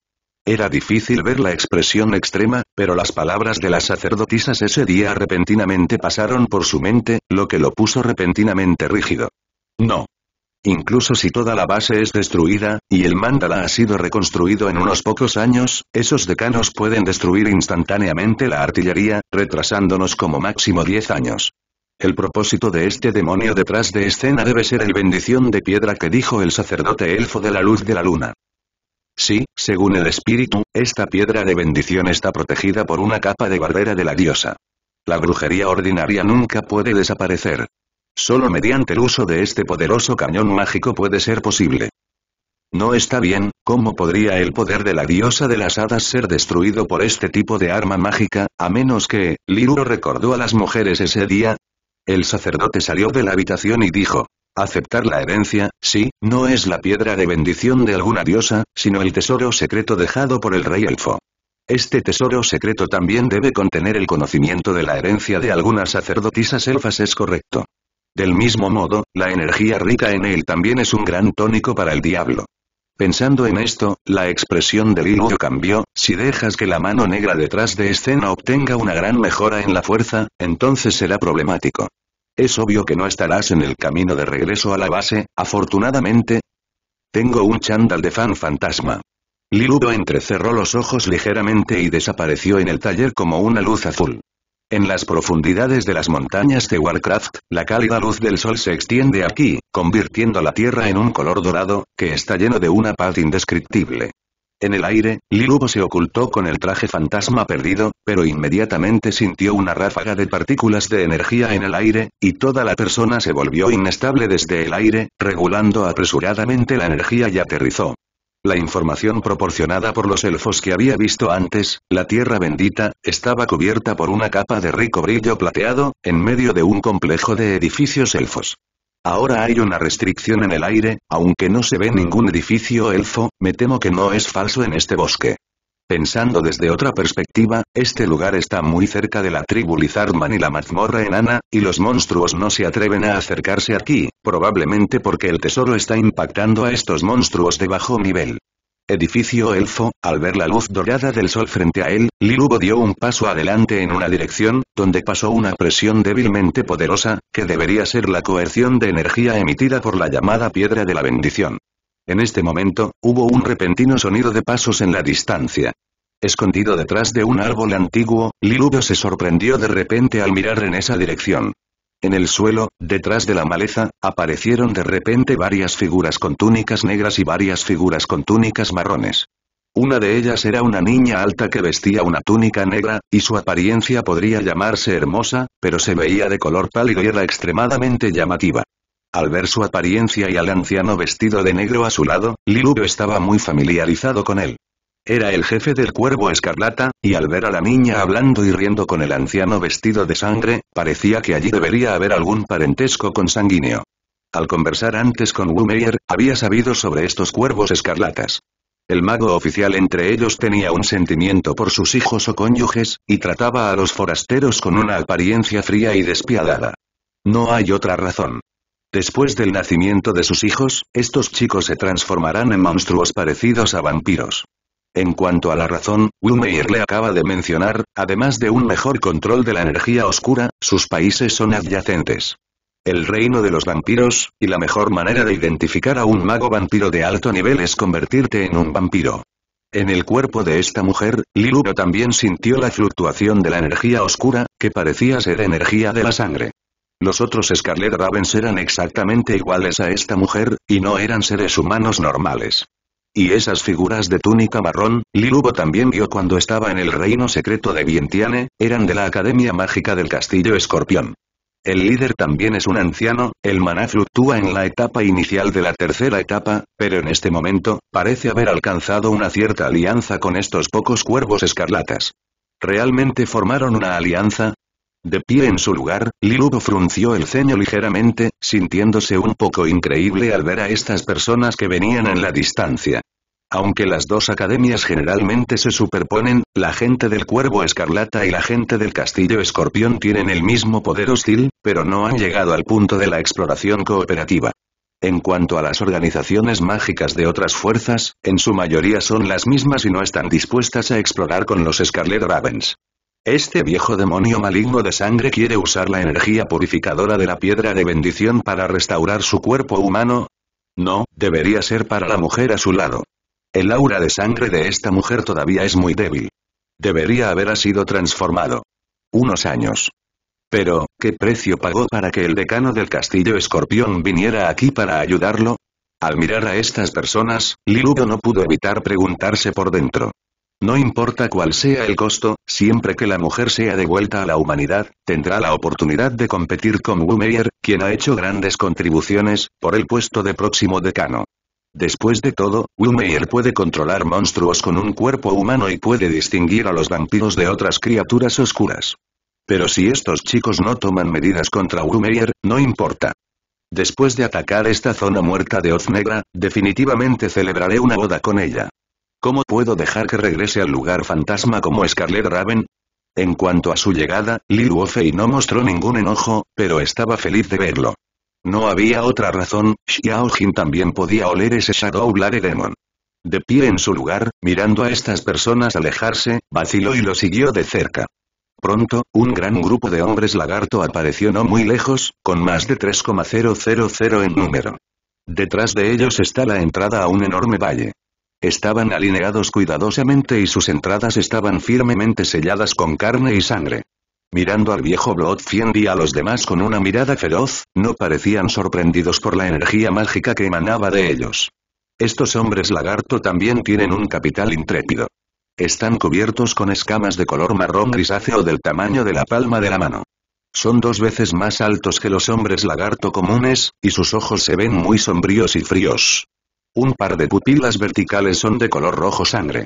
Era difícil ver la expresión extrema, pero las palabras de las sacerdotisas ese día repentinamente pasaron por su mente, lo que lo puso repentinamente rígido. No. Incluso si toda la base es destruida, y el mandala ha sido reconstruido en unos pocos años, esos decanos pueden destruir instantáneamente la artillería, retrasándonos como máximo 10 años. El propósito de este demonio detrás de escena debe ser el bendición de piedra que dijo el sacerdote elfo de la luz de la luna. Sí, según el espíritu, esta piedra de bendición está protegida por una capa de barrera de la diosa. La brujería ordinaria nunca puede desaparecer. Solo mediante el uso de este poderoso cañón mágico puede ser posible. No está bien, ¿cómo podría el poder de la diosa de las hadas ser destruido por este tipo de arma mágica, a menos que, Liru recordó a las mujeres ese día? El sacerdote salió de la habitación y dijo, Aceptar la herencia, sí, no es la piedra de bendición de alguna diosa, sino el tesoro secreto dejado por el rey elfo. Este tesoro secreto también debe contener el conocimiento de la herencia de algunas sacerdotisas elfas es correcto. Del mismo modo, la energía rica en él también es un gran tónico para el diablo. Pensando en esto, la expresión del hilo cambió, si dejas que la mano negra detrás de escena obtenga una gran mejora en la fuerza, entonces será problemático. Es obvio que no estarás en el camino de regreso a la base, afortunadamente. Tengo un chándal de fan fantasma. Liludo entrecerró los ojos ligeramente y desapareció en el taller como una luz azul. En las profundidades de las montañas de Warcraft, la cálida luz del sol se extiende aquí, convirtiendo la tierra en un color dorado, que está lleno de una paz indescriptible. En el aire, Lilubo se ocultó con el traje fantasma perdido, pero inmediatamente sintió una ráfaga de partículas de energía en el aire, y toda la persona se volvió inestable desde el aire, regulando apresuradamente la energía y aterrizó. La información proporcionada por los elfos que había visto antes, la tierra bendita, estaba cubierta por una capa de rico brillo plateado, en medio de un complejo de edificios elfos. Ahora hay una restricción en el aire, aunque no se ve ningún edificio elfo, me temo que no es falso en este bosque. Pensando desde otra perspectiva, este lugar está muy cerca de la tribu Lizardman y la mazmorra enana, y los monstruos no se atreven a acercarse aquí, probablemente porque el tesoro está impactando a estos monstruos de bajo nivel edificio elfo, al ver la luz dorada del sol frente a él, Lilugo dio un paso adelante en una dirección, donde pasó una presión débilmente poderosa, que debería ser la coerción de energía emitida por la llamada piedra de la bendición. En este momento, hubo un repentino sonido de pasos en la distancia. Escondido detrás de un árbol antiguo, Lilugo se sorprendió de repente al mirar en esa dirección. En el suelo, detrás de la maleza, aparecieron de repente varias figuras con túnicas negras y varias figuras con túnicas marrones. Una de ellas era una niña alta que vestía una túnica negra, y su apariencia podría llamarse hermosa, pero se veía de color pálido y era extremadamente llamativa. Al ver su apariencia y al anciano vestido de negro a su lado, Lilu estaba muy familiarizado con él. Era el jefe del Cuervo Escarlata, y al ver a la niña hablando y riendo con el anciano vestido de sangre, parecía que allí debería haber algún parentesco consanguíneo. Al conversar antes con Wu había sabido sobre estos cuervos escarlatas. El mago oficial entre ellos tenía un sentimiento por sus hijos o cónyuges, y trataba a los forasteros con una apariencia fría y despiadada. No hay otra razón. Después del nacimiento de sus hijos, estos chicos se transformarán en monstruos parecidos a vampiros. En cuanto a la razón, Wilmeyer le acaba de mencionar, además de un mejor control de la energía oscura, sus países son adyacentes. El reino de los vampiros, y la mejor manera de identificar a un mago vampiro de alto nivel es convertirte en un vampiro. En el cuerpo de esta mujer, Liluro también sintió la fluctuación de la energía oscura, que parecía ser energía de la sangre. Los otros Scarlet Ravens eran exactamente iguales a esta mujer, y no eran seres humanos normales. Y esas figuras de túnica marrón, Lilubo también vio cuando estaba en el reino secreto de Vientiane, eran de la Academia Mágica del Castillo Escorpión. El líder también es un anciano, el maná fluctúa en la etapa inicial de la tercera etapa, pero en este momento, parece haber alcanzado una cierta alianza con estos pocos cuervos escarlatas. ¿Realmente formaron una alianza? De pie en su lugar, Lilubo frunció el ceño ligeramente, sintiéndose un poco increíble al ver a estas personas que venían en la distancia. Aunque las dos academias generalmente se superponen, la gente del Cuervo Escarlata y la gente del Castillo Escorpión tienen el mismo poder hostil, pero no han llegado al punto de la exploración cooperativa. En cuanto a las organizaciones mágicas de otras fuerzas, en su mayoría son las mismas y no están dispuestas a explorar con los Scarlet Ravens. Este viejo demonio maligno de sangre quiere usar la energía purificadora de la piedra de bendición para restaurar su cuerpo humano. No, debería ser para la mujer a su lado. El aura de sangre de esta mujer todavía es muy débil. Debería haber sido transformado. Unos años. Pero, ¿qué precio pagó para que el decano del castillo escorpión viniera aquí para ayudarlo? Al mirar a estas personas, Lilugo no pudo evitar preguntarse por dentro. No importa cuál sea el costo, siempre que la mujer sea devuelta a la humanidad, tendrá la oportunidad de competir con Wu quien ha hecho grandes contribuciones, por el puesto de próximo decano. Después de todo, Wu puede controlar monstruos con un cuerpo humano y puede distinguir a los vampiros de otras criaturas oscuras. Pero si estos chicos no toman medidas contra Wu no importa. Después de atacar esta zona muerta de Hoz Negra, definitivamente celebraré una boda con ella. ¿Cómo puedo dejar que regrese al lugar fantasma como Scarlet Raven? En cuanto a su llegada, Lil Wofei no mostró ningún enojo, pero estaba feliz de verlo. No había otra razón, Xiao Jin también podía oler ese Shadow Blade Demon. De pie en su lugar, mirando a estas personas alejarse, vaciló y lo siguió de cerca. Pronto, un gran grupo de hombres lagarto apareció no muy lejos, con más de 3,000 en número. Detrás de ellos está la entrada a un enorme valle. Estaban alineados cuidadosamente y sus entradas estaban firmemente selladas con carne y sangre. Mirando al viejo Bloodfiend y a los demás con una mirada feroz, no parecían sorprendidos por la energía mágica que emanaba de ellos. Estos hombres lagarto también tienen un capital intrépido. Están cubiertos con escamas de color marrón grisáceo del tamaño de la palma de la mano. Son dos veces más altos que los hombres lagarto comunes, y sus ojos se ven muy sombríos y fríos. Un par de pupilas verticales son de color rojo sangre.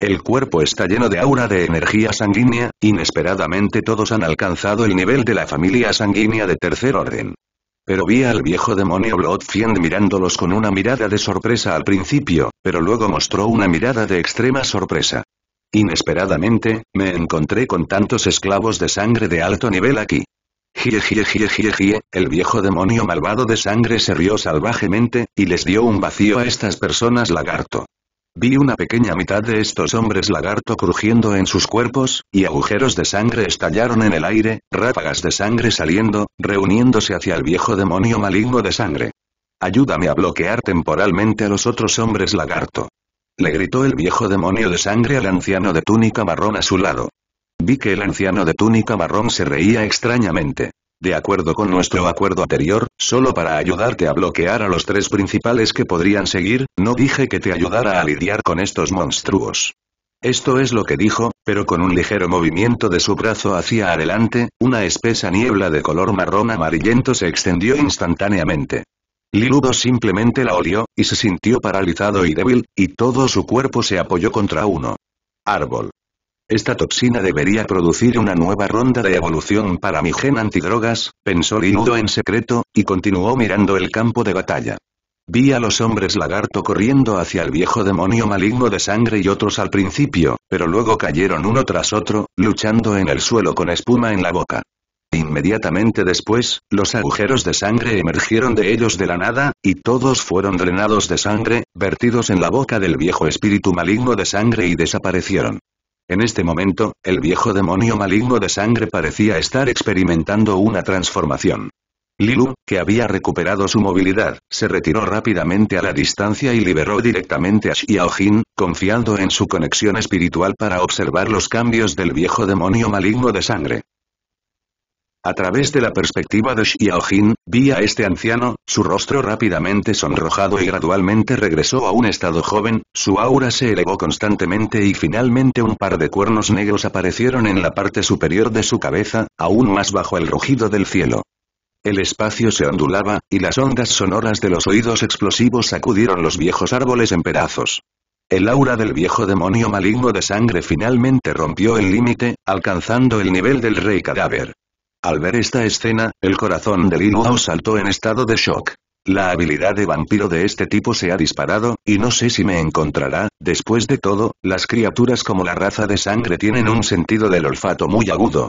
El cuerpo está lleno de aura de energía sanguínea, inesperadamente todos han alcanzado el nivel de la familia sanguínea de tercer orden. Pero vi al viejo demonio Bloodfiend mirándolos con una mirada de sorpresa al principio, pero luego mostró una mirada de extrema sorpresa. Inesperadamente, me encontré con tantos esclavos de sangre de alto nivel aquí. Gie el viejo demonio malvado de sangre se rió salvajemente, y les dio un vacío a estas personas lagarto. Vi una pequeña mitad de estos hombres lagarto crujiendo en sus cuerpos, y agujeros de sangre estallaron en el aire, ráfagas de sangre saliendo, reuniéndose hacia el viejo demonio maligno de sangre. Ayúdame a bloquear temporalmente a los otros hombres lagarto. Le gritó el viejo demonio de sangre al anciano de túnica marrón a su lado. Vi que el anciano de túnica marrón se reía extrañamente. De acuerdo con nuestro acuerdo anterior, solo para ayudarte a bloquear a los tres principales que podrían seguir, no dije que te ayudara a lidiar con estos monstruos. Esto es lo que dijo, pero con un ligero movimiento de su brazo hacia adelante, una espesa niebla de color marrón amarillento se extendió instantáneamente. Liludo simplemente la olió, y se sintió paralizado y débil, y todo su cuerpo se apoyó contra uno. Árbol. Esta toxina debería producir una nueva ronda de evolución para mi gen antidrogas, pensó Linudo en secreto, y continuó mirando el campo de batalla. Vi a los hombres lagarto corriendo hacia el viejo demonio maligno de sangre y otros al principio, pero luego cayeron uno tras otro, luchando en el suelo con espuma en la boca. Inmediatamente después, los agujeros de sangre emergieron de ellos de la nada, y todos fueron drenados de sangre, vertidos en la boca del viejo espíritu maligno de sangre y desaparecieron. En este momento, el viejo demonio maligno de sangre parecía estar experimentando una transformación. Lilu, que había recuperado su movilidad, se retiró rápidamente a la distancia y liberó directamente a Xiaojin, confiando en su conexión espiritual para observar los cambios del viejo demonio maligno de sangre. A través de la perspectiva de Xiaojin, vi a este anciano, su rostro rápidamente sonrojado y gradualmente regresó a un estado joven, su aura se elevó constantemente y finalmente un par de cuernos negros aparecieron en la parte superior de su cabeza, aún más bajo el rugido del cielo. El espacio se ondulaba, y las ondas sonoras de los oídos explosivos sacudieron los viejos árboles en pedazos. El aura del viejo demonio maligno de sangre finalmente rompió el límite, alcanzando el nivel del rey cadáver. Al ver esta escena, el corazón de Lilubo saltó en estado de shock. La habilidad de vampiro de este tipo se ha disparado, y no sé si me encontrará, después de todo, las criaturas como la raza de sangre tienen un sentido del olfato muy agudo.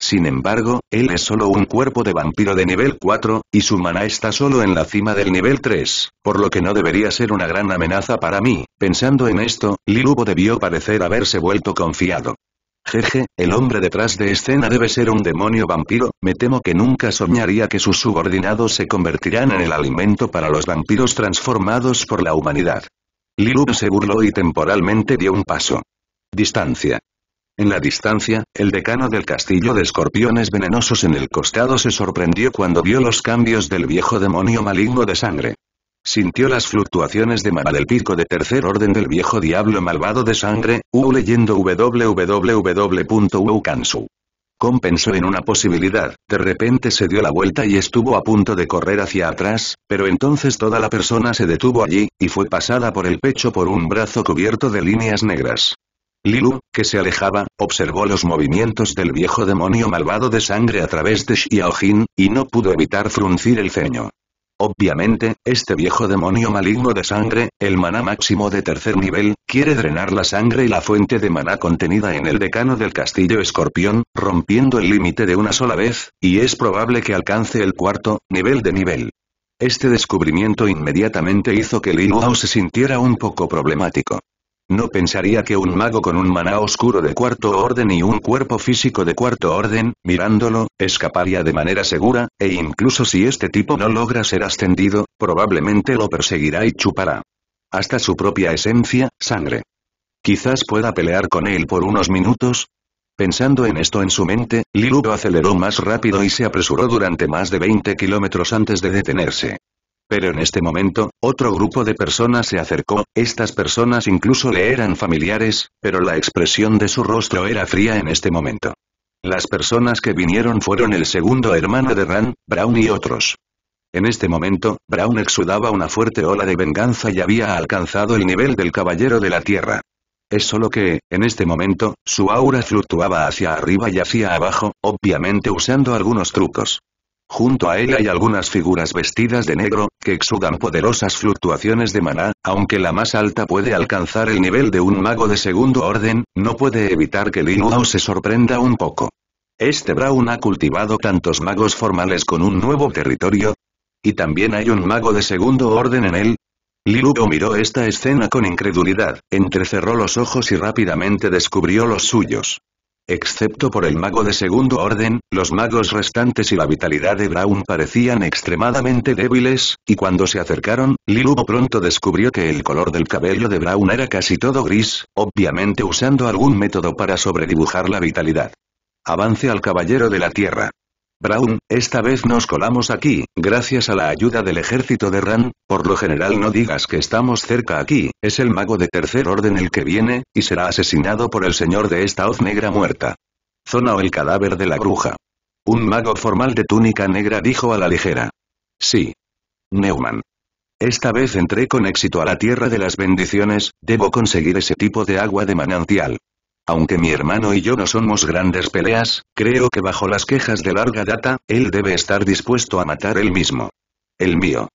Sin embargo, él es solo un cuerpo de vampiro de nivel 4, y su mana está solo en la cima del nivel 3, por lo que no debería ser una gran amenaza para mí. Pensando en esto, Lilubo debió parecer haberse vuelto confiado. Jeje, el hombre detrás de escena debe ser un demonio vampiro, me temo que nunca soñaría que sus subordinados se convertirán en el alimento para los vampiros transformados por la humanidad. Lilup se burló y temporalmente dio un paso. Distancia. En la distancia, el decano del castillo de escorpiones venenosos en el costado se sorprendió cuando vio los cambios del viejo demonio maligno de sangre. Sintió las fluctuaciones de mana del pico de tercer orden del viejo diablo malvado de sangre, U leyendo www.wukansu. Compensó pensó en una posibilidad, de repente se dio la vuelta y estuvo a punto de correr hacia atrás, pero entonces toda la persona se detuvo allí, y fue pasada por el pecho por un brazo cubierto de líneas negras. Lilu, que se alejaba, observó los movimientos del viejo demonio malvado de sangre a través de Xiaojin, y no pudo evitar fruncir el ceño. Obviamente, este viejo demonio maligno de sangre, el maná máximo de tercer nivel, quiere drenar la sangre y la fuente de maná contenida en el decano del castillo escorpión, rompiendo el límite de una sola vez, y es probable que alcance el cuarto, nivel de nivel. Este descubrimiento inmediatamente hizo que Lin se sintiera un poco problemático. No pensaría que un mago con un maná oscuro de cuarto orden y un cuerpo físico de cuarto orden, mirándolo, escaparía de manera segura, e incluso si este tipo no logra ser ascendido, probablemente lo perseguirá y chupará. Hasta su propia esencia, sangre. Quizás pueda pelear con él por unos minutos. Pensando en esto en su mente, Lilu aceleró más rápido y se apresuró durante más de 20 kilómetros antes de detenerse. Pero en este momento, otro grupo de personas se acercó, estas personas incluso le eran familiares, pero la expresión de su rostro era fría en este momento. Las personas que vinieron fueron el segundo hermano de Ran, Brown y otros. En este momento, Brown exudaba una fuerte ola de venganza y había alcanzado el nivel del Caballero de la Tierra. Es solo que, en este momento, su aura fluctuaba hacia arriba y hacia abajo, obviamente usando algunos trucos junto a ella hay algunas figuras vestidas de negro, que exudan poderosas fluctuaciones de maná, aunque la más alta puede alcanzar el nivel de un mago de segundo orden, no puede evitar que Lin se sorprenda un poco. Este Braun ha cultivado tantos magos formales con un nuevo territorio. Y también hay un mago de segundo orden en él. Liluo miró esta escena con incredulidad, entrecerró los ojos y rápidamente descubrió los suyos. Excepto por el mago de segundo orden, los magos restantes y la vitalidad de Brown parecían extremadamente débiles, y cuando se acercaron, Lilubo pronto descubrió que el color del cabello de Brown era casi todo gris, obviamente usando algún método para sobredibujar la vitalidad. Avance al caballero de la tierra. Brown, esta vez nos colamos aquí, gracias a la ayuda del ejército de Ran, por lo general no digas que estamos cerca aquí, es el mago de tercer orden el que viene, y será asesinado por el señor de esta hoz negra muerta. Zona o el cadáver de la bruja. Un mago formal de túnica negra dijo a la ligera. Sí. Neumann. Esta vez entré con éxito a la tierra de las bendiciones, debo conseguir ese tipo de agua de manantial. Aunque mi hermano y yo no somos grandes peleas, creo que bajo las quejas de larga data, él debe estar dispuesto a matar él mismo. El mío.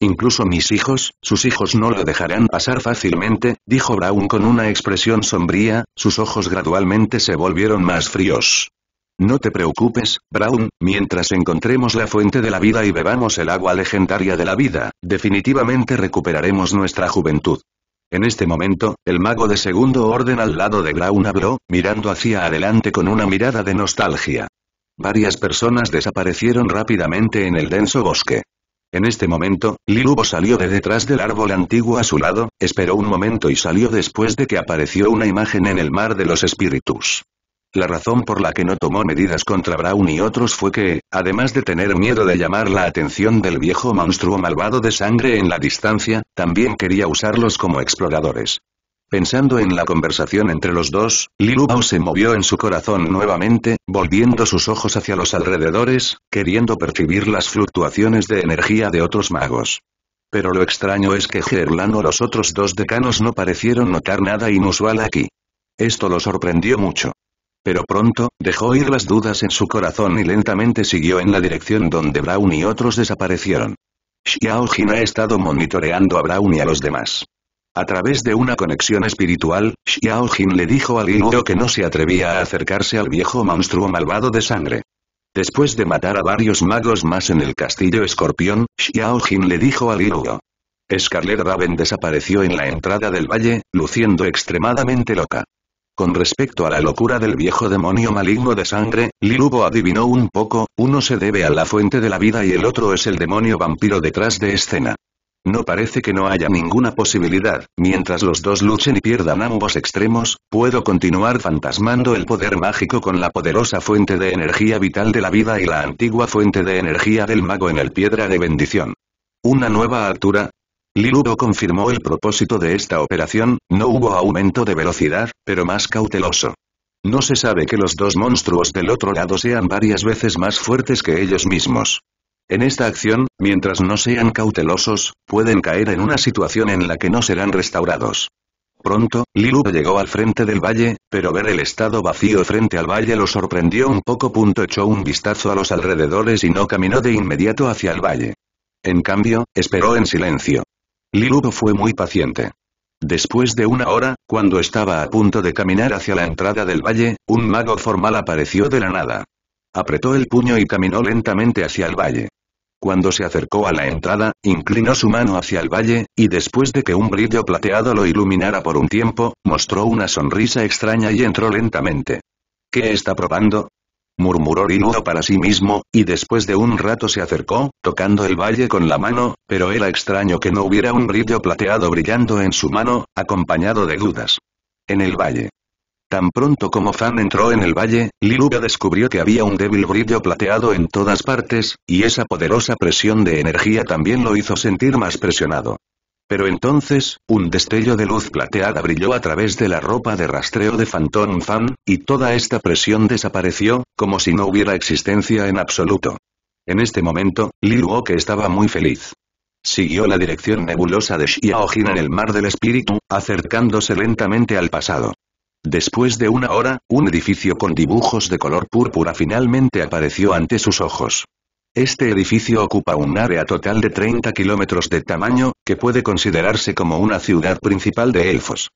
Incluso mis hijos, sus hijos no lo dejarán pasar fácilmente, dijo Brown con una expresión sombría, sus ojos gradualmente se volvieron más fríos. No te preocupes, Brown, mientras encontremos la fuente de la vida y bebamos el agua legendaria de la vida, definitivamente recuperaremos nuestra juventud. En este momento, el mago de segundo orden al lado de Brown habló, mirando hacia adelante con una mirada de nostalgia. Varias personas desaparecieron rápidamente en el denso bosque. En este momento, Lilubo salió de detrás del árbol antiguo a su lado, esperó un momento y salió después de que apareció una imagen en el mar de los espíritus. La razón por la que no tomó medidas contra Brown y otros fue que, además de tener miedo de llamar la atención del viejo monstruo malvado de sangre en la distancia, también quería usarlos como exploradores. Pensando en la conversación entre los dos, Lilu se movió en su corazón nuevamente, volviendo sus ojos hacia los alrededores, queriendo percibir las fluctuaciones de energía de otros magos. Pero lo extraño es que Gerlan o los otros dos decanos no parecieron notar nada inusual aquí. Esto lo sorprendió mucho. Pero pronto, dejó ir las dudas en su corazón y lentamente siguió en la dirección donde Brown y otros desaparecieron. Xiao ha estado monitoreando a Brown y a los demás. A través de una conexión espiritual, Xiao Jin le dijo a híbrido que no se atrevía a acercarse al viejo monstruo malvado de sangre. Después de matar a varios magos más en el castillo escorpión, Xiao le dijo a híbrido. Scarlet Raven desapareció en la entrada del valle, luciendo extremadamente loca. Con respecto a la locura del viejo demonio maligno de sangre, Lilubo adivinó un poco, uno se debe a la fuente de la vida y el otro es el demonio vampiro detrás de escena. No parece que no haya ninguna posibilidad, mientras los dos luchen y pierdan ambos extremos, puedo continuar fantasmando el poder mágico con la poderosa fuente de energía vital de la vida y la antigua fuente de energía del mago en el piedra de bendición. Una nueva altura, Liludo confirmó el propósito de esta operación, no hubo aumento de velocidad, pero más cauteloso. No se sabe que los dos monstruos del otro lado sean varias veces más fuertes que ellos mismos. En esta acción, mientras no sean cautelosos, pueden caer en una situación en la que no serán restaurados. Pronto, Liludo llegó al frente del valle, pero ver el estado vacío frente al valle lo sorprendió un poco. Echó un vistazo a los alrededores y no caminó de inmediato hacia el valle. En cambio, esperó en silencio. Lilupo fue muy paciente. Después de una hora, cuando estaba a punto de caminar hacia la entrada del valle, un mago formal apareció de la nada. Apretó el puño y caminó lentamente hacia el valle. Cuando se acercó a la entrada, inclinó su mano hacia el valle, y después de que un brillo plateado lo iluminara por un tiempo, mostró una sonrisa extraña y entró lentamente. ¿Qué está probando? murmuró Ringo para sí mismo, y después de un rato se acercó, tocando el valle con la mano, pero era extraño que no hubiera un brillo plateado brillando en su mano, acompañado de dudas. En el valle. Tan pronto como Fan entró en el valle, Liluga descubrió que había un débil brillo plateado en todas partes, y esa poderosa presión de energía también lo hizo sentir más presionado. Pero entonces, un destello de luz plateada brilló a través de la ropa de rastreo de Phantom Fan, y toda esta presión desapareció, como si no hubiera existencia en absoluto. En este momento, Liu oh, que estaba muy feliz. Siguió la dirección nebulosa de Xiaojin en el mar del espíritu, acercándose lentamente al pasado. Después de una hora, un edificio con dibujos de color púrpura finalmente apareció ante sus ojos. Este edificio ocupa un área total de 30 kilómetros de tamaño, que puede considerarse como una ciudad principal de elfos.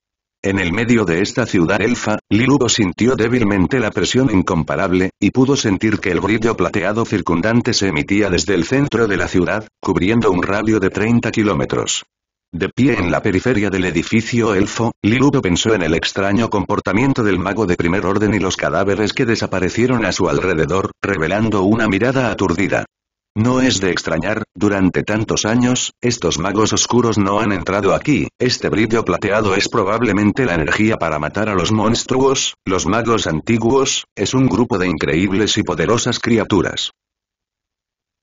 En el medio de esta ciudad elfa, Lilugo sintió débilmente la presión incomparable, y pudo sentir que el brillo plateado circundante se emitía desde el centro de la ciudad, cubriendo un radio de 30 kilómetros. De pie en la periferia del edificio elfo, Liludo pensó en el extraño comportamiento del mago de primer orden y los cadáveres que desaparecieron a su alrededor, revelando una mirada aturdida. No es de extrañar, durante tantos años, estos magos oscuros no han entrado aquí, este brillo plateado es probablemente la energía para matar a los monstruos, los magos antiguos, es un grupo de increíbles y poderosas criaturas.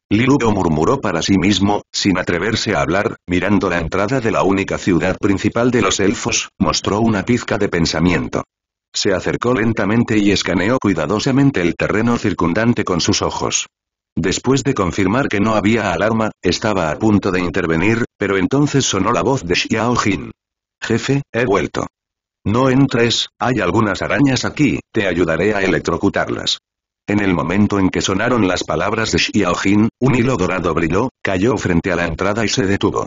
Lilugo murmuró para sí mismo, sin atreverse a hablar, mirando la entrada de la única ciudad principal de los elfos, mostró una pizca de pensamiento. Se acercó lentamente y escaneó cuidadosamente el terreno circundante con sus ojos. Después de confirmar que no había alarma, estaba a punto de intervenir, pero entonces sonó la voz de Xiao Jin. Jefe, he vuelto. No entres, hay algunas arañas aquí, te ayudaré a electrocutarlas. En el momento en que sonaron las palabras de Xiaojin, un hilo dorado brilló, cayó frente a la entrada y se detuvo.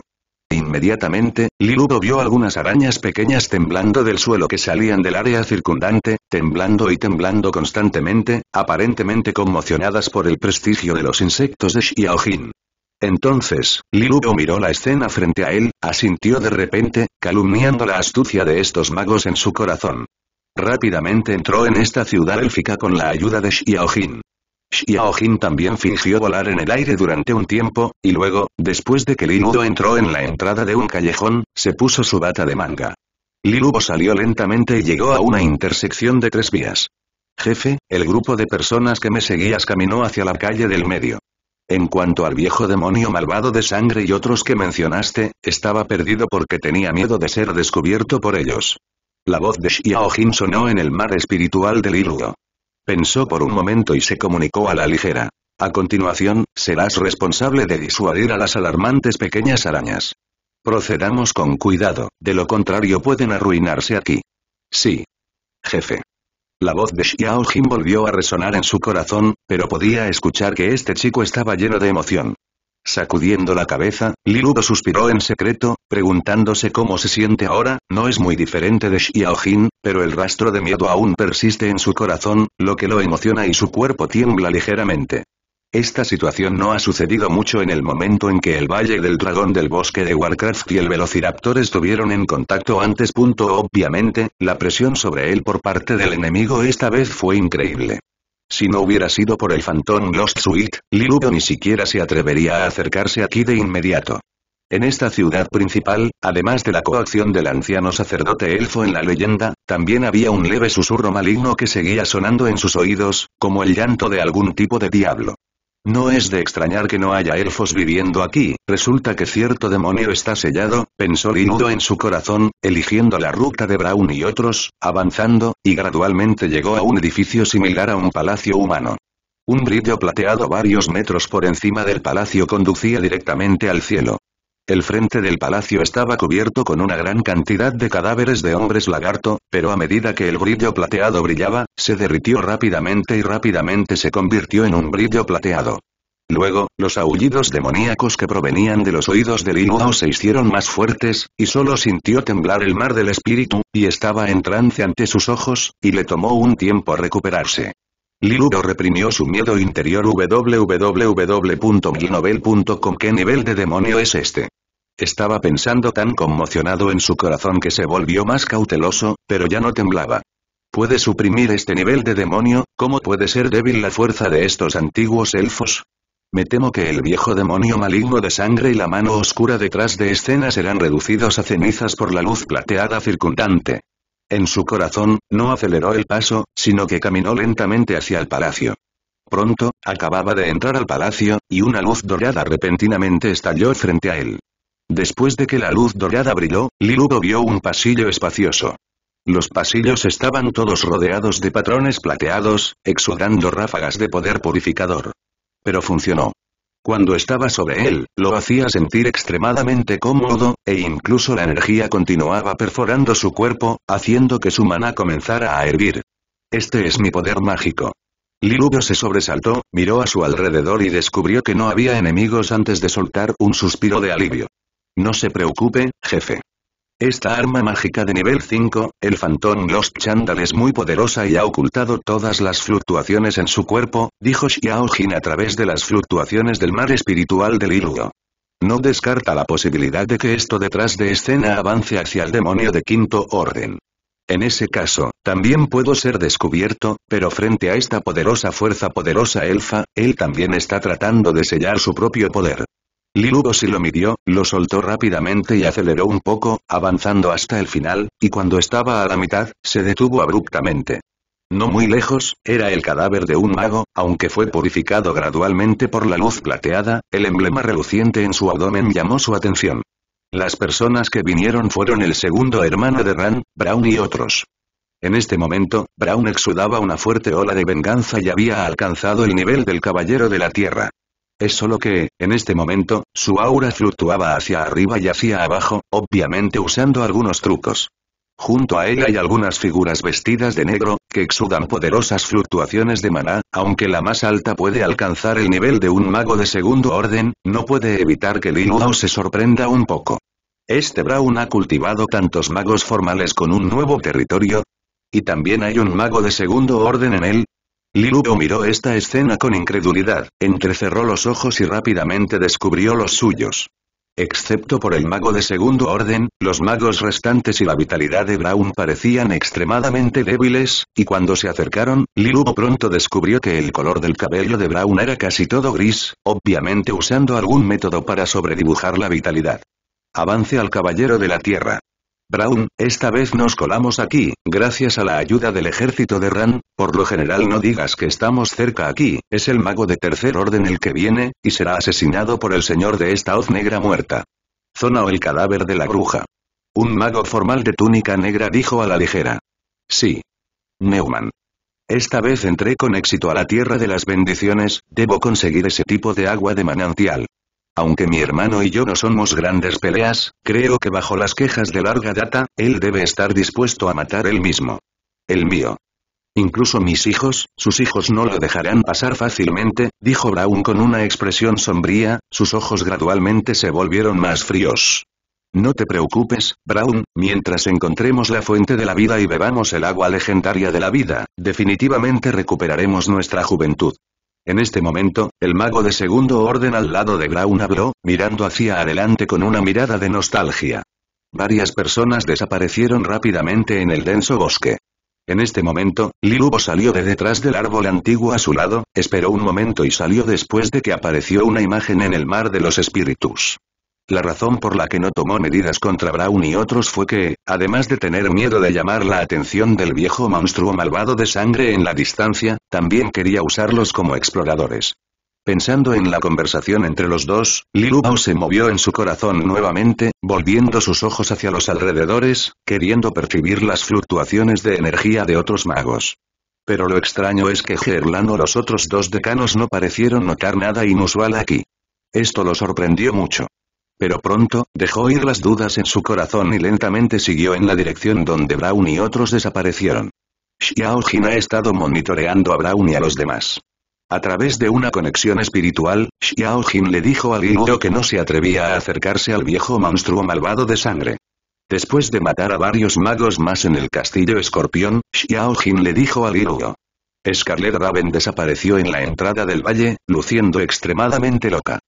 Inmediatamente, Lilugo vio algunas arañas pequeñas temblando del suelo que salían del área circundante, temblando y temblando constantemente, aparentemente conmocionadas por el prestigio de los insectos de Xiaojin. Entonces, Lilugo miró la escena frente a él, asintió de repente, calumniando la astucia de estos magos en su corazón. Rápidamente entró en esta ciudad élfica con la ayuda de Xiaojin. Xiaojin también fingió volar en el aire durante un tiempo, y luego, después de que Linudo entró en la entrada de un callejón, se puso su bata de manga. Lilubo salió lentamente y llegó a una intersección de tres vías. Jefe, el grupo de personas que me seguías caminó hacia la calle del medio. En cuanto al viejo demonio malvado de sangre y otros que mencionaste, estaba perdido porque tenía miedo de ser descubierto por ellos. La voz de Xiao Jin sonó en el mar espiritual del Iruo. Pensó por un momento y se comunicó a la ligera. A continuación, serás responsable de disuadir a las alarmantes pequeñas arañas. Procedamos con cuidado, de lo contrario pueden arruinarse aquí. Sí. Jefe. La voz de Xiao Jin volvió a resonar en su corazón, pero podía escuchar que este chico estaba lleno de emoción. Sacudiendo la cabeza, Liludo suspiró en secreto, preguntándose cómo se siente ahora, no es muy diferente de Xiaojin, pero el rastro de miedo aún persiste en su corazón, lo que lo emociona y su cuerpo tiembla ligeramente. Esta situación no ha sucedido mucho en el momento en que el Valle del Dragón del Bosque de Warcraft y el Velociraptor estuvieron en contacto antes. Obviamente, la presión sobre él por parte del enemigo esta vez fue increíble. Si no hubiera sido por el fantón Lost Suite, Liludo ni siquiera se atrevería a acercarse aquí de inmediato. En esta ciudad principal, además de la coacción del anciano sacerdote elfo en la leyenda, también había un leve susurro maligno que seguía sonando en sus oídos, como el llanto de algún tipo de diablo. No es de extrañar que no haya elfos viviendo aquí, resulta que cierto demonio está sellado, pensó Linudo en su corazón, eligiendo la ruta de Brown y otros, avanzando, y gradualmente llegó a un edificio similar a un palacio humano. Un brillo plateado varios metros por encima del palacio conducía directamente al cielo. El frente del palacio estaba cubierto con una gran cantidad de cadáveres de hombres lagarto, pero a medida que el brillo plateado brillaba, se derritió rápidamente y rápidamente se convirtió en un brillo plateado. Luego, los aullidos demoníacos que provenían de los oídos de Iluao se hicieron más fuertes, y solo sintió temblar el mar del espíritu, y estaba en trance ante sus ojos, y le tomó un tiempo recuperarse. Liludo reprimió su miedo interior www.milnovel.com ¿Qué nivel de demonio es este? Estaba pensando tan conmocionado en su corazón que se volvió más cauteloso, pero ya no temblaba. ¿Puede suprimir este nivel de demonio? ¿Cómo puede ser débil la fuerza de estos antiguos elfos? Me temo que el viejo demonio maligno de sangre y la mano oscura detrás de escena serán reducidos a cenizas por la luz plateada circundante. En su corazón, no aceleró el paso, sino que caminó lentamente hacia el palacio. Pronto, acababa de entrar al palacio, y una luz dorada repentinamente estalló frente a él. Después de que la luz dorada brilló, Lilugo vio un pasillo espacioso. Los pasillos estaban todos rodeados de patrones plateados, exudando ráfagas de poder purificador. Pero funcionó. Cuando estaba sobre él, lo hacía sentir extremadamente cómodo, e incluso la energía continuaba perforando su cuerpo, haciendo que su maná comenzara a hervir. Este es mi poder mágico. liluvio se sobresaltó, miró a su alrededor y descubrió que no había enemigos antes de soltar un suspiro de alivio. No se preocupe, jefe. Esta arma mágica de nivel 5, el fantón Lost Chandal es muy poderosa y ha ocultado todas las fluctuaciones en su cuerpo, dijo Xiao a través de las fluctuaciones del mar espiritual del hirugo No descarta la posibilidad de que esto detrás de escena avance hacia el demonio de quinto orden. En ese caso, también puedo ser descubierto, pero frente a esta poderosa fuerza poderosa elfa, él también está tratando de sellar su propio poder se lo midió, lo soltó rápidamente y aceleró un poco, avanzando hasta el final, y cuando estaba a la mitad, se detuvo abruptamente. No muy lejos, era el cadáver de un mago, aunque fue purificado gradualmente por la luz plateada, el emblema reluciente en su abdomen llamó su atención. Las personas que vinieron fueron el segundo hermano de Ran, Brown y otros. En este momento, Brown exudaba una fuerte ola de venganza y había alcanzado el nivel del Caballero de la Tierra. Es solo que, en este momento, su aura fluctuaba hacia arriba y hacia abajo, obviamente usando algunos trucos. Junto a él hay algunas figuras vestidas de negro, que exudan poderosas fluctuaciones de maná, aunque la más alta puede alcanzar el nivel de un mago de segundo orden, no puede evitar que Lin se sorprenda un poco. Este Brown ha cultivado tantos magos formales con un nuevo territorio. Y también hay un mago de segundo orden en él, Lilupo miró esta escena con incredulidad, entrecerró los ojos y rápidamente descubrió los suyos. Excepto por el mago de segundo orden, los magos restantes y la vitalidad de Brown parecían extremadamente débiles, y cuando se acercaron, Lilupo pronto descubrió que el color del cabello de Brown era casi todo gris, obviamente usando algún método para sobredibujar la vitalidad. Avance al caballero de la tierra. Brown, esta vez nos colamos aquí, gracias a la ayuda del ejército de Ran, por lo general no digas que estamos cerca aquí, es el mago de tercer orden el que viene, y será asesinado por el señor de esta hoz negra muerta. Zona o el cadáver de la bruja. Un mago formal de túnica negra dijo a la ligera. Sí. Neumann. Esta vez entré con éxito a la tierra de las bendiciones, debo conseguir ese tipo de agua de manantial. Aunque mi hermano y yo no somos grandes peleas, creo que bajo las quejas de larga data, él debe estar dispuesto a matar él mismo. El mío. Incluso mis hijos, sus hijos no lo dejarán pasar fácilmente, dijo Brown con una expresión sombría, sus ojos gradualmente se volvieron más fríos. No te preocupes, Brown, mientras encontremos la fuente de la vida y bebamos el agua legendaria de la vida, definitivamente recuperaremos nuestra juventud. En este momento, el mago de segundo orden al lado de Brown habló, mirando hacia adelante con una mirada de nostalgia. Varias personas desaparecieron rápidamente en el denso bosque. En este momento, Lilubo salió de detrás del árbol antiguo a su lado, esperó un momento y salió después de que apareció una imagen en el mar de los espíritus. La razón por la que no tomó medidas contra Brown y otros fue que, además de tener miedo de llamar la atención del viejo monstruo malvado de sangre en la distancia, también quería usarlos como exploradores. Pensando en la conversación entre los dos, Lilubao se movió en su corazón nuevamente, volviendo sus ojos hacia los alrededores, queriendo percibir las fluctuaciones de energía de otros magos. Pero lo extraño es que Gerlan o los otros dos decanos no parecieron notar nada inusual aquí. Esto lo sorprendió mucho. Pero pronto, dejó ir las dudas en su corazón y lentamente siguió en la dirección donde Brown y otros desaparecieron. Xiao Jin ha estado monitoreando a Brown y a los demás. A través de una conexión espiritual, Xiao Jin le dijo a Hirudo que no se atrevía a acercarse al viejo monstruo malvado de sangre. Después de matar a varios magos más en el castillo escorpión, Xiao Jin le dijo a Hirudo. Scarlet Raven desapareció en la entrada del valle, luciendo extremadamente loca.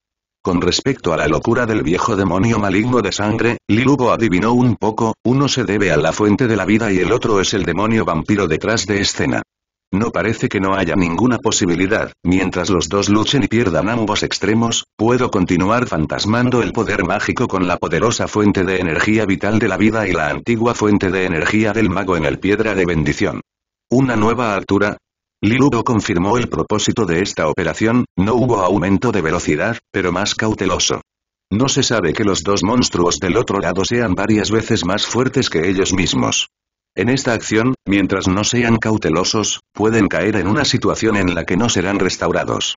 Con respecto a la locura del viejo demonio maligno de sangre, Lilubo adivinó un poco, uno se debe a la fuente de la vida y el otro es el demonio vampiro detrás de escena. No parece que no haya ninguna posibilidad, mientras los dos luchen y pierdan ambos extremos, puedo continuar fantasmando el poder mágico con la poderosa fuente de energía vital de la vida y la antigua fuente de energía del mago en el piedra de bendición. Una nueva altura, Liluo confirmó el propósito de esta operación, no hubo aumento de velocidad, pero más cauteloso. No se sabe que los dos monstruos del otro lado sean varias veces más fuertes que ellos mismos. En esta acción, mientras no sean cautelosos, pueden caer en una situación en la que no serán restaurados.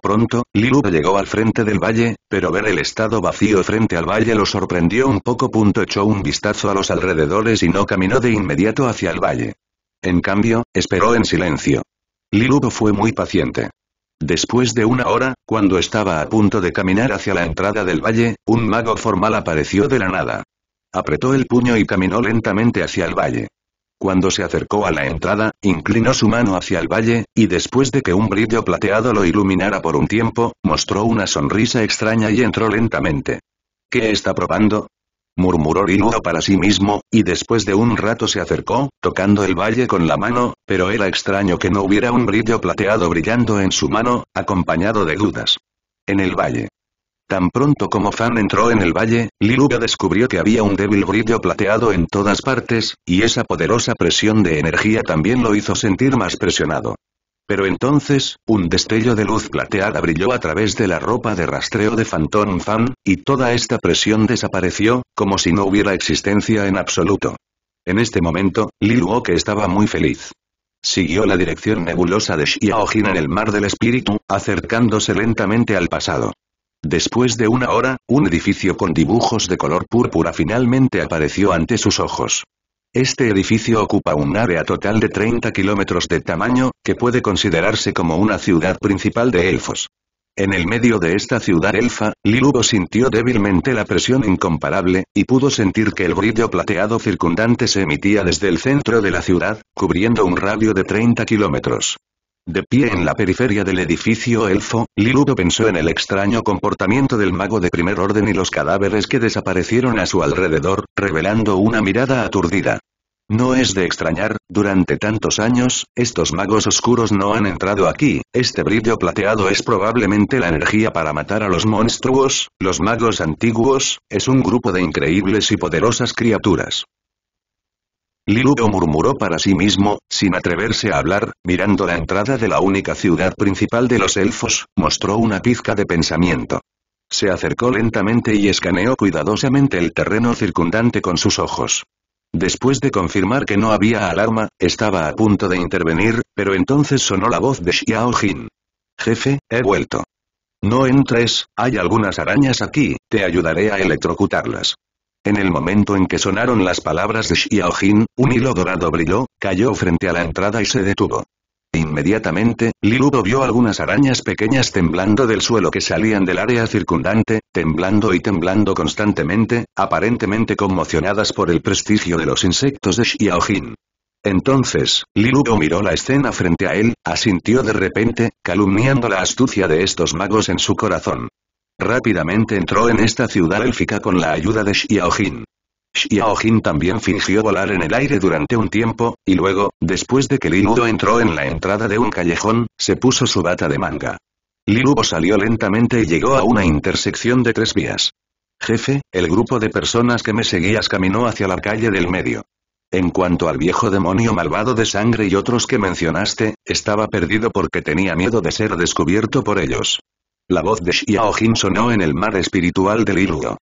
Pronto, Lilu llegó al frente del valle, pero ver el estado vacío frente al valle lo sorprendió un poco. Echó un vistazo a los alrededores y no caminó de inmediato hacia el valle. En cambio, esperó en silencio. Lilubo fue muy paciente. Después de una hora, cuando estaba a punto de caminar hacia la entrada del valle, un mago formal apareció de la nada. Apretó el puño y caminó lentamente hacia el valle. Cuando se acercó a la entrada, inclinó su mano hacia el valle, y después de que un brillo plateado lo iluminara por un tiempo, mostró una sonrisa extraña y entró lentamente. ¿Qué está probando? murmuró Rinuo para sí mismo, y después de un rato se acercó, tocando el valle con la mano, pero era extraño que no hubiera un brillo plateado brillando en su mano, acompañado de dudas. En el valle. Tan pronto como Fan entró en el valle, Liluga descubrió que había un débil brillo plateado en todas partes, y esa poderosa presión de energía también lo hizo sentir más presionado. Pero entonces, un destello de luz plateada brilló a través de la ropa de rastreo de Phantom Fan, y toda esta presión desapareció, como si no hubiera existencia en absoluto. En este momento, Liluo que estaba muy feliz. Siguió la dirección nebulosa de Xiaojin en el mar del espíritu, acercándose lentamente al pasado. Después de una hora, un edificio con dibujos de color púrpura finalmente apareció ante sus ojos. Este edificio ocupa un área total de 30 kilómetros de tamaño, que puede considerarse como una ciudad principal de elfos. En el medio de esta ciudad elfa, Lilubo sintió débilmente la presión incomparable, y pudo sentir que el brillo plateado circundante se emitía desde el centro de la ciudad, cubriendo un radio de 30 kilómetros. De pie en la periferia del edificio elfo, Liludo pensó en el extraño comportamiento del mago de primer orden y los cadáveres que desaparecieron a su alrededor, revelando una mirada aturdida. No es de extrañar, durante tantos años, estos magos oscuros no han entrado aquí, este brillo plateado es probablemente la energía para matar a los monstruos, los magos antiguos, es un grupo de increíbles y poderosas criaturas. Liluo murmuró para sí mismo, sin atreverse a hablar, mirando la entrada de la única ciudad principal de los elfos, mostró una pizca de pensamiento. Se acercó lentamente y escaneó cuidadosamente el terreno circundante con sus ojos. Después de confirmar que no había alarma, estaba a punto de intervenir, pero entonces sonó la voz de Xiao Jin. Jefe, he vuelto. No entres, hay algunas arañas aquí, te ayudaré a electrocutarlas. En el momento en que sonaron las palabras de Xiaojin, un hilo dorado brilló, cayó frente a la entrada y se detuvo. Inmediatamente, Lilugo vio algunas arañas pequeñas temblando del suelo que salían del área circundante, temblando y temblando constantemente, aparentemente conmocionadas por el prestigio de los insectos de Xiaojin. Entonces, Lilugo miró la escena frente a él, asintió de repente, calumniando la astucia de estos magos en su corazón. Rápidamente entró en esta ciudad élfica con la ayuda de Xiaohin. Xiaojin también fingió volar en el aire durante un tiempo, y luego, después de que Luo entró en la entrada de un callejón, se puso su bata de manga. Luo salió lentamente y llegó a una intersección de tres vías. Jefe, el grupo de personas que me seguías caminó hacia la calle del medio. En cuanto al viejo demonio malvado de sangre y otros que mencionaste, estaba perdido porque tenía miedo de ser descubierto por ellos. La voz de Xiao sonó en el mar espiritual del hilo.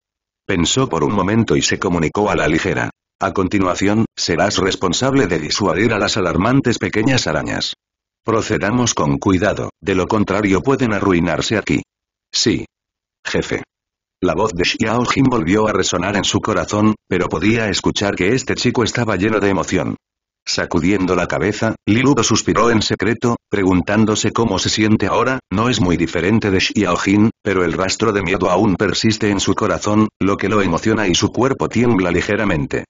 Pensó por un momento y se comunicó a la ligera. A continuación, serás responsable de disuadir a las alarmantes pequeñas arañas. Procedamos con cuidado, de lo contrario pueden arruinarse aquí. Sí. Jefe. La voz de Xiao volvió a resonar en su corazón, pero podía escuchar que este chico estaba lleno de emoción. Sacudiendo la cabeza, Liludo suspiró en secreto, preguntándose cómo se siente ahora, no es muy diferente de Xiaojin, pero el rastro de miedo aún persiste en su corazón, lo que lo emociona y su cuerpo tiembla ligeramente.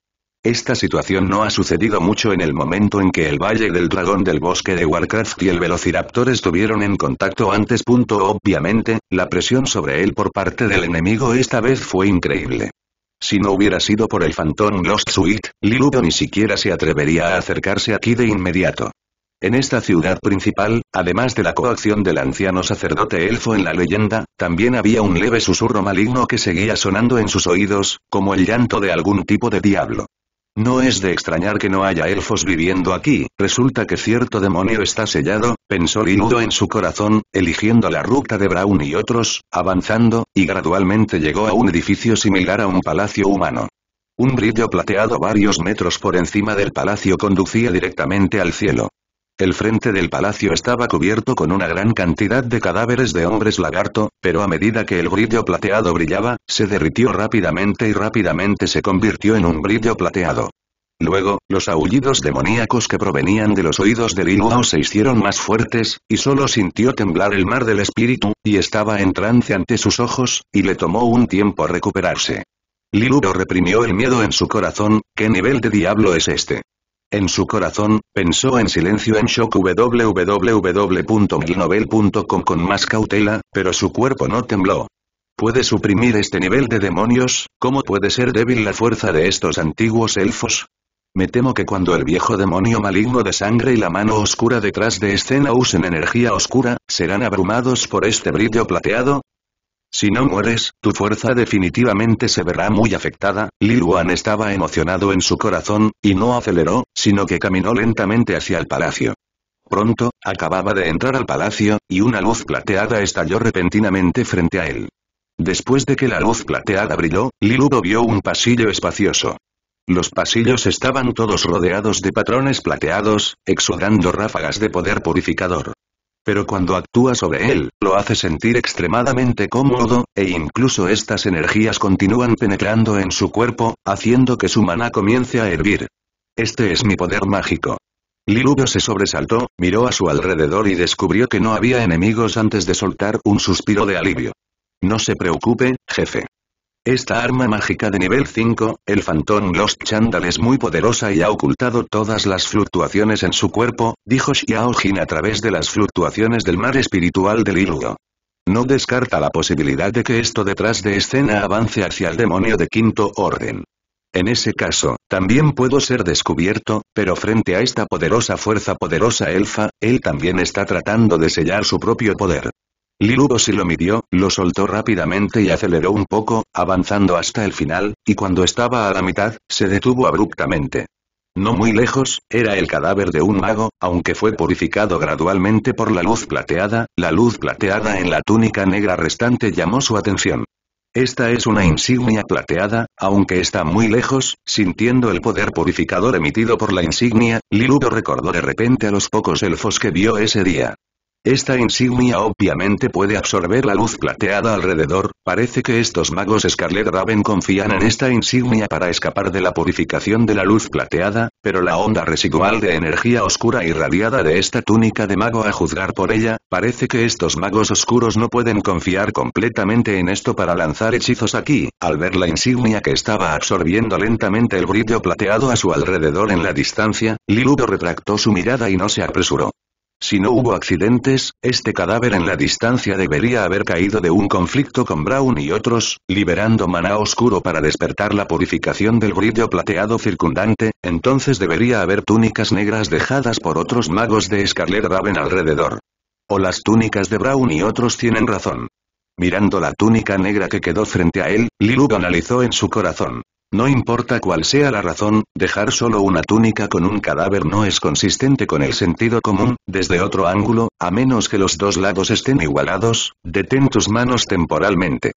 Esta situación no ha sucedido mucho en el momento en que el Valle del Dragón del Bosque de Warcraft y el Velociraptor estuvieron en contacto antes. Obviamente, la presión sobre él por parte del enemigo esta vez fue increíble. Si no hubiera sido por el fantón Lost Suite, Liludo ni siquiera se atrevería a acercarse aquí de inmediato. En esta ciudad principal, además de la coacción del anciano sacerdote elfo en la leyenda, también había un leve susurro maligno que seguía sonando en sus oídos, como el llanto de algún tipo de diablo. No es de extrañar que no haya elfos viviendo aquí, resulta que cierto demonio está sellado, pensó Linudo en su corazón, eligiendo la ruta de Brown y otros, avanzando, y gradualmente llegó a un edificio similar a un palacio humano. Un brillo plateado varios metros por encima del palacio conducía directamente al cielo. El frente del palacio estaba cubierto con una gran cantidad de cadáveres de hombres lagarto, pero a medida que el brillo plateado brillaba, se derritió rápidamente y rápidamente se convirtió en un brillo plateado. Luego, los aullidos demoníacos que provenían de los oídos de Liluro se hicieron más fuertes, y solo sintió temblar el mar del espíritu, y estaba en trance ante sus ojos, y le tomó un tiempo recuperarse. Liluo reprimió el miedo en su corazón, ¿qué nivel de diablo es este? En su corazón, pensó en silencio en shock con más cautela, pero su cuerpo no tembló. ¿Puede suprimir este nivel de demonios? ¿Cómo puede ser débil la fuerza de estos antiguos elfos? Me temo que cuando el viejo demonio maligno de sangre y la mano oscura detrás de escena usen energía oscura, serán abrumados por este brillo plateado, si no mueres, tu fuerza definitivamente se verá muy afectada, Liluan estaba emocionado en su corazón, y no aceleró, sino que caminó lentamente hacia el palacio. Pronto, acababa de entrar al palacio, y una luz plateada estalló repentinamente frente a él. Después de que la luz plateada brilló, Liludo vio un pasillo espacioso. Los pasillos estaban todos rodeados de patrones plateados, exudando ráfagas de poder purificador. Pero cuando actúa sobre él, lo hace sentir extremadamente cómodo, e incluso estas energías continúan penetrando en su cuerpo, haciendo que su maná comience a hervir. Este es mi poder mágico. Lilubio se sobresaltó, miró a su alrededor y descubrió que no había enemigos antes de soltar un suspiro de alivio. No se preocupe, jefe. Esta arma mágica de nivel 5, el fantón Lost Chandal es muy poderosa y ha ocultado todas las fluctuaciones en su cuerpo, dijo Xiao Jin a través de las fluctuaciones del mar espiritual del hirugo No descarta la posibilidad de que esto detrás de escena avance hacia el demonio de quinto orden. En ese caso, también puedo ser descubierto, pero frente a esta poderosa fuerza poderosa elfa, él también está tratando de sellar su propio poder. Lilugo se lo midió, lo soltó rápidamente y aceleró un poco, avanzando hasta el final, y cuando estaba a la mitad, se detuvo abruptamente. No muy lejos, era el cadáver de un mago, aunque fue purificado gradualmente por la luz plateada, la luz plateada en la túnica negra restante llamó su atención. Esta es una insignia plateada, aunque está muy lejos, sintiendo el poder purificador emitido por la insignia, Lilugo recordó de repente a los pocos elfos que vio ese día. Esta insignia obviamente puede absorber la luz plateada alrededor, parece que estos magos Scarlet Raven confían en esta insignia para escapar de la purificación de la luz plateada, pero la onda residual de energía oscura irradiada de esta túnica de mago a juzgar por ella, parece que estos magos oscuros no pueden confiar completamente en esto para lanzar hechizos aquí, al ver la insignia que estaba absorbiendo lentamente el brillo plateado a su alrededor en la distancia, Lilu retractó su mirada y no se apresuró. Si no hubo accidentes, este cadáver en la distancia debería haber caído de un conflicto con Brown y otros, liberando maná oscuro para despertar la purificación del brillo plateado circundante, entonces debería haber túnicas negras dejadas por otros magos de Scarlet Raven alrededor. O las túnicas de Brown y otros tienen razón. Mirando la túnica negra que quedó frente a él, Lilu analizó en su corazón. No importa cuál sea la razón, dejar solo una túnica con un cadáver no es consistente con el sentido común, desde otro ángulo, a menos que los dos lados estén igualados, detén tus manos temporalmente.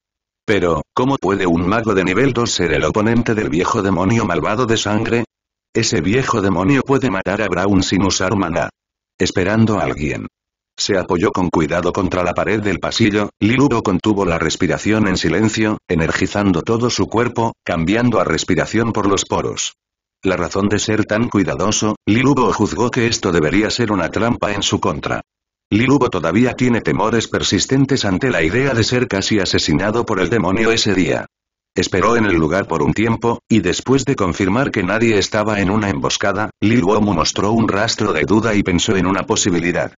Pero, ¿cómo puede un mago de nivel 2 ser el oponente del viejo demonio malvado de sangre? Ese viejo demonio puede matar a Brown sin usar maná. Esperando a alguien. Se apoyó con cuidado contra la pared del pasillo, Lilubo contuvo la respiración en silencio, energizando todo su cuerpo, cambiando a respiración por los poros. La razón de ser tan cuidadoso, Lilubo juzgó que esto debería ser una trampa en su contra. Lilubo todavía tiene temores persistentes ante la idea de ser casi asesinado por el demonio ese día. Esperó en el lugar por un tiempo, y después de confirmar que nadie estaba en una emboscada, Liluomo mostró un rastro de duda y pensó en una posibilidad.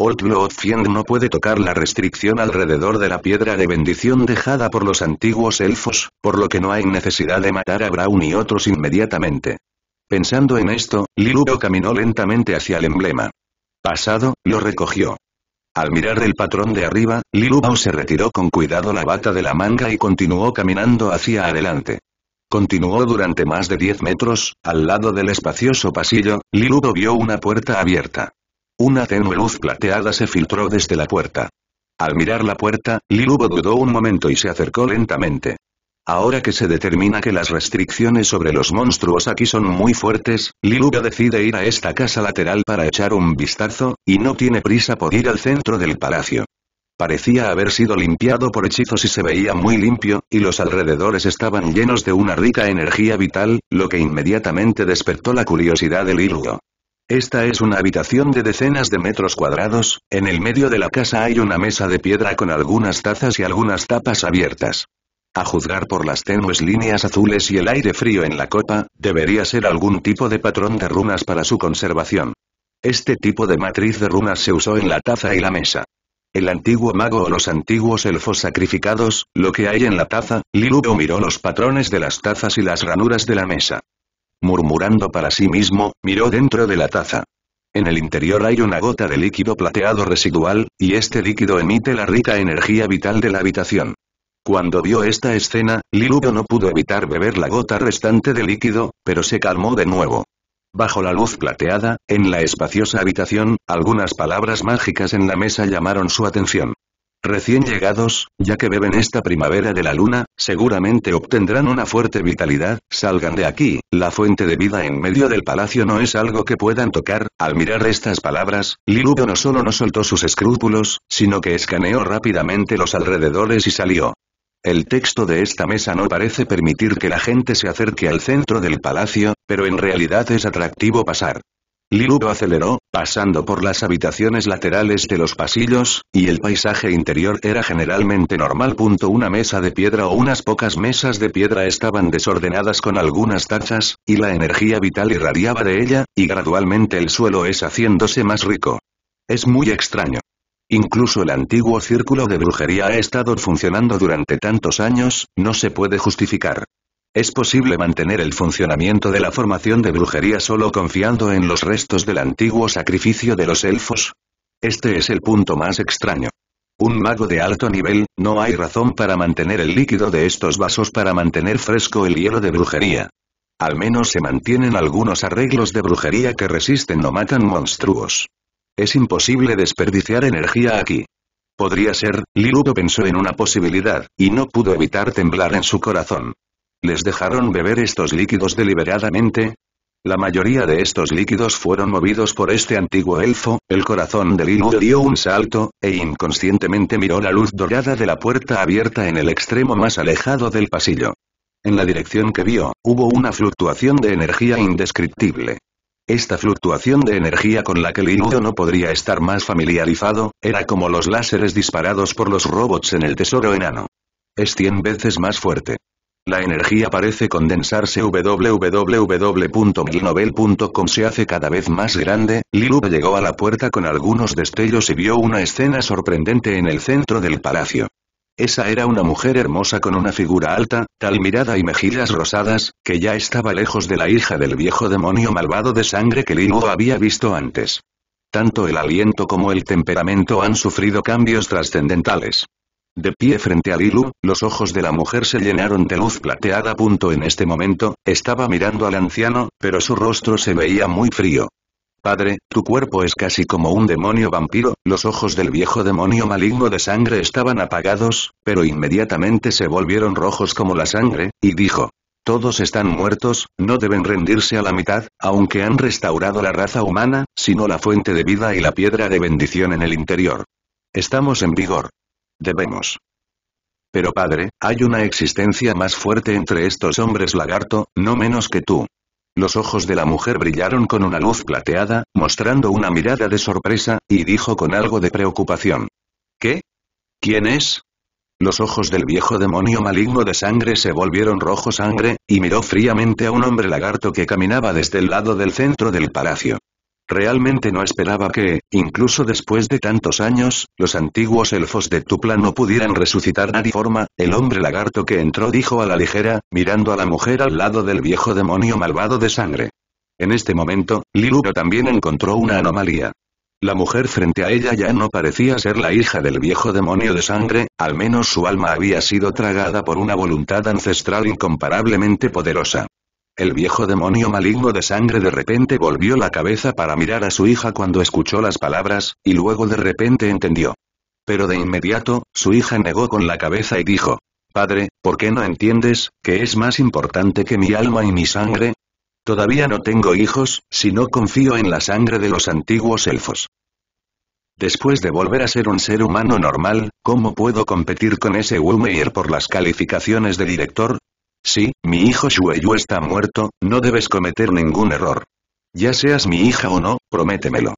Old Fiend no puede tocar la restricción alrededor de la piedra de bendición dejada por los antiguos elfos, por lo que no hay necesidad de matar a Brown y otros inmediatamente. Pensando en esto, Lilubo caminó lentamente hacia el emblema. Pasado, lo recogió. Al mirar el patrón de arriba, Lilubao se retiró con cuidado la bata de la manga y continuó caminando hacia adelante. Continuó durante más de 10 metros, al lado del espacioso pasillo, Lilubo vio una puerta abierta. Una tenue luz plateada se filtró desde la puerta. Al mirar la puerta, Lilugo dudó un momento y se acercó lentamente. Ahora que se determina que las restricciones sobre los monstruos aquí son muy fuertes, Lilugo decide ir a esta casa lateral para echar un vistazo, y no tiene prisa por ir al centro del palacio. Parecía haber sido limpiado por hechizos y se veía muy limpio, y los alrededores estaban llenos de una rica energía vital, lo que inmediatamente despertó la curiosidad de Lilugo. Esta es una habitación de decenas de metros cuadrados, en el medio de la casa hay una mesa de piedra con algunas tazas y algunas tapas abiertas. A juzgar por las tenues líneas azules y el aire frío en la copa, debería ser algún tipo de patrón de runas para su conservación. Este tipo de matriz de runas se usó en la taza y la mesa. El antiguo mago o los antiguos elfos sacrificados, lo que hay en la taza, Lilugo miró los patrones de las tazas y las ranuras de la mesa. Murmurando para sí mismo, miró dentro de la taza. En el interior hay una gota de líquido plateado residual, y este líquido emite la rica energía vital de la habitación. Cuando vio esta escena, Lilugo no pudo evitar beber la gota restante de líquido, pero se calmó de nuevo. Bajo la luz plateada, en la espaciosa habitación, algunas palabras mágicas en la mesa llamaron su atención. Recién llegados, ya que beben esta primavera de la luna, seguramente obtendrán una fuerte vitalidad, salgan de aquí, la fuente de vida en medio del palacio no es algo que puedan tocar, al mirar estas palabras, Lilubo no solo no soltó sus escrúpulos, sino que escaneó rápidamente los alrededores y salió. El texto de esta mesa no parece permitir que la gente se acerque al centro del palacio, pero en realidad es atractivo pasar. Lilu aceleró, pasando por las habitaciones laterales de los pasillos, y el paisaje interior era generalmente normal. Una mesa de piedra o unas pocas mesas de piedra estaban desordenadas con algunas tachas, y la energía vital irradiaba de ella, y gradualmente el suelo es haciéndose más rico. Es muy extraño. Incluso el antiguo círculo de brujería ha estado funcionando durante tantos años, no se puede justificar. Es posible mantener el funcionamiento de la formación de brujería solo confiando en los restos del antiguo sacrificio de los elfos. Este es el punto más extraño. Un mago de alto nivel, no hay razón para mantener el líquido de estos vasos para mantener fresco el hielo de brujería. Al menos se mantienen algunos arreglos de brujería que resisten o matan monstruos. Es imposible desperdiciar energía aquí. Podría ser, Liluto pensó en una posibilidad, y no pudo evitar temblar en su corazón les dejaron beber estos líquidos deliberadamente, la mayoría de estos líquidos fueron movidos por este antiguo elfo, el corazón de Linudo dio un salto, e inconscientemente miró la luz dorada de la puerta abierta en el extremo más alejado del pasillo. En la dirección que vio, hubo una fluctuación de energía indescriptible. Esta fluctuación de energía con la que Linudo no podría estar más familiarizado, era como los láseres disparados por los robots en el tesoro enano. Es cien veces más fuerte. La energía parece condensarse www.milnovel.com se hace cada vez más grande, Lilu llegó a la puerta con algunos destellos y vio una escena sorprendente en el centro del palacio. Esa era una mujer hermosa con una figura alta, tal mirada y mejillas rosadas, que ya estaba lejos de la hija del viejo demonio malvado de sangre que Lilu había visto antes. Tanto el aliento como el temperamento han sufrido cambios trascendentales. De pie frente a Lilu, los ojos de la mujer se llenaron de luz plateada. En este momento, estaba mirando al anciano, pero su rostro se veía muy frío. Padre, tu cuerpo es casi como un demonio vampiro, los ojos del viejo demonio maligno de sangre estaban apagados, pero inmediatamente se volvieron rojos como la sangre, y dijo. Todos están muertos, no deben rendirse a la mitad, aunque han restaurado la raza humana, sino la fuente de vida y la piedra de bendición en el interior. Estamos en vigor. Debemos. Pero padre, hay una existencia más fuerte entre estos hombres lagarto, no menos que tú. Los ojos de la mujer brillaron con una luz plateada, mostrando una mirada de sorpresa, y dijo con algo de preocupación. ¿Qué? ¿Quién es? Los ojos del viejo demonio maligno de sangre se volvieron rojo sangre, y miró fríamente a un hombre lagarto que caminaba desde el lado del centro del palacio. Realmente no esperaba que, incluso después de tantos años, los antiguos elfos de Tupla no pudieran resucitar a forma. el hombre lagarto que entró dijo a la ligera, mirando a la mujer al lado del viejo demonio malvado de sangre. En este momento, Liluro también encontró una anomalía. La mujer frente a ella ya no parecía ser la hija del viejo demonio de sangre, al menos su alma había sido tragada por una voluntad ancestral incomparablemente poderosa. El viejo demonio maligno de sangre de repente volvió la cabeza para mirar a su hija cuando escuchó las palabras, y luego de repente entendió. Pero de inmediato, su hija negó con la cabeza y dijo, Padre, ¿por qué no entiendes, que es más importante que mi alma y mi sangre? Todavía no tengo hijos, si no confío en la sangre de los antiguos elfos. Después de volver a ser un ser humano normal, ¿cómo puedo competir con ese Wumeyer por las calificaciones de director? Sí, mi hijo Shueyu está muerto, no debes cometer ningún error. Ya seas mi hija o no, prométemelo.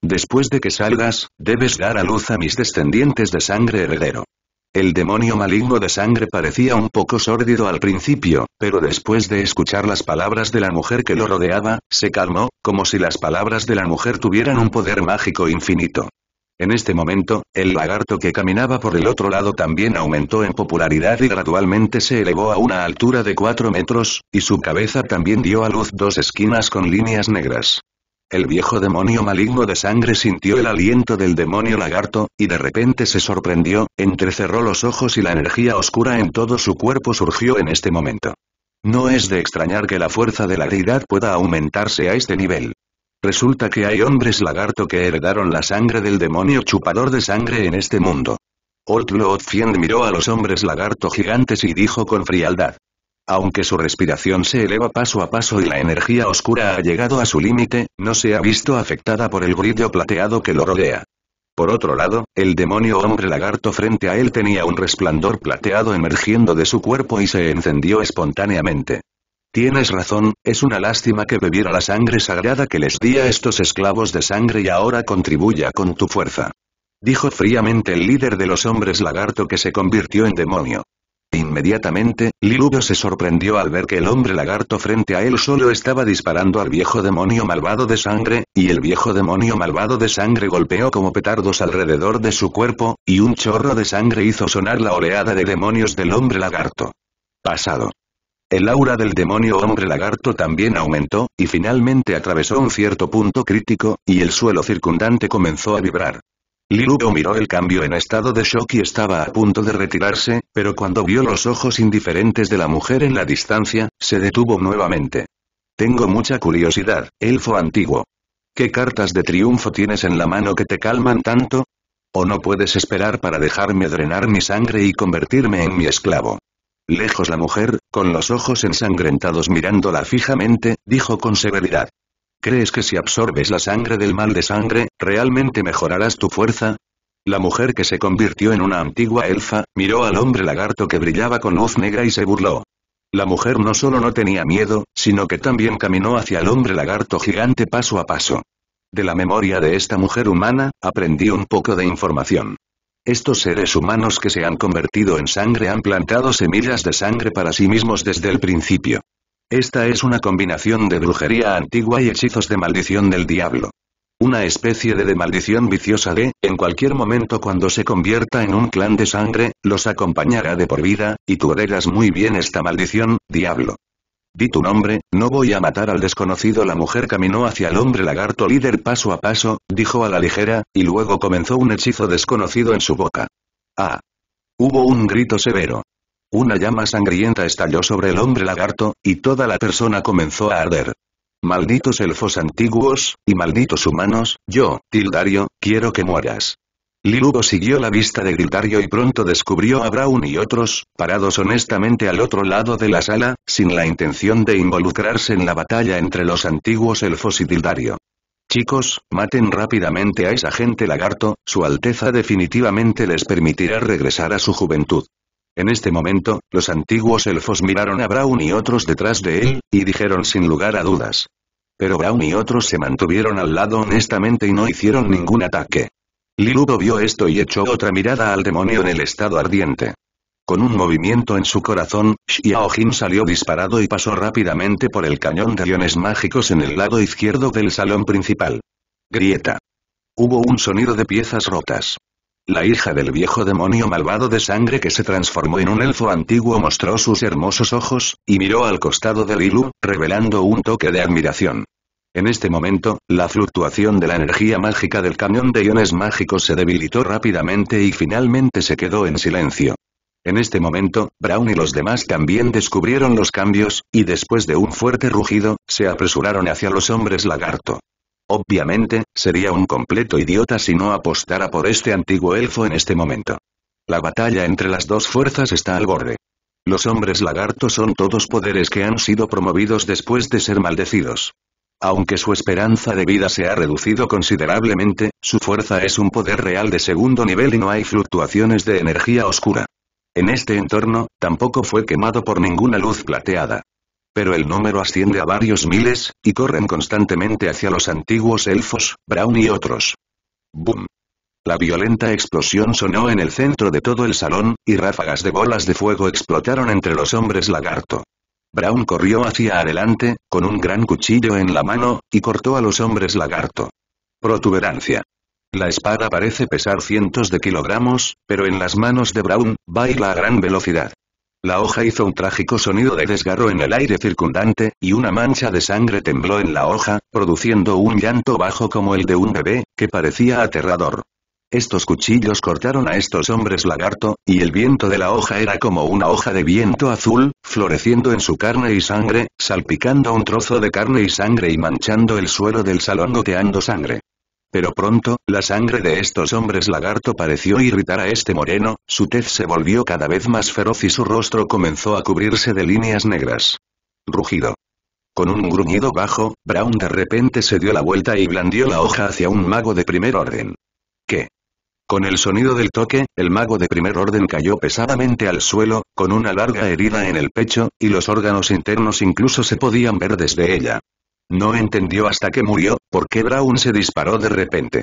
Después de que salgas, debes dar a luz a mis descendientes de sangre heredero. El demonio maligno de sangre parecía un poco sórdido al principio, pero después de escuchar las palabras de la mujer que lo rodeaba, se calmó, como si las palabras de la mujer tuvieran un poder mágico infinito. En este momento, el lagarto que caminaba por el otro lado también aumentó en popularidad y gradualmente se elevó a una altura de 4 metros, y su cabeza también dio a luz dos esquinas con líneas negras. El viejo demonio maligno de sangre sintió el aliento del demonio lagarto, y de repente se sorprendió, entrecerró los ojos y la energía oscura en todo su cuerpo surgió en este momento. No es de extrañar que la fuerza de la deidad pueda aumentarse a este nivel. Resulta que hay hombres lagarto que heredaron la sangre del demonio chupador de sangre en este mundo. Old Lord Fiend miró a los hombres lagarto gigantes y dijo con frialdad. Aunque su respiración se eleva paso a paso y la energía oscura ha llegado a su límite, no se ha visto afectada por el brillo plateado que lo rodea. Por otro lado, el demonio hombre lagarto frente a él tenía un resplandor plateado emergiendo de su cuerpo y se encendió espontáneamente. Tienes razón, es una lástima que bebiera la sangre sagrada que les di a estos esclavos de sangre y ahora contribuya con tu fuerza. Dijo fríamente el líder de los hombres lagarto que se convirtió en demonio. Inmediatamente, Liludo se sorprendió al ver que el hombre lagarto frente a él solo estaba disparando al viejo demonio malvado de sangre, y el viejo demonio malvado de sangre golpeó como petardos alrededor de su cuerpo, y un chorro de sangre hizo sonar la oleada de demonios del hombre lagarto. Pasado. El aura del demonio hombre lagarto también aumentó, y finalmente atravesó un cierto punto crítico, y el suelo circundante comenzó a vibrar. Lilugo miró el cambio en estado de shock y estaba a punto de retirarse, pero cuando vio los ojos indiferentes de la mujer en la distancia, se detuvo nuevamente. Tengo mucha curiosidad, elfo antiguo. ¿Qué cartas de triunfo tienes en la mano que te calman tanto? ¿O no puedes esperar para dejarme drenar mi sangre y convertirme en mi esclavo? Lejos la mujer, con los ojos ensangrentados mirándola fijamente, dijo con severidad. ¿Crees que si absorbes la sangre del mal de sangre, realmente mejorarás tu fuerza? La mujer que se convirtió en una antigua elfa, miró al hombre lagarto que brillaba con luz negra y se burló. La mujer no solo no tenía miedo, sino que también caminó hacia el hombre lagarto gigante paso a paso. De la memoria de esta mujer humana, aprendí un poco de información. Estos seres humanos que se han convertido en sangre han plantado semillas de sangre para sí mismos desde el principio. Esta es una combinación de brujería antigua y hechizos de maldición del diablo. Una especie de, maldición viciosa de, en cualquier momento cuando se convierta en un clan de sangre, los acompañará de por vida, y tú heredas muy bien esta maldición, diablo. Di tu nombre, no voy a matar al desconocido. La mujer caminó hacia el hombre lagarto líder paso a paso, dijo a la ligera, y luego comenzó un hechizo desconocido en su boca. Ah. Hubo un grito severo. Una llama sangrienta estalló sobre el hombre lagarto, y toda la persona comenzó a arder. Malditos elfos antiguos, y malditos humanos, yo, Tildario, quiero que mueras. Lilugo siguió la vista de Gritario y pronto descubrió a Brown y otros, parados honestamente al otro lado de la sala, sin la intención de involucrarse en la batalla entre los antiguos elfos y Dildario. Chicos, maten rápidamente a esa gente lagarto, su alteza definitivamente les permitirá regresar a su juventud. En este momento, los antiguos elfos miraron a Brown y otros detrás de él, y dijeron sin lugar a dudas. Pero Brown y otros se mantuvieron al lado honestamente y no hicieron ningún ataque. Lilu vio esto y echó otra mirada al demonio en el estado ardiente. Con un movimiento en su corazón, Xiao salió disparado y pasó rápidamente por el cañón de iones mágicos en el lado izquierdo del salón principal. Grieta. Hubo un sonido de piezas rotas. La hija del viejo demonio malvado de sangre que se transformó en un elfo antiguo mostró sus hermosos ojos, y miró al costado de Lilu, revelando un toque de admiración. En este momento, la fluctuación de la energía mágica del camión de iones mágicos se debilitó rápidamente y finalmente se quedó en silencio. En este momento, Brown y los demás también descubrieron los cambios, y después de un fuerte rugido, se apresuraron hacia los hombres lagarto. Obviamente, sería un completo idiota si no apostara por este antiguo elfo en este momento. La batalla entre las dos fuerzas está al borde. Los hombres lagarto son todos poderes que han sido promovidos después de ser maldecidos. Aunque su esperanza de vida se ha reducido considerablemente, su fuerza es un poder real de segundo nivel y no hay fluctuaciones de energía oscura. En este entorno, tampoco fue quemado por ninguna luz plateada. Pero el número asciende a varios miles, y corren constantemente hacia los antiguos elfos, Brown y otros. ¡Boom! La violenta explosión sonó en el centro de todo el salón, y ráfagas de bolas de fuego explotaron entre los hombres lagarto. Brown corrió hacia adelante, con un gran cuchillo en la mano, y cortó a los hombres lagarto. Protuberancia. La espada parece pesar cientos de kilogramos, pero en las manos de Brown, baila a gran velocidad. La hoja hizo un trágico sonido de desgarro en el aire circundante, y una mancha de sangre tembló en la hoja, produciendo un llanto bajo como el de un bebé, que parecía aterrador. Estos cuchillos cortaron a estos hombres lagarto, y el viento de la hoja era como una hoja de viento azul, floreciendo en su carne y sangre, salpicando un trozo de carne y sangre y manchando el suelo del salón goteando sangre. Pero pronto, la sangre de estos hombres lagarto pareció irritar a este moreno, su tez se volvió cada vez más feroz y su rostro comenzó a cubrirse de líneas negras. Rugido. Con un gruñido bajo, Brown de repente se dio la vuelta y blandió la hoja hacia un mago de primer orden. Con el sonido del toque, el mago de primer orden cayó pesadamente al suelo, con una larga herida en el pecho, y los órganos internos incluso se podían ver desde ella. No entendió hasta que murió, por qué Brown se disparó de repente.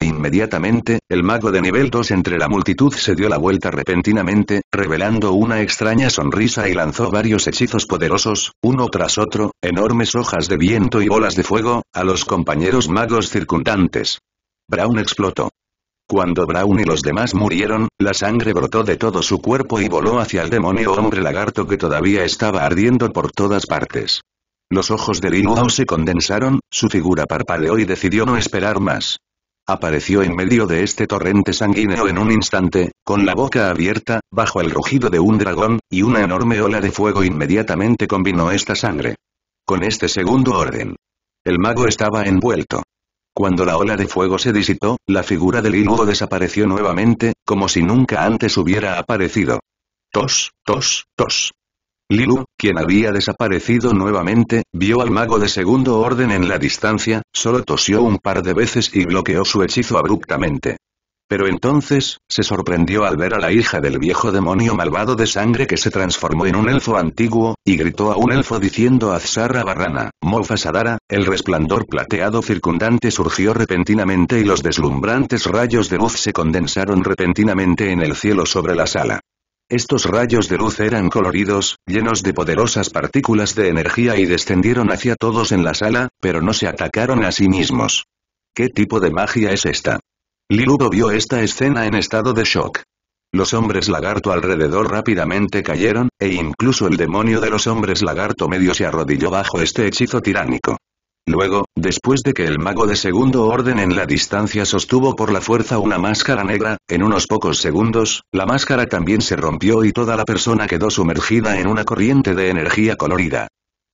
Inmediatamente, el mago de nivel 2 entre la multitud se dio la vuelta repentinamente, revelando una extraña sonrisa y lanzó varios hechizos poderosos, uno tras otro, enormes hojas de viento y bolas de fuego, a los compañeros magos circundantes. Brown explotó. Cuando Brown y los demás murieron, la sangre brotó de todo su cuerpo y voló hacia el demonio hombre lagarto que todavía estaba ardiendo por todas partes. Los ojos de Lin se condensaron, su figura parpadeó y decidió no esperar más. Apareció en medio de este torrente sanguíneo en un instante, con la boca abierta, bajo el rugido de un dragón, y una enorme ola de fuego inmediatamente combinó esta sangre. Con este segundo orden. El mago estaba envuelto. Cuando la ola de fuego se disipó, la figura de Lilu desapareció nuevamente, como si nunca antes hubiera aparecido. Tos, tos, tos. Lilu, quien había desaparecido nuevamente, vio al mago de segundo orden en la distancia, solo tosió un par de veces y bloqueó su hechizo abruptamente. Pero entonces, se sorprendió al ver a la hija del viejo demonio malvado de sangre que se transformó en un elfo antiguo, y gritó a un elfo diciendo a Barrana, Mofa Sadara, el resplandor plateado circundante surgió repentinamente y los deslumbrantes rayos de luz se condensaron repentinamente en el cielo sobre la sala. Estos rayos de luz eran coloridos, llenos de poderosas partículas de energía y descendieron hacia todos en la sala, pero no se atacaron a sí mismos. ¿Qué tipo de magia es esta? Lilugo vio esta escena en estado de shock. Los hombres lagarto alrededor rápidamente cayeron, e incluso el demonio de los hombres lagarto medio se arrodilló bajo este hechizo tiránico. Luego, después de que el mago de segundo orden en la distancia sostuvo por la fuerza una máscara negra, en unos pocos segundos, la máscara también se rompió y toda la persona quedó sumergida en una corriente de energía colorida.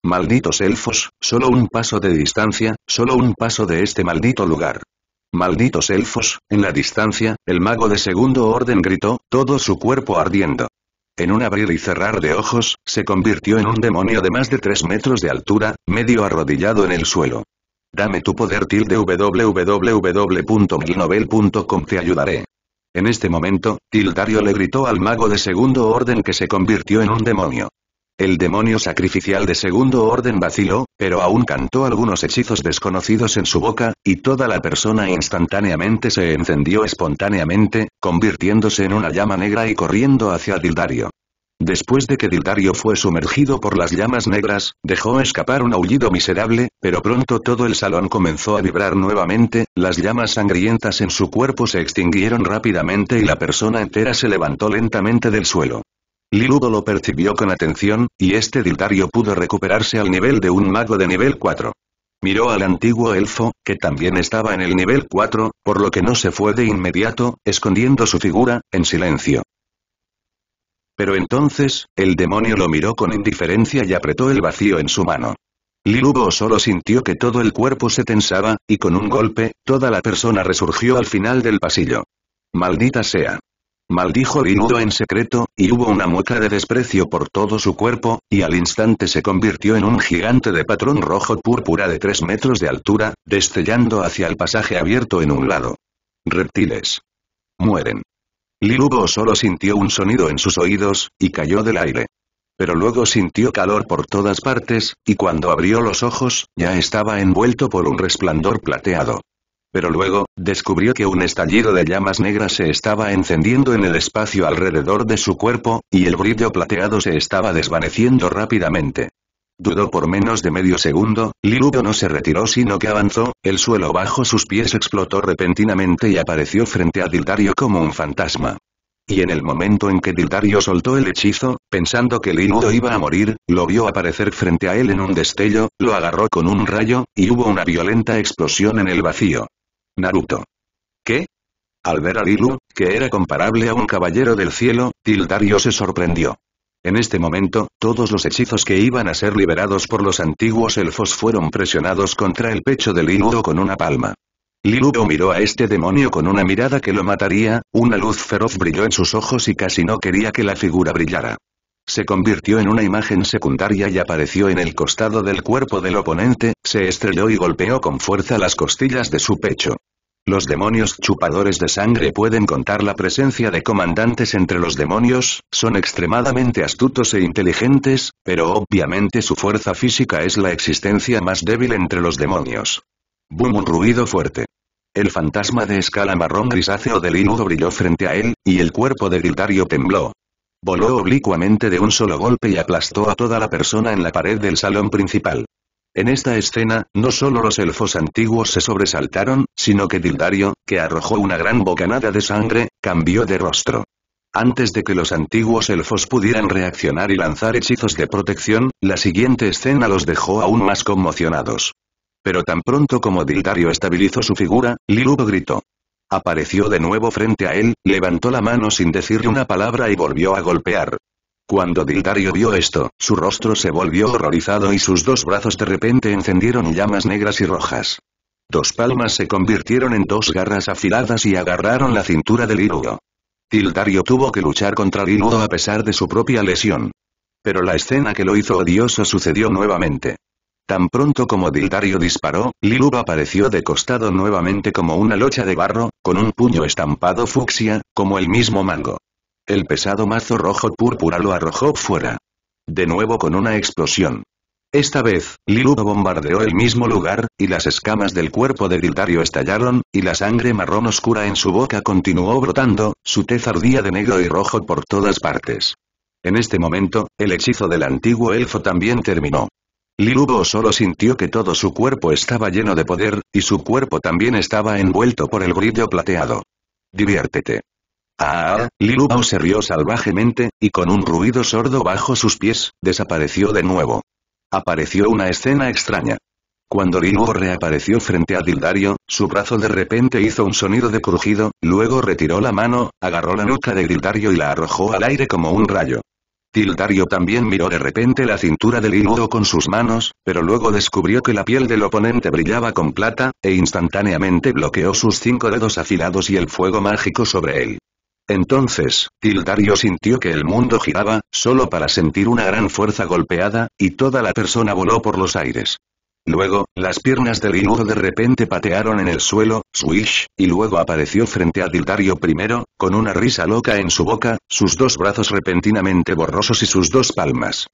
Malditos elfos, solo un paso de distancia, solo un paso de este maldito lugar. Malditos elfos, en la distancia, el mago de segundo orden gritó, todo su cuerpo ardiendo. En un abrir y cerrar de ojos, se convirtió en un demonio de más de tres metros de altura, medio arrodillado en el suelo. Dame tu poder tilde www.glinovel.com te ayudaré. En este momento, Tildario le gritó al mago de segundo orden que se convirtió en un demonio. El demonio sacrificial de segundo orden vaciló, pero aún cantó algunos hechizos desconocidos en su boca, y toda la persona instantáneamente se encendió espontáneamente, convirtiéndose en una llama negra y corriendo hacia Dildario. Después de que Dildario fue sumergido por las llamas negras, dejó escapar un aullido miserable, pero pronto todo el salón comenzó a vibrar nuevamente, las llamas sangrientas en su cuerpo se extinguieron rápidamente y la persona entera se levantó lentamente del suelo. Lilugo lo percibió con atención, y este Dildario pudo recuperarse al nivel de un mago de nivel 4. Miró al antiguo elfo, que también estaba en el nivel 4, por lo que no se fue de inmediato, escondiendo su figura, en silencio. Pero entonces, el demonio lo miró con indiferencia y apretó el vacío en su mano. Lilugo solo sintió que todo el cuerpo se tensaba, y con un golpe, toda la persona resurgió al final del pasillo. Maldita sea maldijo Rinudo en secreto, y hubo una mueca de desprecio por todo su cuerpo, y al instante se convirtió en un gigante de patrón rojo púrpura de tres metros de altura, destellando hacia el pasaje abierto en un lado. Reptiles. Mueren. Lilubo solo sintió un sonido en sus oídos, y cayó del aire. Pero luego sintió calor por todas partes, y cuando abrió los ojos, ya estaba envuelto por un resplandor plateado. Pero luego, descubrió que un estallido de llamas negras se estaba encendiendo en el espacio alrededor de su cuerpo, y el brillo plateado se estaba desvaneciendo rápidamente. Dudó por menos de medio segundo, Liludo no se retiró sino que avanzó, el suelo bajo sus pies explotó repentinamente y apareció frente a Dildario como un fantasma. Y en el momento en que Dildario soltó el hechizo, pensando que Liludo iba a morir, lo vio aparecer frente a él en un destello, lo agarró con un rayo, y hubo una violenta explosión en el vacío. Naruto. ¿Qué? Al ver a Lilu, que era comparable a un caballero del cielo, Tildario se sorprendió. En este momento, todos los hechizos que iban a ser liberados por los antiguos elfos fueron presionados contra el pecho de Lilu con una palma. Liluo miró a este demonio con una mirada que lo mataría, una luz feroz brilló en sus ojos y casi no quería que la figura brillara. Se convirtió en una imagen secundaria y apareció en el costado del cuerpo del oponente, se estrelló y golpeó con fuerza las costillas de su pecho. Los demonios chupadores de sangre pueden contar la presencia de comandantes entre los demonios, son extremadamente astutos e inteligentes, pero obviamente su fuerza física es la existencia más débil entre los demonios. Boom un ruido fuerte. El fantasma de escala marrón grisáceo del inudo brilló frente a él, y el cuerpo de Gildario tembló. Voló oblicuamente de un solo golpe y aplastó a toda la persona en la pared del salón principal. En esta escena, no solo los elfos antiguos se sobresaltaron, sino que Dildario, que arrojó una gran bocanada de sangre, cambió de rostro. Antes de que los antiguos elfos pudieran reaccionar y lanzar hechizos de protección, la siguiente escena los dejó aún más conmocionados. Pero tan pronto como Dildario estabilizó su figura, Lilu gritó. Apareció de nuevo frente a él, levantó la mano sin decirle una palabra y volvió a golpear. Cuando Dildario vio esto, su rostro se volvió horrorizado y sus dos brazos de repente encendieron llamas negras y rojas. Dos palmas se convirtieron en dos garras afiladas y agarraron la cintura de Liludo. Dildario tuvo que luchar contra Liludo a pesar de su propia lesión. Pero la escena que lo hizo odioso sucedió nuevamente. Tan pronto como Dildario disparó, Liluo apareció de costado nuevamente como una locha de barro, con un puño estampado fucsia, como el mismo mango. El pesado mazo rojo púrpura lo arrojó fuera. De nuevo con una explosión. Esta vez, Lilu bombardeó el mismo lugar, y las escamas del cuerpo de Dildario estallaron, y la sangre marrón oscura en su boca continuó brotando, su tez ardía de negro y rojo por todas partes. En este momento, el hechizo del antiguo elfo también terminó. Lilubo solo sintió que todo su cuerpo estaba lleno de poder, y su cuerpo también estaba envuelto por el brillo plateado. Diviértete. Ah, se rió salvajemente, y con un ruido sordo bajo sus pies, desapareció de nuevo. Apareció una escena extraña. Cuando Liluau reapareció frente a Dildario, su brazo de repente hizo un sonido de crujido, luego retiró la mano, agarró la nuca de Dildario y la arrojó al aire como un rayo. Dildario también miró de repente la cintura de Liluau con sus manos, pero luego descubrió que la piel del oponente brillaba con plata, e instantáneamente bloqueó sus cinco dedos afilados y el fuego mágico sobre él. Entonces, Tildario sintió que el mundo giraba, solo para sentir una gran fuerza golpeada, y toda la persona voló por los aires. Luego, las piernas de Linudo de repente patearon en el suelo, swish, y luego apareció frente a Tildario primero, con una risa loca en su boca, sus dos brazos repentinamente borrosos y sus dos palmas.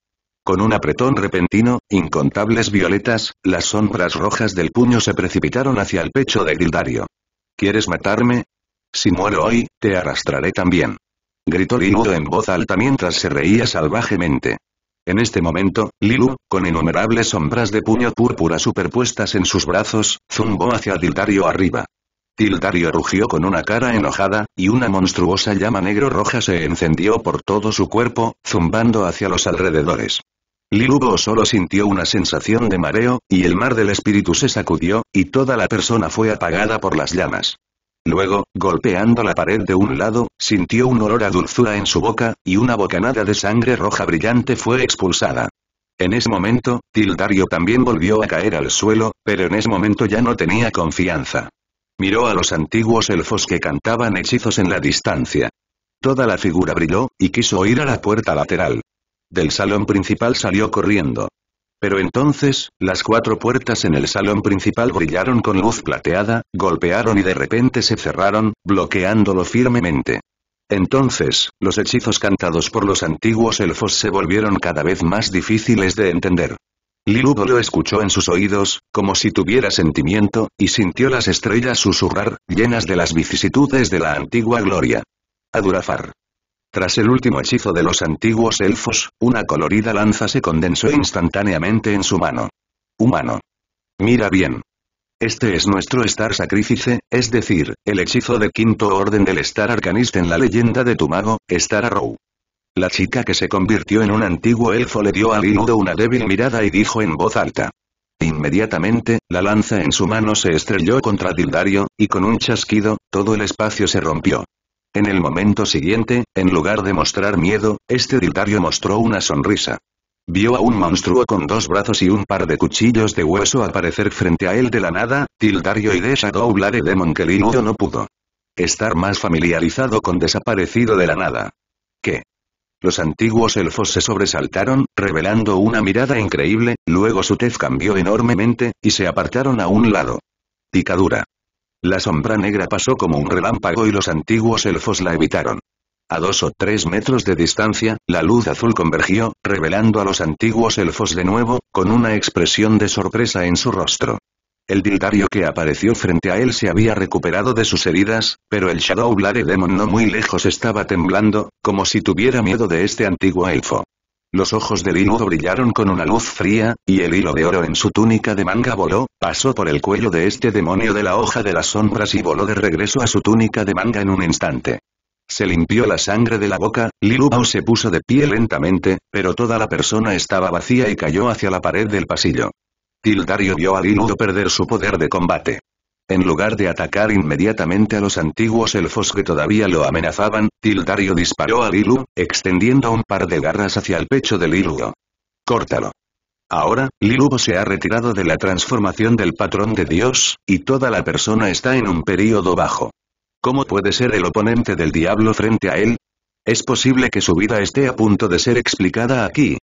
Con un apretón repentino, incontables violetas, las sombras rojas del puño se precipitaron hacia el pecho de Tildario. ¿Quieres matarme? Si muero hoy, te arrastraré también. Gritó Lilu en voz alta mientras se reía salvajemente. En este momento, Lilu, con innumerables sombras de puño púrpura superpuestas en sus brazos, zumbó hacia Tildario arriba. Tildario rugió con una cara enojada, y una monstruosa llama negro-roja se encendió por todo su cuerpo, zumbando hacia los alrededores. Lilu solo sintió una sensación de mareo, y el mar del espíritu se sacudió, y toda la persona fue apagada por las llamas. Luego, golpeando la pared de un lado, sintió un olor a dulzura en su boca, y una bocanada de sangre roja brillante fue expulsada. En ese momento, Tildario también volvió a caer al suelo, pero en ese momento ya no tenía confianza. Miró a los antiguos elfos que cantaban hechizos en la distancia. Toda la figura brilló, y quiso ir a la puerta lateral. Del salón principal salió corriendo. Pero entonces, las cuatro puertas en el salón principal brillaron con luz plateada, golpearon y de repente se cerraron, bloqueándolo firmemente. Entonces, los hechizos cantados por los antiguos elfos se volvieron cada vez más difíciles de entender. Lilugo lo escuchó en sus oídos, como si tuviera sentimiento, y sintió las estrellas susurrar, llenas de las vicisitudes de la antigua gloria. Adurafar. Tras el último hechizo de los antiguos elfos, una colorida lanza se condensó instantáneamente en su mano. Humano. Mira bien. Este es nuestro Star Sacrifice, es decir, el hechizo de quinto orden del Star Arcanist en la leyenda de tu mago, Star Arrow. La chica que se convirtió en un antiguo elfo le dio a Liudo una débil mirada y dijo en voz alta. Inmediatamente, la lanza en su mano se estrelló contra Dildario, y con un chasquido, todo el espacio se rompió. En el momento siguiente, en lugar de mostrar miedo, este Tildario mostró una sonrisa. Vio a un monstruo con dos brazos y un par de cuchillos de hueso aparecer frente a él de la nada, Tildario y de Shadow Demon que no pudo estar más familiarizado con desaparecido de la nada. ¿Qué? Los antiguos elfos se sobresaltaron, revelando una mirada increíble, luego su tez cambió enormemente, y se apartaron a un lado. Picadura. La sombra negra pasó como un relámpago y los antiguos elfos la evitaron. A dos o tres metros de distancia, la luz azul convergió, revelando a los antiguos elfos de nuevo, con una expresión de sorpresa en su rostro. El dildario que apareció frente a él se había recuperado de sus heridas, pero el Shadow Demon no muy lejos estaba temblando, como si tuviera miedo de este antiguo elfo. Los ojos de Linudo brillaron con una luz fría, y el hilo de oro en su túnica de manga voló, pasó por el cuello de este demonio de la hoja de las sombras y voló de regreso a su túnica de manga en un instante. Se limpió la sangre de la boca, Lilubao se puso de pie lentamente, pero toda la persona estaba vacía y cayó hacia la pared del pasillo. Tildario vio a Linudo perder su poder de combate. En lugar de atacar inmediatamente a los antiguos elfos que todavía lo amenazaban, Tildario disparó a Lilu, extendiendo un par de garras hacia el pecho de Lilu. Córtalo. Ahora, Lilu se ha retirado de la transformación del patrón de Dios, y toda la persona está en un período bajo. ¿Cómo puede ser el oponente del diablo frente a él? Es posible que su vida esté a punto de ser explicada aquí.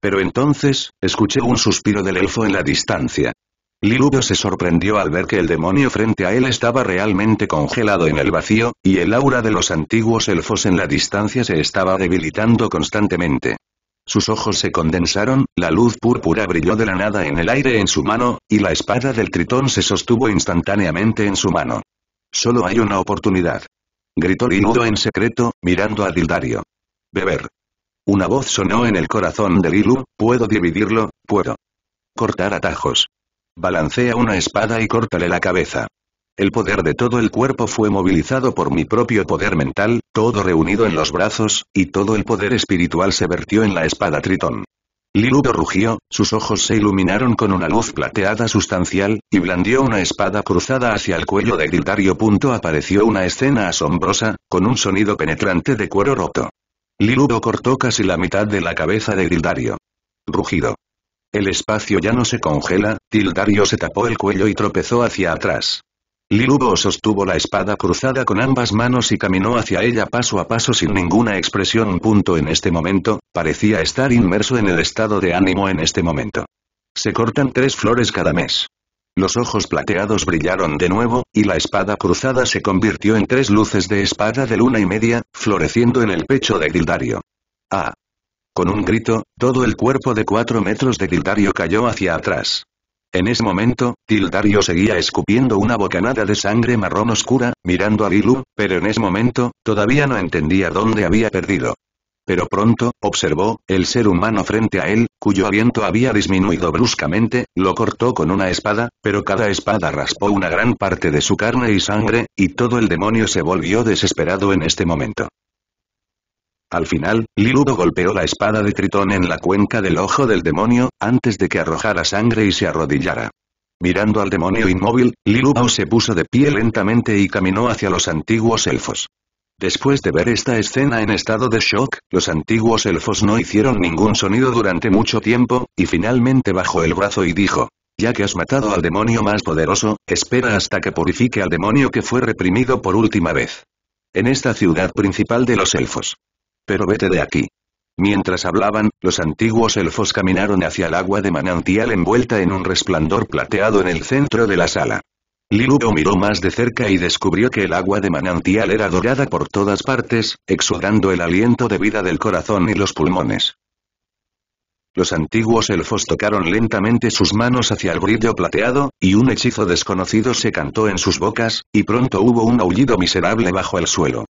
Pero entonces, escuché un suspiro del elfo en la distancia. Liludo se sorprendió al ver que el demonio frente a él estaba realmente congelado en el vacío, y el aura de los antiguos elfos en la distancia se estaba debilitando constantemente. Sus ojos se condensaron, la luz púrpura brilló de la nada en el aire en su mano, y la espada del tritón se sostuvo instantáneamente en su mano. Solo hay una oportunidad. Gritó Liludo en secreto, mirando a Dildario. Beber. Una voz sonó en el corazón de Lilu, puedo dividirlo, puedo. Cortar atajos. Balancea una espada y córtale la cabeza. El poder de todo el cuerpo fue movilizado por mi propio poder mental, todo reunido en los brazos, y todo el poder espiritual se vertió en la espada Tritón. liludo rugió, sus ojos se iluminaron con una luz plateada sustancial, y blandió una espada cruzada hacia el cuello de punto Apareció una escena asombrosa, con un sonido penetrante de cuero roto. liludo cortó casi la mitad de la cabeza de Gildario. Rugido. El espacio ya no se congela, Tildario se tapó el cuello y tropezó hacia atrás. Lilubo sostuvo la espada cruzada con ambas manos y caminó hacia ella paso a paso sin ninguna expresión. Punto en este momento, parecía estar inmerso en el estado de ánimo en este momento. Se cortan tres flores cada mes. Los ojos plateados brillaron de nuevo, y la espada cruzada se convirtió en tres luces de espada de luna y media, floreciendo en el pecho de Tildario. Ah, con un grito, todo el cuerpo de cuatro metros de Tildario cayó hacia atrás. En ese momento, Tildario seguía escupiendo una bocanada de sangre marrón oscura, mirando a Lilu, pero en ese momento, todavía no entendía dónde había perdido. Pero pronto, observó, el ser humano frente a él, cuyo aliento había disminuido bruscamente, lo cortó con una espada, pero cada espada raspó una gran parte de su carne y sangre, y todo el demonio se volvió desesperado en este momento. Al final, Liludo golpeó la espada de Tritón en la cuenca del ojo del demonio, antes de que arrojara sangre y se arrodillara. Mirando al demonio inmóvil, Lilubao se puso de pie lentamente y caminó hacia los antiguos elfos. Después de ver esta escena en estado de shock, los antiguos elfos no hicieron ningún sonido durante mucho tiempo, y finalmente bajó el brazo y dijo, ya que has matado al demonio más poderoso, espera hasta que purifique al demonio que fue reprimido por última vez. En esta ciudad principal de los elfos. Pero vete de aquí. Mientras hablaban, los antiguos elfos caminaron hacia el agua de manantial envuelta en un resplandor plateado en el centro de la sala. Lilu miró más de cerca y descubrió que el agua de manantial era dorada por todas partes, exudando el aliento de vida del corazón y los pulmones. Los antiguos elfos tocaron lentamente sus manos hacia el brillo plateado, y un hechizo desconocido se cantó en sus bocas, y pronto hubo un aullido miserable bajo el suelo.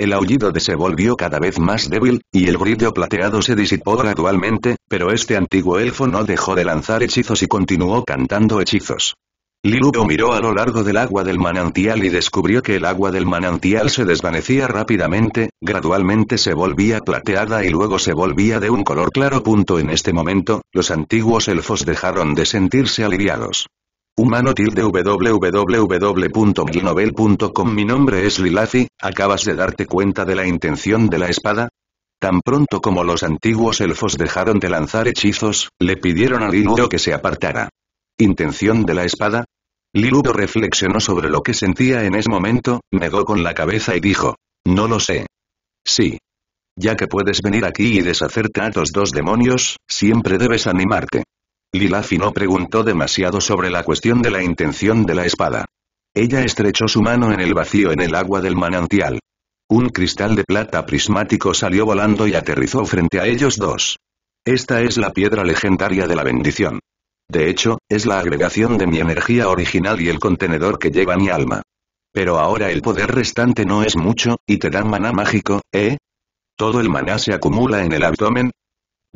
El aullido de se volvió cada vez más débil, y el brillo plateado se disipó gradualmente, pero este antiguo elfo no dejó de lanzar hechizos y continuó cantando hechizos. Lilubo miró a lo largo del agua del manantial y descubrió que el agua del manantial se desvanecía rápidamente, gradualmente se volvía plateada y luego se volvía de un color claro. Punto en este momento, los antiguos elfos dejaron de sentirse aliviados humano tilde Mi nombre es Lilafi, ¿acabas de darte cuenta de la intención de la espada? Tan pronto como los antiguos elfos dejaron de lanzar hechizos, le pidieron a Liludo que se apartara. ¿Intención de la espada? Liludo reflexionó sobre lo que sentía en ese momento, negó con la cabeza y dijo, no lo sé. Sí. Ya que puedes venir aquí y deshacerte a los dos demonios, siempre debes animarte. Lilafi no preguntó demasiado sobre la cuestión de la intención de la espada. Ella estrechó su mano en el vacío en el agua del manantial. Un cristal de plata prismático salió volando y aterrizó frente a ellos dos. Esta es la piedra legendaria de la bendición. De hecho, es la agregación de mi energía original y el contenedor que lleva mi alma. Pero ahora el poder restante no es mucho, y te dan maná mágico, ¿eh? Todo el maná se acumula en el abdomen,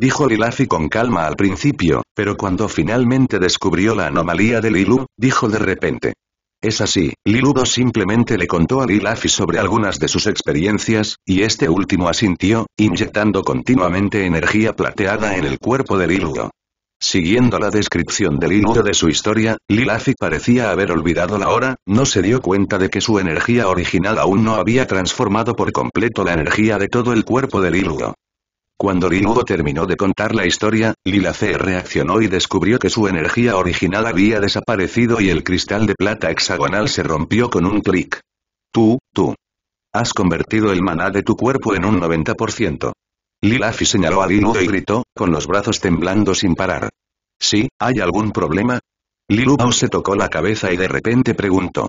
dijo Lilafi con calma al principio, pero cuando finalmente descubrió la anomalía de Lilu, dijo de repente. Es así, Liludo simplemente le contó a Lilafi sobre algunas de sus experiencias, y este último asintió, inyectando continuamente energía plateada en el cuerpo de Liludo. Siguiendo la descripción de Liludo de su historia, Lilafi parecía haber olvidado la hora, no se dio cuenta de que su energía original aún no había transformado por completo la energía de todo el cuerpo de Liludo. Cuando Rinudo terminó de contar la historia, Lila reaccionó y descubrió que su energía original había desaparecido y el cristal de plata hexagonal se rompió con un clic. Tú, tú. Has convertido el maná de tu cuerpo en un 90%. Lilafi señaló a Lilu y gritó, con los brazos temblando sin parar. ¿Sí, hay algún problema? Lilu se tocó la cabeza y de repente preguntó.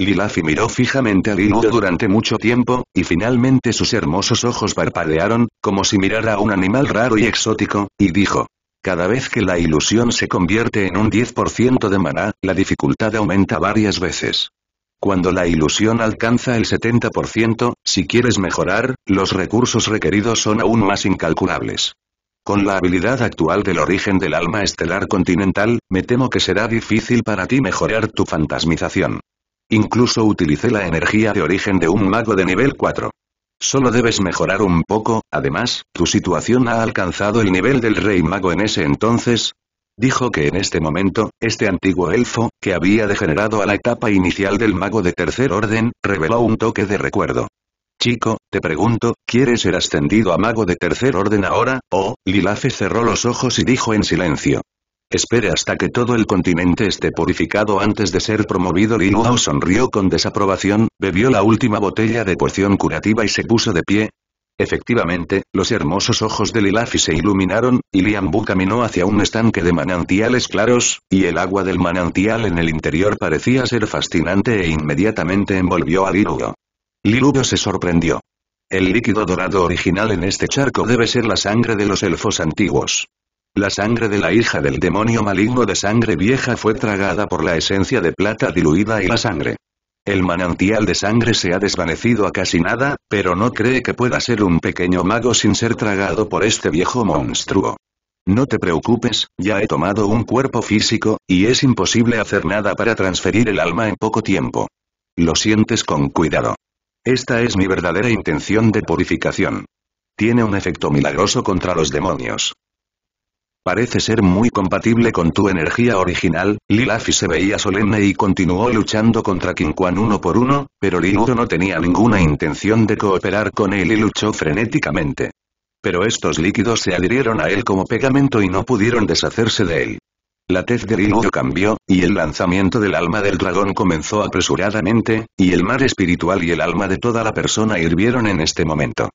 Lilafi miró fijamente a Lino durante mucho tiempo, y finalmente sus hermosos ojos parpadearon, como si mirara a un animal raro y exótico, y dijo. Cada vez que la ilusión se convierte en un 10% de maná, la dificultad aumenta varias veces. Cuando la ilusión alcanza el 70%, si quieres mejorar, los recursos requeridos son aún más incalculables. Con la habilidad actual del origen del alma estelar continental, me temo que será difícil para ti mejorar tu fantasmización. Incluso utilicé la energía de origen de un mago de nivel 4. Solo debes mejorar un poco, además, tu situación ha alcanzado el nivel del rey mago en ese entonces. Dijo que en este momento, este antiguo elfo, que había degenerado a la etapa inicial del mago de tercer orden, reveló un toque de recuerdo. Chico, te pregunto, ¿quieres ser ascendido a mago de tercer orden ahora? Oh, Lilace cerró los ojos y dijo en silencio. Espere hasta que todo el continente esté purificado antes de ser promovido. Liluao sonrió con desaprobación, bebió la última botella de poción curativa y se puso de pie. Efectivamente, los hermosos ojos de Lilafi se iluminaron, y Liambu caminó hacia un estanque de manantiales claros, y el agua del manantial en el interior parecía ser fascinante e inmediatamente envolvió a Liluo. Liluo se sorprendió. El líquido dorado original en este charco debe ser la sangre de los elfos antiguos. La sangre de la hija del demonio maligno de sangre vieja fue tragada por la esencia de plata diluida y la sangre. El manantial de sangre se ha desvanecido a casi nada, pero no cree que pueda ser un pequeño mago sin ser tragado por este viejo monstruo. No te preocupes, ya he tomado un cuerpo físico, y es imposible hacer nada para transferir el alma en poco tiempo. Lo sientes con cuidado. Esta es mi verdadera intención de purificación. Tiene un efecto milagroso contra los demonios. Parece ser muy compatible con tu energía original, Lilafi se veía solemne y continuó luchando contra King uno por uno, pero Liguro no tenía ninguna intención de cooperar con él y luchó frenéticamente. Pero estos líquidos se adhirieron a él como pegamento y no pudieron deshacerse de él. La tez de Liguro cambió, y el lanzamiento del alma del dragón comenzó apresuradamente, y el mar espiritual y el alma de toda la persona hirvieron en este momento.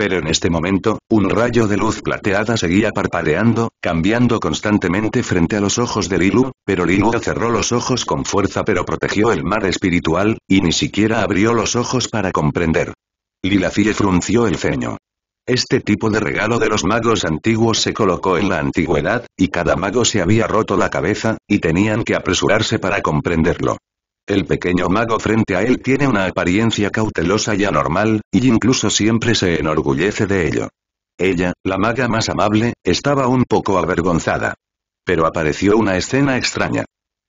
Pero en este momento, un rayo de luz plateada seguía parpadeando, cambiando constantemente frente a los ojos de Lilu, pero Lilu cerró los ojos con fuerza pero protegió el mar espiritual, y ni siquiera abrió los ojos para comprender. Lilacie frunció el ceño. Este tipo de regalo de los magos antiguos se colocó en la antigüedad, y cada mago se había roto la cabeza, y tenían que apresurarse para comprenderlo. El pequeño mago frente a él tiene una apariencia cautelosa y anormal, y incluso siempre se enorgullece de ello. Ella, la maga más amable, estaba un poco avergonzada. Pero apareció una escena extraña.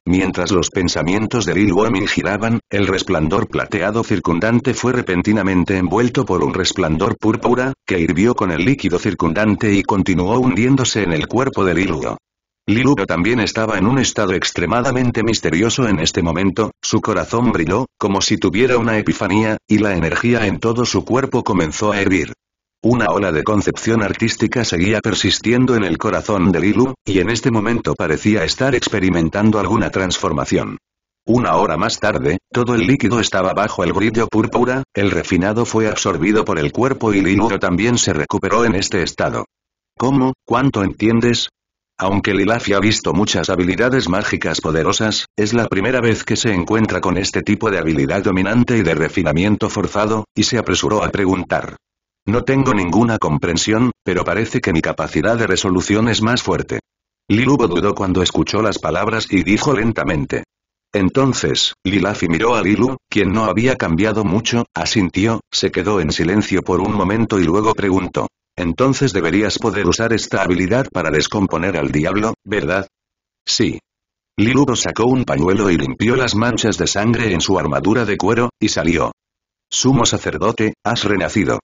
Mientras los pensamientos de Lil giraban, el resplandor plateado circundante fue repentinamente envuelto por un resplandor púrpura, que hirvió con el líquido circundante y continuó hundiéndose en el cuerpo de Lil Lilu también estaba en un estado extremadamente misterioso en este momento, su corazón brilló, como si tuviera una epifanía, y la energía en todo su cuerpo comenzó a hervir. Una ola de concepción artística seguía persistiendo en el corazón de Lilu, y en este momento parecía estar experimentando alguna transformación. Una hora más tarde, todo el líquido estaba bajo el brillo púrpura, el refinado fue absorbido por el cuerpo y Lilu también se recuperó en este estado. ¿Cómo, cuánto entiendes? Aunque Lilafi ha visto muchas habilidades mágicas poderosas, es la primera vez que se encuentra con este tipo de habilidad dominante y de refinamiento forzado, y se apresuró a preguntar. No tengo ninguna comprensión, pero parece que mi capacidad de resolución es más fuerte. Lilu dudó cuando escuchó las palabras y dijo lentamente. Entonces, Lilafi miró a Lilu, quien no había cambiado mucho, asintió, se quedó en silencio por un momento y luego preguntó. Entonces deberías poder usar esta habilidad para descomponer al diablo, ¿verdad? Sí. Liludo sacó un pañuelo y limpió las manchas de sangre en su armadura de cuero, y salió. Sumo sacerdote, has renacido.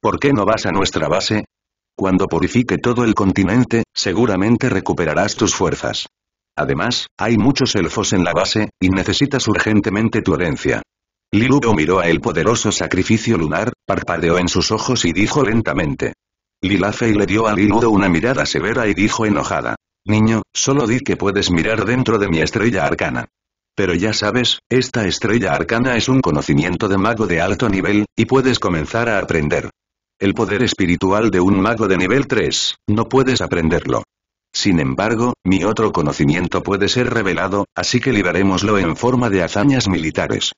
¿Por qué no vas a nuestra base? Cuando purifique todo el continente, seguramente recuperarás tus fuerzas. Además, hay muchos elfos en la base, y necesitas urgentemente tu herencia. Liludo miró a el poderoso sacrificio lunar, parpadeó en sus ojos y dijo lentamente. Lilafey le dio a Liludo una mirada severa y dijo enojada. Niño, solo di que puedes mirar dentro de mi estrella arcana. Pero ya sabes, esta estrella arcana es un conocimiento de mago de alto nivel, y puedes comenzar a aprender. El poder espiritual de un mago de nivel 3, no puedes aprenderlo. Sin embargo, mi otro conocimiento puede ser revelado, así que liberémoslo en forma de hazañas militares.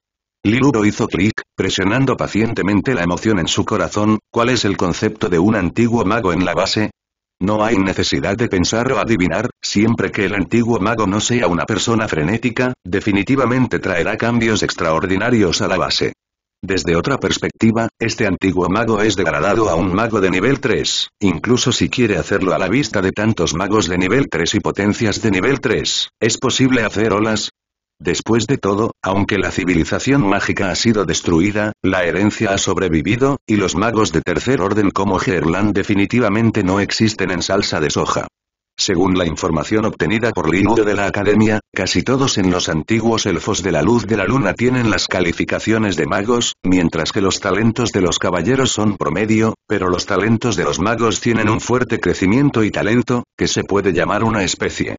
Liluro hizo clic, presionando pacientemente la emoción en su corazón, ¿cuál es el concepto de un antiguo mago en la base? No hay necesidad de pensar o adivinar, siempre que el antiguo mago no sea una persona frenética, definitivamente traerá cambios extraordinarios a la base. Desde otra perspectiva, este antiguo mago es degradado a un mago de nivel 3, incluso si quiere hacerlo a la vista de tantos magos de nivel 3 y potencias de nivel 3, es posible hacer olas, Después de todo, aunque la civilización mágica ha sido destruida, la herencia ha sobrevivido, y los magos de tercer orden como Gerland definitivamente no existen en salsa de soja. Según la información obtenida por Lidio de la Academia, casi todos en los antiguos elfos de la luz de la luna tienen las calificaciones de magos, mientras que los talentos de los caballeros son promedio, pero los talentos de los magos tienen un fuerte crecimiento y talento, que se puede llamar una especie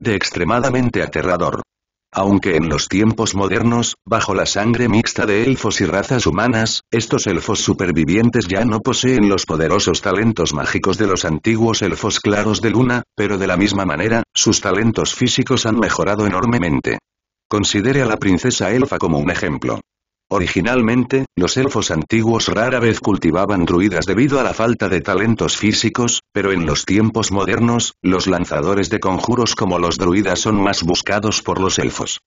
de extremadamente aterrador. Aunque en los tiempos modernos, bajo la sangre mixta de elfos y razas humanas, estos elfos supervivientes ya no poseen los poderosos talentos mágicos de los antiguos elfos claros de luna, pero de la misma manera, sus talentos físicos han mejorado enormemente. Considere a la princesa elfa como un ejemplo. Originalmente, los elfos antiguos rara vez cultivaban druidas debido a la falta de talentos físicos, pero en los tiempos modernos, los lanzadores de conjuros como los druidas son más buscados por los elfos.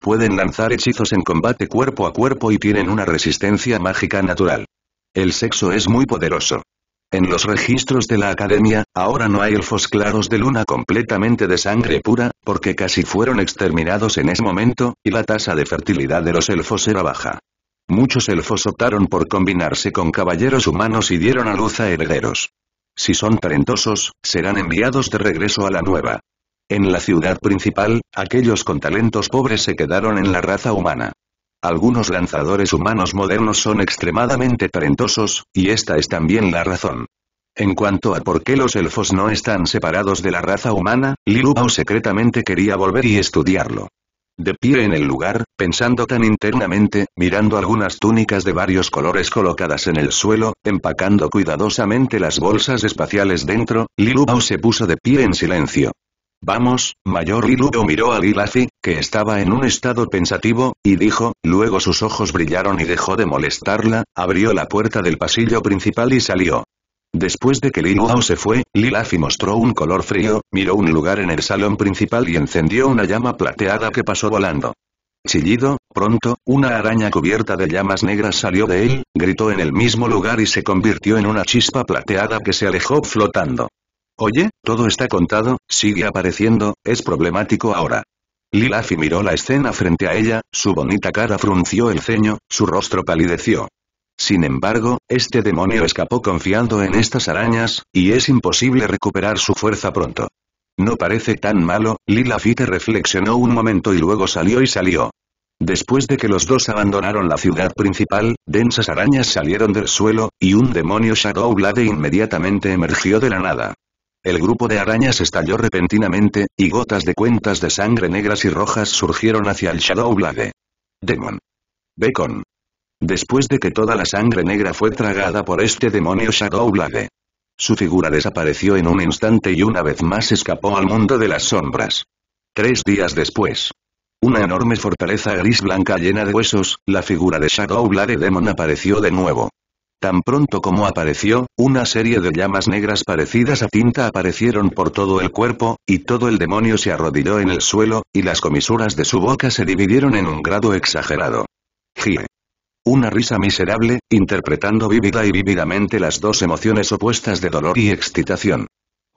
Pueden lanzar hechizos en combate cuerpo a cuerpo y tienen una resistencia mágica natural. El sexo es muy poderoso. En los registros de la academia, ahora no hay elfos claros de luna completamente de sangre pura, porque casi fueron exterminados en ese momento, y la tasa de fertilidad de los elfos era baja. Muchos elfos optaron por combinarse con caballeros humanos y dieron a luz a herederos. Si son talentosos, serán enviados de regreso a la nueva. En la ciudad principal, aquellos con talentos pobres se quedaron en la raza humana. Algunos lanzadores humanos modernos son extremadamente talentosos, y esta es también la razón. En cuanto a por qué los elfos no están separados de la raza humana, Lilubao secretamente quería volver y estudiarlo. De pie en el lugar, pensando tan internamente, mirando algunas túnicas de varios colores colocadas en el suelo, empacando cuidadosamente las bolsas espaciales dentro, Lilubao se puso de pie en silencio. Vamos, mayor Liluo!» miró a Lilafi, que estaba en un estado pensativo, y dijo, luego sus ojos brillaron y dejó de molestarla, abrió la puerta del pasillo principal y salió. Después de que Liluo se fue, Lilafi mostró un color frío, miró un lugar en el salón principal y encendió una llama plateada que pasó volando. Chillido, pronto, una araña cubierta de llamas negras salió de él, gritó en el mismo lugar y se convirtió en una chispa plateada que se alejó flotando. Oye, todo está contado, sigue apareciendo, es problemático ahora. Lilafi miró la escena frente a ella, su bonita cara frunció el ceño, su rostro palideció. Sin embargo, este demonio escapó confiando en estas arañas, y es imposible recuperar su fuerza pronto. No parece tan malo, Lilafi te reflexionó un momento y luego salió y salió. Después de que los dos abandonaron la ciudad principal, densas arañas salieron del suelo, y un demonio Shadowblade inmediatamente emergió de la nada. El grupo de arañas estalló repentinamente, y gotas de cuentas de sangre negras y rojas surgieron hacia el Shadowblade. Demon. Bacon. Después de que toda la sangre negra fue tragada por este demonio Shadowblade. Su figura desapareció en un instante y una vez más escapó al mundo de las sombras. Tres días después. Una enorme fortaleza gris blanca llena de huesos, la figura de Shadowblade Demon apareció de nuevo. Tan pronto como apareció, una serie de llamas negras parecidas a tinta aparecieron por todo el cuerpo, y todo el demonio se arrodilló en el suelo, y las comisuras de su boca se dividieron en un grado exagerado. Gie. Una risa miserable, interpretando vívida y vívidamente las dos emociones opuestas de dolor y excitación.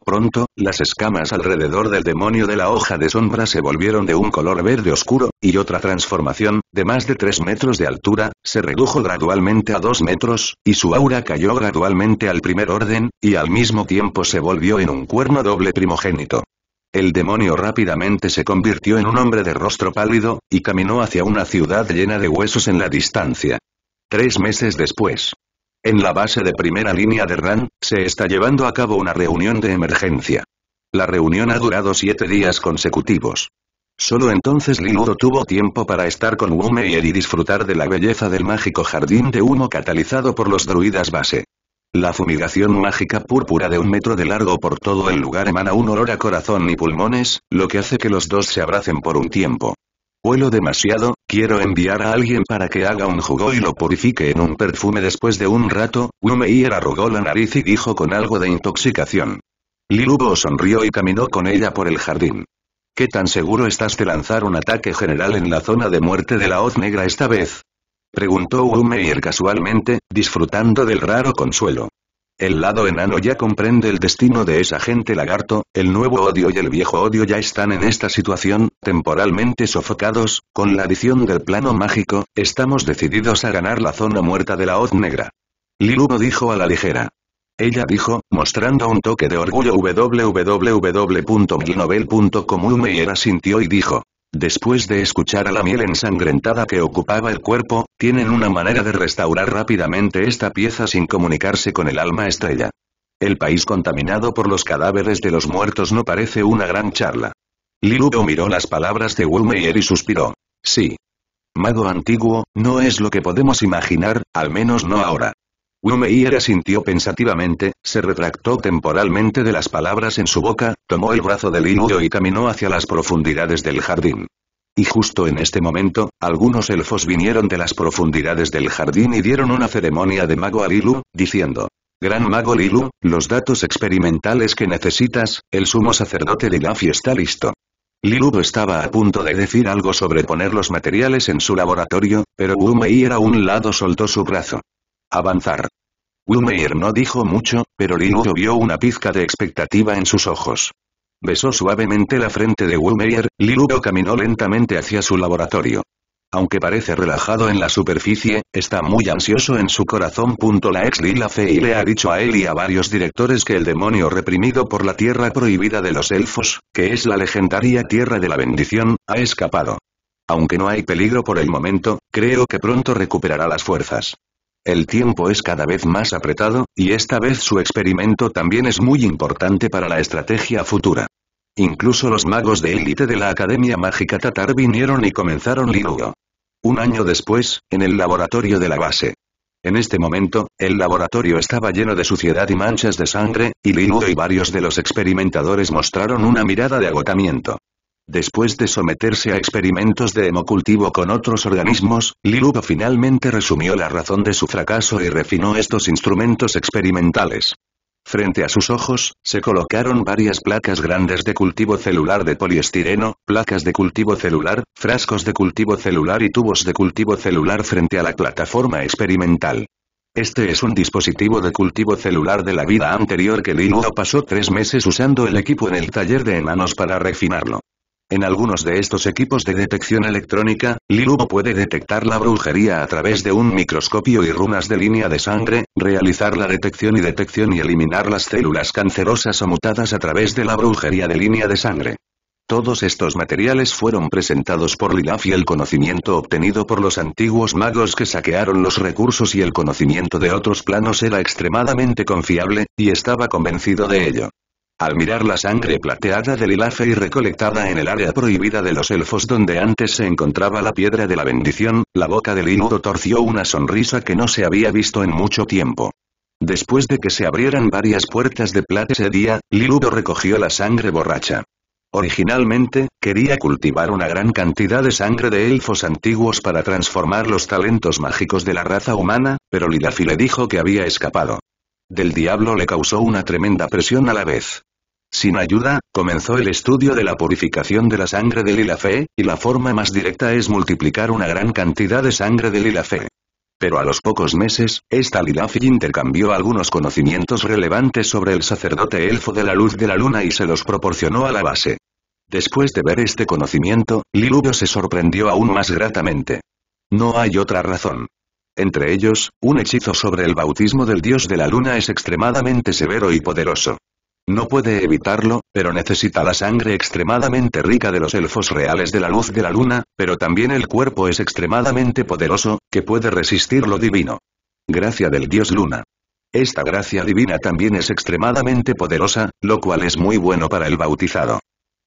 Pronto, las escamas alrededor del demonio de la hoja de sombra se volvieron de un color verde oscuro, y otra transformación, de más de tres metros de altura, se redujo gradualmente a dos metros, y su aura cayó gradualmente al primer orden, y al mismo tiempo se volvió en un cuerno doble primogénito. El demonio rápidamente se convirtió en un hombre de rostro pálido, y caminó hacia una ciudad llena de huesos en la distancia. Tres meses después, en la base de primera línea de RAN, se está llevando a cabo una reunión de emergencia. La reunión ha durado siete días consecutivos. Solo entonces Liluro tuvo tiempo para estar con Wumeyer y disfrutar de la belleza del mágico jardín de humo catalizado por los druidas base. La fumigación mágica púrpura de un metro de largo por todo el lugar emana un olor a corazón y pulmones, lo que hace que los dos se abracen por un tiempo. Huelo demasiado, quiero enviar a alguien para que haga un jugo y lo purifique en un perfume después de un rato, Wumeir arrugó la nariz y dijo con algo de intoxicación. Lilubo sonrió y caminó con ella por el jardín. ¿Qué tan seguro estás de lanzar un ataque general en la zona de muerte de la hoz negra esta vez? Preguntó Wumeir casualmente, disfrutando del raro consuelo. El lado enano ya comprende el destino de esa gente lagarto, el nuevo odio y el viejo odio ya están en esta situación, temporalmente sofocados, con la adición del plano mágico, estamos decididos a ganar la zona muerta de la hoz negra. Lilubo dijo a la ligera. Ella dijo, mostrando un toque de orgullo www.glinovel.com era sintió y dijo. Después de escuchar a la miel ensangrentada que ocupaba el cuerpo, tienen una manera de restaurar rápidamente esta pieza sin comunicarse con el alma estrella. El país contaminado por los cadáveres de los muertos no parece una gran charla. Lilu miró las palabras de Woolmeyer y suspiró. Sí. Mago antiguo, no es lo que podemos imaginar, al menos no ahora era sintió pensativamente, se retractó temporalmente de las palabras en su boca, tomó el brazo de Lilu y caminó hacia las profundidades del jardín. Y justo en este momento, algunos elfos vinieron de las profundidades del jardín y dieron una ceremonia de mago a Lilu, diciendo, Gran mago Lilu, los datos experimentales que necesitas, el sumo sacerdote de Gafi está listo. Lilu estaba a punto de decir algo sobre poner los materiales en su laboratorio, pero Umei a un lado soltó su brazo. Avanzar. Wilmeyer no dijo mucho, pero Liludo vio una pizca de expectativa en sus ojos. Besó suavemente la frente de Wilmeyer, Liludo caminó lentamente hacia su laboratorio. Aunque parece relajado en la superficie, está muy ansioso en su corazón. La ex Lila Fey le ha dicho a él y a varios directores que el demonio reprimido por la tierra prohibida de los elfos, que es la legendaria tierra de la bendición, ha escapado. Aunque no hay peligro por el momento, creo que pronto recuperará las fuerzas. El tiempo es cada vez más apretado, y esta vez su experimento también es muy importante para la estrategia futura. Incluso los magos de élite de la Academia Mágica Tatar vinieron y comenzaron Lirugo. Un año después, en el laboratorio de la base. En este momento, el laboratorio estaba lleno de suciedad y manchas de sangre, y Liruo y varios de los experimentadores mostraron una mirada de agotamiento. Después de someterse a experimentos de hemocultivo con otros organismos, Lilu finalmente resumió la razón de su fracaso y refinó estos instrumentos experimentales. Frente a sus ojos, se colocaron varias placas grandes de cultivo celular de poliestireno, placas de cultivo celular, frascos de cultivo celular y tubos de cultivo celular frente a la plataforma experimental. Este es un dispositivo de cultivo celular de la vida anterior que Lilu pasó tres meses usando el equipo en el taller de enanos para refinarlo. En algunos de estos equipos de detección electrónica, Lilubo puede detectar la brujería a través de un microscopio y runas de línea de sangre, realizar la detección y detección y eliminar las células cancerosas o mutadas a través de la brujería de línea de sangre. Todos estos materiales fueron presentados por Lilaf y el conocimiento obtenido por los antiguos magos que saquearon los recursos y el conocimiento de otros planos era extremadamente confiable, y estaba convencido de ello. Al mirar la sangre plateada del y recolectada en el área prohibida de los elfos donde antes se encontraba la piedra de la bendición, la boca de Liludo torció una sonrisa que no se había visto en mucho tiempo. Después de que se abrieran varias puertas de plata ese día, Liludo recogió la sangre borracha. Originalmente, quería cultivar una gran cantidad de sangre de elfos antiguos para transformar los talentos mágicos de la raza humana, pero Lilafi le dijo que había escapado. Del diablo le causó una tremenda presión a la vez. Sin ayuda, comenzó el estudio de la purificación de la sangre de Lilafé, y la forma más directa es multiplicar una gran cantidad de sangre de Lilafé. Pero a los pocos meses, esta Lilafé intercambió algunos conocimientos relevantes sobre el sacerdote elfo de la luz de la luna y se los proporcionó a la base. Después de ver este conocimiento, Lilubio se sorprendió aún más gratamente. No hay otra razón. Entre ellos, un hechizo sobre el bautismo del dios de la luna es extremadamente severo y poderoso. No puede evitarlo, pero necesita la sangre extremadamente rica de los elfos reales de la luz de la luna, pero también el cuerpo es extremadamente poderoso, que puede resistir lo divino. Gracia del dios luna. Esta gracia divina también es extremadamente poderosa, lo cual es muy bueno para el bautizado.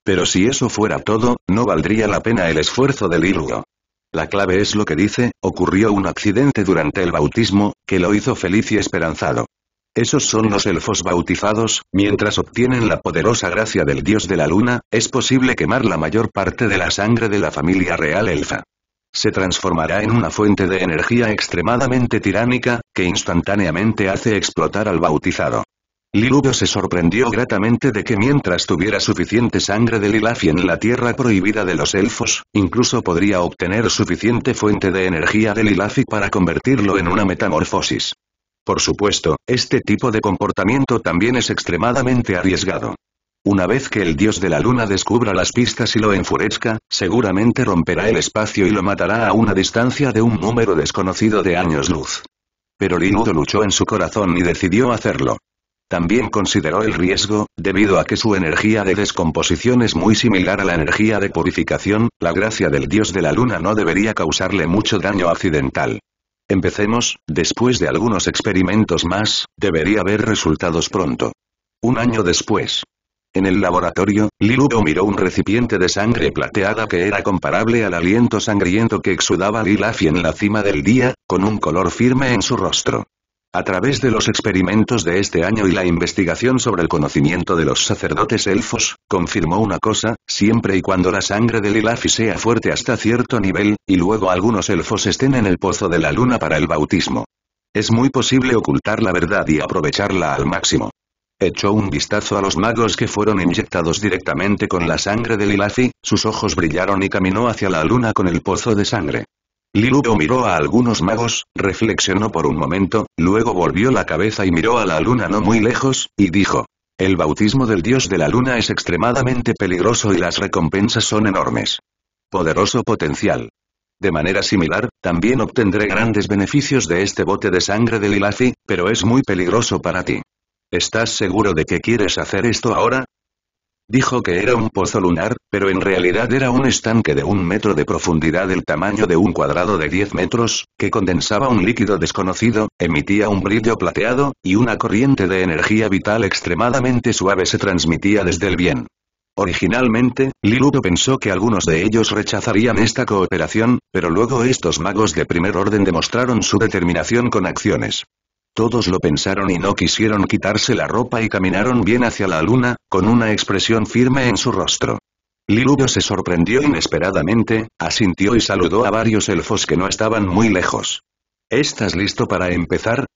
Pero si eso fuera todo, no valdría la pena el esfuerzo del Irugo. La clave es lo que dice, ocurrió un accidente durante el bautismo, que lo hizo feliz y esperanzado. Esos son los elfos bautizados, mientras obtienen la poderosa gracia del dios de la luna, es posible quemar la mayor parte de la sangre de la familia real elfa. Se transformará en una fuente de energía extremadamente tiránica, que instantáneamente hace explotar al bautizado. Liludo se sorprendió gratamente de que mientras tuviera suficiente sangre de Lilafi en la tierra prohibida de los elfos, incluso podría obtener suficiente fuente de energía de Lilafi para convertirlo en una metamorfosis. Por supuesto, este tipo de comportamiento también es extremadamente arriesgado. Una vez que el dios de la luna descubra las pistas y lo enfurezca, seguramente romperá el espacio y lo matará a una distancia de un número desconocido de años luz. Pero Linudo luchó en su corazón y decidió hacerlo. También consideró el riesgo, debido a que su energía de descomposición es muy similar a la energía de purificación, la gracia del dios de la luna no debería causarle mucho daño accidental. Empecemos, después de algunos experimentos más, debería haber resultados pronto. Un año después. En el laboratorio, Liluo miró un recipiente de sangre plateada que era comparable al aliento sangriento que exudaba Lilafi en la cima del día, con un color firme en su rostro. A través de los experimentos de este año y la investigación sobre el conocimiento de los sacerdotes elfos, confirmó una cosa, siempre y cuando la sangre de Lilafi sea fuerte hasta cierto nivel, y luego algunos elfos estén en el pozo de la luna para el bautismo. Es muy posible ocultar la verdad y aprovecharla al máximo. Echó un vistazo a los magos que fueron inyectados directamente con la sangre de Lilafi, sus ojos brillaron y caminó hacia la luna con el pozo de sangre. Liluo miró a algunos magos, reflexionó por un momento, luego volvió la cabeza y miró a la luna no muy lejos, y dijo. El bautismo del dios de la luna es extremadamente peligroso y las recompensas son enormes. Poderoso potencial. De manera similar, también obtendré grandes beneficios de este bote de sangre de Lilafi, pero es muy peligroso para ti. ¿Estás seguro de que quieres hacer esto ahora? Dijo que era un pozo lunar, pero en realidad era un estanque de un metro de profundidad del tamaño de un cuadrado de 10 metros, que condensaba un líquido desconocido, emitía un brillo plateado, y una corriente de energía vital extremadamente suave se transmitía desde el bien. Originalmente, Liluto pensó que algunos de ellos rechazarían esta cooperación, pero luego estos magos de primer orden demostraron su determinación con acciones. Todos lo pensaron y no quisieron quitarse la ropa y caminaron bien hacia la luna, con una expresión firme en su rostro. Liludo se sorprendió inesperadamente, asintió y saludó a varios elfos que no estaban muy lejos. ¿Estás listo para empezar?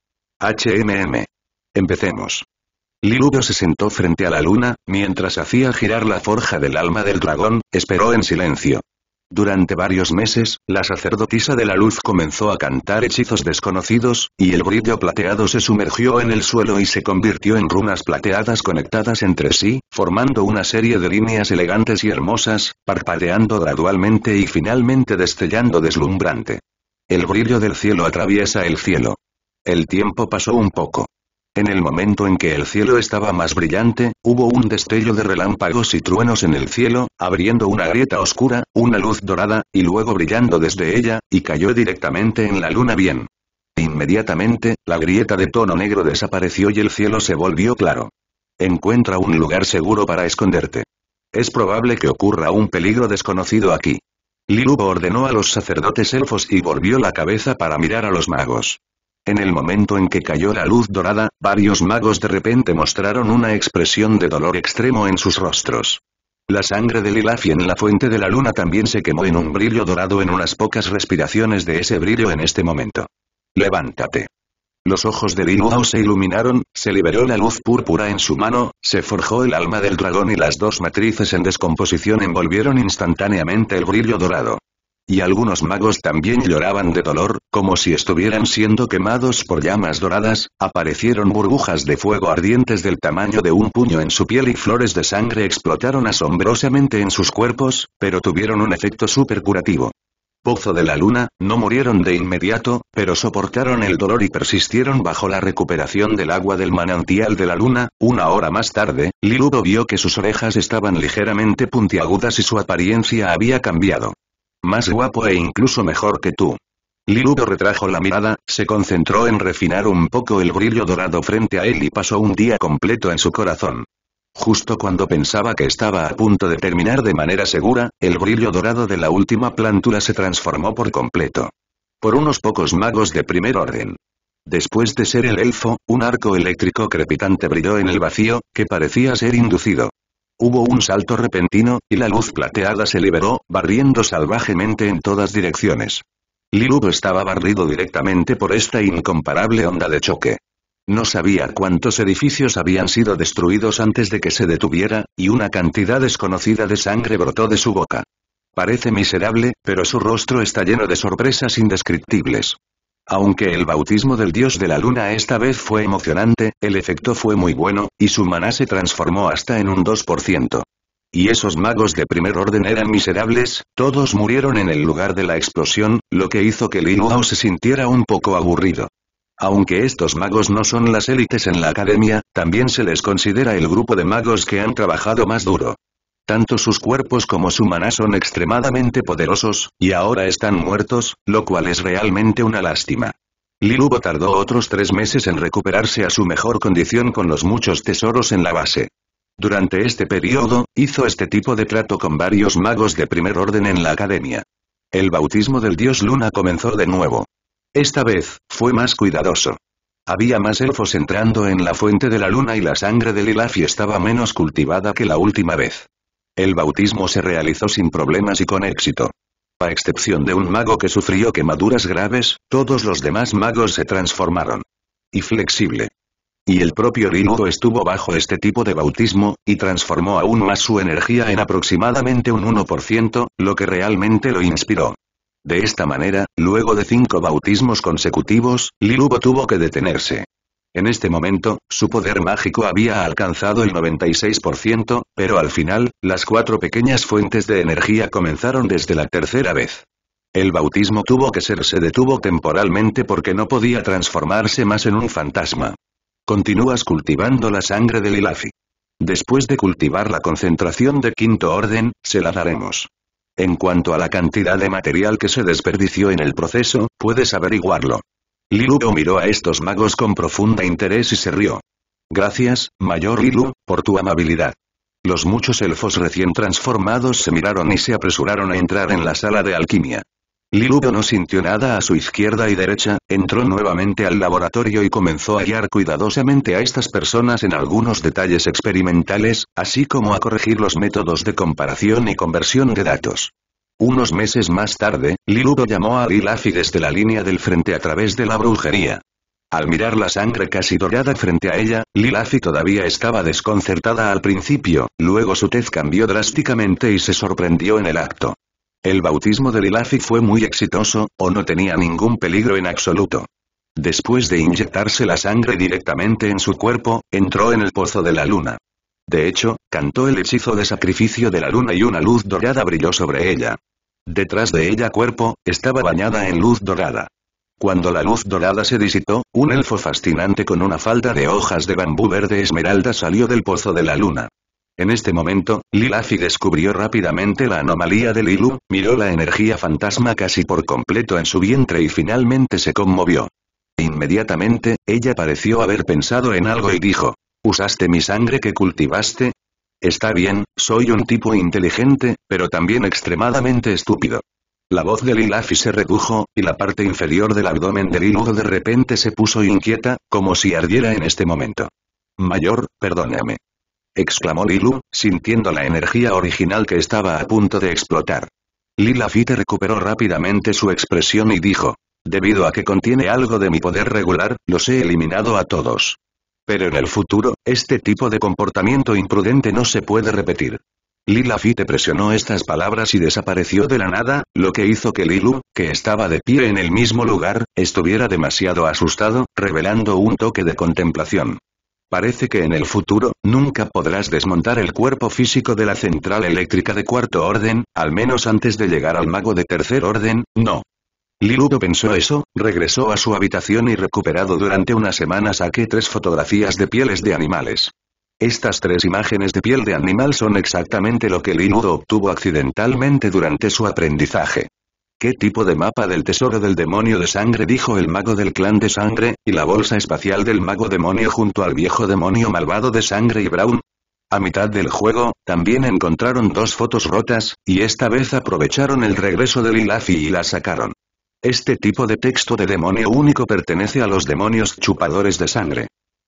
HMM. Empecemos. Liludo se sentó frente a la luna, mientras hacía girar la forja del alma del dragón, esperó en silencio. Durante varios meses, la sacerdotisa de la luz comenzó a cantar hechizos desconocidos, y el brillo plateado se sumergió en el suelo y se convirtió en runas plateadas conectadas entre sí, formando una serie de líneas elegantes y hermosas, parpadeando gradualmente y finalmente destellando deslumbrante. El brillo del cielo atraviesa el cielo. El tiempo pasó un poco. En el momento en que el cielo estaba más brillante, hubo un destello de relámpagos y truenos en el cielo, abriendo una grieta oscura, una luz dorada, y luego brillando desde ella, y cayó directamente en la luna bien. Inmediatamente, la grieta de tono negro desapareció y el cielo se volvió claro. Encuentra un lugar seguro para esconderte. Es probable que ocurra un peligro desconocido aquí. Lilubo ordenó a los sacerdotes elfos y volvió la cabeza para mirar a los magos. En el momento en que cayó la luz dorada, varios magos de repente mostraron una expresión de dolor extremo en sus rostros. La sangre de Lilafi en la fuente de la luna también se quemó en un brillo dorado en unas pocas respiraciones de ese brillo en este momento. Levántate. Los ojos de Linuao se iluminaron, se liberó la luz púrpura en su mano, se forjó el alma del dragón y las dos matrices en descomposición envolvieron instantáneamente el brillo dorado. Y algunos magos también lloraban de dolor, como si estuvieran siendo quemados por llamas doradas, aparecieron burbujas de fuego ardientes del tamaño de un puño en su piel y flores de sangre explotaron asombrosamente en sus cuerpos, pero tuvieron un efecto supercurativo. Pozo de la Luna, no murieron de inmediato, pero soportaron el dolor y persistieron bajo la recuperación del agua del manantial de la Luna. Una hora más tarde, Liludo vio que sus orejas estaban ligeramente puntiagudas y su apariencia había cambiado. Más guapo e incluso mejor que tú. Liludo retrajo la mirada, se concentró en refinar un poco el brillo dorado frente a él y pasó un día completo en su corazón. Justo cuando pensaba que estaba a punto de terminar de manera segura, el brillo dorado de la última plántula se transformó por completo. Por unos pocos magos de primer orden. Después de ser el elfo, un arco eléctrico crepitante brilló en el vacío, que parecía ser inducido. Hubo un salto repentino, y la luz plateada se liberó, barriendo salvajemente en todas direcciones. Lilu estaba barrido directamente por esta incomparable onda de choque. No sabía cuántos edificios habían sido destruidos antes de que se detuviera, y una cantidad desconocida de sangre brotó de su boca. Parece miserable, pero su rostro está lleno de sorpresas indescriptibles. Aunque el bautismo del dios de la luna esta vez fue emocionante, el efecto fue muy bueno, y su maná se transformó hasta en un 2%. Y esos magos de primer orden eran miserables, todos murieron en el lugar de la explosión, lo que hizo que Lin se sintiera un poco aburrido. Aunque estos magos no son las élites en la academia, también se les considera el grupo de magos que han trabajado más duro. Tanto sus cuerpos como su maná son extremadamente poderosos, y ahora están muertos, lo cual es realmente una lástima. Lilubo tardó otros tres meses en recuperarse a su mejor condición con los muchos tesoros en la base. Durante este periodo, hizo este tipo de trato con varios magos de primer orden en la academia. El bautismo del dios Luna comenzó de nuevo. Esta vez, fue más cuidadoso. Había más elfos entrando en la fuente de la luna y la sangre de Lilafi estaba menos cultivada que la última vez. El bautismo se realizó sin problemas y con éxito. A excepción de un mago que sufrió quemaduras graves, todos los demás magos se transformaron. Y flexible. Y el propio Rinudo estuvo bajo este tipo de bautismo, y transformó aún más su energía en aproximadamente un 1%, lo que realmente lo inspiró. De esta manera, luego de cinco bautismos consecutivos, Lilubo tuvo que detenerse. En este momento, su poder mágico había alcanzado el 96%, pero al final, las cuatro pequeñas fuentes de energía comenzaron desde la tercera vez. El bautismo tuvo que ser se detuvo temporalmente porque no podía transformarse más en un fantasma. Continúas cultivando la sangre del Lilafi. Después de cultivar la concentración de quinto orden, se la daremos. En cuanto a la cantidad de material que se desperdició en el proceso, puedes averiguarlo. Lilugo miró a estos magos con profunda interés y se rió. Gracias, mayor Lilu, por tu amabilidad. Los muchos elfos recién transformados se miraron y se apresuraron a entrar en la sala de alquimia. Lilugo no sintió nada a su izquierda y derecha, entró nuevamente al laboratorio y comenzó a guiar cuidadosamente a estas personas en algunos detalles experimentales, así como a corregir los métodos de comparación y conversión de datos. Unos meses más tarde, Liludo llamó a Lilafi desde la línea del frente a través de la brujería. Al mirar la sangre casi dorada frente a ella, Lilafi todavía estaba desconcertada al principio, luego su tez cambió drásticamente y se sorprendió en el acto. El bautismo de Lilafi fue muy exitoso, o no tenía ningún peligro en absoluto. Después de inyectarse la sangre directamente en su cuerpo, entró en el pozo de la luna. De hecho, cantó el hechizo de sacrificio de la luna y una luz dorada brilló sobre ella. Detrás de ella cuerpo, estaba bañada en luz dorada. Cuando la luz dorada se disipó, un elfo fascinante con una falda de hojas de bambú verde esmeralda salió del pozo de la luna. En este momento, Lilafi descubrió rápidamente la anomalía de Lilu, miró la energía fantasma casi por completo en su vientre y finalmente se conmovió. Inmediatamente, ella pareció haber pensado en algo y dijo, ¿Usaste mi sangre que cultivaste? Está bien, soy un tipo inteligente, pero también extremadamente estúpido. La voz de Lilafi se redujo, y la parte inferior del abdomen de Lilu de repente se puso inquieta, como si ardiera en este momento. Mayor, perdóname. Exclamó Lilu, sintiendo la energía original que estaba a punto de explotar. te recuperó rápidamente su expresión y dijo, debido a que contiene algo de mi poder regular, los he eliminado a todos. Pero en el futuro, este tipo de comportamiento imprudente no se puede repetir. Lila te presionó estas palabras y desapareció de la nada, lo que hizo que Lilu, que estaba de pie en el mismo lugar, estuviera demasiado asustado, revelando un toque de contemplación. Parece que en el futuro, nunca podrás desmontar el cuerpo físico de la central eléctrica de cuarto orden, al menos antes de llegar al mago de tercer orden, no. Liludo pensó eso, regresó a su habitación y recuperado durante unas semanas saqué tres fotografías de pieles de animales. Estas tres imágenes de piel de animal son exactamente lo que Liludo obtuvo accidentalmente durante su aprendizaje. ¿Qué tipo de mapa del tesoro del demonio de sangre dijo el mago del clan de sangre, y la bolsa espacial del mago demonio junto al viejo demonio malvado de sangre y Brown? A mitad del juego, también encontraron dos fotos rotas, y esta vez aprovecharon el regreso de Lilafi y la sacaron. Este tipo de texto de demonio único pertenece a los demonios chupadores de sangre.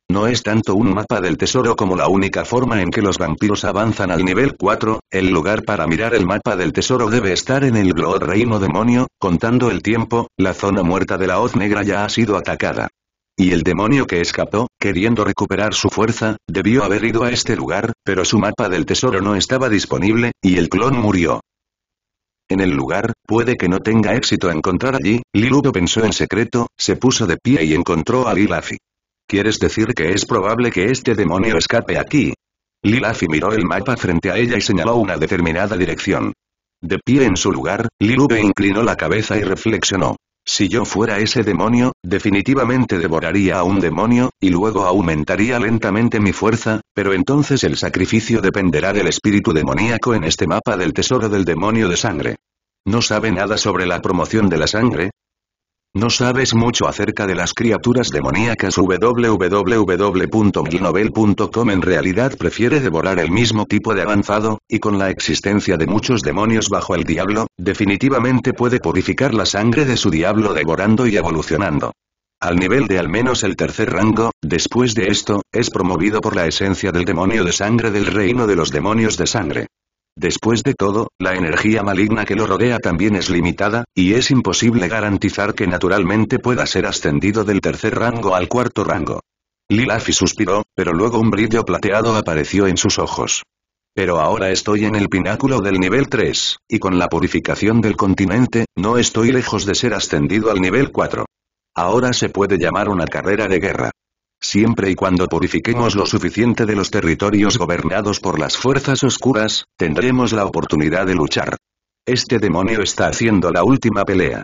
No es tanto un mapa del tesoro como la única forma en que los vampiros avanzan al nivel 4, el lugar para mirar el mapa del tesoro debe estar en el Blood Reino Demonio, contando el tiempo, la zona muerta de la hoz negra ya ha sido atacada. Y el demonio que escapó, queriendo recuperar su fuerza, debió haber ido a este lugar, pero su mapa del tesoro no estaba disponible, y el clon murió en el lugar, puede que no tenga éxito encontrar allí, Liludo pensó en secreto, se puso de pie y encontró a Lilafi. ¿Quieres decir que es probable que este demonio escape aquí? Lilafi miró el mapa frente a ella y señaló una determinada dirección. De pie en su lugar, Lilube inclinó la cabeza y reflexionó. Si yo fuera ese demonio, definitivamente devoraría a un demonio, y luego aumentaría lentamente mi fuerza, pero entonces el sacrificio dependerá del espíritu demoníaco en este mapa del tesoro del demonio de sangre. ¿No sabe nada sobre la promoción de la sangre? No sabes mucho acerca de las criaturas demoníacas www.glinovel.com en realidad prefiere devorar el mismo tipo de avanzado, y con la existencia de muchos demonios bajo el diablo, definitivamente puede purificar la sangre de su diablo devorando y evolucionando. Al nivel de al menos el tercer rango, después de esto, es promovido por la esencia del demonio de sangre del reino de los demonios de sangre. Después de todo, la energía maligna que lo rodea también es limitada, y es imposible garantizar que naturalmente pueda ser ascendido del tercer rango al cuarto rango. Lilafi suspiró, pero luego un brillo plateado apareció en sus ojos. Pero ahora estoy en el pináculo del nivel 3, y con la purificación del continente, no estoy lejos de ser ascendido al nivel 4. Ahora se puede llamar una carrera de guerra. Siempre y cuando purifiquemos lo suficiente de los territorios gobernados por las fuerzas oscuras, tendremos la oportunidad de luchar. Este demonio está haciendo la última pelea.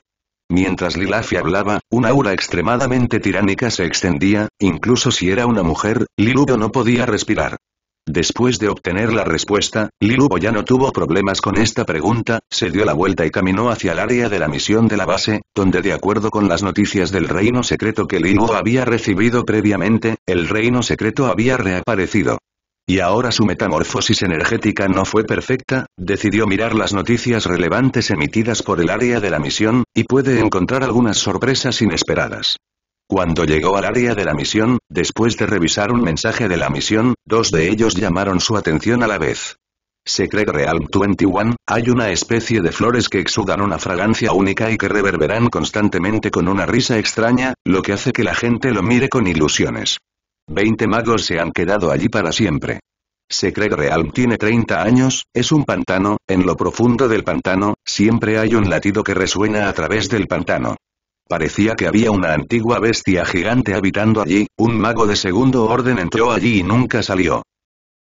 Mientras Lilafi hablaba, una aura extremadamente tiránica se extendía, incluso si era una mujer, Liludo no podía respirar. Después de obtener la respuesta, Lilubo ya no tuvo problemas con esta pregunta, se dio la vuelta y caminó hacia el área de la misión de la base, donde de acuerdo con las noticias del reino secreto que Lilubo había recibido previamente, el reino secreto había reaparecido. Y ahora su metamorfosis energética no fue perfecta, decidió mirar las noticias relevantes emitidas por el área de la misión, y puede encontrar algunas sorpresas inesperadas. Cuando llegó al área de la misión, después de revisar un mensaje de la misión, dos de ellos llamaron su atención a la vez. Se cree Realm 21, hay una especie de flores que exudan una fragancia única y que reverberan constantemente con una risa extraña, lo que hace que la gente lo mire con ilusiones. Veinte magos se han quedado allí para siempre. Se cree Realm tiene 30 años, es un pantano, en lo profundo del pantano, siempre hay un latido que resuena a través del pantano. Parecía que había una antigua bestia gigante habitando allí, un mago de segundo orden entró allí y nunca salió.